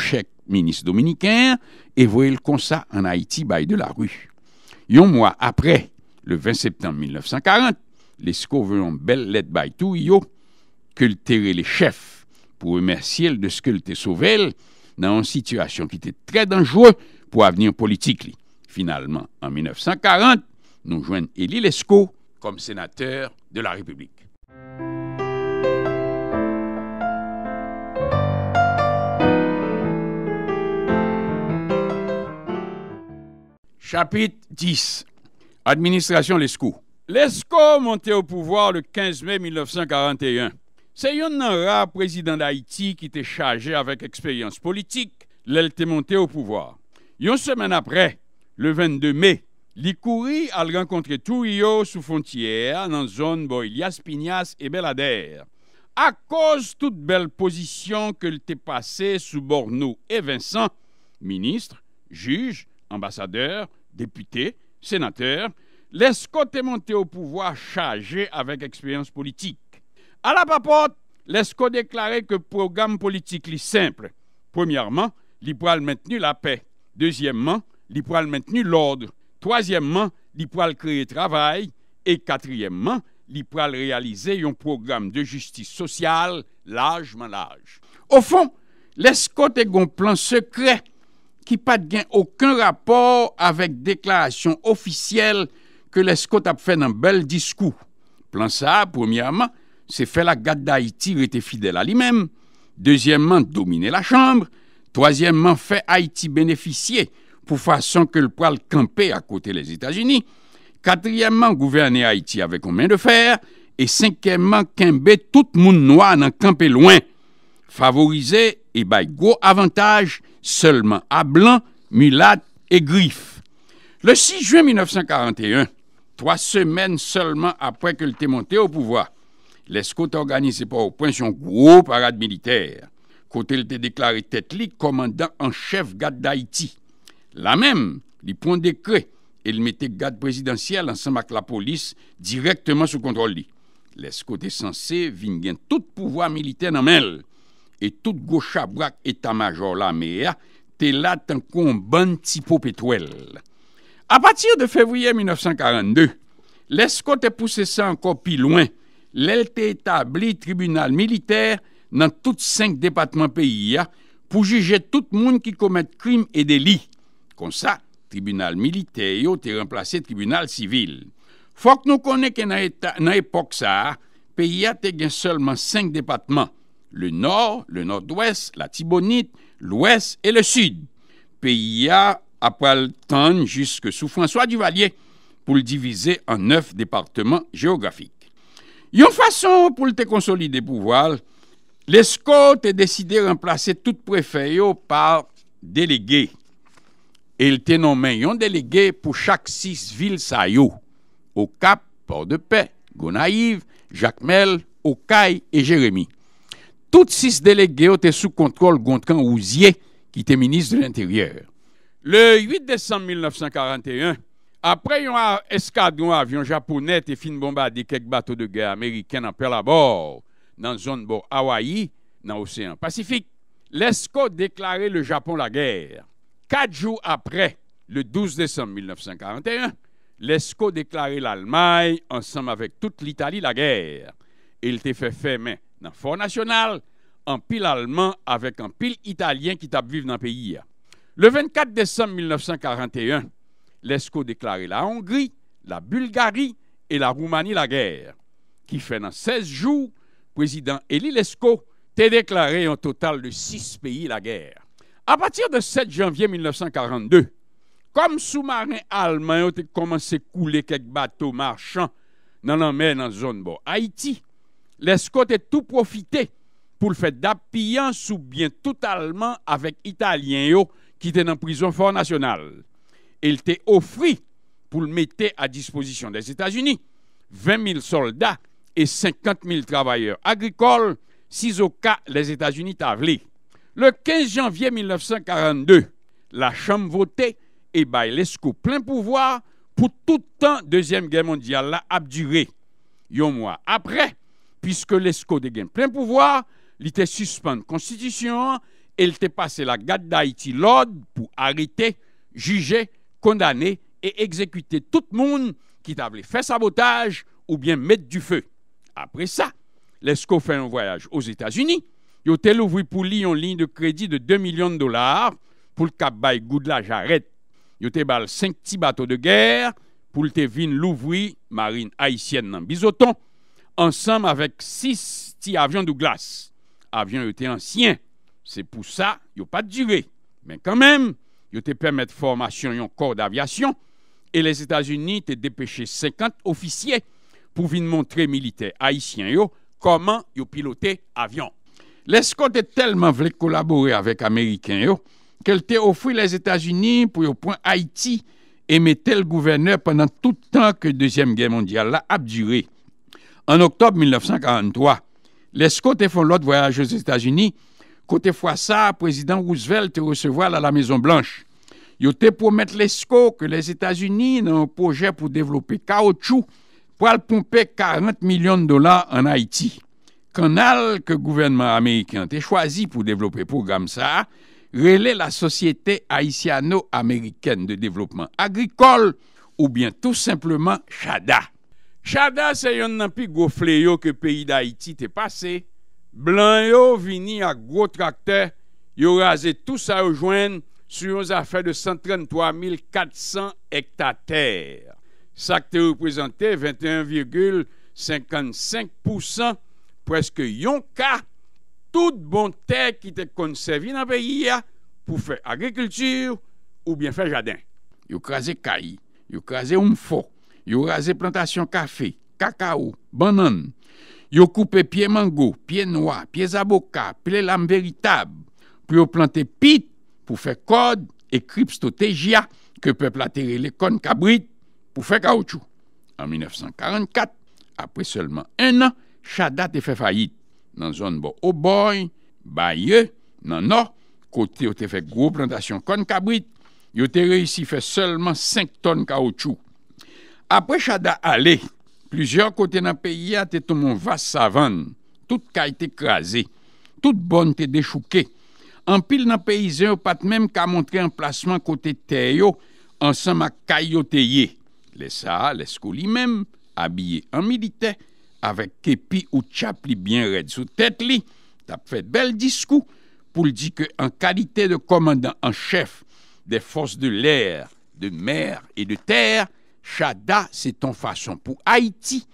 ministre ministre et et le le ça en Haïti, bail de la rue. Yon mois après, le 20 septembre 1940, les veut bel belle by by yo, les le chef remercier pour remercier de sculpter sovel dans dans une situation était était très pour pour politique politique. Finalement, en 1940, nous joignons Elie Lescaut comme sénateur de la République. Chapitre 10. Administration l'ESCO. L'ESCO monté au pouvoir le 15 mai 1941. C'est un rare président d'Haïti qui était chargé avec expérience politique. L'elle était monté au pouvoir. Une semaine après, le 22 mai, l'Ikouri a rencontré Tourio sous frontière dans la zone Boilias, Pignas et Belader. À cause de toute belle position que t'est passée sous Borno et Vincent, ministre, juge, ambassadeur, députés, sénateurs, l'Escot est monté au pouvoir chargé avec expérience politique. À la papote, l'Escot déclarait que le programme politique est simple. Premièrement, l'Ipoal maintenu la paix. Deuxièmement, l'Ipoal maintenu l'ordre. Troisièmement, l'Ipoal créé créer travail. Et quatrièmement, l'Ipoal réalisé réaliser un programme de justice sociale largement large. Au fond, l'Escot est un plan secret qui pas gain aucun rapport avec déclaration officielle que l'ESCOT a fait d'un bel discours. Plan ça, premièrement, c'est faire la garde d'Haïti était fidèle à lui-même. Deuxièmement, dominer la Chambre. Troisièmement, faire Haïti bénéficier pour façon que le poil camper à côté des États-Unis. Quatrièmement, gouverner Haïti avec une main de fer. Et cinquièmement, qu'un tout le monde noir dans camper loin favorisé et by gros avantage seulement à blanc, mulat et griffe. Le 6 juin 1941, trois semaines seulement après qu'il était monté au pouvoir, l'escote organisé par au point son gros parade militaire, côté était déclaré tête commandant en chef garde d'Haïti. La même, il point décret et il mettait garde présidentielle ensemble avec la police directement sous contrôle. L'escote est censé vinguer tout pouvoir militaire dans E bon et tout gwo chabrak etamajor la mea, te la tan kon ban tipo petwel. A patir de fevriye 1942, lesko te pousse sa ankon pi loin, lel te etabli tribunal militer nan tout 5 depatman peyi ya, pou juje tout moun ki komet krim e deli. Kon sa, tribunal militer yo te remplace tribunal sivil. Fok nou kone ke nan epok sa, peyi ya te gen solman 5 depatman, le nord, le nord-ouest, la Tibonite, l'ouest et le sud. Pays a après le jusque sous François Duvalier pour le diviser en neuf départements géographiques. Une façon pour le consolider pouvoir, l'ESCO a décidé de remplacer tout préfet par délégué. Et il a nommé un délégué pour chaque six villes saillot, au Cap, Port-de-Paix, Gonaïve, Jacmel, Okaï et Jérémie toutes six délégués étaient sous contrôle Gontran Ouzier, qui était ministre de l'Intérieur. Le 8 décembre 1941, après un escadron avion japonais et fin bombardé quelques bateaux de guerre américains en Pearl Harbor, dans la zone de Hawaï, dans l'océan Pacifique, l'ESCO déclarait le Japon la guerre. Quatre jours après, le 12 décembre 1941, l'ESCO déclarait l'Allemagne, ensemble avec toute l'Italie, la guerre. Il était fait fait main dans le Fort National, en pile allemand avec un pile italien qui tape vivre dans le pays. Hein. Le 24 décembre 1941, l'ESCO déclarait la Hongrie, la Bulgarie et la Roumanie la guerre, qui fait dans 16 jours, président Elie Lesco a déclaré un total de 6 pays la guerre. À partir de 7 janvier 1942, comme sous-marin allemand ont commencé à couler quelques bateaux marchands dans la mer dans la zone de Haïti, L'escote est tout profité pour le fait d'appuyer sous bien totalement avec Italien qui était en prison fort nationale. Il était offert pour le mettre à disposition des États-Unis 20 000 soldats et 50 000 travailleurs agricoles, si au cas les États-Unis t'avaient. Le 15 janvier 1942, la Chambre votée et Bailesco plein pouvoir pour tout temps Deuxième Guerre mondiale a duré. Un mois après, Puisque l'Escot plein pouvoir il pouvoi, suspend la Constitution et il te passé la garde d'Haïti l'ordre pour arrêter, juger, condamner et exécuter tout le monde qui t'avait fait sabotage ou bien mettre du feu. Après ça, l'ESCO fait un voyage aux états unis Il tel l'ouvrir pour lui une ligne de crédit de 2 millions de dollars pour le cap de la jarrette, il te bal 5 petits bateaux de guerre pour le vin l'ouvri marine haïtienne le bisoton ensemble avec six petits avions glace. Avions étaient anciens. C'est pour ça, qu'ils n'ont pas duré. Mais quand même, ils ont permis de formation un corps d'aviation. Et les États-Unis ont dépêché 50 officiers pour venir montrer militaires haïtiens comment ils pilotaient avion. L'escorte est tellement voulu collaborer avec Américains qu'elle t'a offert les États-Unis pour au point Haïti et mettre le gouverneur pendant tout le temps que la Deuxième Guerre mondiale a duré. En octobre 1943, l'ESCO et fait l'autre voyage aux États-Unis. Côté fois ça, président Roosevelt te recevoir à la Maison-Blanche. Il te mettre l'ESCO que les États-Unis ont un projet pour développer caoutchouc pour pomper 40 millions de dollars en Haïti. Canal que le gouvernement américain a choisi pour développer le programme ça, relais la Société haïtiano-américaine de développement agricole ou bien tout simplement CHADA. Chada c'est un nan pi que yo que pays d'Haïti te pase. Blan yo vini ak gros tracteur, yo rasé tout sa yo jwen su yon zafè de 133.400 Sa Ça, te représenté 21,55% presque yon ka tout bon terre qui te dans nan pays ya pou fè agriculture ou bien fè jaden. Yo kraze kayi, yo un faux. yo rase plantasyon kafe, kakao, banan, yo koupe pie mango, pie noa, pie zaboka, pile lam veritab, pou yo plante pit pou fe kod e kripstotejia ke pe platere le kon kabrit pou fe kaoutchou. An 1944, apre selman en an, Chada te fe fayit nan zon bo Oboi, Baye, nan nan, kote yo te fe gro plantasyon kon kabrit, yo te reisi fe selman 5 ton kaoutchou apre chada ale, pluzyor kote nan peyi ya te tomon vas savan, tout kaj te krasi, tout bon te dechouke, an pil nan peyize yo pat mem ka montre an plasman kote teyo an sama kaj yo teye. Lesa, lesko li mem, abye an milite, avek kepi ou tchap li byen red sou tet li, tap fet bel diskou, pou li di ke an kalite de komandan an chef de fos de lèr, de mèr et de tèr, Chada, c'est ton façon pour Haïti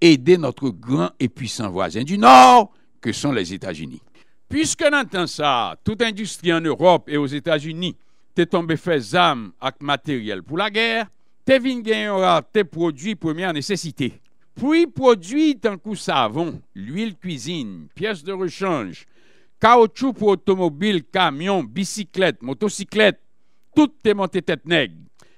aider notre grand et puissant voisin du Nord, que sont les États-Unis. Puisque dans ça, toute industrie en Europe et aux États-Unis t'est tombé fait armes avec matériel pour la guerre, t'es venu gagner tes produits première nécessité. Puis produit un coup savon, l'huile cuisine, pièces de rechange, caoutchouc pour automobile, camion, bicyclette, motocyclette, tout est monté tête nègre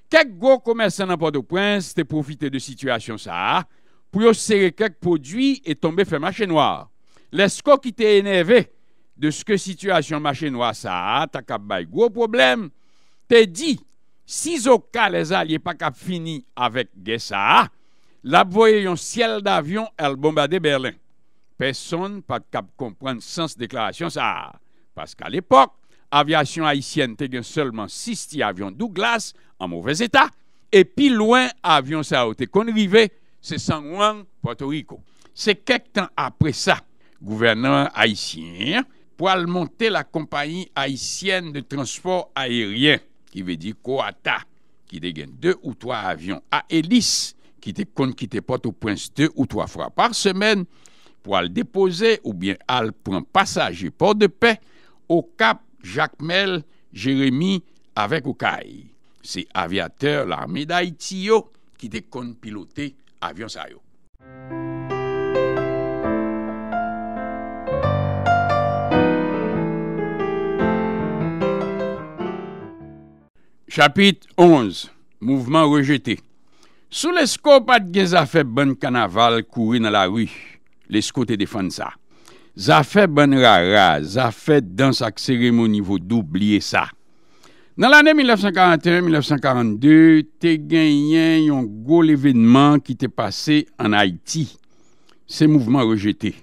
quelques gros commerçants dans port de prince ont profité de situation ça pour serrer quelques produits et tomber faire marché noir. Les qui te énervé de ce que situation marché noir ça a, bay gros problème, te dit, si cas les alliés pas cap fini avec ça, la yon ciel d'avion elle bombarder Berlin. Personne pas cap comprendre sens déclaration ça. Parce qu'à l'époque, aviation haïtienne te gen seulement 6 avions Douglas en mauvais état et puis loin avion ça a été rivé c'est San Juan Porto Rico c'est quelques temps après ça gouvernement haïtien pour monter la compagnie haïtienne de transport aérien qui veut dire Coata qui dégaine deux ou trois avions à hélice qui te compte qui au prince deux ou trois fois par semaine pour le déposer ou bien al prendre passager port de paix au cap Jacques Mel, Jérémy, avec Okaï. C'est aviateur l'armée d'Haïti qui déconne piloter avion ça Chapitre 11. Mouvement rejeté. Sous scopes pas de affaires bon carnaval courir dans la rue. Les te défend ça. Ça fait bonne rara, ça fait dans sa cérémonie, vous d'oublier ça. Dans l'année 1941-1942, gagné un gros événement qui t'est passé en Haïti. C'est mouvement rejeté.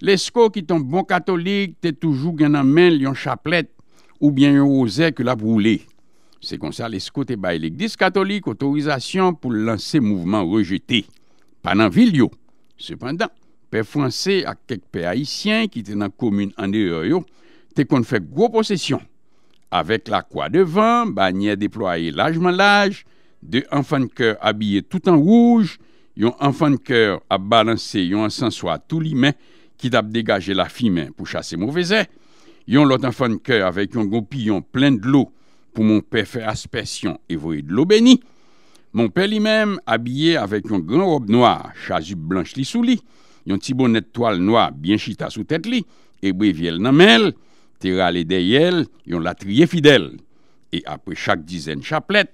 L'ESCO, qui est un bon catholique, t'est toujours gagné un main un chapelet ou bien un rosé que l'a brûlé. C'est comme ça, l'ESCO bâillé l'église catholique, autorisation pour lancer mouvement rejeté. Pendant dans Cependant, Pè fransè ak kek pè haïsyen ki te nan komoun an de ryo yo, te kon fèk gwo posesyon. Avèk la kwa devan, ba nye deploye lajman laj, de anfan kèr abye tout an rouj, yon anfan kèr ap balanse yon ansanso a tou li men ki tap degaje la fi men pou chase mou vezè. Yon lot anfan kèr avèk yon goupi yon plèn d'lou pou moun pè fè aspesyon evoye d'lou beni. Moun pè li men abye avèk yon gran rob noy chazu blanche li sou li, Yon ti bon net toal noa, Bien chita sou tet li, Ebreviel namel, Teral e deyel, Yon latriye fidel, E apre chak dizen chaplet,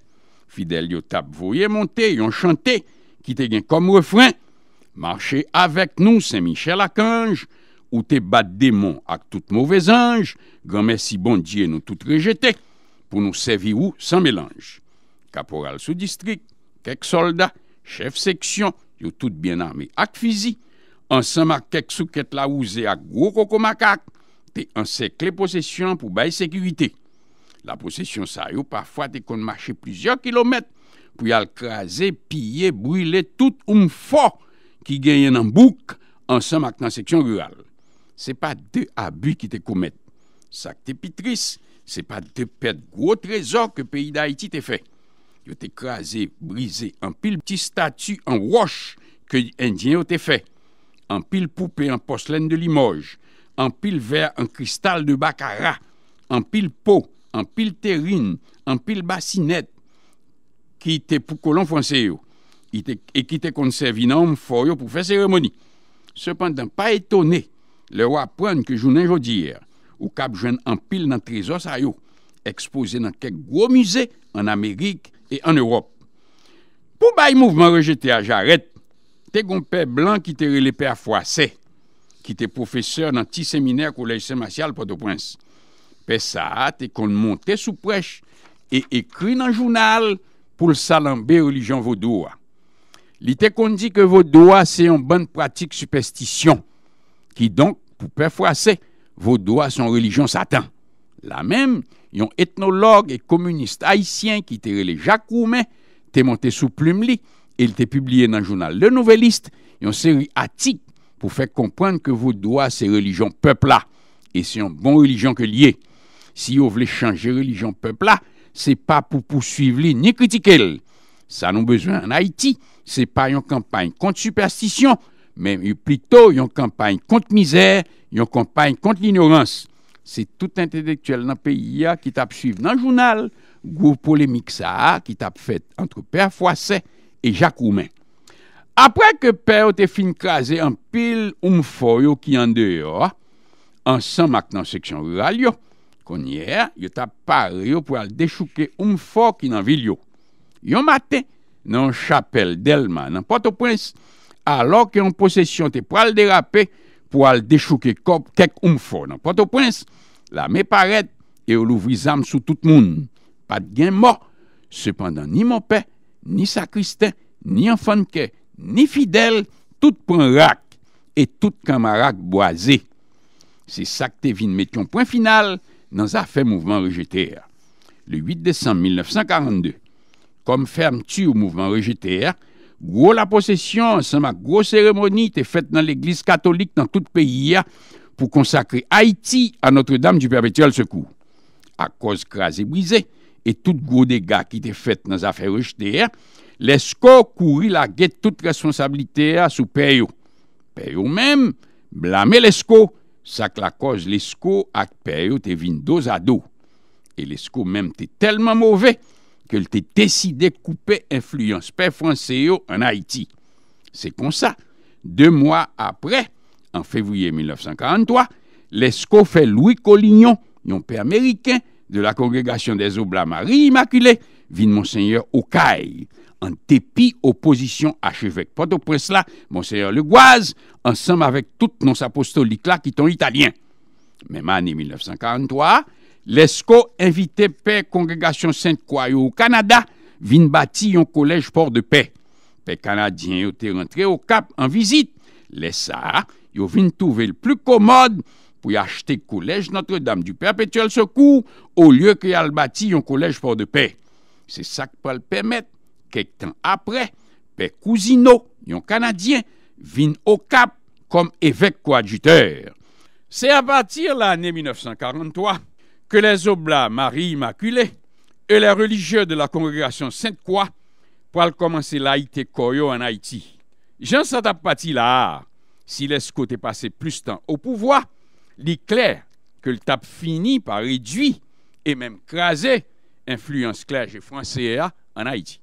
Fidel yo tap voye monte, Yon chante, Kite gen kom refren, Marche avek nou, Saint Michel a kanj, Ou te bat demon ak tout mouvezanj, Gran mesi bondye nou tout rejetek, Pou nou sevi ou san melanj, Kaporal sou distrik, Kek soldat, Chef seksyon, Yo tout bien ame ak fizik, Ansem ak kek sou ket la ouze ak gwo koko makak, te ansek le posesyon pou baye sekirite. La posesyon sa yo pafwa te kon mache plusieurs kilometre pou yal kreze, pye, brule tout un fo ki genyen an bouk ansen ak nan seksyon rural. Se pa de abu ki te komet, sa te pitris, se pa de pet gwo trezor ke peyi da iti te fe. Yo te kreze, brize, an pil ti statu an wosh ke indyen yo te fe. en pile poupée en porcelaine de Limoges, un pile vert en cristal de Baccarat, un pile pot, en pile terrine, un pile bassinette, qui était pour colon français et qui était conservé dans foyer pour faire cérémonie. Cependant, pas étonné, le roi apprend que je n'ai dire, ou cap jeune en pile dans trésor exposé dans quelques gros musées en Amérique et en Europe. Pour bail mouvement rejeté à j'arrête, te gon pe blan ki te rele pe a professeur ki te profeseur nan ti seminer kolej semasyal Port-au-Prince. Pe sa, te kon monte sou prech e ekri le journal pour salamber religion vodoua. Li te dit que ke c'est une yon pratique superstition, qui donc, pour pou pe fwase, vodoua son religion satan. La même yon etnolog ethnologue et komunist haïtien qui te rele Jacques Roumen, te monté sous plume li, il était publié dans le journal Le Nouvelliste, une série attique pour faire comprendre que vos droits, ces religions peuple-là. Et c'est une bonne religion que lié. Si vous voulez changer religion peuple-là, c'est pas pour poursuivre ni critiquer. Ça nous besoin en Haïti. C'est pas une campagne contre superstition, mais plutôt une campagne contre misère, une campagne contre l'ignorance. C'est tout intellectuel dans le pays hein, qui tape suivre dans le journal, Groupe polémique ça, qui tape fait entre père Foisset et Jacques Après que Père te de craser en pile ou m'foyo qui en dehors, ensemble avec la section rurale, yo, qu'on y il pour déchouquer un fort qui n'en ville. Un matin, dans la chapelle d'Elma, dans Port-au-Prince, alors que en possession pour le déraper pour aller déchouquer quelques un fort dans Port-au-Prince, la paraît et l'ouvrisame sous tout le monde. Pas de gain mort, cependant, ni mon père, ni sacristain, ni enfant de ni fidèle, tout point rac et tout camarade boisé. C'est ça que Tévin mettait point final dans affaire mouvement rejeté. Le 8 décembre 1942, comme fermeture au mouvement rejeté, gros la possession, c'est ma grosse cérémonie était faite dans l'église catholique dans tout pays pour consacrer Haïti à Notre-Dame du Perpétuel Secours. À cause crasée et brisée, et tout gwo dega ki te fet nan zafè rejte ya, l'esko kouri la gè tout responsabilité ya sou Peyo. Peyo mèm blame l'esko, sak la koz l'esko ak Peyo te vin dozado. E l'esko mèm te telman mouvè ke l te teside koupe influence pe franseyo an Haiti. Se konsa, de mwa apre, an fevriye 1943, l'esko fè Louis Collignon, yon pe amerikèn, de la congrégation des Oblats Marie Immaculée, vint Monseigneur Okaï. En dépit opposition archevêque Port-au-Prince là, Monseigneur en ensemble avec toutes nos apostoliques là qui sont italiens. Même année 1943, l'ESCO invité Père Congrégation Sainte-Croix au Canada, vint bâtir un collège port de paix. Les Canadien étaient rentrés au Cap en visite. Les ça, ils vint trouver le plus commode pour y acheter collège Notre-Dame du Perpétuel Secours au lieu qu'il a bâti un collège pour de Paix. C'est ça qui peut le permettre. Quelques temps après, Père Cousino, un Canadien, vint au Cap comme évêque coadjuteur. C'est à partir de l'année 1943 que les Oblats Marie Immaculée et les religieux de la congrégation Sainte-Croix pour commencer l'Haïti Koyo en Haïti. Jean Satapati là, si les côté passé plus de temps au pouvoir, li que le tap finit par réduire et même craser influence et française en Haïti.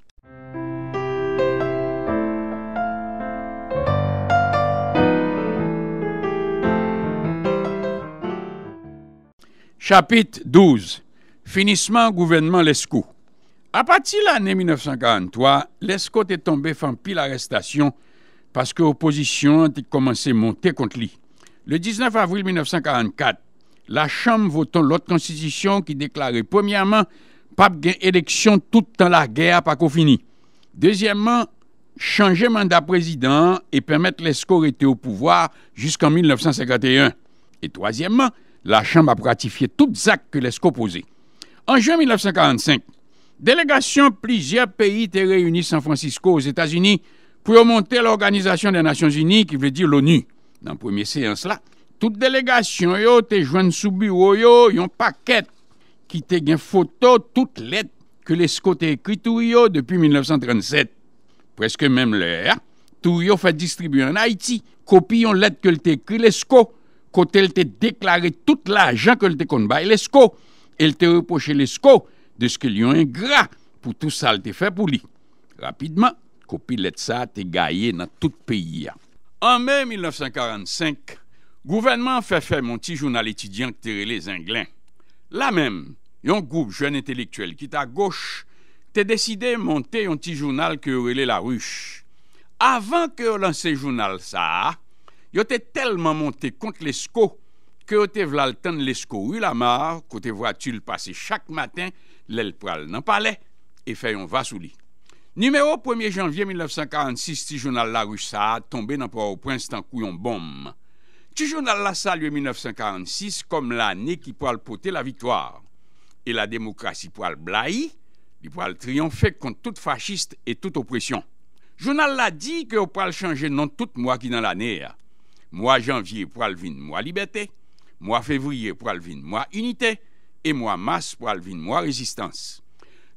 Chapitre 12. Finissement gouvernement À partir de l'année 1943, l'ESCO est tombé en pile arrestation parce que l'opposition a commencé à monter contre lui. Le 19 avril 1944, la Chambre votant l'autre constitution qui déclarait premièrement, pas élection tout en la guerre pas qu'au fini. Deuxièmement, changer mandat président et permettre l'escorité au pouvoir jusqu'en 1951. Et troisièmement, la Chambre a ratifié toutes actes que l'ESCO posait. En juin 1945, délégation plusieurs pays étaient réunis San Francisco aux États-Unis pour remonter l'Organisation des Nations Unies, qui veut dire l'ONU. Dans la première séance, là, toute délégation yo, te joint sous bureau yon paquet qui te gen photo, toute lettre que l'ESCO a écrit depuis 1937. Presque même l'heure, tout a fait distribuer en Haïti, copie yon lettre que l'te écrit l'ESCO, côté déclaré tout l'argent que l'te conba l'ESCO, et a reproché l'ESCO de ce que a un gras pour tout ça l'te fait pour lui. Rapidement, copie lettre ça te gagné dans tout pays. An mè 1945, gouvenman fè fè moun ti jounal etidyan k te rile zinglèn. La mèm, yon goub joun entelektuel kit a gauche te deside monte yon ti jounal ke rile la ruche. Avan ke lan se jounal sa, yo te telman monte kont lesko ke yo te vlal ten lesko u la mar kote vwa t'il pase chak matin lèl pral nan pale e fè yon vasouli. Numéro 1er janvier 1946 ti journal la Russa tombé tombé nan au ou prince tan kouyon bombe, Ti journal la Salue 1946 comme l'année qui pourra porter la victoire et la démocratie pourra le blai, il pourra triompher contre toute tout fasciste et toute oppression. Journal la dit que ou le changer non tout mois qui dans l'année Mois janvier janvye po moi liberté, moi février, mwa fevriye moi al vin mwa unité, e mwa mas po al vin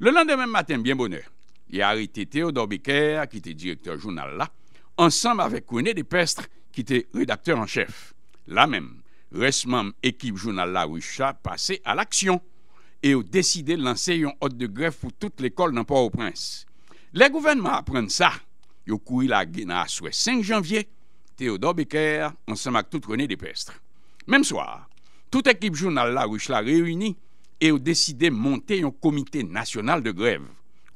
Le lendemain matin, bien bonheur. li a rite Theodore Becker ki te direktor jounal la, ansam avèk René Depestre ki te redakteur an chef. La mèm, resman ekip jounal la wich la pase al aksyon, e ou deside lanse yon hot de gref pou tout l'ekol nan pa ou prins. Le gouvenman apren sa, yo kou il a gena souè 5 janvye, Theodore Becker, ansam ak tout René Depestre. Mèm swa, tout ekip jounal la wich la reuni, e ou deside monte yon komite nasyonal de gref.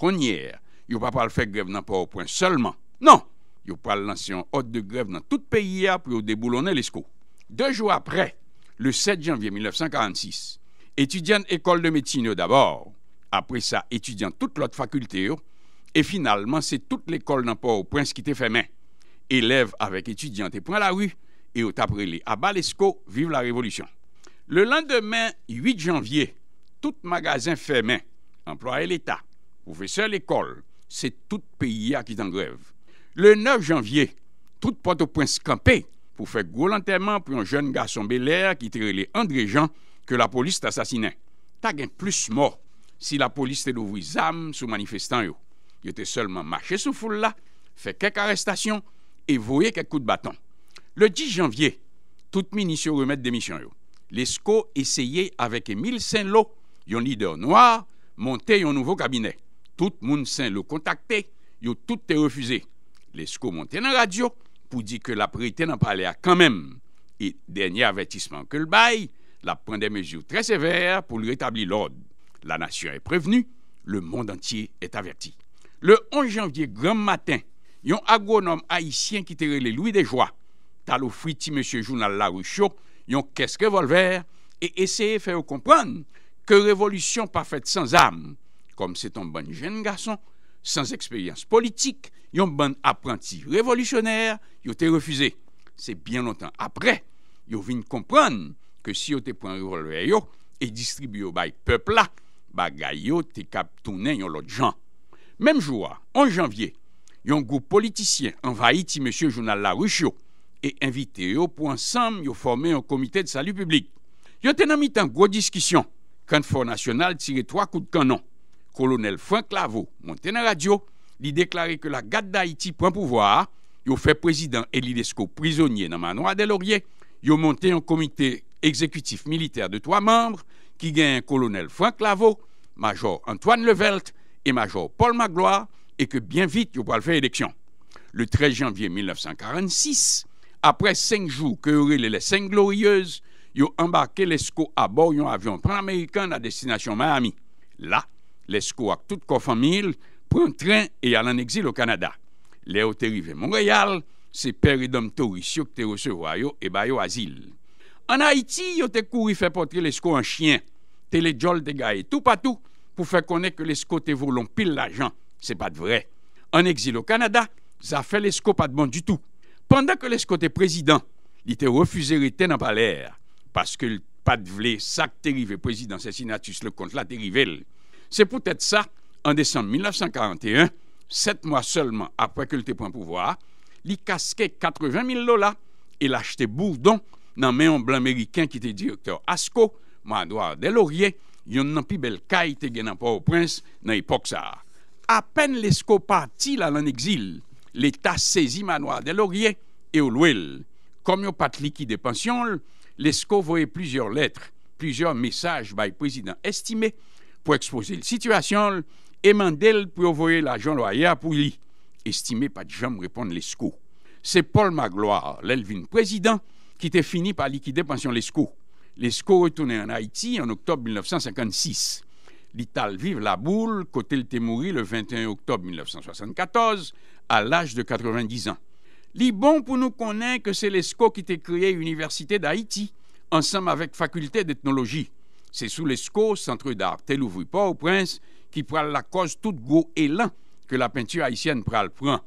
Kon yèr, yo pa pal fèk grev nan pa ou pwens selman. Non, yo pal lansyon ot de grev nan tout peyi a, pou yo deboulonnen lesko. Dejou apre, le 7 janvye 1946, etudyan ekol de medsine d'abor, apre sa, etudyan tout lot fakultè yo, e finalman, se tout l'ekol nan pa ou pwens ki te fèmè, elev avèk etudyan te pwens la ru, e ot apre li abal esko, vive la revolusyon. Le lan demè, 8 janvye, tout magazin fèmè, emploie l'Etat, pou fè sè l'ekol, c'est tout pays qui est en grève. Le 9 janvier, toute porte au prince campé pour faire gros l'enterrement pour un jeune garçon Bel Air qui tirait André Jean que la police t'assassinait. T'as gagné plus mort si la police t'a ouvert armes sous manifestant Il était seulement marché sous foule là, fait quelques arrestations et voyé quelques coups de bâton. Le 10 janvier, toute ministre remet démission Les L'ESCO essayait avec Émile Saint-Lô, un leader noir, monter un nouveau cabinet. Tout moun sen lou kontakte, yo tout te refuse. Lesko monten nan radyo pou di ke la prerite nan pale a kanmem. E denye avetisman ke l'bay, la pren de mezou tre sever pou l'retabli l'od. La nasyon e prevenu, le moun dantye et aveti. Le 11 janvye gran matin, yon agonom haisyen ki terele loui de jwa. Talou friti monsie jounal la rucho, yon kes revolver, e eseye fe ou kompran ke revolusyon pa fet sans ame. kom se ton ban jen gason, sans eksperyans politik, yon ban apranti revolutyoner, yo te refuze. Se bien lontan apre, yo vin kompran ke si yo te pran revolver yo e distribu yo bay pepla, bagay yo te kap tounen yon lot jan. Mem joua, an janvye, yon goup politisyen envayi ti monsie jounal la ruch yo e invite yo pou ansam yo forme yon komite de salu publik. Yo te nan mitan gwo diskisyon kan For National tire 3 kout kanon colonel Frank Laveau, monté dans la radio, il déclarait que la garde d'Haïti prend pouvoir, il fait président Elidesco prisonnier dans manoir des Lauriers, il monté un comité exécutif militaire de trois membres qui gagne colonel Frank Laveau, major Antoine Levelt et major Paul Magloire et que bien vite, il va faire élection. Le 13 janvier 1946, après cinq jours que les cinq glorieuses, ils ont embarqué l'ESCO à bord d'un avion américain à destination Miami. Là, L'esko ak tout kofan mil, pren tren e yalan en exil au Kanada. Bon le ou te rive Mont-Réal, se peri dom tori syok te rosewayo e bayo asil. An Haiti, yo te kouri fe potre l'esko an chien. Te le djol de gaye tou patou pou fe konek ke l'esko te volon pil la jan. Se pat vre. An exil au Kanada, sa fe l'esko pat ban du tou. Pandan ke l'esko te prezidan, li te refuzere te nan paler. Paske l pat vle sak te rive prezidan se sinatus le kont la te rivel. Se pou tèt sa, an desan 1941, set mwa solman apre ke lte pren pouvoar, li kaskè 80.000 lola e l'achète bourdon nan men yon blan merikèn ki te direkter Asko, mwa anouar de lorye, yon nan pi bel kaj te genan pou ou prins nan epok sa. Apen lesko pati lal an exil, l'Etat sezi mwa anouar de lorye e ou l'ouel. Kom yo pat liki de pansyon l, lesko voye plizior letre, plizior mesaj bay prezident estimé pour exposer la situation Emmanuel pour envoyer l'agent loyer pour lui. Estimé pas de jambes répondre l'ESCO. C'est Paul Magloire, l'Elvin président, qui était fini par liquider pension l'ESCO. L'ESCO retourné en Haïti en octobre 1956. L'Ital vive la boule, côté le Témouri le 21 octobre 1974, à l'âge de 90 ans. L'ibon pour nous connaît que c'est l'ESCO qui a créé l'Université d'Haïti, ensemble avec Faculté d'ethnologie. Se sou l'esko, centre d'art tel ouvri pa ou prens, ki pral la koz tout gwo elan ke la peintur haisyen pral pran.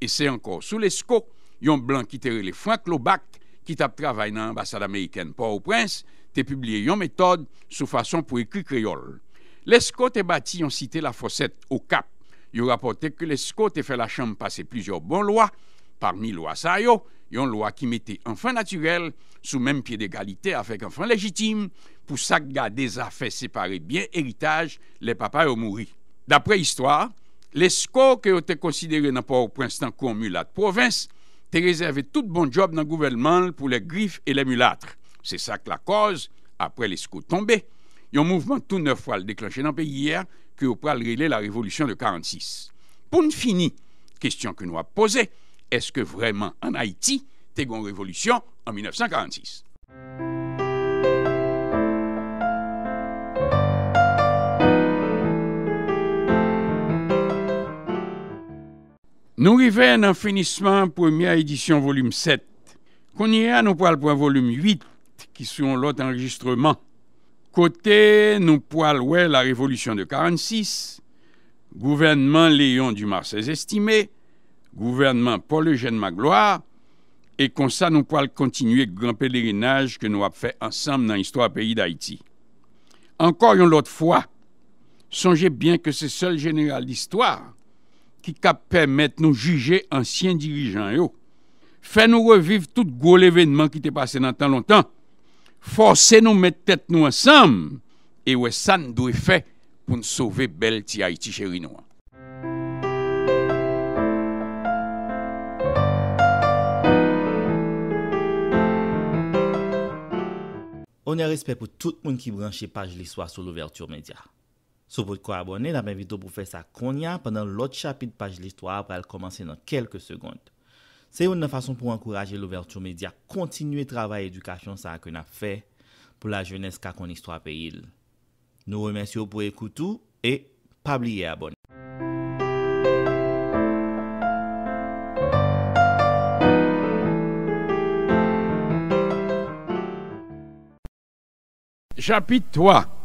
E se ankor sou l'esko, yon blan ki terele Frank Lobak ki tap travay nan ambasade ameyken pa ou prens, te publie yon metode sou fason pou ekri kreyol. L'esko te bati yon site la foset ou kap. Yon rapote ke l'esko te fe la chanm pase plizyor bon loa. Parmi loa sa yo, yon loa ki mete an fin naturel sou menm pie de galite a fek an fin legitime pou garder des affaires séparées, bien papas le papa D'après D'après les les qui qui ont été considérés konsidere au au comme kon mulat province, te réservé tout bon job dans gouvernement pour les griffes et les mulâtres. C'est ça que la cause. koz, apre il y a un mouvement tout neuf fois déclenché dans pays hier que yo pral rile la révolution de 46. question que fini, kestyon ke nou est-ce que vraiment en Haïti te une révolution en 1946? Nous finissement de la première édition, volume 7. Qu'on y a nous pour volume 8 qui sont l'autre enregistrement, Côté nous nou la révolution de 46, gouvernement Léon Dumarsais estimé, gouvernement Paul-Eugène Magloire, et nous ça continuer le grand pèlerinage que nous avons fait ensemble dans l'histoire du pays d'Haïti. Encore une autre fois. Songez bien que c'est seul général d'histoire ki ka pèmèt nou juje ansyen dirijan yo. Fè nou reviv tout gwo l'evenman ki te pase nan tan lontan. Fòse nou mèt tèt nou ansam e wè san dwe fè pou nou sove bel ti ha iti chèri nou. Onè respect pou tout moun ki branche page l'iswa sou l'ouverture mèdia. Sopote kwa abone, n ap evito pou fè sa konya pandan lot chapit paj l'histoire pral komanse nan kelke segonde. Se yon nan fason pou ankouraje l'ouverture medya kontinye travay edukasyon sa akon ap fè pou la jenèz kakon istwa peyil. Nou remensyo pou ekoutou e pabliye abone. Chapit wak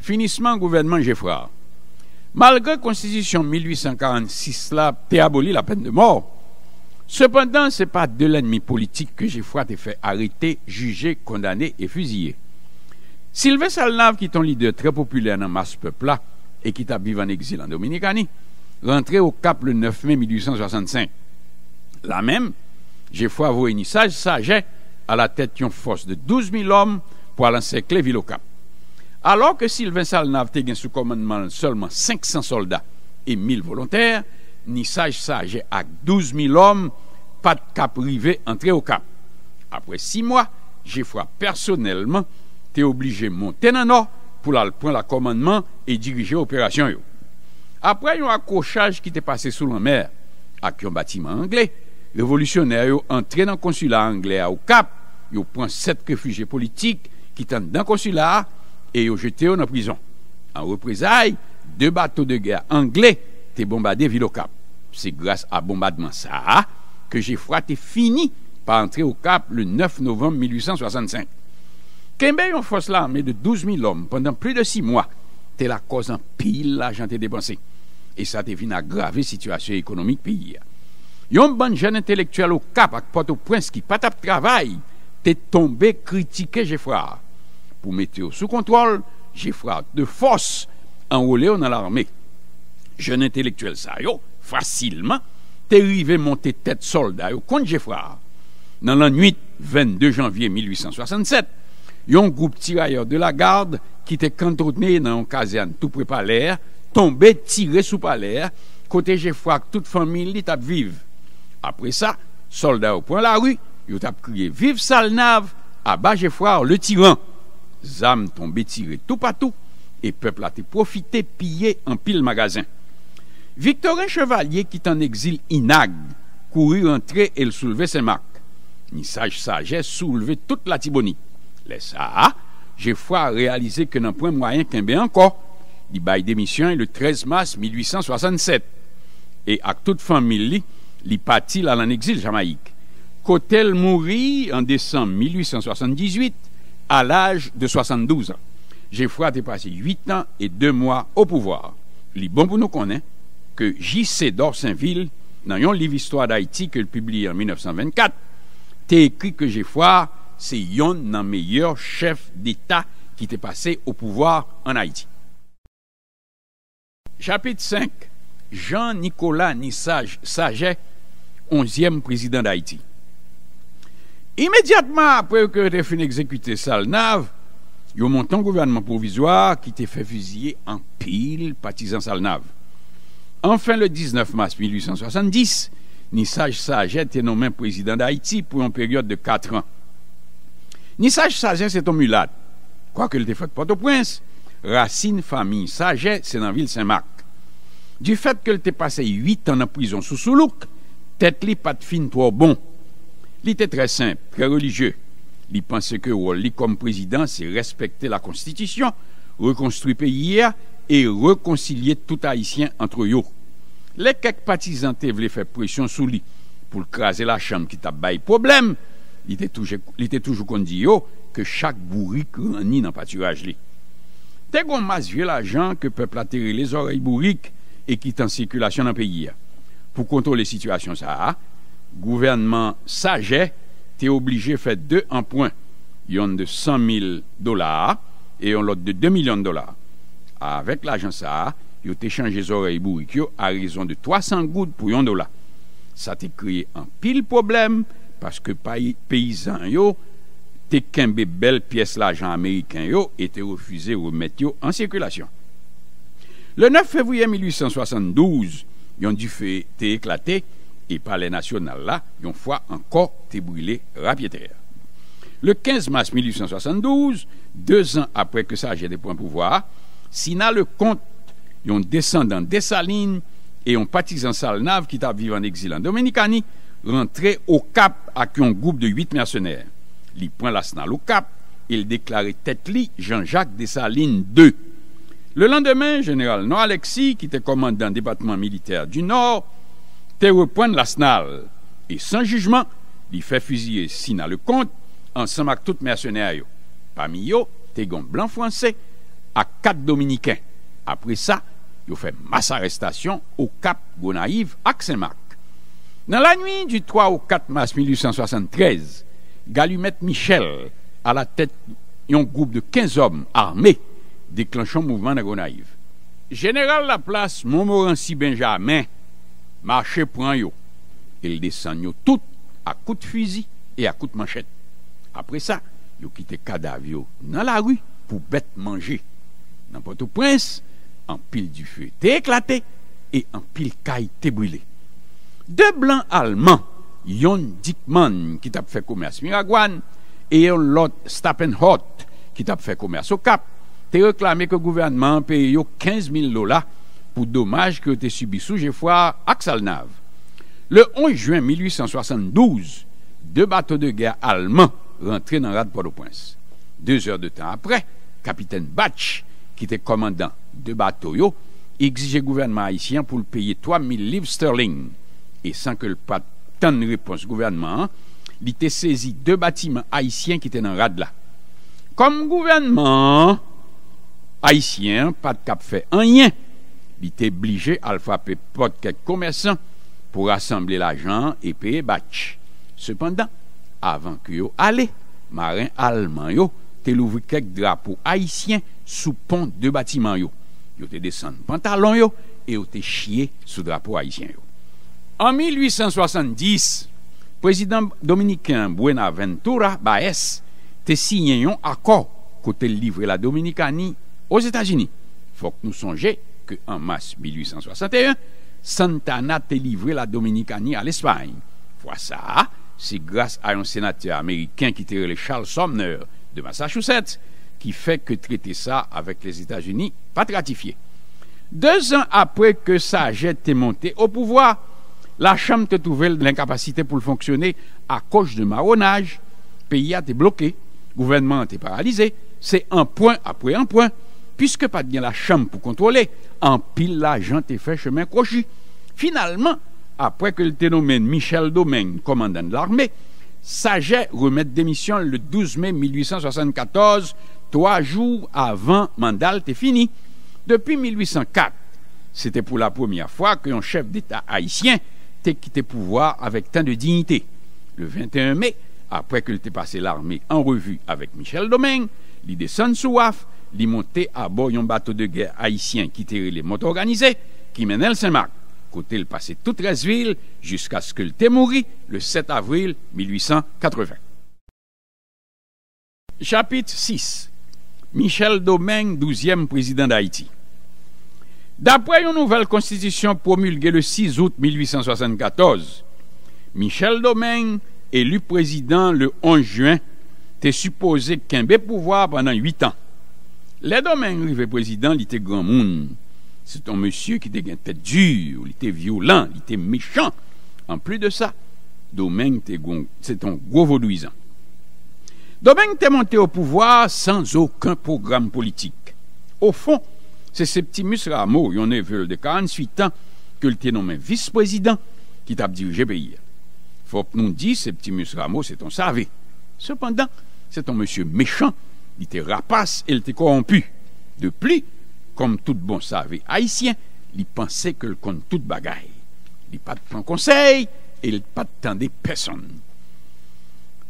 Finissement gouvernement Geoffroy. Malgré Constitution 1846 là, t'es aboli la peine de mort. Cependant, ce n'est pas de l'ennemi politique que Geoffroy t'a fait arrêter, juger, condamner et fusiller. Sylvain Salnave, qui est un leader très populaire dans masse peuple et qui t'a en exil en Dominicanie, rentré au Cap le 9 mai 1865. Là même, Geoffroy voit une sage saget à la tête d'une force de 12 000 hommes pour aller encercler ville au Cap. Alors ke si l'Vinçal nav te gen sou komandman Seuleman 500 soldat Et 1000 volontèr Ni saj saje ak 12000 om Pat kap rive entre au kap Apre 6 mwa Je fwa personelman Te oblige monten nan an Poul al pon la komandman E dirije operasyon yo Apre yon akoshaj ki te pase sou lan mer Ak yon batiman angle Revolutionaryo entre nan konsula angle A ou kap Yo pon 7 refugie politik Ki ten dan konsula a e yo jete yo nan prizon. An reprezae, de bato de ger angle, te bombade vilokap. Se grase a bombardman sa, ke Jephra te fini pa antre okap le 9 novem 1865. Kembe yon fos la, me de 12 000 om, pandan pli de 6 mwa, te la koz an pil la jan te depanse. E sa te vina grave situasyon ekonomik pi. Yon ban jen entelektual okap ak poto prins ki patap travay, te tombe kritike Jephra. pou meteo sou kontrol, Giffra de fos enrole ou nan l'armé. Jeun intelektuel sa yo, fasilman, te rive monte tet solda yo kont Giffra. Nan lan nuit, 22 janvye 1867, yon groupe tirayor de la garde ki te kantrotne nan yon kazen tou pre paler, tombe tire sou paler, kote Giffra kout famil li tap vive. Apre sa, solda yo pon la ru, yo tap kriye vive sal nav, aba Giffra ou le tiran. Zam tombe tire tou patou, e peplate profite pye an pil magazin. Victorin Chevalier kit an exil in ag, kouru entre el souleve se mak. Ni sage-sage souleve tout la tiboni. Le sa, je fwa realize ke nan pwen mwayen kembe anko, li baye demisyon le 13 mars 1867, e ak tout famil li patil al an exil Jamaik. Kotel mouri an desan 1878, à l'âge de 72 ans. Geoffroy a passé 8 ans et 2 mois au pouvoir. Il est pour nous connaître que J.C. d'Orsainville, dans un livre Histoire d'Haïti qu'il publie en 1924, a écrit que Geoffroy, c'est un des meilleurs chefs d'État qui était passé au pouvoir en Haïti. Chapitre 5. Jean-Nicolas Nissage Saget, 11e président d'Haïti après que vous avez exécuter exécuter Salnave, nav, monté un gouvernement provisoire qui te fait fusiller en pile partisan Salnave. Enfin, le 19 mars 1870, Nissage Sajet est nommé président d'Haïti pour une période de 4 ans. Nissage Sajet c'est un mulat, quoique il l fait Port-au-Prince, racine famille Sajet dans la ville Saint-Marc. Du fait que était passé passé 8 ans en prison sous Soulouk, tête li de fin trop bon. Li te tre semp, pre religye. Li pense ke ou li kom prezidans se respekte la konstitisyon, rekonstrupe yia, e rekoncilye tout haisyen antre yo. Le kek patizante vle fè presyon sou li, pou l'kaze la chanm ki tab baye problem, li te toujou kondi yo, ke chak bourri kranin an paturaj li. Te goun mas vie la jan ke pepl atere les orei bourri, e ki tan sekulasyon an pe yia. Pou kontole situasyon sa a, Gouvernement sajè, te oblige fè de anpouen. Yon de 100 000 dolar, e yon lot de 2 milyon dolar. Avek l'agenca, yo te chanje zorei bourik yo, a rezon de 300 gout pou yon dolar. Sa te kriye an pil problem, paske payizan yo, te kembe bel piyes l'agen Amerikan yo, et te refuze remet yo an sirkulasyon. Le 9 fevriye 1872, yon di fè te eklate, et par les national là, une fois encore été brûlé Le 15 mars 1872, deux ans après que ça des points pouvoir, Sina le compte, un descendant des Salines et un partisan Salnave qui t'a vivant en exil en Dominicanie, rentré au Cap avec un groupe de huit mercenaires. Il prend l'arsenal au Cap et il déclarait tête Jean-Jacques Dessalines II. Le lendemain, général No Alexis, qui était commandant du département militaire du Nord, te repren lasnal, e et sans jugement, fe fait fusiller Sina le comte ansam ak tout Parmi yo. Pami yo, te gon français franse, quatre dominicains. Après ça, sa, yo fe mas arrestasyon au Cap Gonaïve, à Saint-Marc. la nuit du 3 au 4 mars 1873, Galumet Michel, ...à la tête d'un groupe de 15 hommes armés... ...déclenchant mouvement mouvement Gonaiv. General la Laplace Montmorency Benjamin, Marche pran yo, el desen yo tout a kout fizi e a kout manchet. Apre sa, yo kite kadav yo nan la ru pou bet manje. Nan poto prins, an pil du fwe te eklate, e an pil kay te brile. De blan alman, yon dikman ki tap fe koumerse miragwan, e yon lot Stappenhout ki tap fe koumerse okap, te reklame ke gouvernman pe yo 15.000 lola pour dommage que été subi sous Geoffroy Axalnav. Le 11 juin 1872, deux bateaux de guerre allemands rentraient dans la de Port-au-Prince. Deux heures de temps après, capitaine Batch, qui était commandant de bateau, exigeait gouvernement haïtien pour le payer 000 livres sterling. Et sans que le pas tant réponse gouvernement, il était saisi deux bâtiments haïtiens qui étaient dans la là. Comme gouvernement haïtien, pas de cap fait rien bi te blije al fap pe pot kek komersan... pou rassemble la jan e peye bach. Sepandan, avan ki yo ale... marin alman yo... te louvri kek drapo haisyen... sou pon de batiman yo. Yo te desen pantalon yo... E yo te chie sou drapo haisyen yo. An 1870... prezident dominikan Buenaventura Baez... te sinyen yon akor... kote livre la dominikani... os Etagini. Fok nou sonje... en mars 1861, Santana te livré la Dominicanie à l'Espagne. ça, c'est grâce à un sénateur américain qui était le Charles Sumner de Massachusetts qui fait que traiter ça avec les États-Unis, pas ratifié. Deux ans après que Sajet est monté au pouvoir, la Chambre te trouvait l'incapacité pour fonctionner à cause de marronnage. Pays a été bloqué, gouvernement a été paralysé. C'est un point après un point pas pas bien la chambre pour contrôler, en pile l'agent est fait chemin crochu. Finalement, après que le ténomène Michel Domingue, commandant de l'armée, Saget remettre démission le 12 mai 1874, trois jours avant mandal est fini. Depuis 1804, c'était pour la première fois qu'un chef d'état haïtien t'ait quitté pouvoir avec tant de dignité. Le 21 mai, après qu'il était passé l'armée en revue avec Michel Domingue, l'idée sonne Waf li à bord d'un bateau de guerre haïtien qui tirait les mots organisés, qui menait Saint-Marc. Côté le passé toute 13 villes jusqu'à ce que le le 7 avril 1880. Chapitre 6 Michel Domingue, 12e président d'Haïti. D'après une nouvelle constitution promulguée le 6 août 1874, Michel Domingue, élu président le 11 juin, était supposé qu'un pouvoir pendant 8 ans. Le domen rive président li te grand c'est un ton monsieur qui te dur, il était violent, il était méchant. En plus de ça, domaine c'est un se ton gwo vodouizan. Domen au pouvoir sans aucun programme politique. Au fond, c'est Septimus Rameau, yon le de 48 ans, ke lte nommé vice président qui t'a dirije peyi. Fop nou dit, Septimus Rameau, c'est ton save. Cependant, c'est ton monsieur méchant, li te rapas, li te korompu. De pli, kom tout bon save haisyen, li panse ke l kon tout bagay. Li pat pan konsey, li pat tan de peson.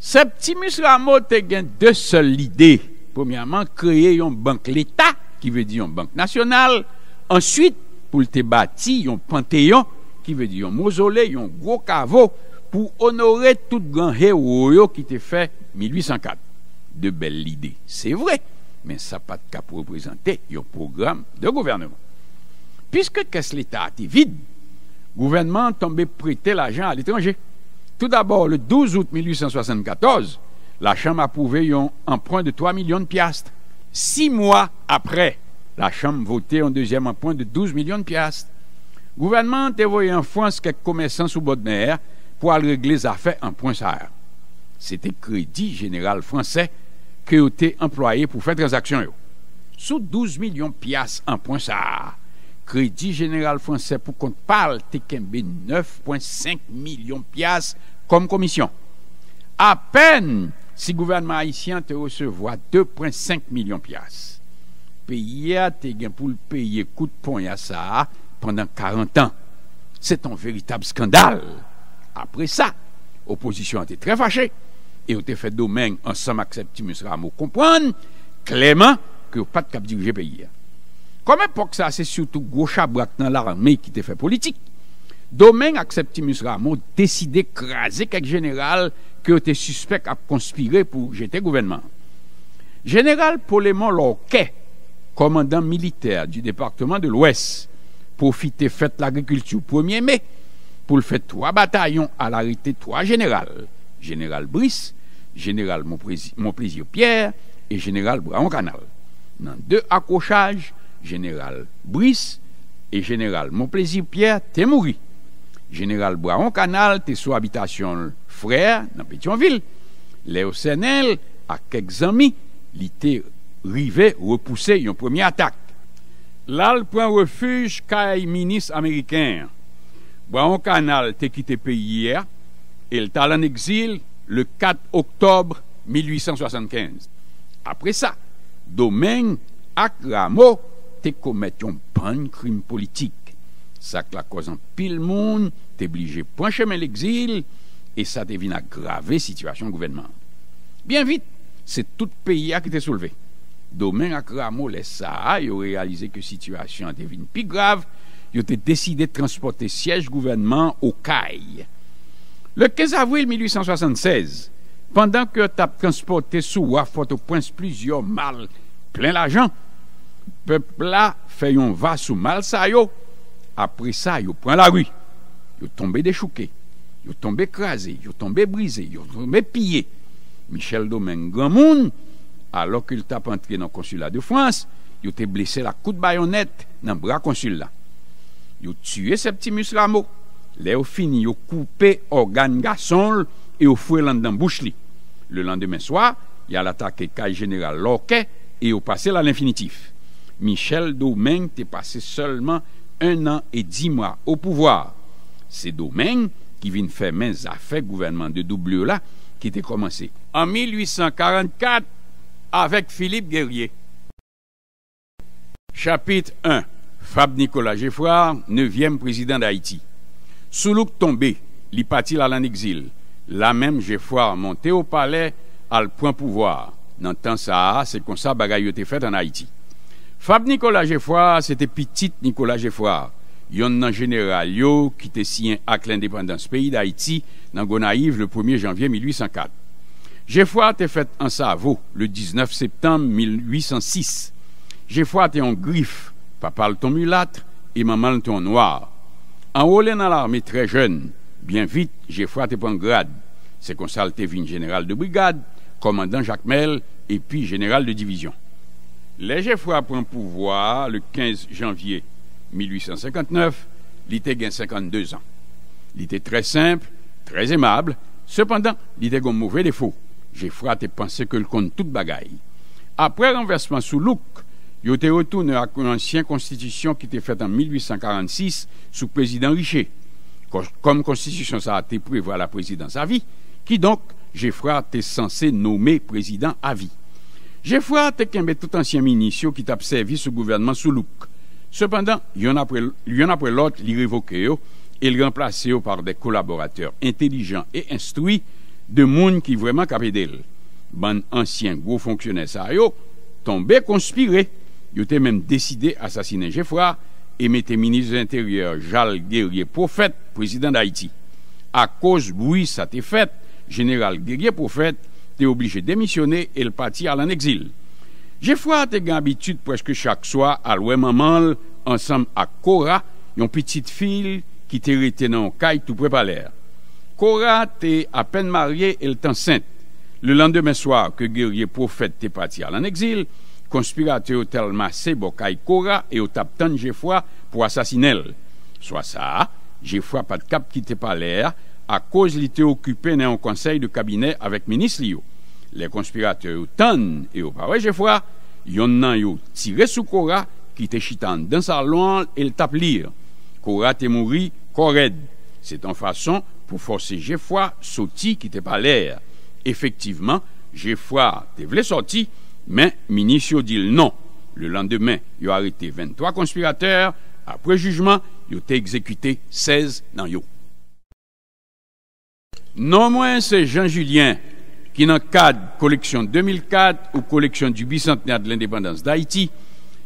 Se pti muslamo te gen de sol lide, pwemiaman kreye yon bank leta, ki ve di yon bank nasyonal, answit pou l te bati yon panteyon, ki ve di yon mozole, yon grokavo, pou onore tout ganje woyo ki te fe 1804. de belles idées. C'est vrai, mais ça n'a pas de pour représenter un programme de gouvernement. Puisque qu'est-ce l'État était vide, le gouvernement tombé prêter l'argent à l'étranger. Tout d'abord, le 12 août 1874, la Chambre approuvait un emprunt de 3 millions de piastres. Six mois après, la Chambre votait un deuxième emprunt de 12 millions de piastres. Le gouvernement a en France quelques commerçants sous Bodner pour régler les affaires en point c'était Crédit Général Français qui était employé pour faire des actions. Sous 12 millions piastres en point ça, Crédit Général Français pour qu'on parle été 9,5 millions piastres comme commission. À peine si gouvernement haïtien te recevoir 2,5 millions piastres. Pays a été pour le payer coup de poing à ça pendant 40 ans. C'est un véritable scandale. Après ça, opposition était très fâchée et vous fait domaine ensemble avec Septimus Rameau. Comprendre clairement que vous pas de cap diriger pays. Comme époque ça, c'est surtout gros dans l'armée qui été fait politique. Domaine avec Septimus Rameau décidé craser quelques général que été suspect à conspirer pour jeter gouvernement. Général Polémon lorquet commandant militaire du département de l'Ouest, profité fête l'agriculture 1er mai pour le faire trois bataillons à l'arrêté trois générales. Général Brice, General Monplaisir Pierre et General Braon Canal. Nan de akrochage, General Brice et General Monplaisir Pierre te mouri. General Braon Canal te sou habitation frère nan Petionville. Leocenel a kek zami li te rive repousse yon premiye atak. Lal pren refuj kaye minis Ameriken. Braon Canal te kite pe yie el talan exil le 4 octobre 1875. Après ça, Domaine Akramo Rameau te commettent un crime politique. Ça que cause en pile monde, es obligé prendre chemin l'exil et ça devine aggraver situation gouvernement. Bien vite, c'est tout le pays qui était soulevé. Domaine Akramo, les SAA ont réalisé que situation devine plus grave, ils ont décidé de transporter siège gouvernement au CAI. Le 15 avril 1876, pandan ke tap transporte sou wa fotoprins pliz yo mal plen la jan, pepla feyon va sou mal sa yo, apre sa yo pran la ru, yo tombe dechouke, yo tombe kreze, yo tombe brize, yo tombe pye. Michel Domène, gran moun, alok il tap antre nan konsula de France, yo te blese la kout bayonet nan bra konsula. Yo tue se pti muslamo, Lè ou fini ou koupe ou ganga sonl E ou fwe lan dan bouch li Le lan demen swa Yal atake kaj general loke E ou pase la l'infinitif Michel Domingue te pase solman Un an e di mwa ou pouvoir Se Domingue Ki vin fè men zafè gouvernement de doublur la Ki te komanse An 1844 Avèk Philippe Guerrier Chapit 1 Fab Nicolas Giffroy Nevyem prezident d'Haïti Tsoulouk tombe, li patil al an exil. La menm Géfoire monte ou pale al point pouvoir. Nan tan sa, se kon sa bagay yo te fet an Haïti. Fab Nicolas Géfoire, se te pitit Nicolas Géfoire. Yon nan general yo ki te siyen ak l'independence peyi d'Haïti nan Gonaïve le 1er janvye 1804. Géfoire te fet an sa avou, le 19 septembe 1806. Géfoire te an grif, pa pal ton mulat, e manman ton noar. Enrôlé dans l'armée très jeune, bien vite, j'ai frappé pour un grade. C'est comme ça, général de brigade, commandant Jacques Mel, et puis général de division. Léger pris prend pouvoir le 15 janvier 1859, il était gain 52 ans. Il était très simple, très aimable, cependant, il était un mauvais défaut. J'ai frappé pensé que le compte toute bagaille. Après renversement sous Louk, yo te rotoune ak ansyen konstitisyon ki te fet an 1846 sou prezident Richet. Kom konstitisyon sa a te prevo a la prezident sa vi, ki donk jefra te sanse nome prezident a vi. Jefra te kembe tout ansyen minisyon ki te apsevi sou gouvernement sou louk. Sependan, yon apre lot li revoke yo e li remplace yo par de kolaboratèr intelijan e instoui de moun ki vwèman kapèdèl. Ban ansyen gwo fonksyonè sa yo tombe konspiret Yo te menm deside asasine Jefra... E mette minis interyer Jal Gerye Profet... Prezident d'Haïti... A koz boui sa te fet... General Gerye Profet... Te oblije demisyone... El pati al an eksil... Jefra te gen abitude preske chak swa... Al wemanmanl... Ensam a Kora... Yon petit fil... Ki te retenan kaj tou pre paler... Kora te apen marye... El tan sent... Le lan demen swa... Ke Gerye Profet te pati al an eksil... konspiratè ou talma se bokay kora... e ou tap tan jefwa pou asasinel. Soa sa, jefwa pat kap ki te palè... a koz li te okupè nan yon konsey de kabinet... avèk menis li yo. Le konspiratè ou tan e ou pawe jefwa... yon nan yo tire sou kora... ki te chitan dan sa loun el tap lir. Kora te mouri, korèd. Se ton fason pou fòse jefwa... soti ki te palè. Efektiveman, jefwa te vle soti... Mais ministre dit non. Le lendemain, il a arrêté 23 conspirateurs. Après jugement, il a exécuté 16 dans yo. Non moins, c'est Jean Julien qui, dans le cadre collection 2004 ou collection du bicentenaire de l'indépendance d'Haïti,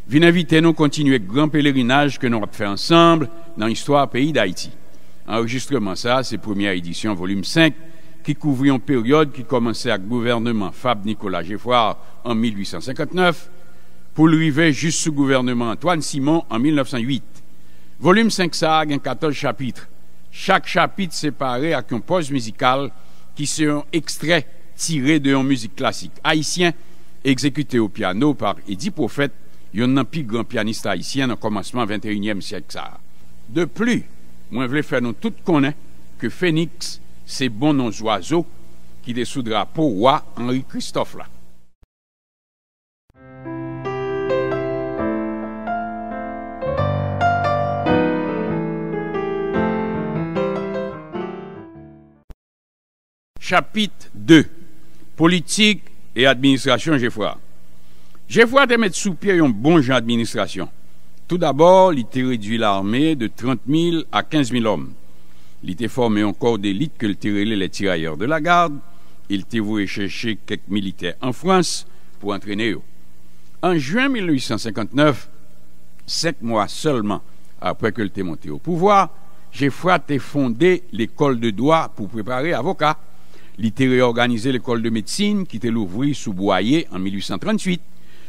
vient inviter nous continuer le grand pèlerinage que nous avons fait ensemble dans l'histoire pays d'Haïti. Enregistrement ça, c'est première édition, volume 5, qui couvrit une période qui commençait avec le gouvernement Fab Nicolas Geffroy en 1859 pour arriver juste sous gouvernement Antoine Simon en 1908. Volume 5 ça a 14 chapitres. Chaque chapitre séparé avec une pause musicale qui se un extrait tiré de une musique classique haïtienne exécutée au piano par Eddie Prophète, un plus grand pianiste haïtien au commencement 21e siècle. De plus, moi je voulais faire nous tout connaître que Phoenix se bon non zo azo ki desoudra pou wa Henri Christophe la. Chapitre 2. Politik e administrasyon Jefwa Jefwa temet sou pier yon bon jan administrasyon. Tout d'abord, li teredvi l'armé de 30.000 a 15.000 omen. Il était formé encore d'élite que le les tirailleurs de la garde. Il était voué chercher quelques militaires en France pour entraîner eux. En juin 1859, sept mois seulement après que était monté au pouvoir, j'ai a fondé l'école de droit pour préparer avocat. Il a réorganisé l'école de médecine qui était l'ouvrir sous Boyer en 1838.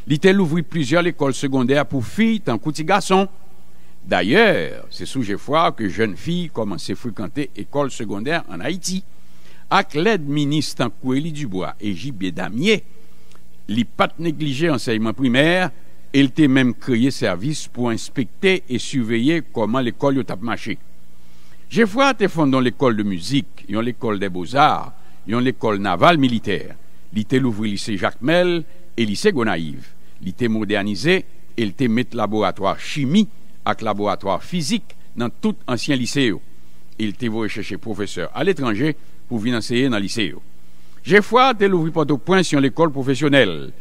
Il a l'ouvrir plusieurs écoles secondaires pour filles, tant qu'outils garçons. D'ayèr, se sou jè fwa ke jène fi koman se frikante ekol sekondèr an Haïti, ak lèd ministan Koueli Dubois e Jibye Damye, li pat neglije ansèyman primèr, el te mèm kreye servis pou inspektè e suveyè koman l'ekol yo tapmache. Jè fwa te fondon l'ekol de müzik, yon l'ekol de bozard, yon l'ekol naval militer, li te louvri lise Jacques Mel et lise Gonaïve, li te modernize, el te met laboratoire chimie, À laboratoire physique dans tout ancien lycée. Il te voulu chercher professeur à l'étranger pour venir enseigner dans le lycée. J'ai foi de l'ouvrir de au sur l'école professionnelle.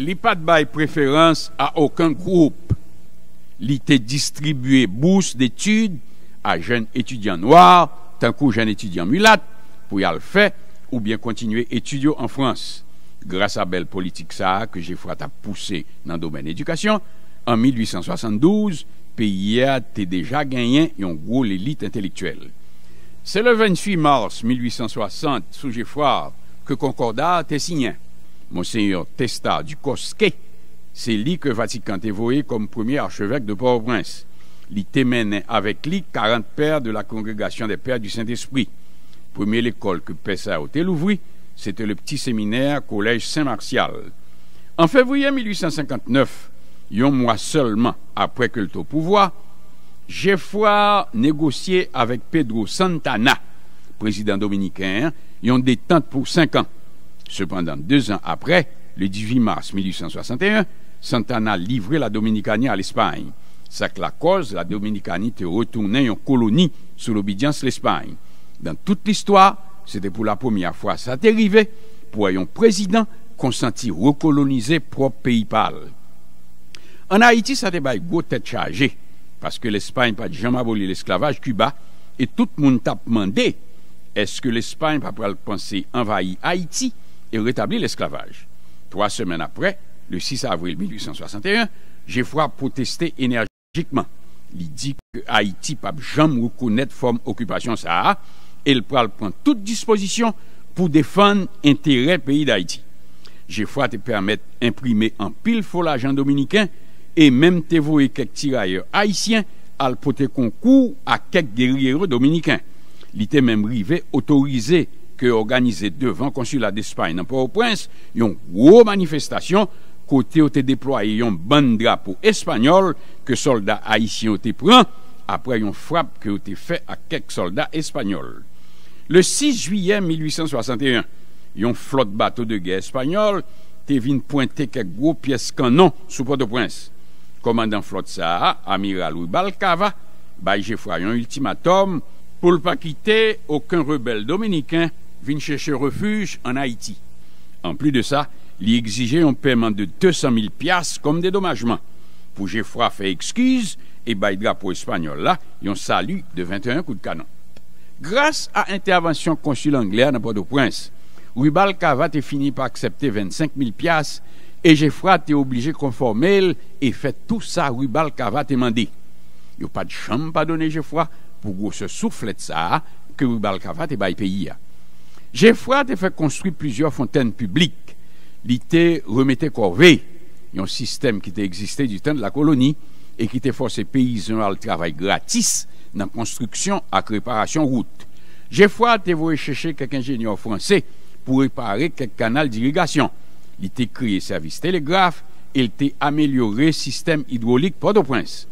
a pas de préférence à aucun groupe. Il te distribué bourse d'études à jeunes étudiants noirs, tant que jeunes étudiants mulattes, pour y aller faire ou bien continuer étudier en France. Grâce à belle politique ça que j'ai a à dans le domaine de l'éducation, en 1872, pays a déjà gagné et yon gros l'élite intellectuelle. C'est le 28 mars 1860, sous Geoffroy que Concordat est signé. Monseigneur Testa du Cosquet, c'est lui que Vatican a premier archevêque de Port-au-Prince. Il te avec lui 40 pères de la Congrégation des Pères du Saint-Esprit. Premier école que Pessa a été c'était le petit séminaire Collège Saint-Martial. En février 1859, « Un mois seulement après le kult pouvoir, j'ai foi négocier avec Pedro Santana, président dominicain, et yon détente pour cinq ans. » Cependant, deux ans après, le 18 mars 1861, Santana livrait la à l'Espagne. ce que la cause la Dominikani te en colonie sous l'obédience de l'Espagne. Dans toute l'histoire, c'était pour la première fois sa te pour un président consenti recoloniser recoloniser propre pays An Haïti sa te bay go tèt chajé, paske l'Espagne pa jam aboli l'esklavaj Kuba, et tout moun tap mandé, eske l'Espagne pa pral panse envahi Haïti, et retabli l'esklavaj. Trois semen apre, le 6 avril 1861, Jéfoua protesté enerjikman. Li di ke Haïti pa jam rukounet form okupasyon sa ha, el pral pran tout disposisyon pou defan interè peyi d'Haïti. Jéfoua te permèt imprimè an pil fola Jean-Dominikèn, e mem te vou e kek tiraier haisyen al pote konkou a kek deryero dominiken. Li te mem rive autorize ke organize devan konsula de Spain an pou ou prins yon wou manifestasyon kote ou te deploye yon ban drapo espanyol ke soldat haisyen ou te pran apre yon fwap ke ou te fe a kek soldat espanyol. Le 6 juyen 1861 yon flot bateau de ge espanyol te vin pointe kek wou piyes kanon sou pot de prins Commandant-flotte Sahara, amiral ou Balkava, bay Jeffroy un ultimatum pou pas quitter aucun rebel dominicain vin chercher refuge en Haïti. En plus de ça, li exigeait un paiement de 200 000 piastres... comme dédommagement. Pou fait excuse et e bay drapo espanyol la yon salut de 21 coups de Grâce à l'intervention intervention consul anglais à Port-au-Prince, Rubal Balcava te fini par accepter 25 000 piastres... Et Geoffroy été obligé de conformer et fait tout ça, Rubal Kava t'a demandé. Il n'y a pas de chambre à donner Geoffroy pour ce soufflette de ça que Rubal Kava t'a pays. Geoffroy hein. a fait construire plusieurs fontaines publiques. L'ité remettait corvée. y a un système qui existé du temps de la colonie et qui était forcé paysans à le travail gratis dans la construction et réparation route. Geoffroy t'a voulu chercher quelques ingénieurs français pour réparer quelques canaux d'irrigation. Il a créé service télégraphe, il a amélioré système hydraulique Port-au-Prince.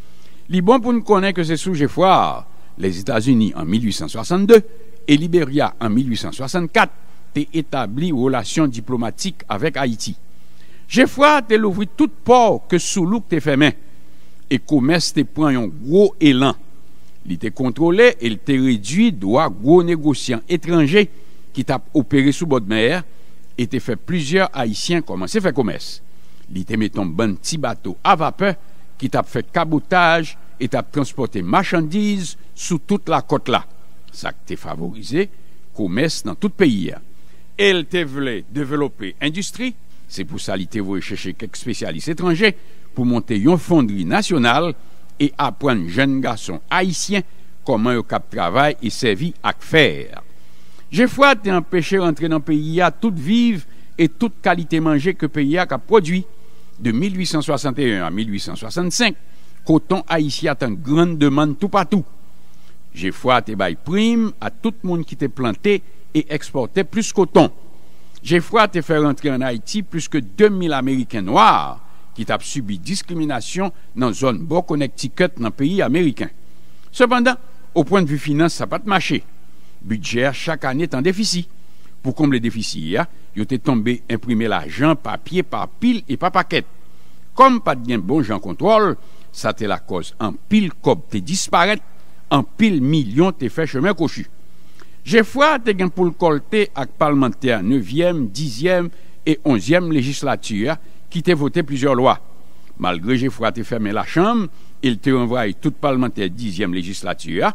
Li bon pour nous connaître que c'est sous Geoffroy, les États-Unis en 1862 et l'Iberia en 1864, t'es établi relation diplomatique avec Haïti. Geoffroy t'a l'ouvri tout port que Soulouk t'es fermé et commerce t'es pris un gros élan. Il était contrôlé et il t'est réduit droit gros négociants étrangers qui t'a opéré sous bord mer et te fè plusieurs haïsyen koman se fè koumès. Li te meton ban ti bato avapè, ki tap fè kaboutaj, et tap transporte machandiz sou tout la kote la. Sak te favorize koumès nan tout peyi ya. El te vle develope industri, se pou sa li te vwe chèche kek spesyalis etranje, pou monte yon fondri nasyonal, e apwen jen gason haïsyen koman yo kap travay e sevi ak fèr. Je fwa te empèche rentre nan P.I.A. tout vive et tout kalite manje ke P.I.A. ka prodwi. De 1861 a 1865, koton a isi atan gran deman tout patou. Je fwa te bay prime a tout moun ki te plante et exporte plus koton. Je fwa te fè rentre an Haiti plus ke 2000 Amerikèn noir ki tap subi diskriminasyon nan zon brokonek tiket nan P.I.A. Sependan, ou pointe vu finance, sa pat mache. Bidjer chak ane tan defisi. Pou kom le defisi ya, yo te tombe imprime la jan papye pa pil e pa paket. Kom pa diyen bon jan kontrol, sa te la koz an pil kop te disparet, an pil milyon te fe cheme koshu. Je fwa te gen pou lkolte ak palmente a 9e, 10e e 11e legislatur ki te vote plusieurs loa. Malgre je fwa te ferme la chanm, il te renvwa y tout palmente a 10e legislatur,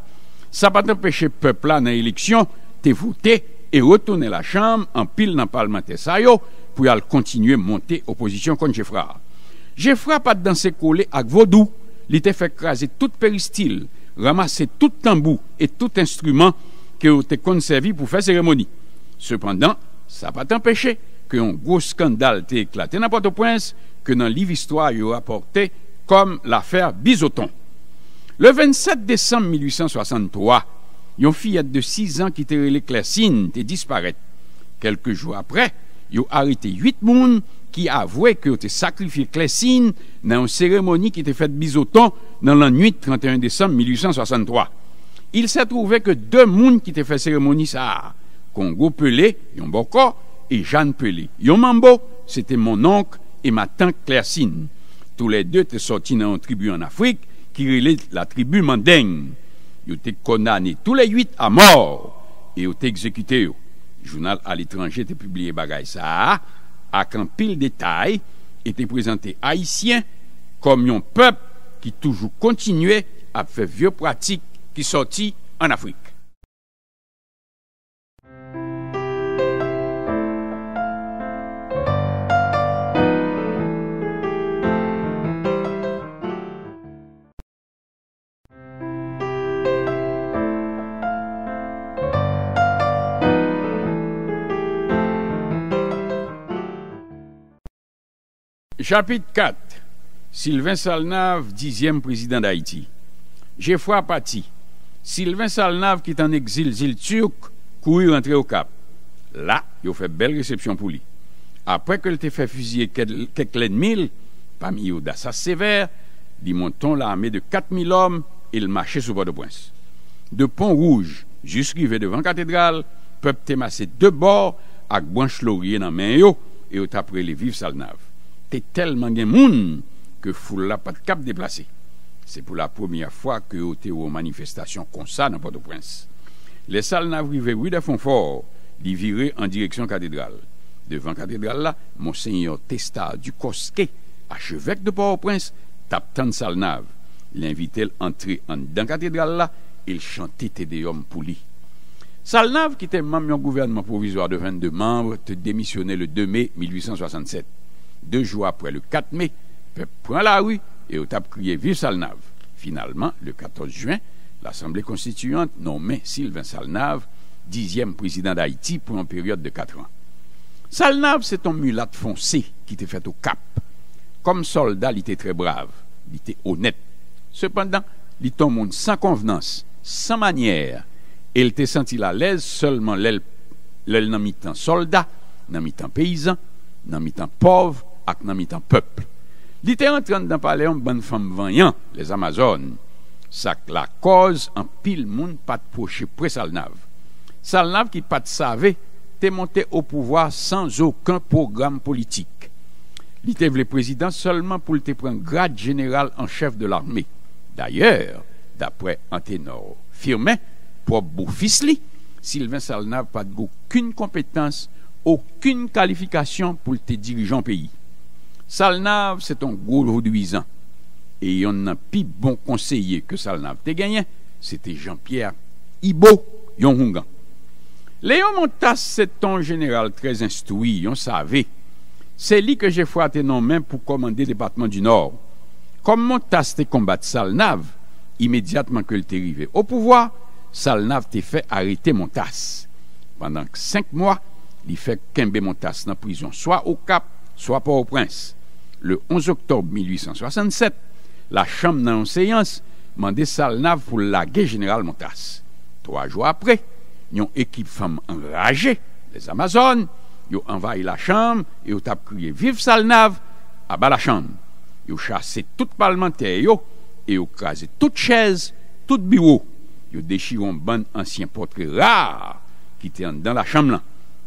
Sa pa te peche pepla nan eliksyon, te voute e rotoune la chanm an pil nan palman te sayo pou al kontinuye monte oposisyon kon Jèfra. Jèfra pa dan se kole ak vodou li te fè krasi tout peristil, ramase tout tambou et tout instrument ke ou te konservi pou fè seremoni. Sependan, sa pa te peche ke yon gwo skandal te eklate nan Port-au-Prince ke nan liv istwa yon raporte kom la fèr Bizoton. Le 27 décembre 1863, une fillette de 6 ans qui était les Claircine te disparaît. Quelques jours après, a arrêté 8 personnes qui avouaient que te sacrifié Classine dans une cérémonie qui était faite bisoton dans la nuit 31 décembre 1863. Il s'est trouvé que deux personnes qui étaient fait cérémonie ça, Congo Pelé, et Jeanne Pelé. Yon c'était mon oncle et ma tante Claircine. Tous les deux étaient sortis dans une tribu en Afrique ki relè la tribu mandègne. Yo te kondane tou le yuit a mor e yo te ekzekute yo. Jounal al etranje te publie bagay sa ak an pil detay ete prezante haisyen kom yon pep ki toujou kontinwe ap fe vie pratik ki soti an Afrik. Chapitre 4. Sylvain Salnave, dixième président d'Haïti. à Pati Sylvain Salnave qui est en exil, îles turc, couru rentrer au Cap. Là, il a fait belle réception pour lui. Après qu'il ait fait fusiller quelques mille, parmi eux d'assas sévères, il monté l'armée de 4000 hommes et il marchait sur Port-de-Prince. De Pont-Rouge jusqu'à devant la cathédrale, peuple t'est massé de bords avec branche laurier dans main et au après les vives Salnave. « T'es tellement gen moun que foule la de cap déplacé. » C'est pour la première fois que yo aux manifestations comme ça Port-au-Prince. Les sal nan vrive wida fort. les viraient en direction cathédrale. Devant cathédrale là, monseigneur Testa du archevêque de Port-au-Prince, tap tant l'invitait à entrer en en cathédrale et chantait « il chantait te deyom qui était membre du gouvernement provisoire de 22 membres, démissionnait le 2 mai 1867. Deux jours après, le 4 mai, peuple prend la rue et au tape crié Vive Salnave. Finalement, le 14 juin, l'Assemblée constituante nommait Sylvain Salnave dixième président d'Haïti pour une période de quatre ans. Salnave, c'est un mulat foncé qui t'est fait au Cap. Comme soldat, il était très brave, il était honnête. Cependant, il était monde sans convenance, sans manière, et il était senti à l'aise seulement l'aile n'a soldat, dans paysan, nan mitan pov ak nan mitan pepl. Li en train de parler yon ban fam vanyan, les Amazones. sak la cause an pil moun pat poche pre Salnav. Salnav ne savait pas, te monté au pouvoir sans aucun programme politique. Li le président seulement pour pour te grade grade général en chef de l'armée. D'ailleurs, d'après Antenor ténor pour bou fis li, Sylvain Salnav n'a gou compétence aucune qualification pour te dirigeant pays. Salnav, c'est un gros reduisant. Et il y en a plus bon conseiller que Salnav te gagné, c'était Jean-Pierre Ibo Yonhungan. Léon Montas, c'est un général très instruit, on savait. C'est lui que j'ai frappé non même pour commander le département du Nord. Comme Montas te combat Salnav, immédiatement que le arrivé au pouvoir, Salnav te fait arrêter Montas. Pendant cinq mois, li fè kèmbe Montas nan prizon swa ou kap, swa pou ou prins. Le 11 oktob 1867, la chanm nan enseyans mande Salnav pou la ge general Montas. Troa jou apre, nyon ekip fam enrage les Amazon, yo envaye la chanm, yo tap kriye vif Salnav, aba la chanm. Yo chase tout parlamenter yo, yo kaze tout chèz, tout biro, yo dechiron ban ansyen potre rare ki tèndan la chanm lan.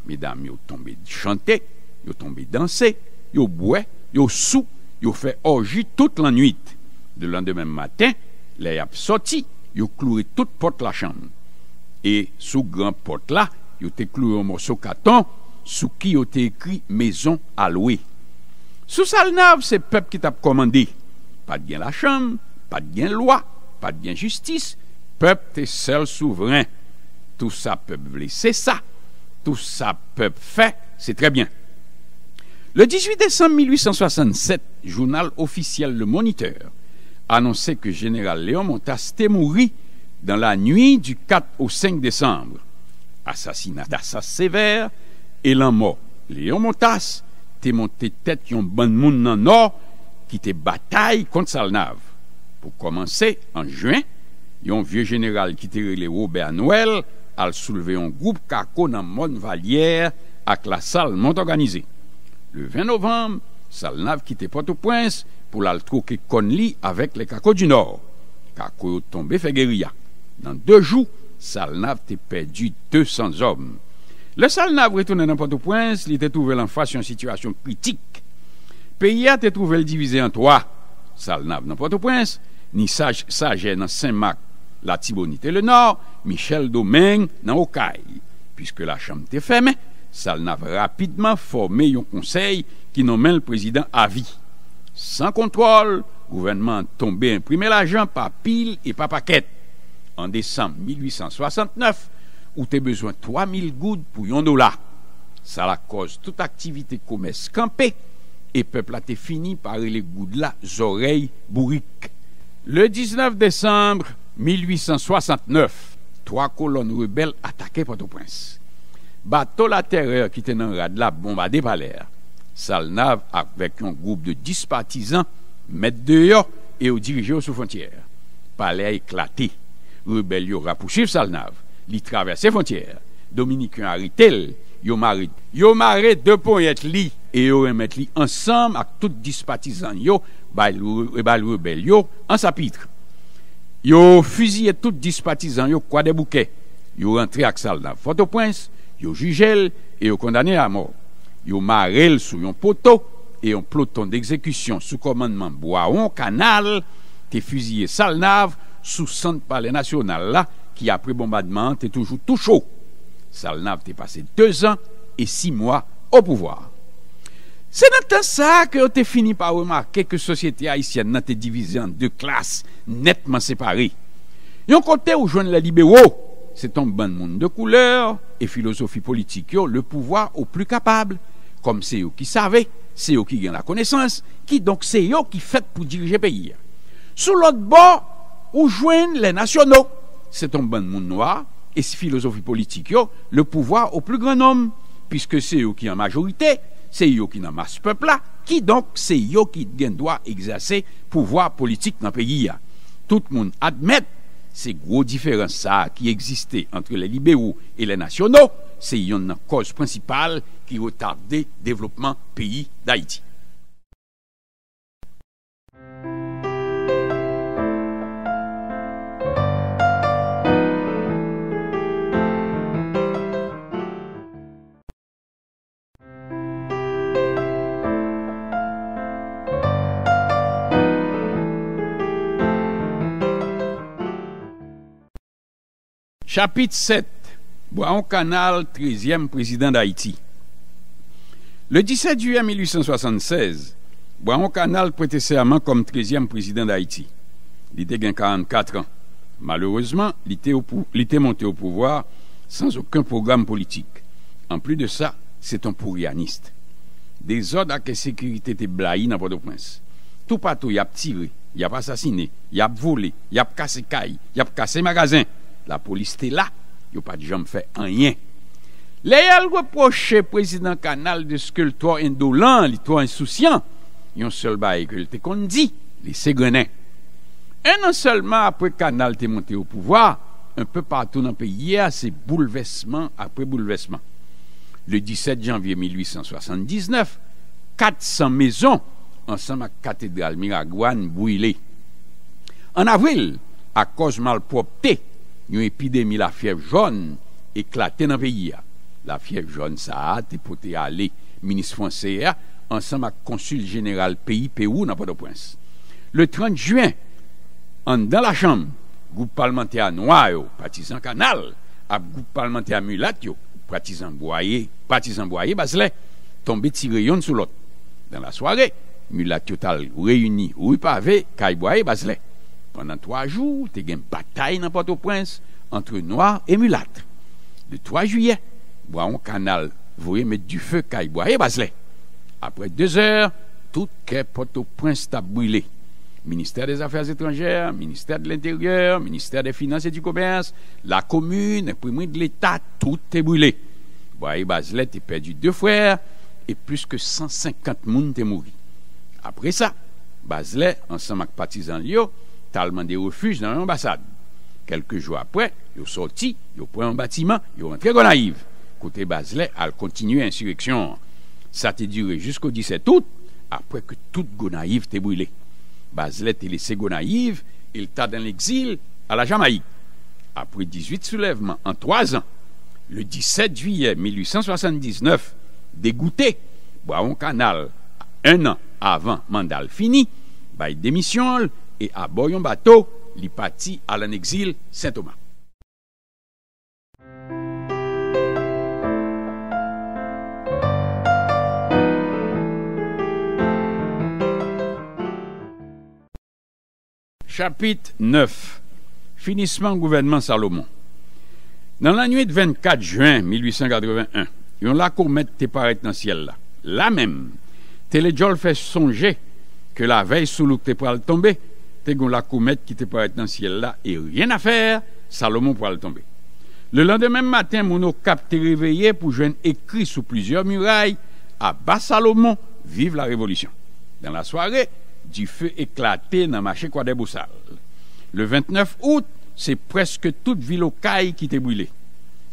Medam yo tombe chante, yo tombe danse, yo bwe, yo sou, yo fe orji tout lan nuit. De lan demen maten, le ap soti, yo kluwe tout porte la chanm. E sou gran porte la, yo te kluwe moso katon, sou ki yo te ekri mezon alwe. Sou sal nav, se pep ki tap komandi. Pat gen la chanm, pat gen lwa, pat gen justis, pep te sel souveran. Tou sa pep vlese sa. tout ça peut fait, c'est très bien. Le 18 décembre 1867, journal officiel Le Moniteur annonçait que général Léon Montas était mort dans la nuit du 4 au 5 décembre. Assassinat d'assas sévère, et l'un mort. Léon Montas était monté tête yon monde monde nan nord qui était bataille contre Salnave. Pour commencer, en juin, un vieux général qui était relé Robert Noël al souleve yon goup kako nan mon valyer ak la salman t'organize. Le 20 novem, salnav kite Port-au-Prince pou lal troke kon li avèk le kako di nor. Kako yon tombe fe gerya. Nan de jou, salnav te pedi 200 om. Le salnav retoune nan Port-au-Prince li te touvel an fasyon situasyon kritik. Peya te touvel divize an toa. Salnav nan Port-au-Prince ni saje nan Saint-Marc. la Tibonité le nord, Michel Domingue nan Puisque Puisque la chanm fermée, ça Salnav rapidement formé un conseil qui qui le président à vie. Sans contrôle, gouvernement gouvernement tombé imprimé l'argent par pile et par paquet. En décembre 1869, ou te bezwen 3000 goud pour yon dola. Ça la cause toute activité commerce et et peuple a été fini par les goud la Zoreille bourik. Le 19 décembre 1869, 3 kolon rebel atake Pato Prince. Bato la terreur ki tenen rad la bombade paler. Salnav akvek yon groub de 10 patizan, met deyo e yo dirije sou fontyer. Paler eklate. Rebel yo rapouchive Salnav, li traverse fontyer. Dominik yon haritel, yo mare depo et li, e yo remet li ansam ak tout 10 patizan yo bal rebel yo ansapitre. Yo fuzye tout dispatizan yo kwa de bouke, yo rentre ak salnav fotopwens, yo jijel, yo kondane a mor. Yo marel sou yon poto, yon ploton d'ekzekisyon sou komandman bo a on kanal, te fuzye salnav sou sante pale nasyonal la ki apre bombardman te toujou tou chou. Salnav te pase 2 an e 6 mwa ou pouvoar. C'est dans ça que vous avez fini par remarquer que la société haïtienne n'a été divisée en deux classes nettement séparées. Et côté où jouent les libéraux, c'est un bon monde de couleur et philosophie politique, le pouvoir au plus capable. Comme c'est eux qui savent, c'est eux qui ont la connaissance, qui donc c'est eux qui font pour diriger le pays. Sous l'autre bord, où jouent les nationaux, c'est un bon monde noir et philosophie politique, le pouvoir au plus grand homme, puisque c'est eux qui en majorité. Se yo ki nan mas pepla Ki donk se yo ki gen doa egzase Pouvoi politik nan peyi ya Tout moun admet Se gro diferensa ki egziste Antre le libero e le nasyono Se yon nan koz prinsipal Ki otap de devlopman peyi Da iti Chapitre 7. Bois Canal, 13e président d'Haïti. Le 17 juillet 1876, Bois Canal prêtait serment comme 13e président d'Haïti. Il était gain 44 ans. Malheureusement, il était, monté au pouvoir sans aucun programme politique. En plus de ça, c'est un pourrianiste. Des ordres à la sécurité étaient blahi dans Port-au-Prince. Tout partout, il a tiré, il a assassiné, il a volé, il a cassé caille, il a cassé magasin. la polis te la, yo pa di jan me fe anyen. Le yal reproche prezident kanal de skul to indolan, li to insousyan, yon sol baye ke jel te kondi, li segrenen. E non solman apre kanal te monte ou pouvoar, unpe patoun anpe ye a se boulevesman apre boulevesman. Le 17 janvye 1879, 400 mezon ansan ma katedral miragwan bouyle. An avril, a koz malproptey, yon epidemi la fèv joun eklate nan veyi ya la fèv joun sa a te pote a le minis franseya ansan ma konsul general P.I.P.U. nan Pado Prince le 30 juen an dan la chanm goupalmente a noa yo patisan kanal ap goupalmente a mulat yo patisan boye basle tombe tsi reyon sou lot dan la soare mulat yo tal reyuni ou ipave kay boye basle jours, tu as eu une bataille dans Port-au-Prince, Entre noir et mulatre. Le 3 juillet, un canal... Vous voyez, mettre du feu kay et feu. Après deux heures, tout que Port-au-Prince ta brûlé Ministère des Affaires étrangères, ministère de l'Intérieur, ministère des Finances et du Commerce, la commune, premier de l'État, tout est brûlé. Baselet, tu a perdu deux frères et plus que 150 personnes te mouru. Après ça, ça ensemble avec patizan patizanlio talman de refuges dans l'ambassade. Quelques jours après, ils sont sortis, ils ont pris un bâtiment, ils ont rentré Gonaïve. Côté Baselet, elle continué l'insurrection. Ça a duré jusqu'au 17 août, après que toute Gonaïve était brûlé. Baselet est laissé Gonaïve, il t'a dans l'exil à la Jamaïque. Après 18 soulèvements en trois ans, le 17 juillet 1879, dégoûté, Bois un canal un an avant mandal fini, by démission, et à boyon bateau li à l'exil Saint Thomas. Chapitre 9 Finissement Gouvernement Salomon Dans la nuit 24 juin 1881, yon la komet te paret dans le la. Là même, te le que la veille sous louk te pral tombe, te goun la koumet ki te paret nan siel la e ryen a fer, Salomon pou al tombe. Le lan demen matin, moun ou kap te riveye pou jwen ekri sou plizyeur murae, aba Salomon, vive la revolisyon. Dan la soare, di fe eklate nan mache kwa debousal. Le 29 out, se preske tout vilokay ki te brile.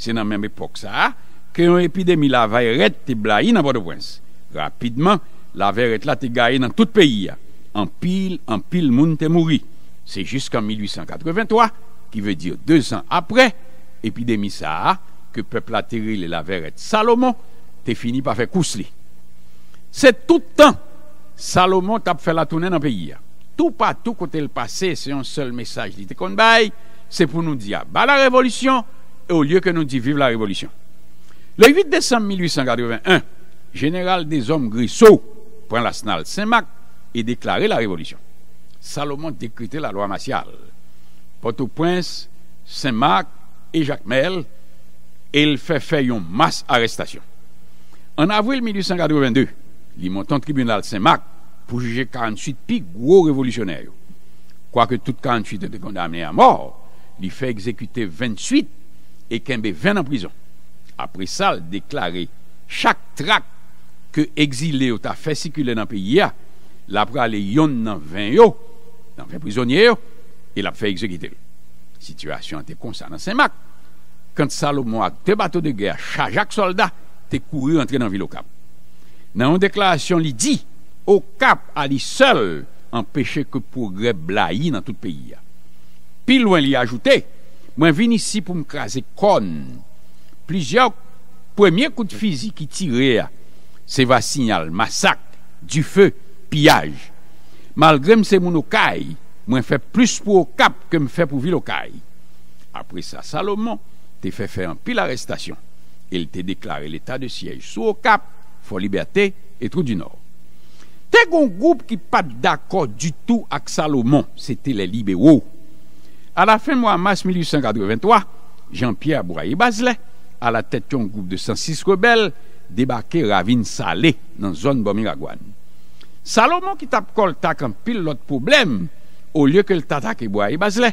Se nan menm epok sa, kre yon epidemi la vayret te blai nan bode pwens. Rapidman, la vayret la te gae nan tout peyi ya. En pile, pile, pile, moun te mouri. C'est jusqu'en 1883, qui veut dire deux ans après, épidémie ça que peuple a tiré le la et Salomon, t'es fini par faire cousser. C'est tout le temps, Salomon t'a fait la tournée dans le pays. Hein. Tout, partout côté le passé, c'est un seul message message, c'est pour nous dire, dire, bah, la révolution, et au lieu que nous dit, vive la révolution. Le 8 décembre 1881, général des hommes Grisot prend la Snal Saint-Marc et déclarer la révolution. Salomon décrétait la loi martiale. Port-au-Prince, Saint-Marc et Jacques et il fait faire une masse arrestation. En avril 1882, il monte en tribunal Saint-Marc pour juger 48 plus gros révolutionnaires. Quoique toutes 48 étaient condamnés à mort, il fait exécuter 28 et Kembe 20 en prison. Après ça, il déclarait chaque traque que exilé ou t'a fait circuler dans le pays la pou alè yon nan vèn yo, nan vèn prizonye yo, e la pou fè ek zekite yo. Sityasyon an te konsan nan sen mak, kante Salomo ak te bateau de gè, chajak soldat, te kourou antre nan vil okap. Nan yon deklarasyon li di, okap ali sel, an peche ke pou gre bla yi nan tout peyi ya. Pi lwen li ajoute, mwen vin isi pou mkaze kon, plizye ak premye kout fizik ki tire ya, se va sinyal masak, du fey, piyaj. Malgre mse moun okay, mwen fè plus pou okap ke mwen fè pou vil okay. Apre sa Salomon, te fè fè an pi l'arestasyon. El te deklare l'eta de siyej sou okap, Fon Liberté et Trou du Nord. Te goun goup ki pat d'akor du tout ak Salomon, se te le libero. A la fin mwa mas 1883, Jean-Pierre Bouraille-Baselay a la tet yon goup de 106 rebelle debake Ravine-Salé nan zon Bominagouane. Salomon qui tape col tac en pile l'autre problème, au lieu que le tattaque bois basle,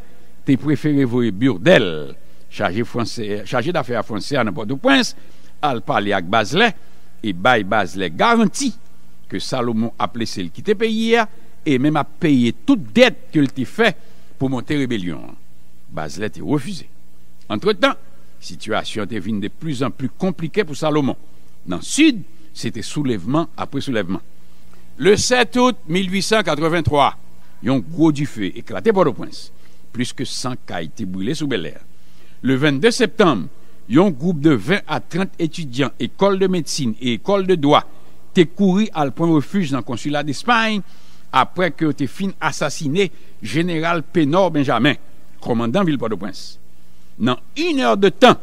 t'es préféré voir Burdel, chargé, français, chargé d'affaires français à n'importe prince, al parler avec Basle, et bail garantit que Salomon a laissé le quitter pays, et même a payé toute dette qu'il t'a fait pour monter rébellion. basle est refusé. Entre-temps, situation devine de plus en plus compliquée pour Salomon. Dans le sud, c'était soulèvement après soulèvement. Le 7 août 1883, un gros du feu éclaté Port-au-Prince. Plus que 100 cas été brûlés sous Bel Air. Le 22 septembre, un groupe de 20 à 30 étudiants, école de médecine et école de droit, t'es couru à le point refuge dans le consulat d'Espagne après que t'es fin assassiné général Pénor Benjamin, commandant ville Port-au-Prince. Dans une heure de temps,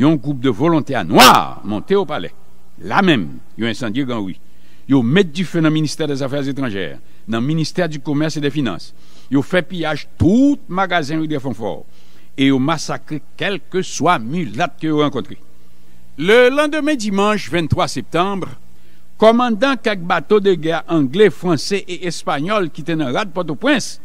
un groupe de volontaires noirs monté au palais. Là même, yon incendie grand rouille yo met di fe nan Ministère des Affaires étrangères, nan Ministère du Commerce et des Finances, yo fè piyage tout magasin ou de fonds forts, e yo masakre kelke sois mulat ki yo renkontri. Le lendemè dimanche, 23 septembre, komandan kak bato de guerre anglais, français et espagnols ki tenen rad pote au prince,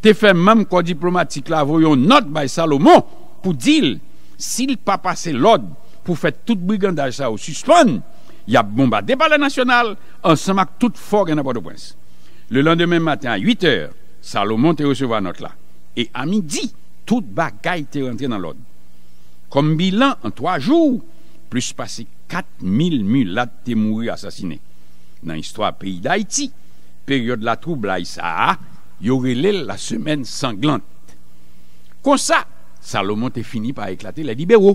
te fè mèm kò diplomatique la voyon not by Salomon pou dil sil pa pase l'od pou fè tout brigandage sa ou susponne ya bomba depa la nasyonal, an sanmak tout for en apote pwens. Le lan demen maten a 8 er, Salomon te resevo a not la. E a midi, tout bagay te rentre nan l'od. Kom bilan, an 3 jou, plus pase 4 mil mi lat te mouri asasine. Nan istwa peyi da iti, peryode la troub la isa, yo rele la semen sanglante. Kon sa, Salomon te fini pa eklate la libero.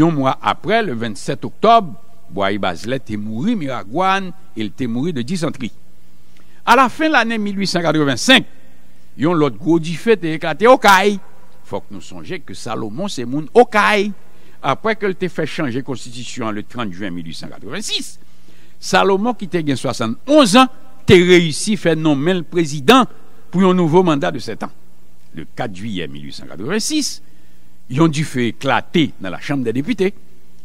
Yon mwa apre, le 27 oktob, Boaï Bazlet est mort Miragouane, il est mort de dysenterie. À la fin de l'année 1885, yon l'autre gros fait de éclaté au Il Faut que nous songeons que Salomon c'est mon au Après qu'il a fait changer la constitution le 30 juin 1886, Salomon qui était 71 ans, a réussi à faire nommer le président pour un nouveau mandat de 7 ans. Le 4 juillet 1886, ils ont dû faire éclater dans la Chambre des députés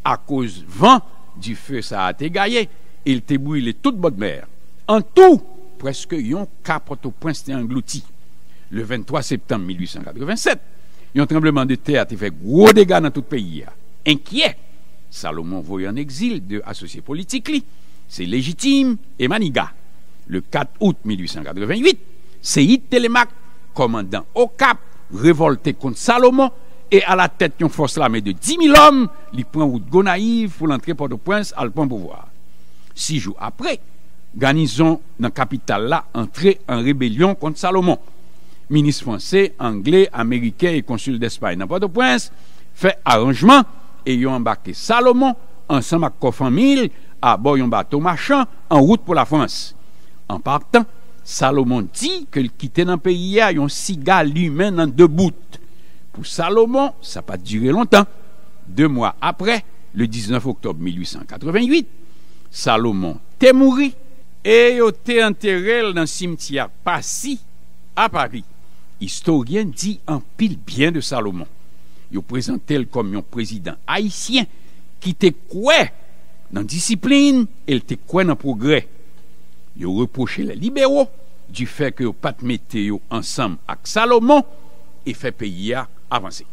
à cause vent du feu ça a été gaillé, il te brûlé toute bonne mer. En tout, presque yon capote au prince englouti. Le 23 septembre 1887, yon tremblement de terre a fait gros dégâts dans tout le pays. Hein. Inquiet, Salomon voyait en exil de associés politiques. C'est légitime et maniga. Le 4 août 1888, c'est Télémaque, commandant au Cap, révolté contre Salomon e a la tèt yon fòs la mè de 10.000 om li pren wout gò naïf pou l'antre Port-au-Prince al pon pouvoar. 6 jou apre, ganison nan kapital la antre an rebelyon kont Salomon. Minis fransè, anglè, amerikè e konsul d'Espagne nan Port-au-Prince fè aranjman e yon ambakè Salomon ansan mak kofan mil a bo yon bato machan an wout pou la Frans. An partan, Salomon ti ke l'kite nan pè yè yon siga l'humè nan debout Pour Salomon, ça n'a pas duré longtemps. Deux mois après, le 19 octobre 1888, Salomon était mort et il été enterré dans le cimetière Passy à Paris. Historien dit en pile bien de Salomon. Il présente comme un président haïtien qui était quoi dans la discipline et était quoi dans le progrès. Il reprochait les libéraux du fait que pas te mettez ensemble avec Salomon et fait payer Avancez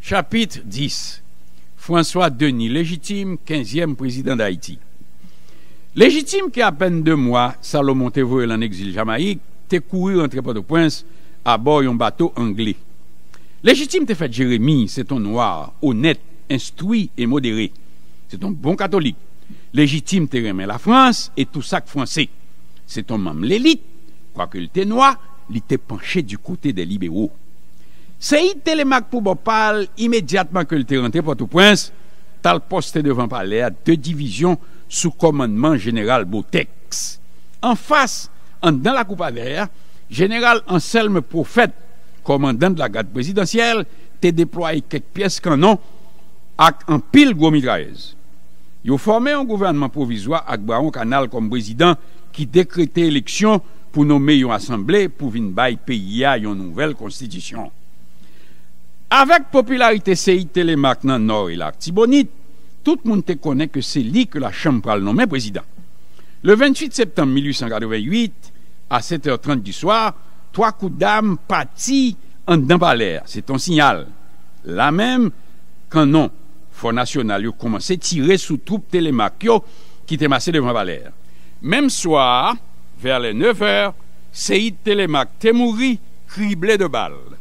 Chapitre 10 François Denis, légitime 15e président d'Haïti. Légitime qui, à peine deux mois, Salomon est en exil Jamaïque, t'es couru entre Port-au-Prince à bord d'un bateau anglais. Légitime t'es fait Jérémy, c'est ton noir, honnête, instruit et modéré. C'est un bon catholique, légitime terrain, mais la France et tout ça que français. C'est un membre l'élite, quoique il était noir, il était penché du côté des libéraux. C'est Télémac pour Bopal, immédiatement que le était rentré Port-au-Prince, tal posté devant palais à deux divisions sous commandement général Botex. En face, en dans la coupe à verre, général Anselme Prophète, commandant de la garde présidentielle, t'es déployé quelques pièces canon ak an pil gwo mi draez. Yo formè an gouvernman provizwa ak Braon kanal kom brezidan ki dekrete eleksyon pou nomè yon asemble pou vin bay peyi ya yon nouvel konstidisyon. Avèk popularite se ite le maknan nor ilak tibonit, tout moun te konè ke se li ke la chanm pral nomè brezidan. Le 28 septembe 1898, a 7h30 du swar, toakou dam pati an dambalèr, se ton sinyal. La mèm kanon national nasyonal yo tirer tirer sou troupe telemak qui ki temase devant Valère. Même soir, vers les 9h, Seid telemak te mouri criblé de balles.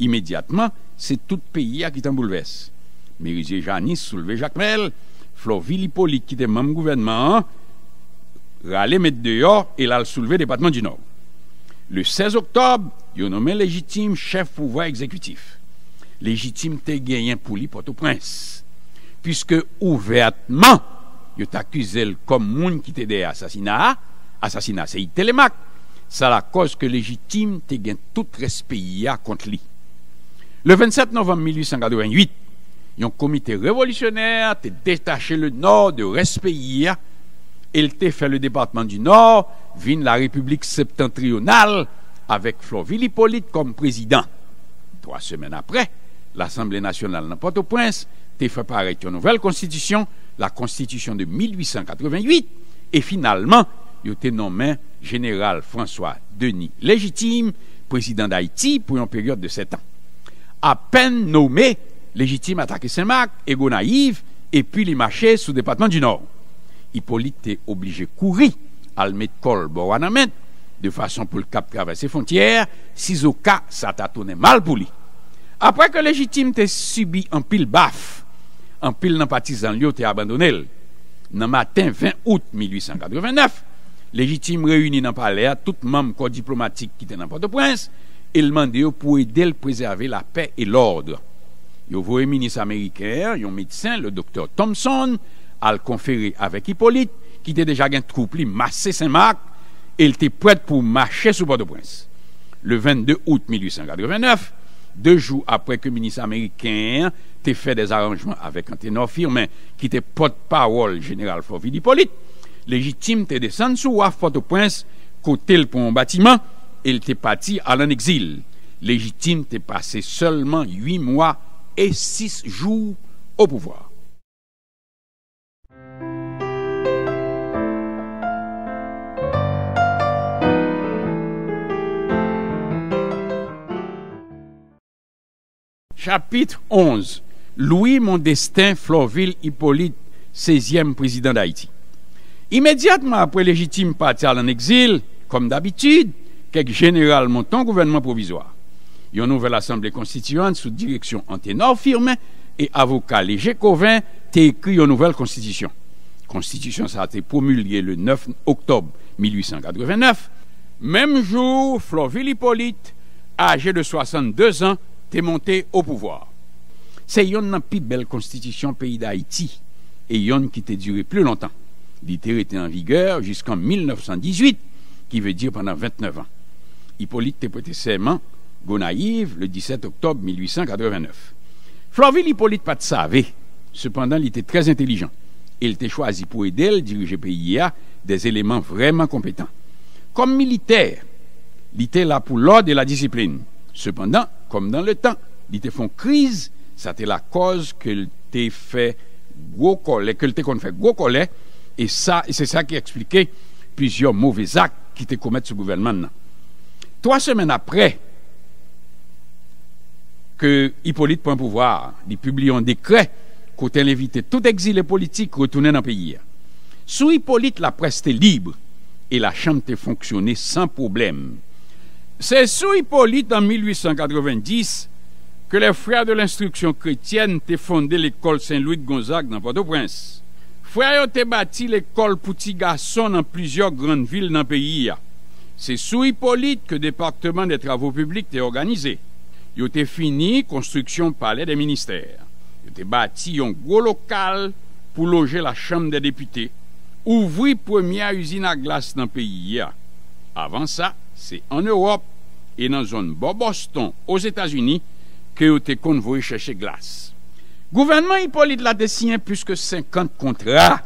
Immédiatement, c'est tout peyi a ki tan bouleves. Janis souleve Jacquemel, Florville Hippolyte gouvernement te mam mettre dehors et et e soulevé souleve département du Nord. Le 16 octobre, yo nommé légitime chef pouvoir exécutif. lejitim te genyen pou li poto prins. Piske ouvertman, yo ta kize l kom moun ki te de asasina, asasina se ite lemak, sa la koz ke lejitim te gen tout respeya kont li. Le 27 novem 1898, yon komite revolisyonèr te detache le nord de respeya, el te fè le departman du nord, vin la republik septentrional, avek Flo Willipolit kom prezident. Dwa semen apre, l'Assemblée nationale n'importe Port-au-Prince, tu fait paraître une nouvelle constitution, la constitution de 1888, et finalement, il été nommé général François Denis Légitime, président d'Haïti, pour une période de sept ans. À peine nommé, Légitime attaqué Saint-Marc, égo Naïve, et puis les marchés sous le département du Nord. Hippolyte est obligé de courir à le mettre col de façon pour le cap traverser frontières, si au cas ça t'a tourné mal pour lui. apre ke lejitim te subi an pil baf, an pil nan patisan liyo te abandonel, nan matin 20 out 1889, lejitim reuni nan palea tout mam ko diplomatik ki te nan Port-au-Prince, el mande yo pou edel prezerve la pe et l'ordre. Yo vwoye minis ameriker, yon medsen, le doktor Thompson, al konferi avek Hippolyte, ki te deja gen troupli masse Saint-Marc, el te pred pou mache sou Port-au-Prince. Le 22 out 1889, Deux jours après que le ministre américain T'ai fait des arrangements avec un ténor firman Qui t'est porte-parole Général Favillipolite Légitime t'est descendu sous la porte-prince Côté le pont-bâtiment Et il t'est parti à l'exil Légitime t'est passé seulement Huit mois et six jours Au pouvoir Chapitre 11. Louis Mondestin Florville Hippolyte, 16e président d'Haïti. Immédiatement après légitime partir en exil, comme d'habitude, quelques général montant gouvernement provisoire. Une nouvelle assemblée constituante sous direction Anténor Firmin et avocat Léger Covin t'a écrit une nouvelle constitution. Constitution ça a été promulguée le 9 octobre 1889. Même jour, Florville Hippolyte, âgé de 62 ans, t'es monté au pouvoir. C'est une des plus belle constitution pays d'Haïti et yon qui t'est duré plus longtemps. L'IT était en vigueur jusqu'en 1918, qui veut dire pendant 29 ans. Hippolyte était prêté Gonaïve, le 17 octobre 1889. Florville Hippolyte pas de savait. Cependant, il était très intelligent. Il t'est choisi pour aider diriger PIA des éléments vraiment compétents. Comme militaire, il était là pour l'ordre et la discipline. Cependant, comme dans le temps, ils te font crise, ça la cause qu'ils te fait gros coller. te fait gros et c'est ça qui expliquait plusieurs mauvais actes qui te commettent ce gouvernement. Trois semaines après que Hippolyte prend pouvoir, il publie un décret côté éviter tout exilé politique retourner dans le pays. Sous Hippolyte, la presse était libre et la chambre était fonctionnée sans problème. Se sou hipolite an 1890 ke le frè de l'instruksyon kretyen te fondè l'ekol Saint-Louis de Gonzague nan Port-au-Prince. Frè yo te bati l'ekol Pouti-Gasson nan plizior granne vil nan peyi ya. Se sou hipolite ke departement de travou publik te organizè. Yo te fini konstruksyon palè de ministèr. Yo te bati yon go lokal pou loje la chanm de deputè. Ouvri premia usina glas nan peyi ya. Avan sa, c'est en Europe et dans la zone Boston, aux États-Unis, que vous été convoyé chercher glace. Gouvernement Hippolyte l'a dessiné plus que 50 contrats.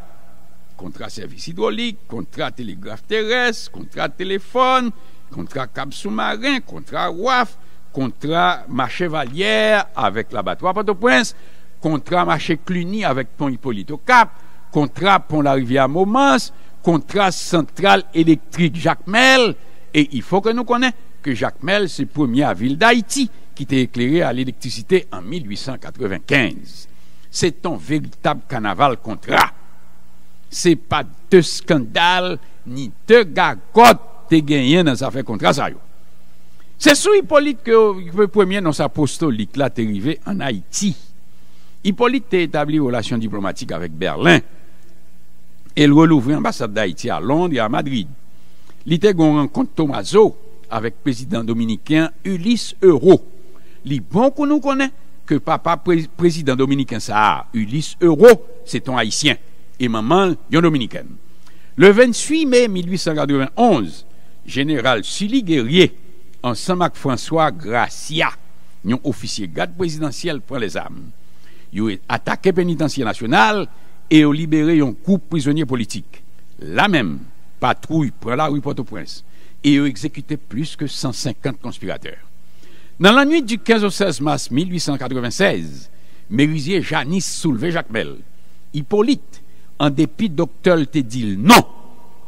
Contrat service hydraulique, contrat télégraphe terrestre, contrat téléphone, contrat cap sous-marin, contrat WAF, contrat marché Valière avec l'abattoir Port-au-Prince, contrat marché Cluny avec pont Hippolyte au Cap, contrat pont la rivière Momence, contrat centrale électrique Jacques et il faut que nous connaissions que Jacques Mel, c'est première ville d'Haïti qui était éclairé à l'électricité en 1895. C'est un véritable carnaval contrat. C'est pas de scandale ni de gagotte de gagné dans sa affaire contrat C'est sous Hippolyte que le euh, premier dans sa apostolique est arrivé en Haïti. Hippolyte a établi une relation diplomatique avec Berlin et il ouvre l'ambassade d'Haïti à Londres et à Madrid. Li te goun renkont Thomaso avèk prezident Dominikien Ulysse Eurot. Li bon kon nou konen ke papa prezident Dominikien sa a, Ulysse Eurot, se ton Haitien, e maman yon Dominikien. Le 28 mai 1891, General Sully Guerrier, an Samak François Gracia, yon ofisier gade prezidentiel, pran les armes. Yon atake penitentia nasyonal, e yon libere yon koup prizonier politik. La menm. patrouille prè la ou y pote ou prens, e yo ekzekute plus ke 150 konspiratèr. Nan lan nuit du 15 au 16 mars 1896, Merizier Janis souleve Jacques Mel. Hippolyte, an depi doktor lte dil non,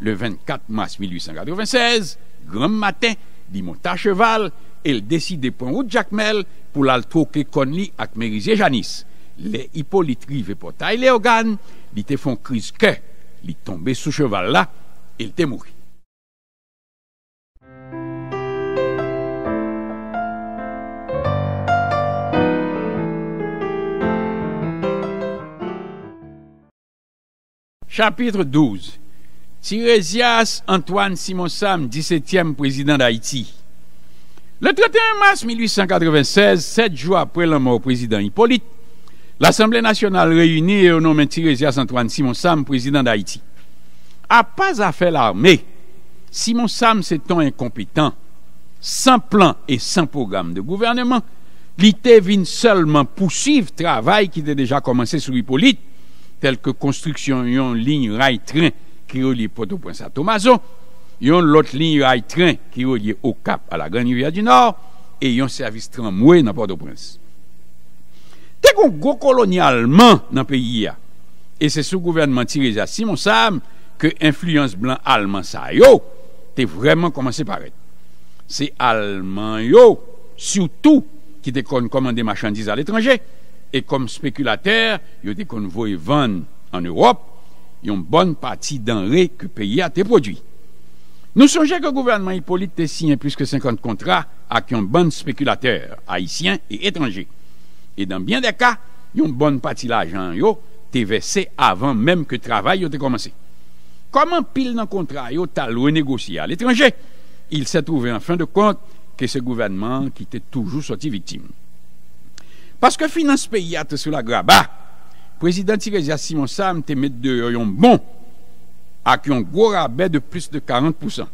le 24 mars 1896, grom matin, li monta cheval, el deside pon ou Jacques Mel pou lal troke kon li ak Merizier Janis. Le Hippolyte rive pota ilè ogan, li te fon kriz ke, li tombe sou cheval la, il t'est Chapitre 12 Tiresias Antoine Simon Sam, 17e président d'Haïti. Le 31 mars 1896, sept jours après la mort du président Hippolyte, l'Assemblée nationale réunie nom de Tiresias Antoine Sam, président d'Haïti a pas à faire l'armée. Simon Sam, c'est un incompétent, sans plan et sans programme de gouvernement, l'ité vient seulement poursuivre le travail qui était déjà commencé sous Hippolyte, tel que construction une ligne rail-train qui relie Port-au-Prince à Tomaso, une autre ligne rail-train qui relie au Cap à la Grande Rivière du Nord, et un service tramway dans Port-au-Prince. T'es un gros colonialement dans le pays, et c'est sous gouvernement à Simon Sam ke influence blan alman sa yo te vreman komanse paret. Se alman yo sou tou ki te kon komande machandise al etranje e kom spekulater yo te kon voye van an Europe yon bon pati dan re ke peye a te prodwi. Nou sonje ke gouvernement hipolite te sin plus ke 50 kontra ak yon bon spekulater haisyen et etranje. E dan bien de ka, yon bon pati la jan yo te vese avan menm ke travay yo te komanse. koman pil nan kontra yo talwe negosye al etranje, il se trouve an fin de kont ke se gouvennman ki te toujou soti vitim. Paske finance peyate sou la graba, prezidenti Reza Simon Sam te met de yon bon ak yon gwo rabè de plus de 40%.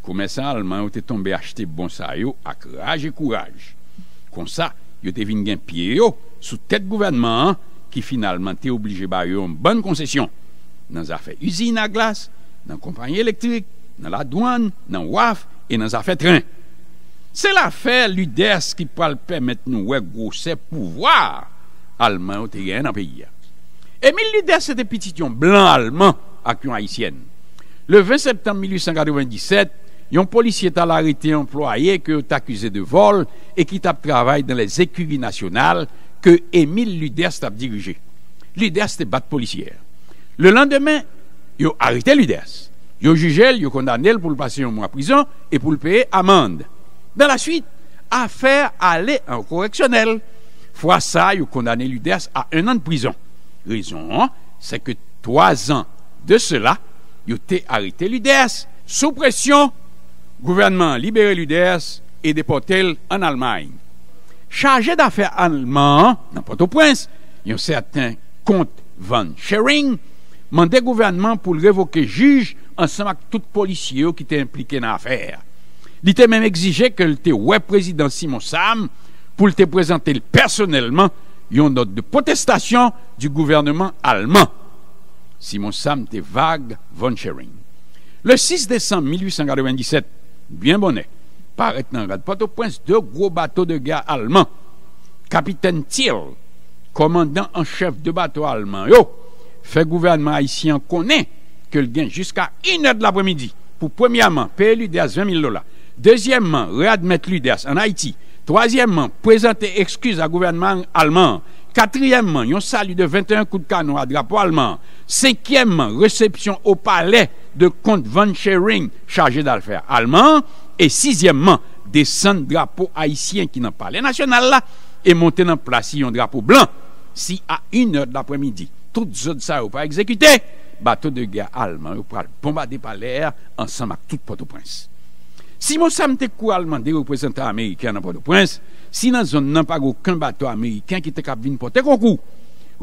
Koumè sa, alman yo te tombe achete bon sa yo ak raje et kourage. Kon sa, yo te vin gen piye yo sou tet gouvennman ki finalman te oblije ba yo an ban koncesyon nan zafè usine a glas, nan kompanye elektrik, nan la douane, nan waf, e nan zafè tren. Se la fè, l'Udès ki palpè met nou wè gwo se pouvoar alman o teryen an peyi. Emil L'Udès se depitit yon blan alman ak yon haïsyen. Le 20 septembe 1897, yon polisye talare te employe ke t'akuse de vol e ki tap travay nan le zekuri nasyonal ke Emil L'Udès tap dirije. L'Udès te bat polisyeyèr. Le lendemain, ils ont arrêté l'UDES. Ils ont jugé, ils ont condamné pour le passer un mois en prison et pour le payer amende. Dans la suite, affaire aller en correctionnel. Fois ça, ils condamné l'UDES à un an de prison. Raison, c'est que trois ans de cela, ils ont arrêté l'UDES. Sous pression, gouvernement libéré l'UDES et déporté en Allemagne. Chargé d'affaires allemand, n'importe Port-au-Prince, il y a un certain Comte Van Schering mandé gouvernement pour révoquer juge ensemble avec tout policier qui était impliqué dans l'affaire. Il était même exigé que le ouais président Simon Sam pour le présenter personnellement une note de protestation du gouvernement allemand. Simon Sam était vague von Le 6 décembre 1897, bien bonnet, paraît dans le Port-au-Prince deux gros bateaux de guerre allemands. Capitaine Thiel, commandant en chef de bateau allemand, yo, fait gouvernement haïtien connaît que le gain jusqu'à 1 heure de l'après-midi pour, premièrement, payer l'UDAS 20 000 dollars. Deuxièmement, réadmettre l'UDAS en Haïti. Troisièmement, présenter excuses à gouvernement allemand. Quatrièmement, un salut de 21 coups de canon à drapeau allemand. Cinquièmement, réception au palais de compte Van Schering chargé d'affaires allemand. Et sixièmement, descendre drapeau haïtien qui pas pas national là et monter dans place un drapeau blanc si à une heure de l'après-midi. ...tout zot sa ou pa ekzekyte... ...bato de ger alman ou pa l'pombade pa l'er... ...ansan mak tout potoprins. Si monsan te kou alman de reprezentant amerikan... ...an potoprins... ...si nan non, zon nan pa goun ken bato amerikan... ...ki te kap vin potekon kou...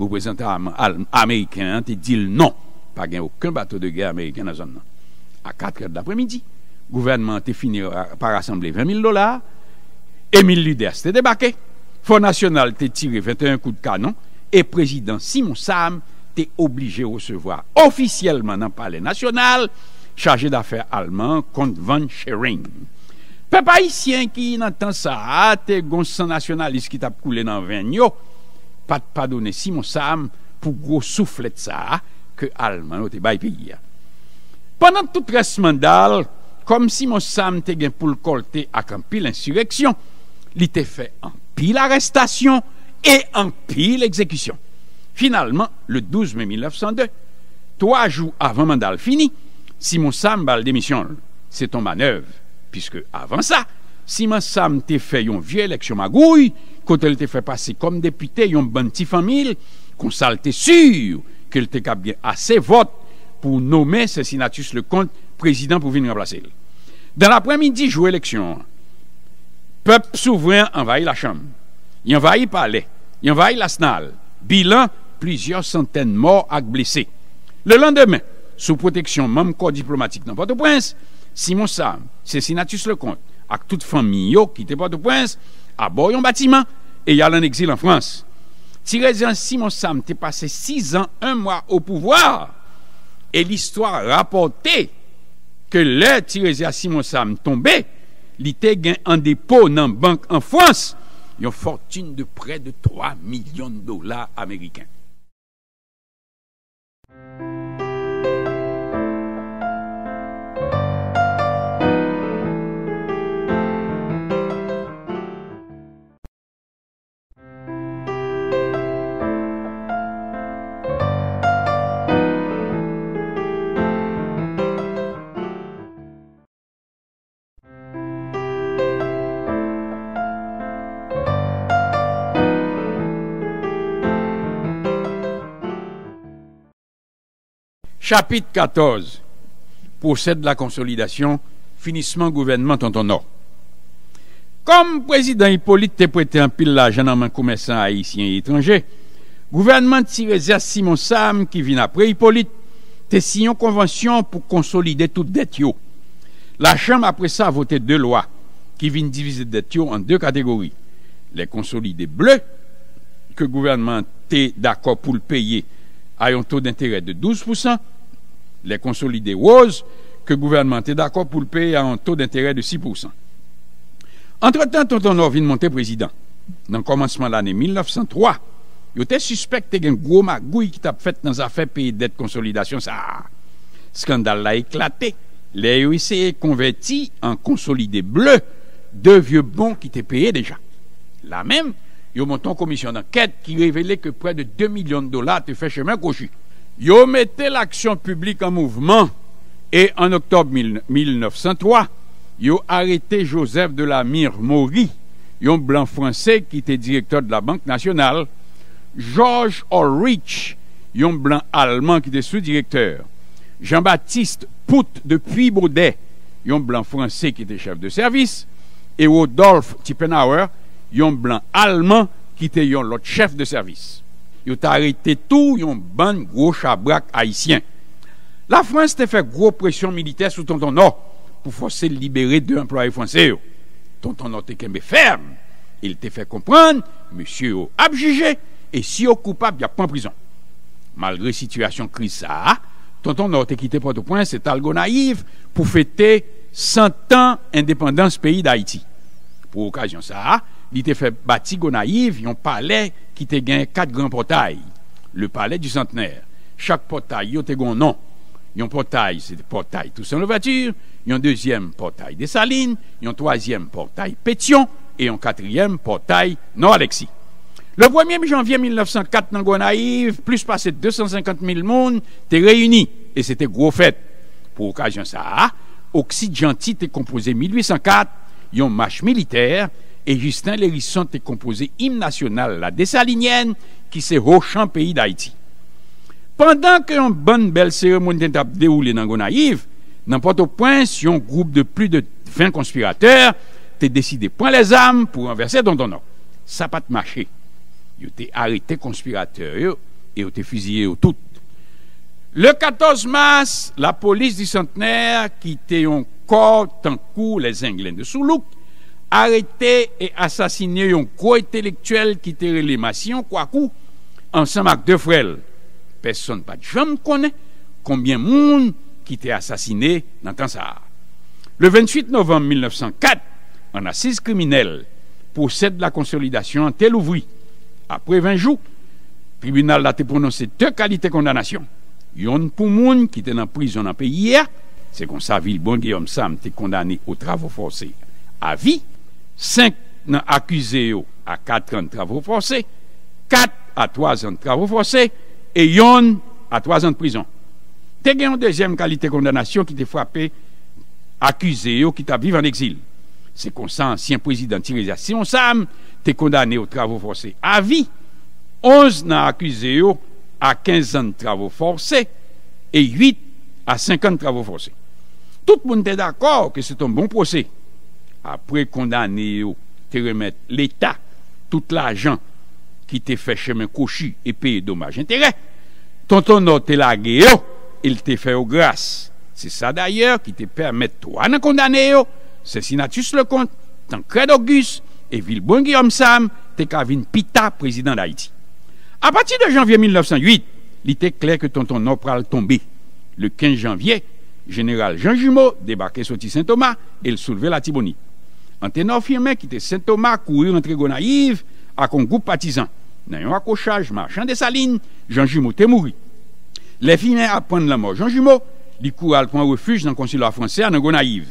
...reprezentant amerikan te dil nan... ...pa gen wou ken bato de ger amerikan nan zon nan. A katre dapre midi... ...gouvernement te fini par asemble 20 000 dolar... ...emil ludes te debake... ...fond national te tire 21 kou de kanon... E prezident Simon Sam te oblige recevoa ofisyeleman nan pale nasyonal, chaje da fe alman, kont van chering. Pe pa isyen ki nan tan sa, te gonsan nasyonal is ki tap koule nan vanyo, pat padone Simon Sam pou gwo souflet sa, ke alman o te bay piya. Panan tout resman dal, kom Simon Sam te gen pou lkolte ak an pi l'insureksyon, li te fe an pi l'arestasyon, et en pile exécution. Finalement, le 12 mai 1902, trois jours avant mandat fini, Simon Sam bal démission. C'est ton manœuvre, puisque avant ça, Simon Sam t'a fait une vieille élection magouille, quand elle t'a fait passer comme député une bonne petite famille, qu'on t'es sûr qu'elle t'a bien assez votes pour nommer signatus le compte président pour venir remplacer. Dans l'après-midi, jour élection, peuple souverain envahit la Chambre. Il envahit palais. Il envahit l'Asnal. Bilan, plusieurs centaines morts et blessés. Le lendemain, sous protection même corps diplomatique dans Port-au-Prince, Simon Sam, Le Lecomte, avec toute famille qui était Port-au-Prince, à bord un bâtiment et y en exil en France. Tyrésien Simon Sam t'est passé six ans, un mois au pouvoir et l'histoire rapportait que le Tyrésien Simon Sam tombait, il était en dépôt dans banque en France une fortune de près de 3 millions de dollars américains. Chapitre 14 de la consolidation, finissement gouvernement ton or Comme président Hippolyte T'a prêté un pile l'argent dans main commerçant haïtien et étranger, gouvernement tiré Simon Sam qui vient après Hippolyte te signé une convention pour consolider toute dette La Chambre après ça a voté deux lois qui viennent diviser dette en deux catégories. Les consolidés bleus que gouvernement était d'accord pour le payer à un taux d'intérêt de 12 les consolidés rose, que le gouvernement était d'accord pour le payer à un taux d'intérêt de 6%. Entre-temps, Tonton de monter président. Dans le commencement de l'année 1903, il était suspecté d'un gros magouille qui t'a fait dans affaires pays de consolidation. Ça, scandale a éclaté. Les est converti en consolidé bleu deux vieux bons qui étaient payés déjà. Là même, il y a une commission d'enquête qui révélait que près de 2 millions de dollars te fait chemin cochu. Yo mis l'action publique en mouvement et en octobre 1903, ont arrêté Joseph de la Mire Maury, un blanc français qui était directeur de la Banque nationale, George Ulrich, un blanc allemand qui était sous-directeur, Jean-Baptiste Pout de Puybaudet, un blanc français qui était chef de service, et Rodolphe Tippenauer, un blanc allemand qui était l'autre chef de service. yo ta arete tou yon ban gro chabrak haitien. La Frans te fe gro presyon militer sou tonton no, pou fwase libere de employe franse yo. Tonton no te kembe ferm, il te fe kompran, monsi yo abjije, e si yo koupab ya pon prizon. Malgre situasyon kriz sa, tonton no te kite potopwen, se talgo naiv pou fwete sentan independans peyi da Haiti. Po okasyon sa, li te fè bati go naiv yon palè ki te gen 4 gran portay. Le palè du centenèr. Chak portay yo te gon nan. Yon portay, se portay tout sa louvature, yon deuxième portay de saline, yon troisième portay pétion, e yon quatrièm portay no alexi. Le vwemye mi janvye 1904 nan go naiv, plus pase 250 mil moun, te reyuni, e se te gro fèt. Po okajan sa, oksid janti te kompoze 1804, yon mach militer, et Justin Lérisson te kompose im national la dessalinienne ki se roche an peyi d'Haïti. Pendan ke yon bon bel seremoni te entabde ou li nan go naiv, nan poto poin si yon groupe de pli de fin konspirateur te deside poin les ame pou anverse don don non. Sa pat mache. Yo te arete konspirateur yo, yo te fizye yo tout. Le 14 mars, la polis di centenaire ki te yon kote an kou les Englènes de Soulouk arete e asasine yon kwa etelektuel ki te relemasyon kwa kou ansan mak de frel. Peson pa jom kone konbyen moun ki te asasine nan tan sa. Le 28 novem 1904, an asis kriminel posèd la konsolidasyon an tel ouvri. Apre 20 jou, tribunal la te prononse te kalite kondanasyon. Yon pou moun ki te nan prizonan pe yia, se kon sa vil bonge yon sam te kondani ou travoforse avi 5 nan accusé à à 4 de travaux forcés 4 à 3 ans de travaux forcés et 1 à 3 ans de prison. gagné une deuxième qualité de condamnation qui te frappé accusé yo qui ta vive C'est eksil. un président ansyen Si on sam, t'es condamné aux travaux forcés à vie 11 nan accusé à à 15 de travaux forcés et 8 ans de travaux forcés Tout le monde est d'accord que c'est un bon procès apre kondane yo te remet l'Etat, tout la jan ki te fe chemen kouchi e peye domaj entere. Tonton no te lage yo, el te fe yo grase. Se sa dayer ki te permet to anan kondane yo, se sinatus le kont, tan kred August, e vilbongi omsam, te kavin pita prezidant d'Haïti. A pati de janvye 1908, li te kler ke tonton no pral tombe. Le 15 janvye, general Jean Jumeau debake Soti Saint-Thomas el souleve la Tibouni. un ténor firme qui était Saint-Thomas courir entre Gonaïve à à groupe partisan. dans un accrochage marchand de salines, Jean Jumeau était mort les firmés apprennent la la mort Jean Jumeau, à le prendre refuge dans le consulat français à Gonaïve.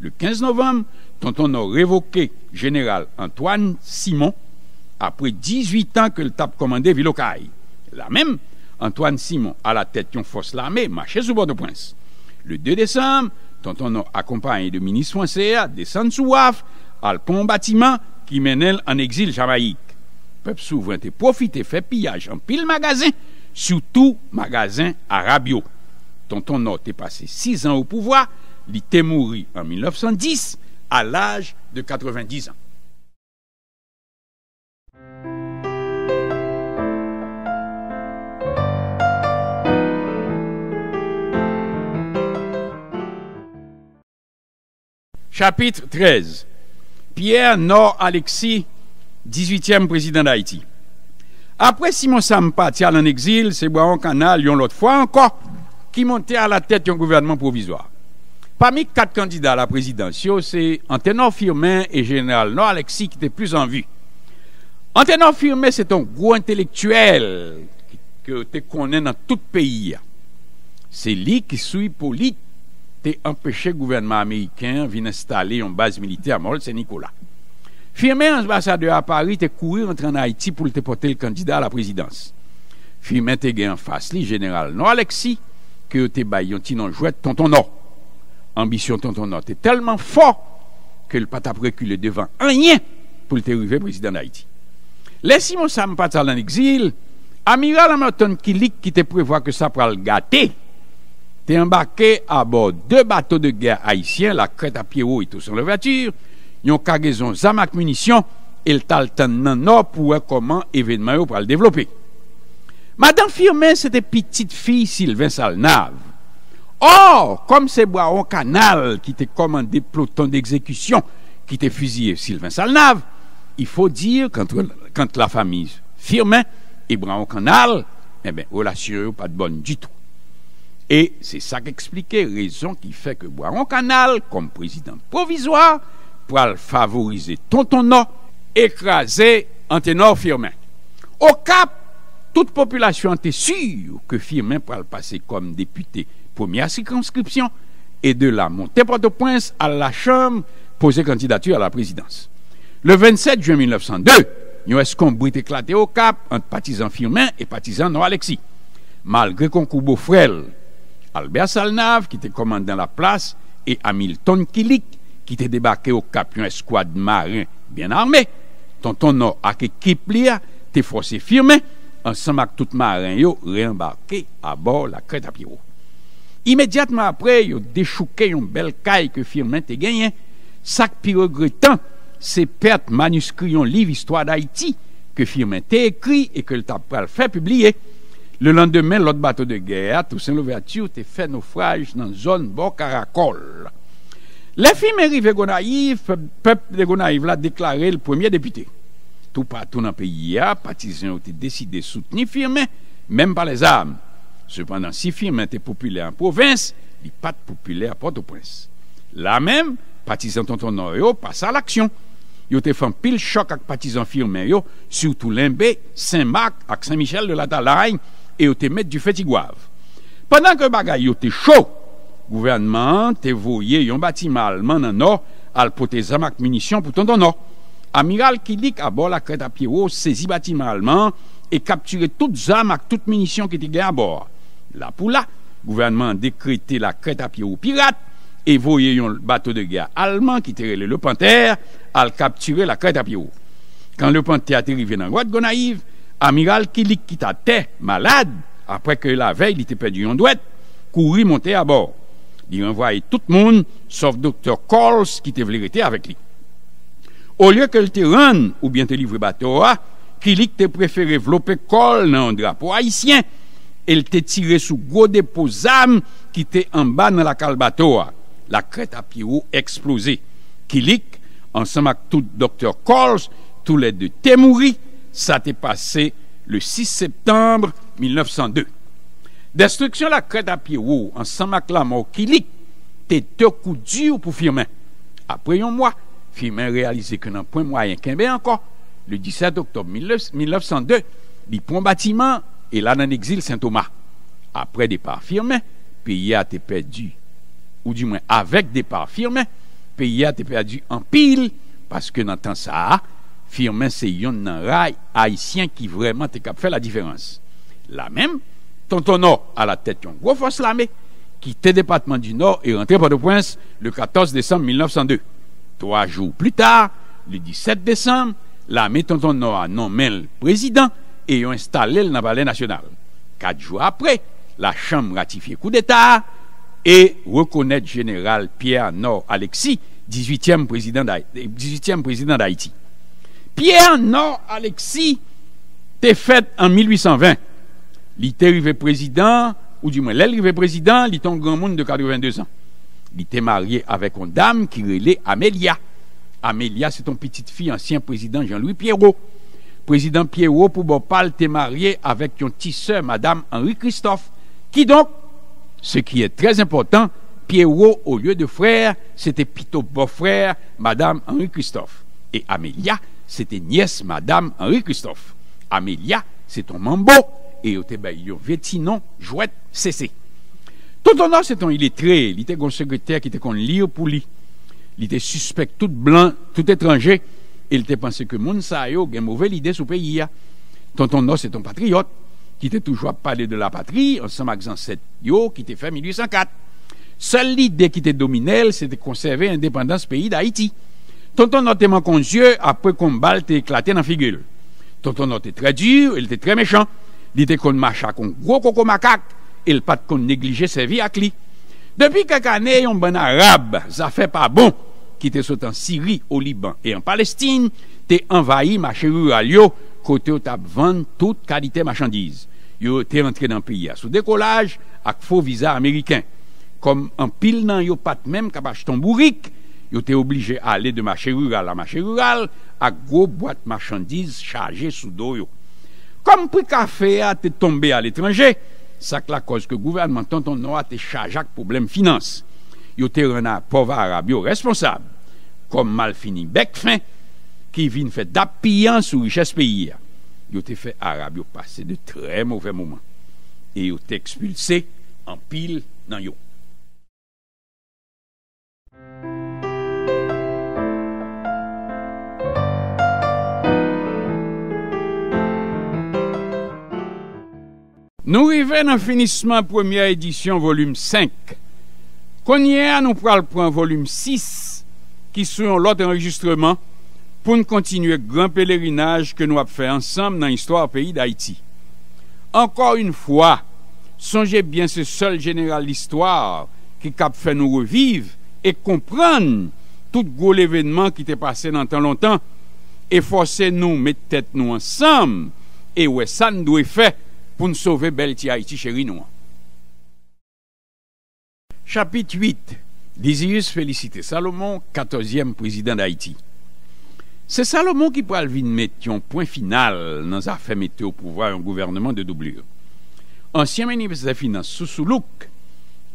Le 15 novembre, tonton a révoqué général Antoine Simon après 18 ans que le tap commandé vilocaille La même, Antoine Simon à la tête force force l'armée, l'armée sous bord de prince Le 2 décembre, Tonton nou accompagne de minis à à desan sou waf al pon batiman ki menel en exil Jamaik. peuple profité te profite fe pillage pile pile surtout surtout magasin Arabio. Tonton nou te passé 6 ans au pouvoir. Il te mouri en 1910 à l'âge de 90 ans. Chapitre 13. Pierre Nord Alexis, 18e président d'Haïti. Après Simon Sam parti en exil, c'est Boiron Canal, yon l'autre fois encore, qui montait à la tête d'un gouvernement provisoire. Parmi quatre candidats à la présidence, c'est Antenor Firmin et Général Nord Alexis qui étaient plus en vue. Antenor Firmin, c'est un gros intellectuel que tu connais dans tout le pays. C'est lui qui suit politique te empèche gouvernement amérikèn vin installé yon base milité à Molle, c'est Nicolas. Firmé ans basadeur à Paris, te kourir entre en Haïti pou l'te poter l'kandida à la présidence. Firmé te gè en face l'i, général non Alexis, kè yo te bay yon ti nanjouèt, tonton non. Ambisyon tonton non, te telman fort kè l'pa ta prekulé devan, an yè, pou l'te rive président d'Haïti. Lè si mou sa m'pata l'an exil, amiral a mè ton kilik ki te prevoit kè sa pral gâté, T'es embarqué à bord deux bateaux de guerre haïtiens, la crête à pied haut et tout son l'ouverture, ont cargaison Zamak munitions et le Taltan nan nord pour un comment événement pour le développer. Madame Firmin, c'était petite fille Sylvain Salnave. Or, comme c'est Boiron Canal qui était commandé peloton d'exécution qui était fusillé Sylvain Salnave, il faut dire qu'entre la famille Firmin et Boiron Canal, eh bien, relation pas de bonne du tout. Et c'est ça la raison qui fait que Boiron Canal, comme président provisoire, pour favoriser Tonton Nord, écraser antenor Firmin. Au cap, toute population était sûre que Firmin pourrait le passer comme député première circonscription et de la montée Port-au-Prince à la Chambre poser candidature à la présidence. Le 27 juin 1902, nous escombrit éclaté au cap entre partisans Firmin et partisans Nord Alexis. Malgré qu'on au frêle. Albert Salnav ki te komande dan la plas, e Hamilton Kilik ki te debake yo kapyon eskwad marin bien arme, tonton nou ak ekip liya, te fwose firmen, ansan mak tout marin yo re-embarke abor la kret apiro. Imediatman apre yo deshouke yon bel kay ke firmen te genyen, sak pirogretan se pet manuskri yon liv istwa da iti ke firmen te ekri e ke l tap pral fe publie, Le lendemè, l'ot bato de gère, tout sè l'ouverture te fè naufrage nan zon bo karakol. Lè fîmèri vè Gonaïf, pep de Gonaïf la deklare l'poumiè depité. Tou patoun apè yè, patizan ou te dèside soutenir fîmè, mèm pa lèzame. Sèpèndan, si fîmè te popule an provins, li pat popule apote ou prens. Lè mèm, patizan tonton nor yo passa l'aksyon. Yo te fèm pil chok ak patizan fîmè yo, sou tout lèmbe, Saint-Marc ak Saint-Michel de la Dalayne e yo te met du feti gwav. Pendan ke bagay yo te chok, gouvernman te voye yon batima alman nan no al pote zamak munisyon pou tonton no. Amiral ki lik abor la kret apyero oh, sezi batima alman e kapture tout zamak, tout munisyon ki te gen abor. La pou la, gouvernman dekrete la kret apyero pirat e voye yon bato de ger alman ki terele le panter al kapture la kret apyero. Kan le panter atere venan wad gonaiv, Amiral Kilik ki ta te malade apre ke la vey li te pedi yon dwet kouri monte a bor li renvoye tout moun sof Dr. Coles ki te vlerete avek li O liye ke l te ren ou bien te livre batoa Kilik te preferi vlope Coles nan drapo haisyen el te tire sou gode po zam ki te amban nan la kalbatoa la kret api ou eksplose Kilik ansan mak tout Dr. Coles tout le de te mouri ça t'est passé le 6 septembre 1902. Destruction de la crête à pied en ensemble avec la mort Kilik, t'es deux coups pour Firmin. Après un mois, Firmin réalisé que dans point moyen qu'un encore, le 17 octobre 1902, il prend bâtiment et là dans l'exil Saint-Thomas. Après départ Firmin, pays a été perdu, ou du moins avec départ Firmin, pays a été perdu en pile, parce que dans temps ça, c'est se yon nan qui haisyen ki te la différence La même, tonton Nord à la tête yon gros force qui quitté le département du Nord et rentré par le prince le 14 décembre 1902. Trois jours plus tard, le 17 décembre, l'armée Tonton Nord a nommé le président et a installé le palais national. Quatre jours après, la Chambre ratifié coup d'État et reconnaît général Pierre Nord Alexis, 18e président d'Haïti. Pierre Nord Alexis t'es fait en 1820. Il était arrivé président, ou du moins arrivé président, il était un grand monde de 82 ans. Il était marié avec une dame qui est Amélia. Amélia, c'est ton petite fille, ancien président Jean-Louis Pierrot. Président Pierrot, pour Bopal, était marié avec ton petit Madame Henri Christophe, qui donc, ce qui est très important, Pierrot, au lieu de frère, c'était plutôt beau-frère, Madame Henri Christophe. Et Amélia, c'était nièce Madame Henri Christophe. Amélia, c'est ton mambo, et yo te bay vétinon, jouette, cessé. Tonton c'est ton illettré, il était un secrétaire qui était con lire pour lui. Il était suspect tout blanc, tout étranger, il était pensé que Mounsayo a une mauvaise idée sous pays Tonton c'est ton patriote qui était toujours à de la patrie, ensemble avec ancêtres yo qui était fait 1804. Seule l'idée qui était dominelle, c'était de conserver l'indépendance pays d'Haïti. Ton ton nan te man konzye apre kon bal te eklate nan figil. Ton ton nan te tre dure, el te tre mechant, li te kon macha kon gro koko makak, el pat kon neglije se vi ak li. Depi kak ane yon ban Arab, za fe pa bon ki te sotan Siri, ou Liban, e an Palestine, te envahi ma chèrou al yo kote yo tap vande tout kalite machandise. Yo te rentre nan piya sou dekolaj ak fo viza Ameriken. Kom an pil nan yo pat men kapach ton bourik, yo te oblije ale de mache rural a mache rural ak gro boat marchandiz chaje sou do yo kom pri kafe a te tombe al etranje sak la koz ke gouvernmentan ton nou a te chaje ak problem finance yo te rena pova Arabio responsab kom mal fini bek fin ki vin fe dapiyan sou riches peyi ya yo te fe Arabio pase de tre mouve mouman e yo te ekspulse en pil nan yo Nou rive nan finisman premier edisyon volum 5 konye an nou pral pran volum 6 ki sou yon lot enregistreman pou nou kontinue gran pelerinaj ke nou ap fè ansam nan istwa ap peyi d'Haïti. Ankor yon fwa, sonje bien se sol general l'istwa ki kap fè nou reviv e kompran tout gwo l'evenman ki te pase nan tan lontan e fose nou mette tèt nou ansam e wè san dwe fè pour nous sauver belle Haïti, chérie nous. Chapitre 8. Désirus félicite Salomon, 14e président d'Haïti. C'est Salomon qui pourra venir mettre un point final dans affaire mettre au pouvoir un gouvernement de doublure. Ancien ministre des Finances Soussoulouk,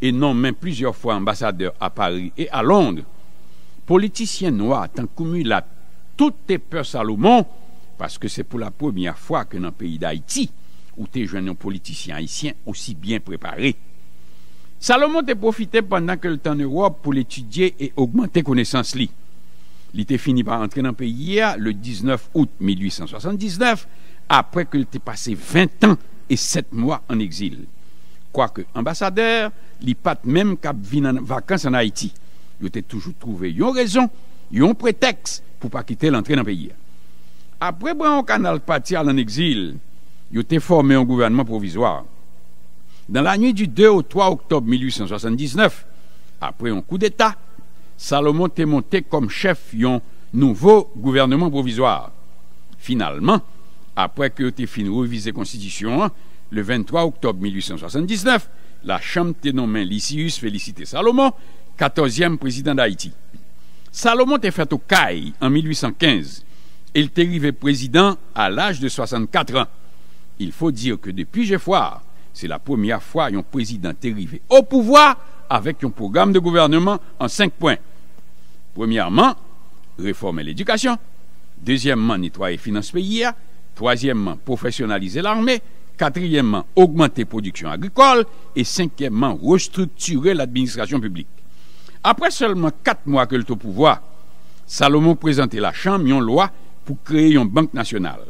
et non même plusieurs fois ambassadeur à Paris et à Londres, politicien noir tant cumula toutes tes peur Salomon, parce que c'est pour la première fois que dans le pays d'Haïti, ou te jwen yon haïtien aussi bien préparé. Salomon te profité pendant que le temps en Europe pour l'étudier et augmenter connaissance li. Li te fini par entrer dans le pays le 19 août 1879 après qu'il ait passé 20 ans et 7 mois en exil. Quoique ambassadeur, li pat même cap vin en vacances en Haïti. Il te toujours trouvé yon raison, yon prétexte pour pas quitter l'entrée dans le pays. Après, Bran Canal parti en exil, il ont formé un gouvernement provisoire. Dans la nuit du 2 au 3 octobre 1879, après un coup d'État, Salomon est monté comme chef d'un nouveau gouvernement provisoire. Finalement, après que tu fini réviser la Constitution, le 23 octobre 1879, la Chambre était nommée Lysius Félicité Salomon, 14e président d'Haïti. Salomon était fait au CAI en 1815. Il était arrivé président à l'âge de 64 ans il faut dire que depuis Geoffroy, c'est la première fois qu'un président est arrivé au pouvoir avec un programme de gouvernement en cinq points. Premièrement, réformer l'éducation. Deuxièmement, nettoyer les finances pays. Troisièmement, professionnaliser l'armée. Quatrièmement, augmenter la production agricole. Et cinquièmement, restructurer l'administration publique. Après seulement quatre mois que est au pouvoir, Salomon présentait la Chambre une loi pour créer une banque nationale.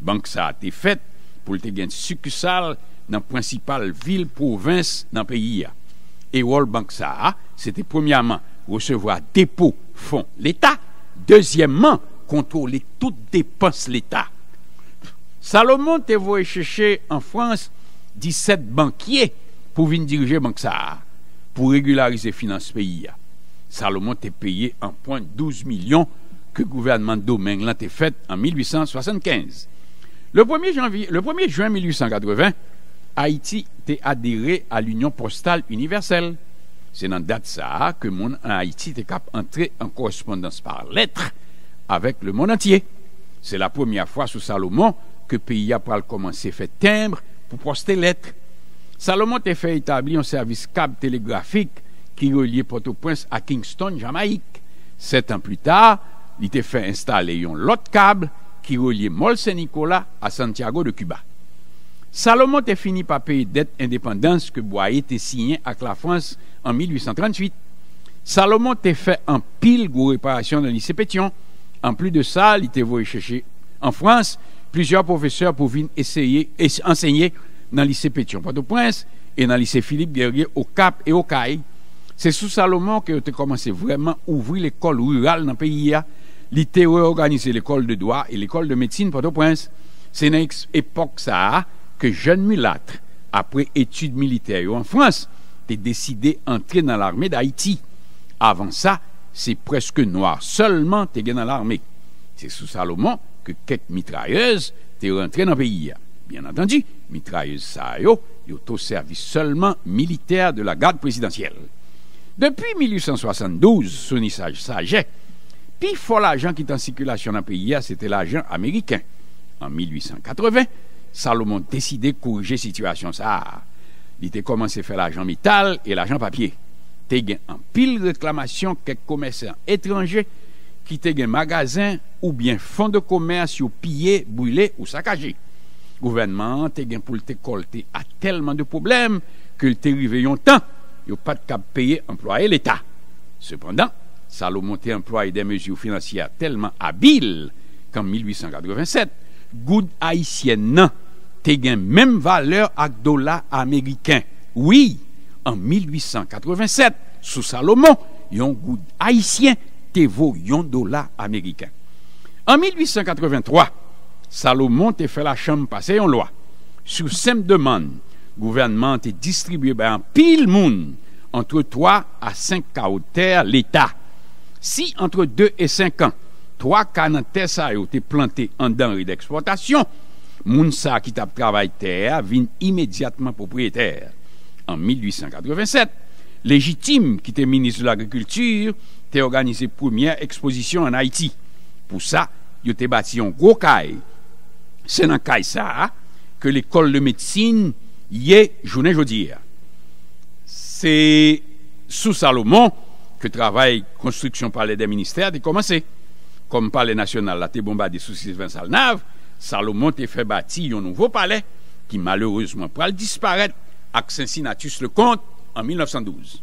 Banque ça a été faite pou te gen dans nan principales villes-provinces dans le pays. Et World Bank Sahara, c'était premièrement recevoir dépôt fonds l'État, deuxièmement contrôler toutes dépense l'État. Salomon te recherché chercher en France 17 banquiers pour venir diriger Banque Sahara, pour régulariser finance pays. Salomon te payé en point 12 millions que gouvernement Domingue a fait en 1875. Le 1er, janvier, le 1er juin 1880, Haïti te adhéré à l'Union Postale Universelle. C'est dans date que que monde Haïti te entré en correspondance par lettre avec le monde entier. C'est la première fois sous Salomon que pays a commencé à fait timbre pour poster lettres. Salomon a fait établir un service câble télégraphique qui reliait Port-au-Prince à Kingston, Jamaïque. Sept ans plus tard, il a fait installer un lot câble qui reliait Mol Saint-Nicolas à Santiago de Cuba. Salomon est fini par payer dette indépendance que Boyer était signé avec la France en 1838. Salomon était fait en pile de réparation dans lycée Pétion. En plus de ça, il était voué chercher en France plusieurs professeurs pour venir essayer, enseigner dans le lycée Pétion, Port-au-Prince et dans le lycée Philippe Guerrier au Cap et au Caille. C'est sous Salomon que a commencé vraiment à ouvrir l'école rurale dans le pays. Hein. L'été était l'école de droit et l'école de médecine Port-au-Prince. C'est dans époque ça que jeune mulâtre, après études militaires en France, t'es décidé d'entrer dans l'armée d'Haïti. Avant ça, c'est presque noir. Seulement, t'es dans l'armée. C'est sous Salomon que quelques mitrailleuses t'es rentré dans le pays. Bien entendu, mitrailleuses ça yo, au service seulement militaire de la garde présidentielle. Depuis 1872, Sonny Sage. Pi fol ajan ki tan sikilasyon an piye, se te l'ajan Ameriken. An 1880, Salomon deside kouje situasyon sa. Di te komanse fe l'ajan metal e l'ajan papye. Te gen an pil reklamasyon ke komeysan etranje ki te gen magazen ou bien fon de komeys yo pye, boule ou sakaje. Gouvenman te gen pou lte kol te a telman de poublem ke lte rive yon tan, yo pat kap peye employe l'Etat. Sepondan, Salomon te employe den mezyou financier telman abil kan 1887 goun Aisyen nan te gen menm valeur ak dola Ameriken Oui, an 1887 sou Salomon yon goun Aisyen te vò yon dola Ameriken An 1883 Salomon te fè la chanm pase yon lwa Sou sem deman gouvernement te distribuye bayan pil moun entre 3 a 5 kaoter l'Etat Si entre 2 et 5 ans, 3 kanan tesa yo te plante an danri de eksportasyon, moun sa ki tap travay ter, vin imediatman popriyeter. An 1887, legitime ki te minis de l'agrikulture, te organize premier ekspozisyon an Haiti. Pou sa, yo te bati an gwo kaj. Se nan kaj sa, ke l'Ecole de médecine, ye jounen joudir. Se sou Salomon, se travay konstruksyon pale de minister de komanse. Kom pale nasyonal la te bomba de soucis vin sal nav, sal ou monte fe bati yon nouvo pale, ki malourezman pral disparet ak sensin atus le kont en 1912.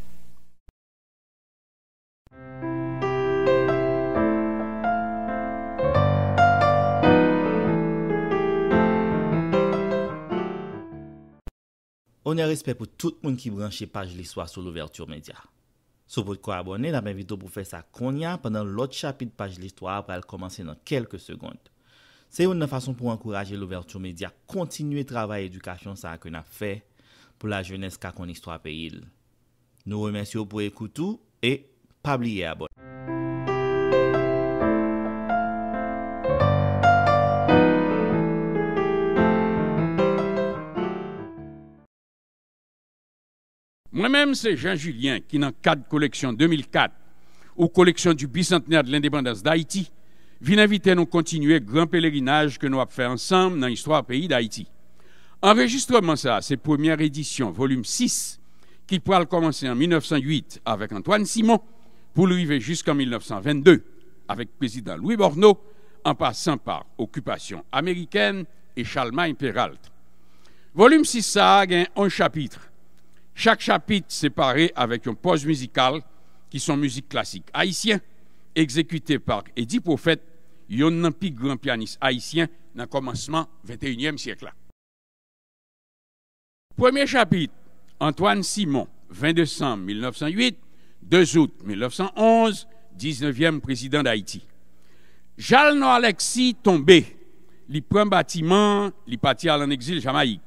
On y a respet pou tout moun ki branche page li swa sou l'ouverture medya. Sopote kwa abone, n ap envito pou fè sa konya pandan lot chapit paj l'histoire pral komanse nan kelke segonde. Se yon nan fason pou ankouraje l'ouverture medya kontinye travay edukasyon sa akon ap fè pou la jwenez kakon istwa peyil. Nou remensyo pou ekoutou e pabliye abone. Moi-même, c'est Jean Julien qui, dans le cadre collection 2004, aux collections du bicentenaire de l'indépendance d'Haïti, vient inviter nous continuer grand pèlerinage que nous avons fait ensemble dans l'histoire du pays d'Haïti. Enregistrement ça, c'est première édition, volume 6, qui pourra commencer en 1908 avec Antoine Simon, pour arriver jusqu'en 1922 avec président Louis Borneau, en passant par occupation américaine et Chalma péralte. Volume 6 ça a un chapitre chaque chapitre séparé avec une pause musicale qui sont musique classique haïtien, exécutée par Eddie Prophète, yon nan grand pianiste haïtien dans le commencement 21e siècle. Premier chapitre, Antoine Simon, 22 décembre 1908, 2 août 1911, 19e président d'Haïti. Jalno Alexis tombé, il prend bâtiment, li parti en exil Jamaïque.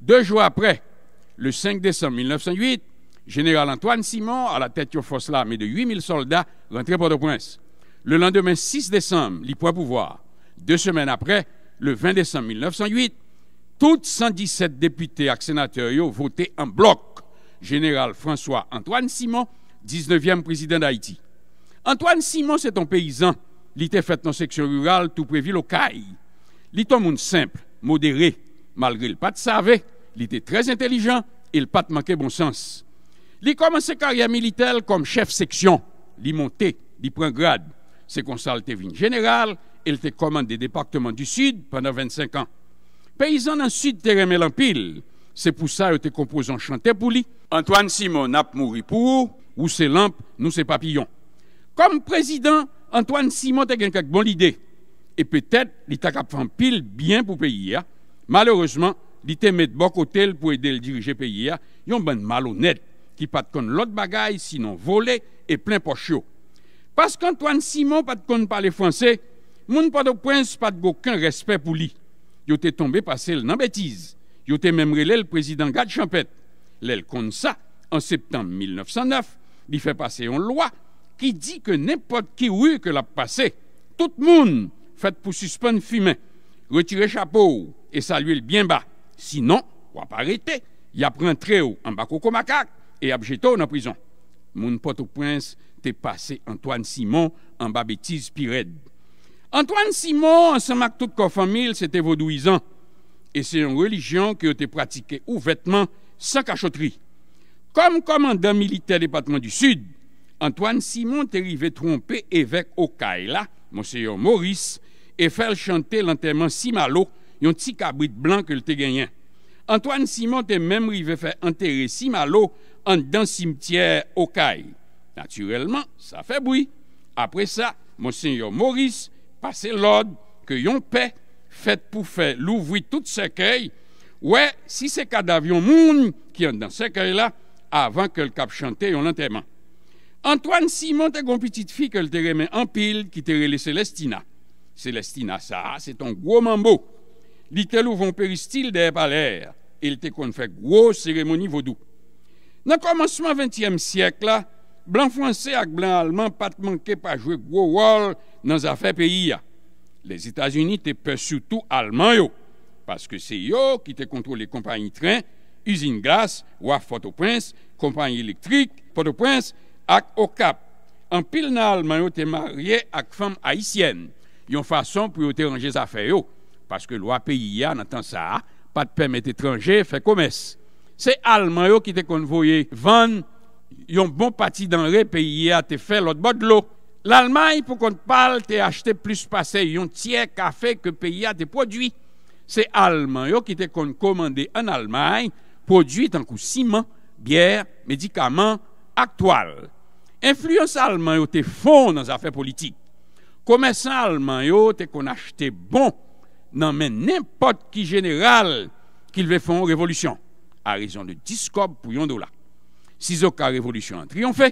Deux jours après, le 5 décembre 1908, général Antoine Simon, à la tête de force l'armée de 8000 soldats, rentrait Port-au-Prince. Le lendemain 6 décembre, il prend pouvoir. Deux semaines après, le 20 décembre 1908, toutes 117 députés et sénateurs voté en bloc. Général François-Antoine Simon, 19e président d'Haïti. Antoine Simon, c'est un paysan. Il était fait dans la section rurale, tout prévu au CAI. Il est un monde simple, modéré, malgré le pas de il était très intelligent, il pas de bon sens. Il commencé carrière militaire comme chef section, il monté, il prend grade. C'est comme ça général, il était commandé des du Sud pendant 25 ans. Paysan dans le Sud, en pile. C'est pour ça que composant chanté pour lui. Antoine Simon n'a pas mouru pour, ou ses lampes, nous c'est papillons. Comme président, Antoine Simon a une bonne idée. Et peut-être, il a fait pile bien pour payer. Hein. Malheureusement, li te mis bon côté pour aider le diriger pays, yon ben malhonnête qui pas de l'autre bagaille sinon voler et plein poche Parce qu'Antoine Simon pas de parler français, moun pas de prince pas de aucun respect pour lui. Il est tombé passé dans bêtise. Il a même relé le président Gad Champette. L'el comme ça en septembre 1909, il fait passer une loi qui dit que n'importe qui oui que l'a passé, tout le monde fait pour suspendre le fumé, retirer chapeau et saluer le bien bas. Sinon, on pas arrêter. Il a rentré en bas de et a en prison. Mon pote au prince t'es passé Antoine Simon en bas bêtise Antoine Simon, ensemble avec toute la famille, c'était vaudouisant. Et c'est une religion qui a été pratiquée ouvertement, sans cachoterie. Comme commandant militaire département du Sud, Antoine Simon est arrivé tromper évêque Okaïla, Monseigneur Maurice, et faire chanter l'enterrement Simalo yon ti blanc blanc ke lte Antoine Simon te même rive faire enterre Simalo dans cimetière au caille. Naturellement, ça fait bruit. Après ça, Monseigneur Maurice l'ordre l'ordre que yon paix fait pour faire l'ouvrir tout sekèy. Ouais, si c'est kadav un qui ki dans dan sekèy là avant que le cap chante yon enterrement. Antoine Simon te gon petite fille, qu'elle l te en pile pil te rele Celestina. Celestina ça, c'est ton gros mambo. li tel ou von peristil de e baler, el te kon fèk gwo seremoni vodou. Nan komanseman 20èm sièkla, blan fransè ak blan alman pat manke pa jwè gwo wol nan zafè peyi ya. Les Etats-Unis te pè soutou alman yo, paske se yo ki te kontrole kompanyi tren, usine glas, waf fotoprins, kompanyi elektrik, fotoprins, ak okap. An pil nan alman yo te marye ak fam aisyen, yon fason pou yo te ranger zafè yo, paske lwa P.I.A. nan tan sa a, pa te pèmète trangè, fè komès. Se alman yo ki te konvoye van, yon bon pati dan re P.I.A. te fè lòt bod lò. L'alman pou kon pal te achete plus pase, yon tiek a fè ke P.I.A. te prodwi. Se alman yo ki te kon komande an alman, prodwi tan kou siman, bièr, medikaman, aktwal. Influens alman yo te fon nan zafè politik. Komèsan alman yo te kon achete bon, nan men n'impote ki jeneral kil ve fon ou revolusyon a rezon de diskob pou yon do la si zoka revolusyon an triyonfe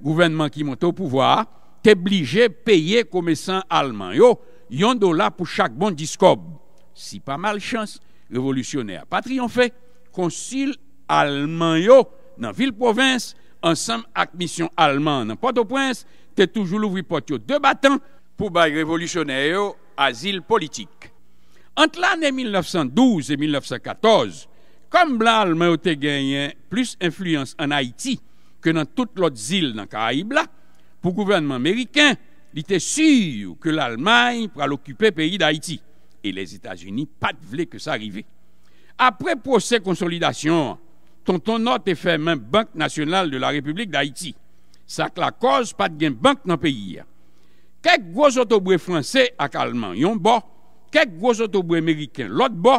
gouvenman ki mwote ou pouwa te blije peye kome san alman yo, yon do la pou chak bon diskob si pa mal chans, revolusyonè a patriyonfe konsil alman yo nan vil provins ansam ak misyon alman nan poto prins te toujou louvri pot yo debatan pou bay revolusyonè yo asil politik Ant lan e 1912 e 1914, kom blan lman yo te genyen plus influyans an Haiti ke nan tout lot zil nan Kaibla, pou gouvernman Ameriken, li te syw ke lalman pra l'okupè peyi d'Haiti. E les Etats-Unis pat vle ke sa rive. Apre posè konsolidasyon, ton ton not te fè men bank nasyonal de la Republik d'Haiti. Sak la koz pat gen bank nan peyi. Kek gwojotobwe fransè ak alman yon bo, Kèk gwo sotobou Ameriken lotbo,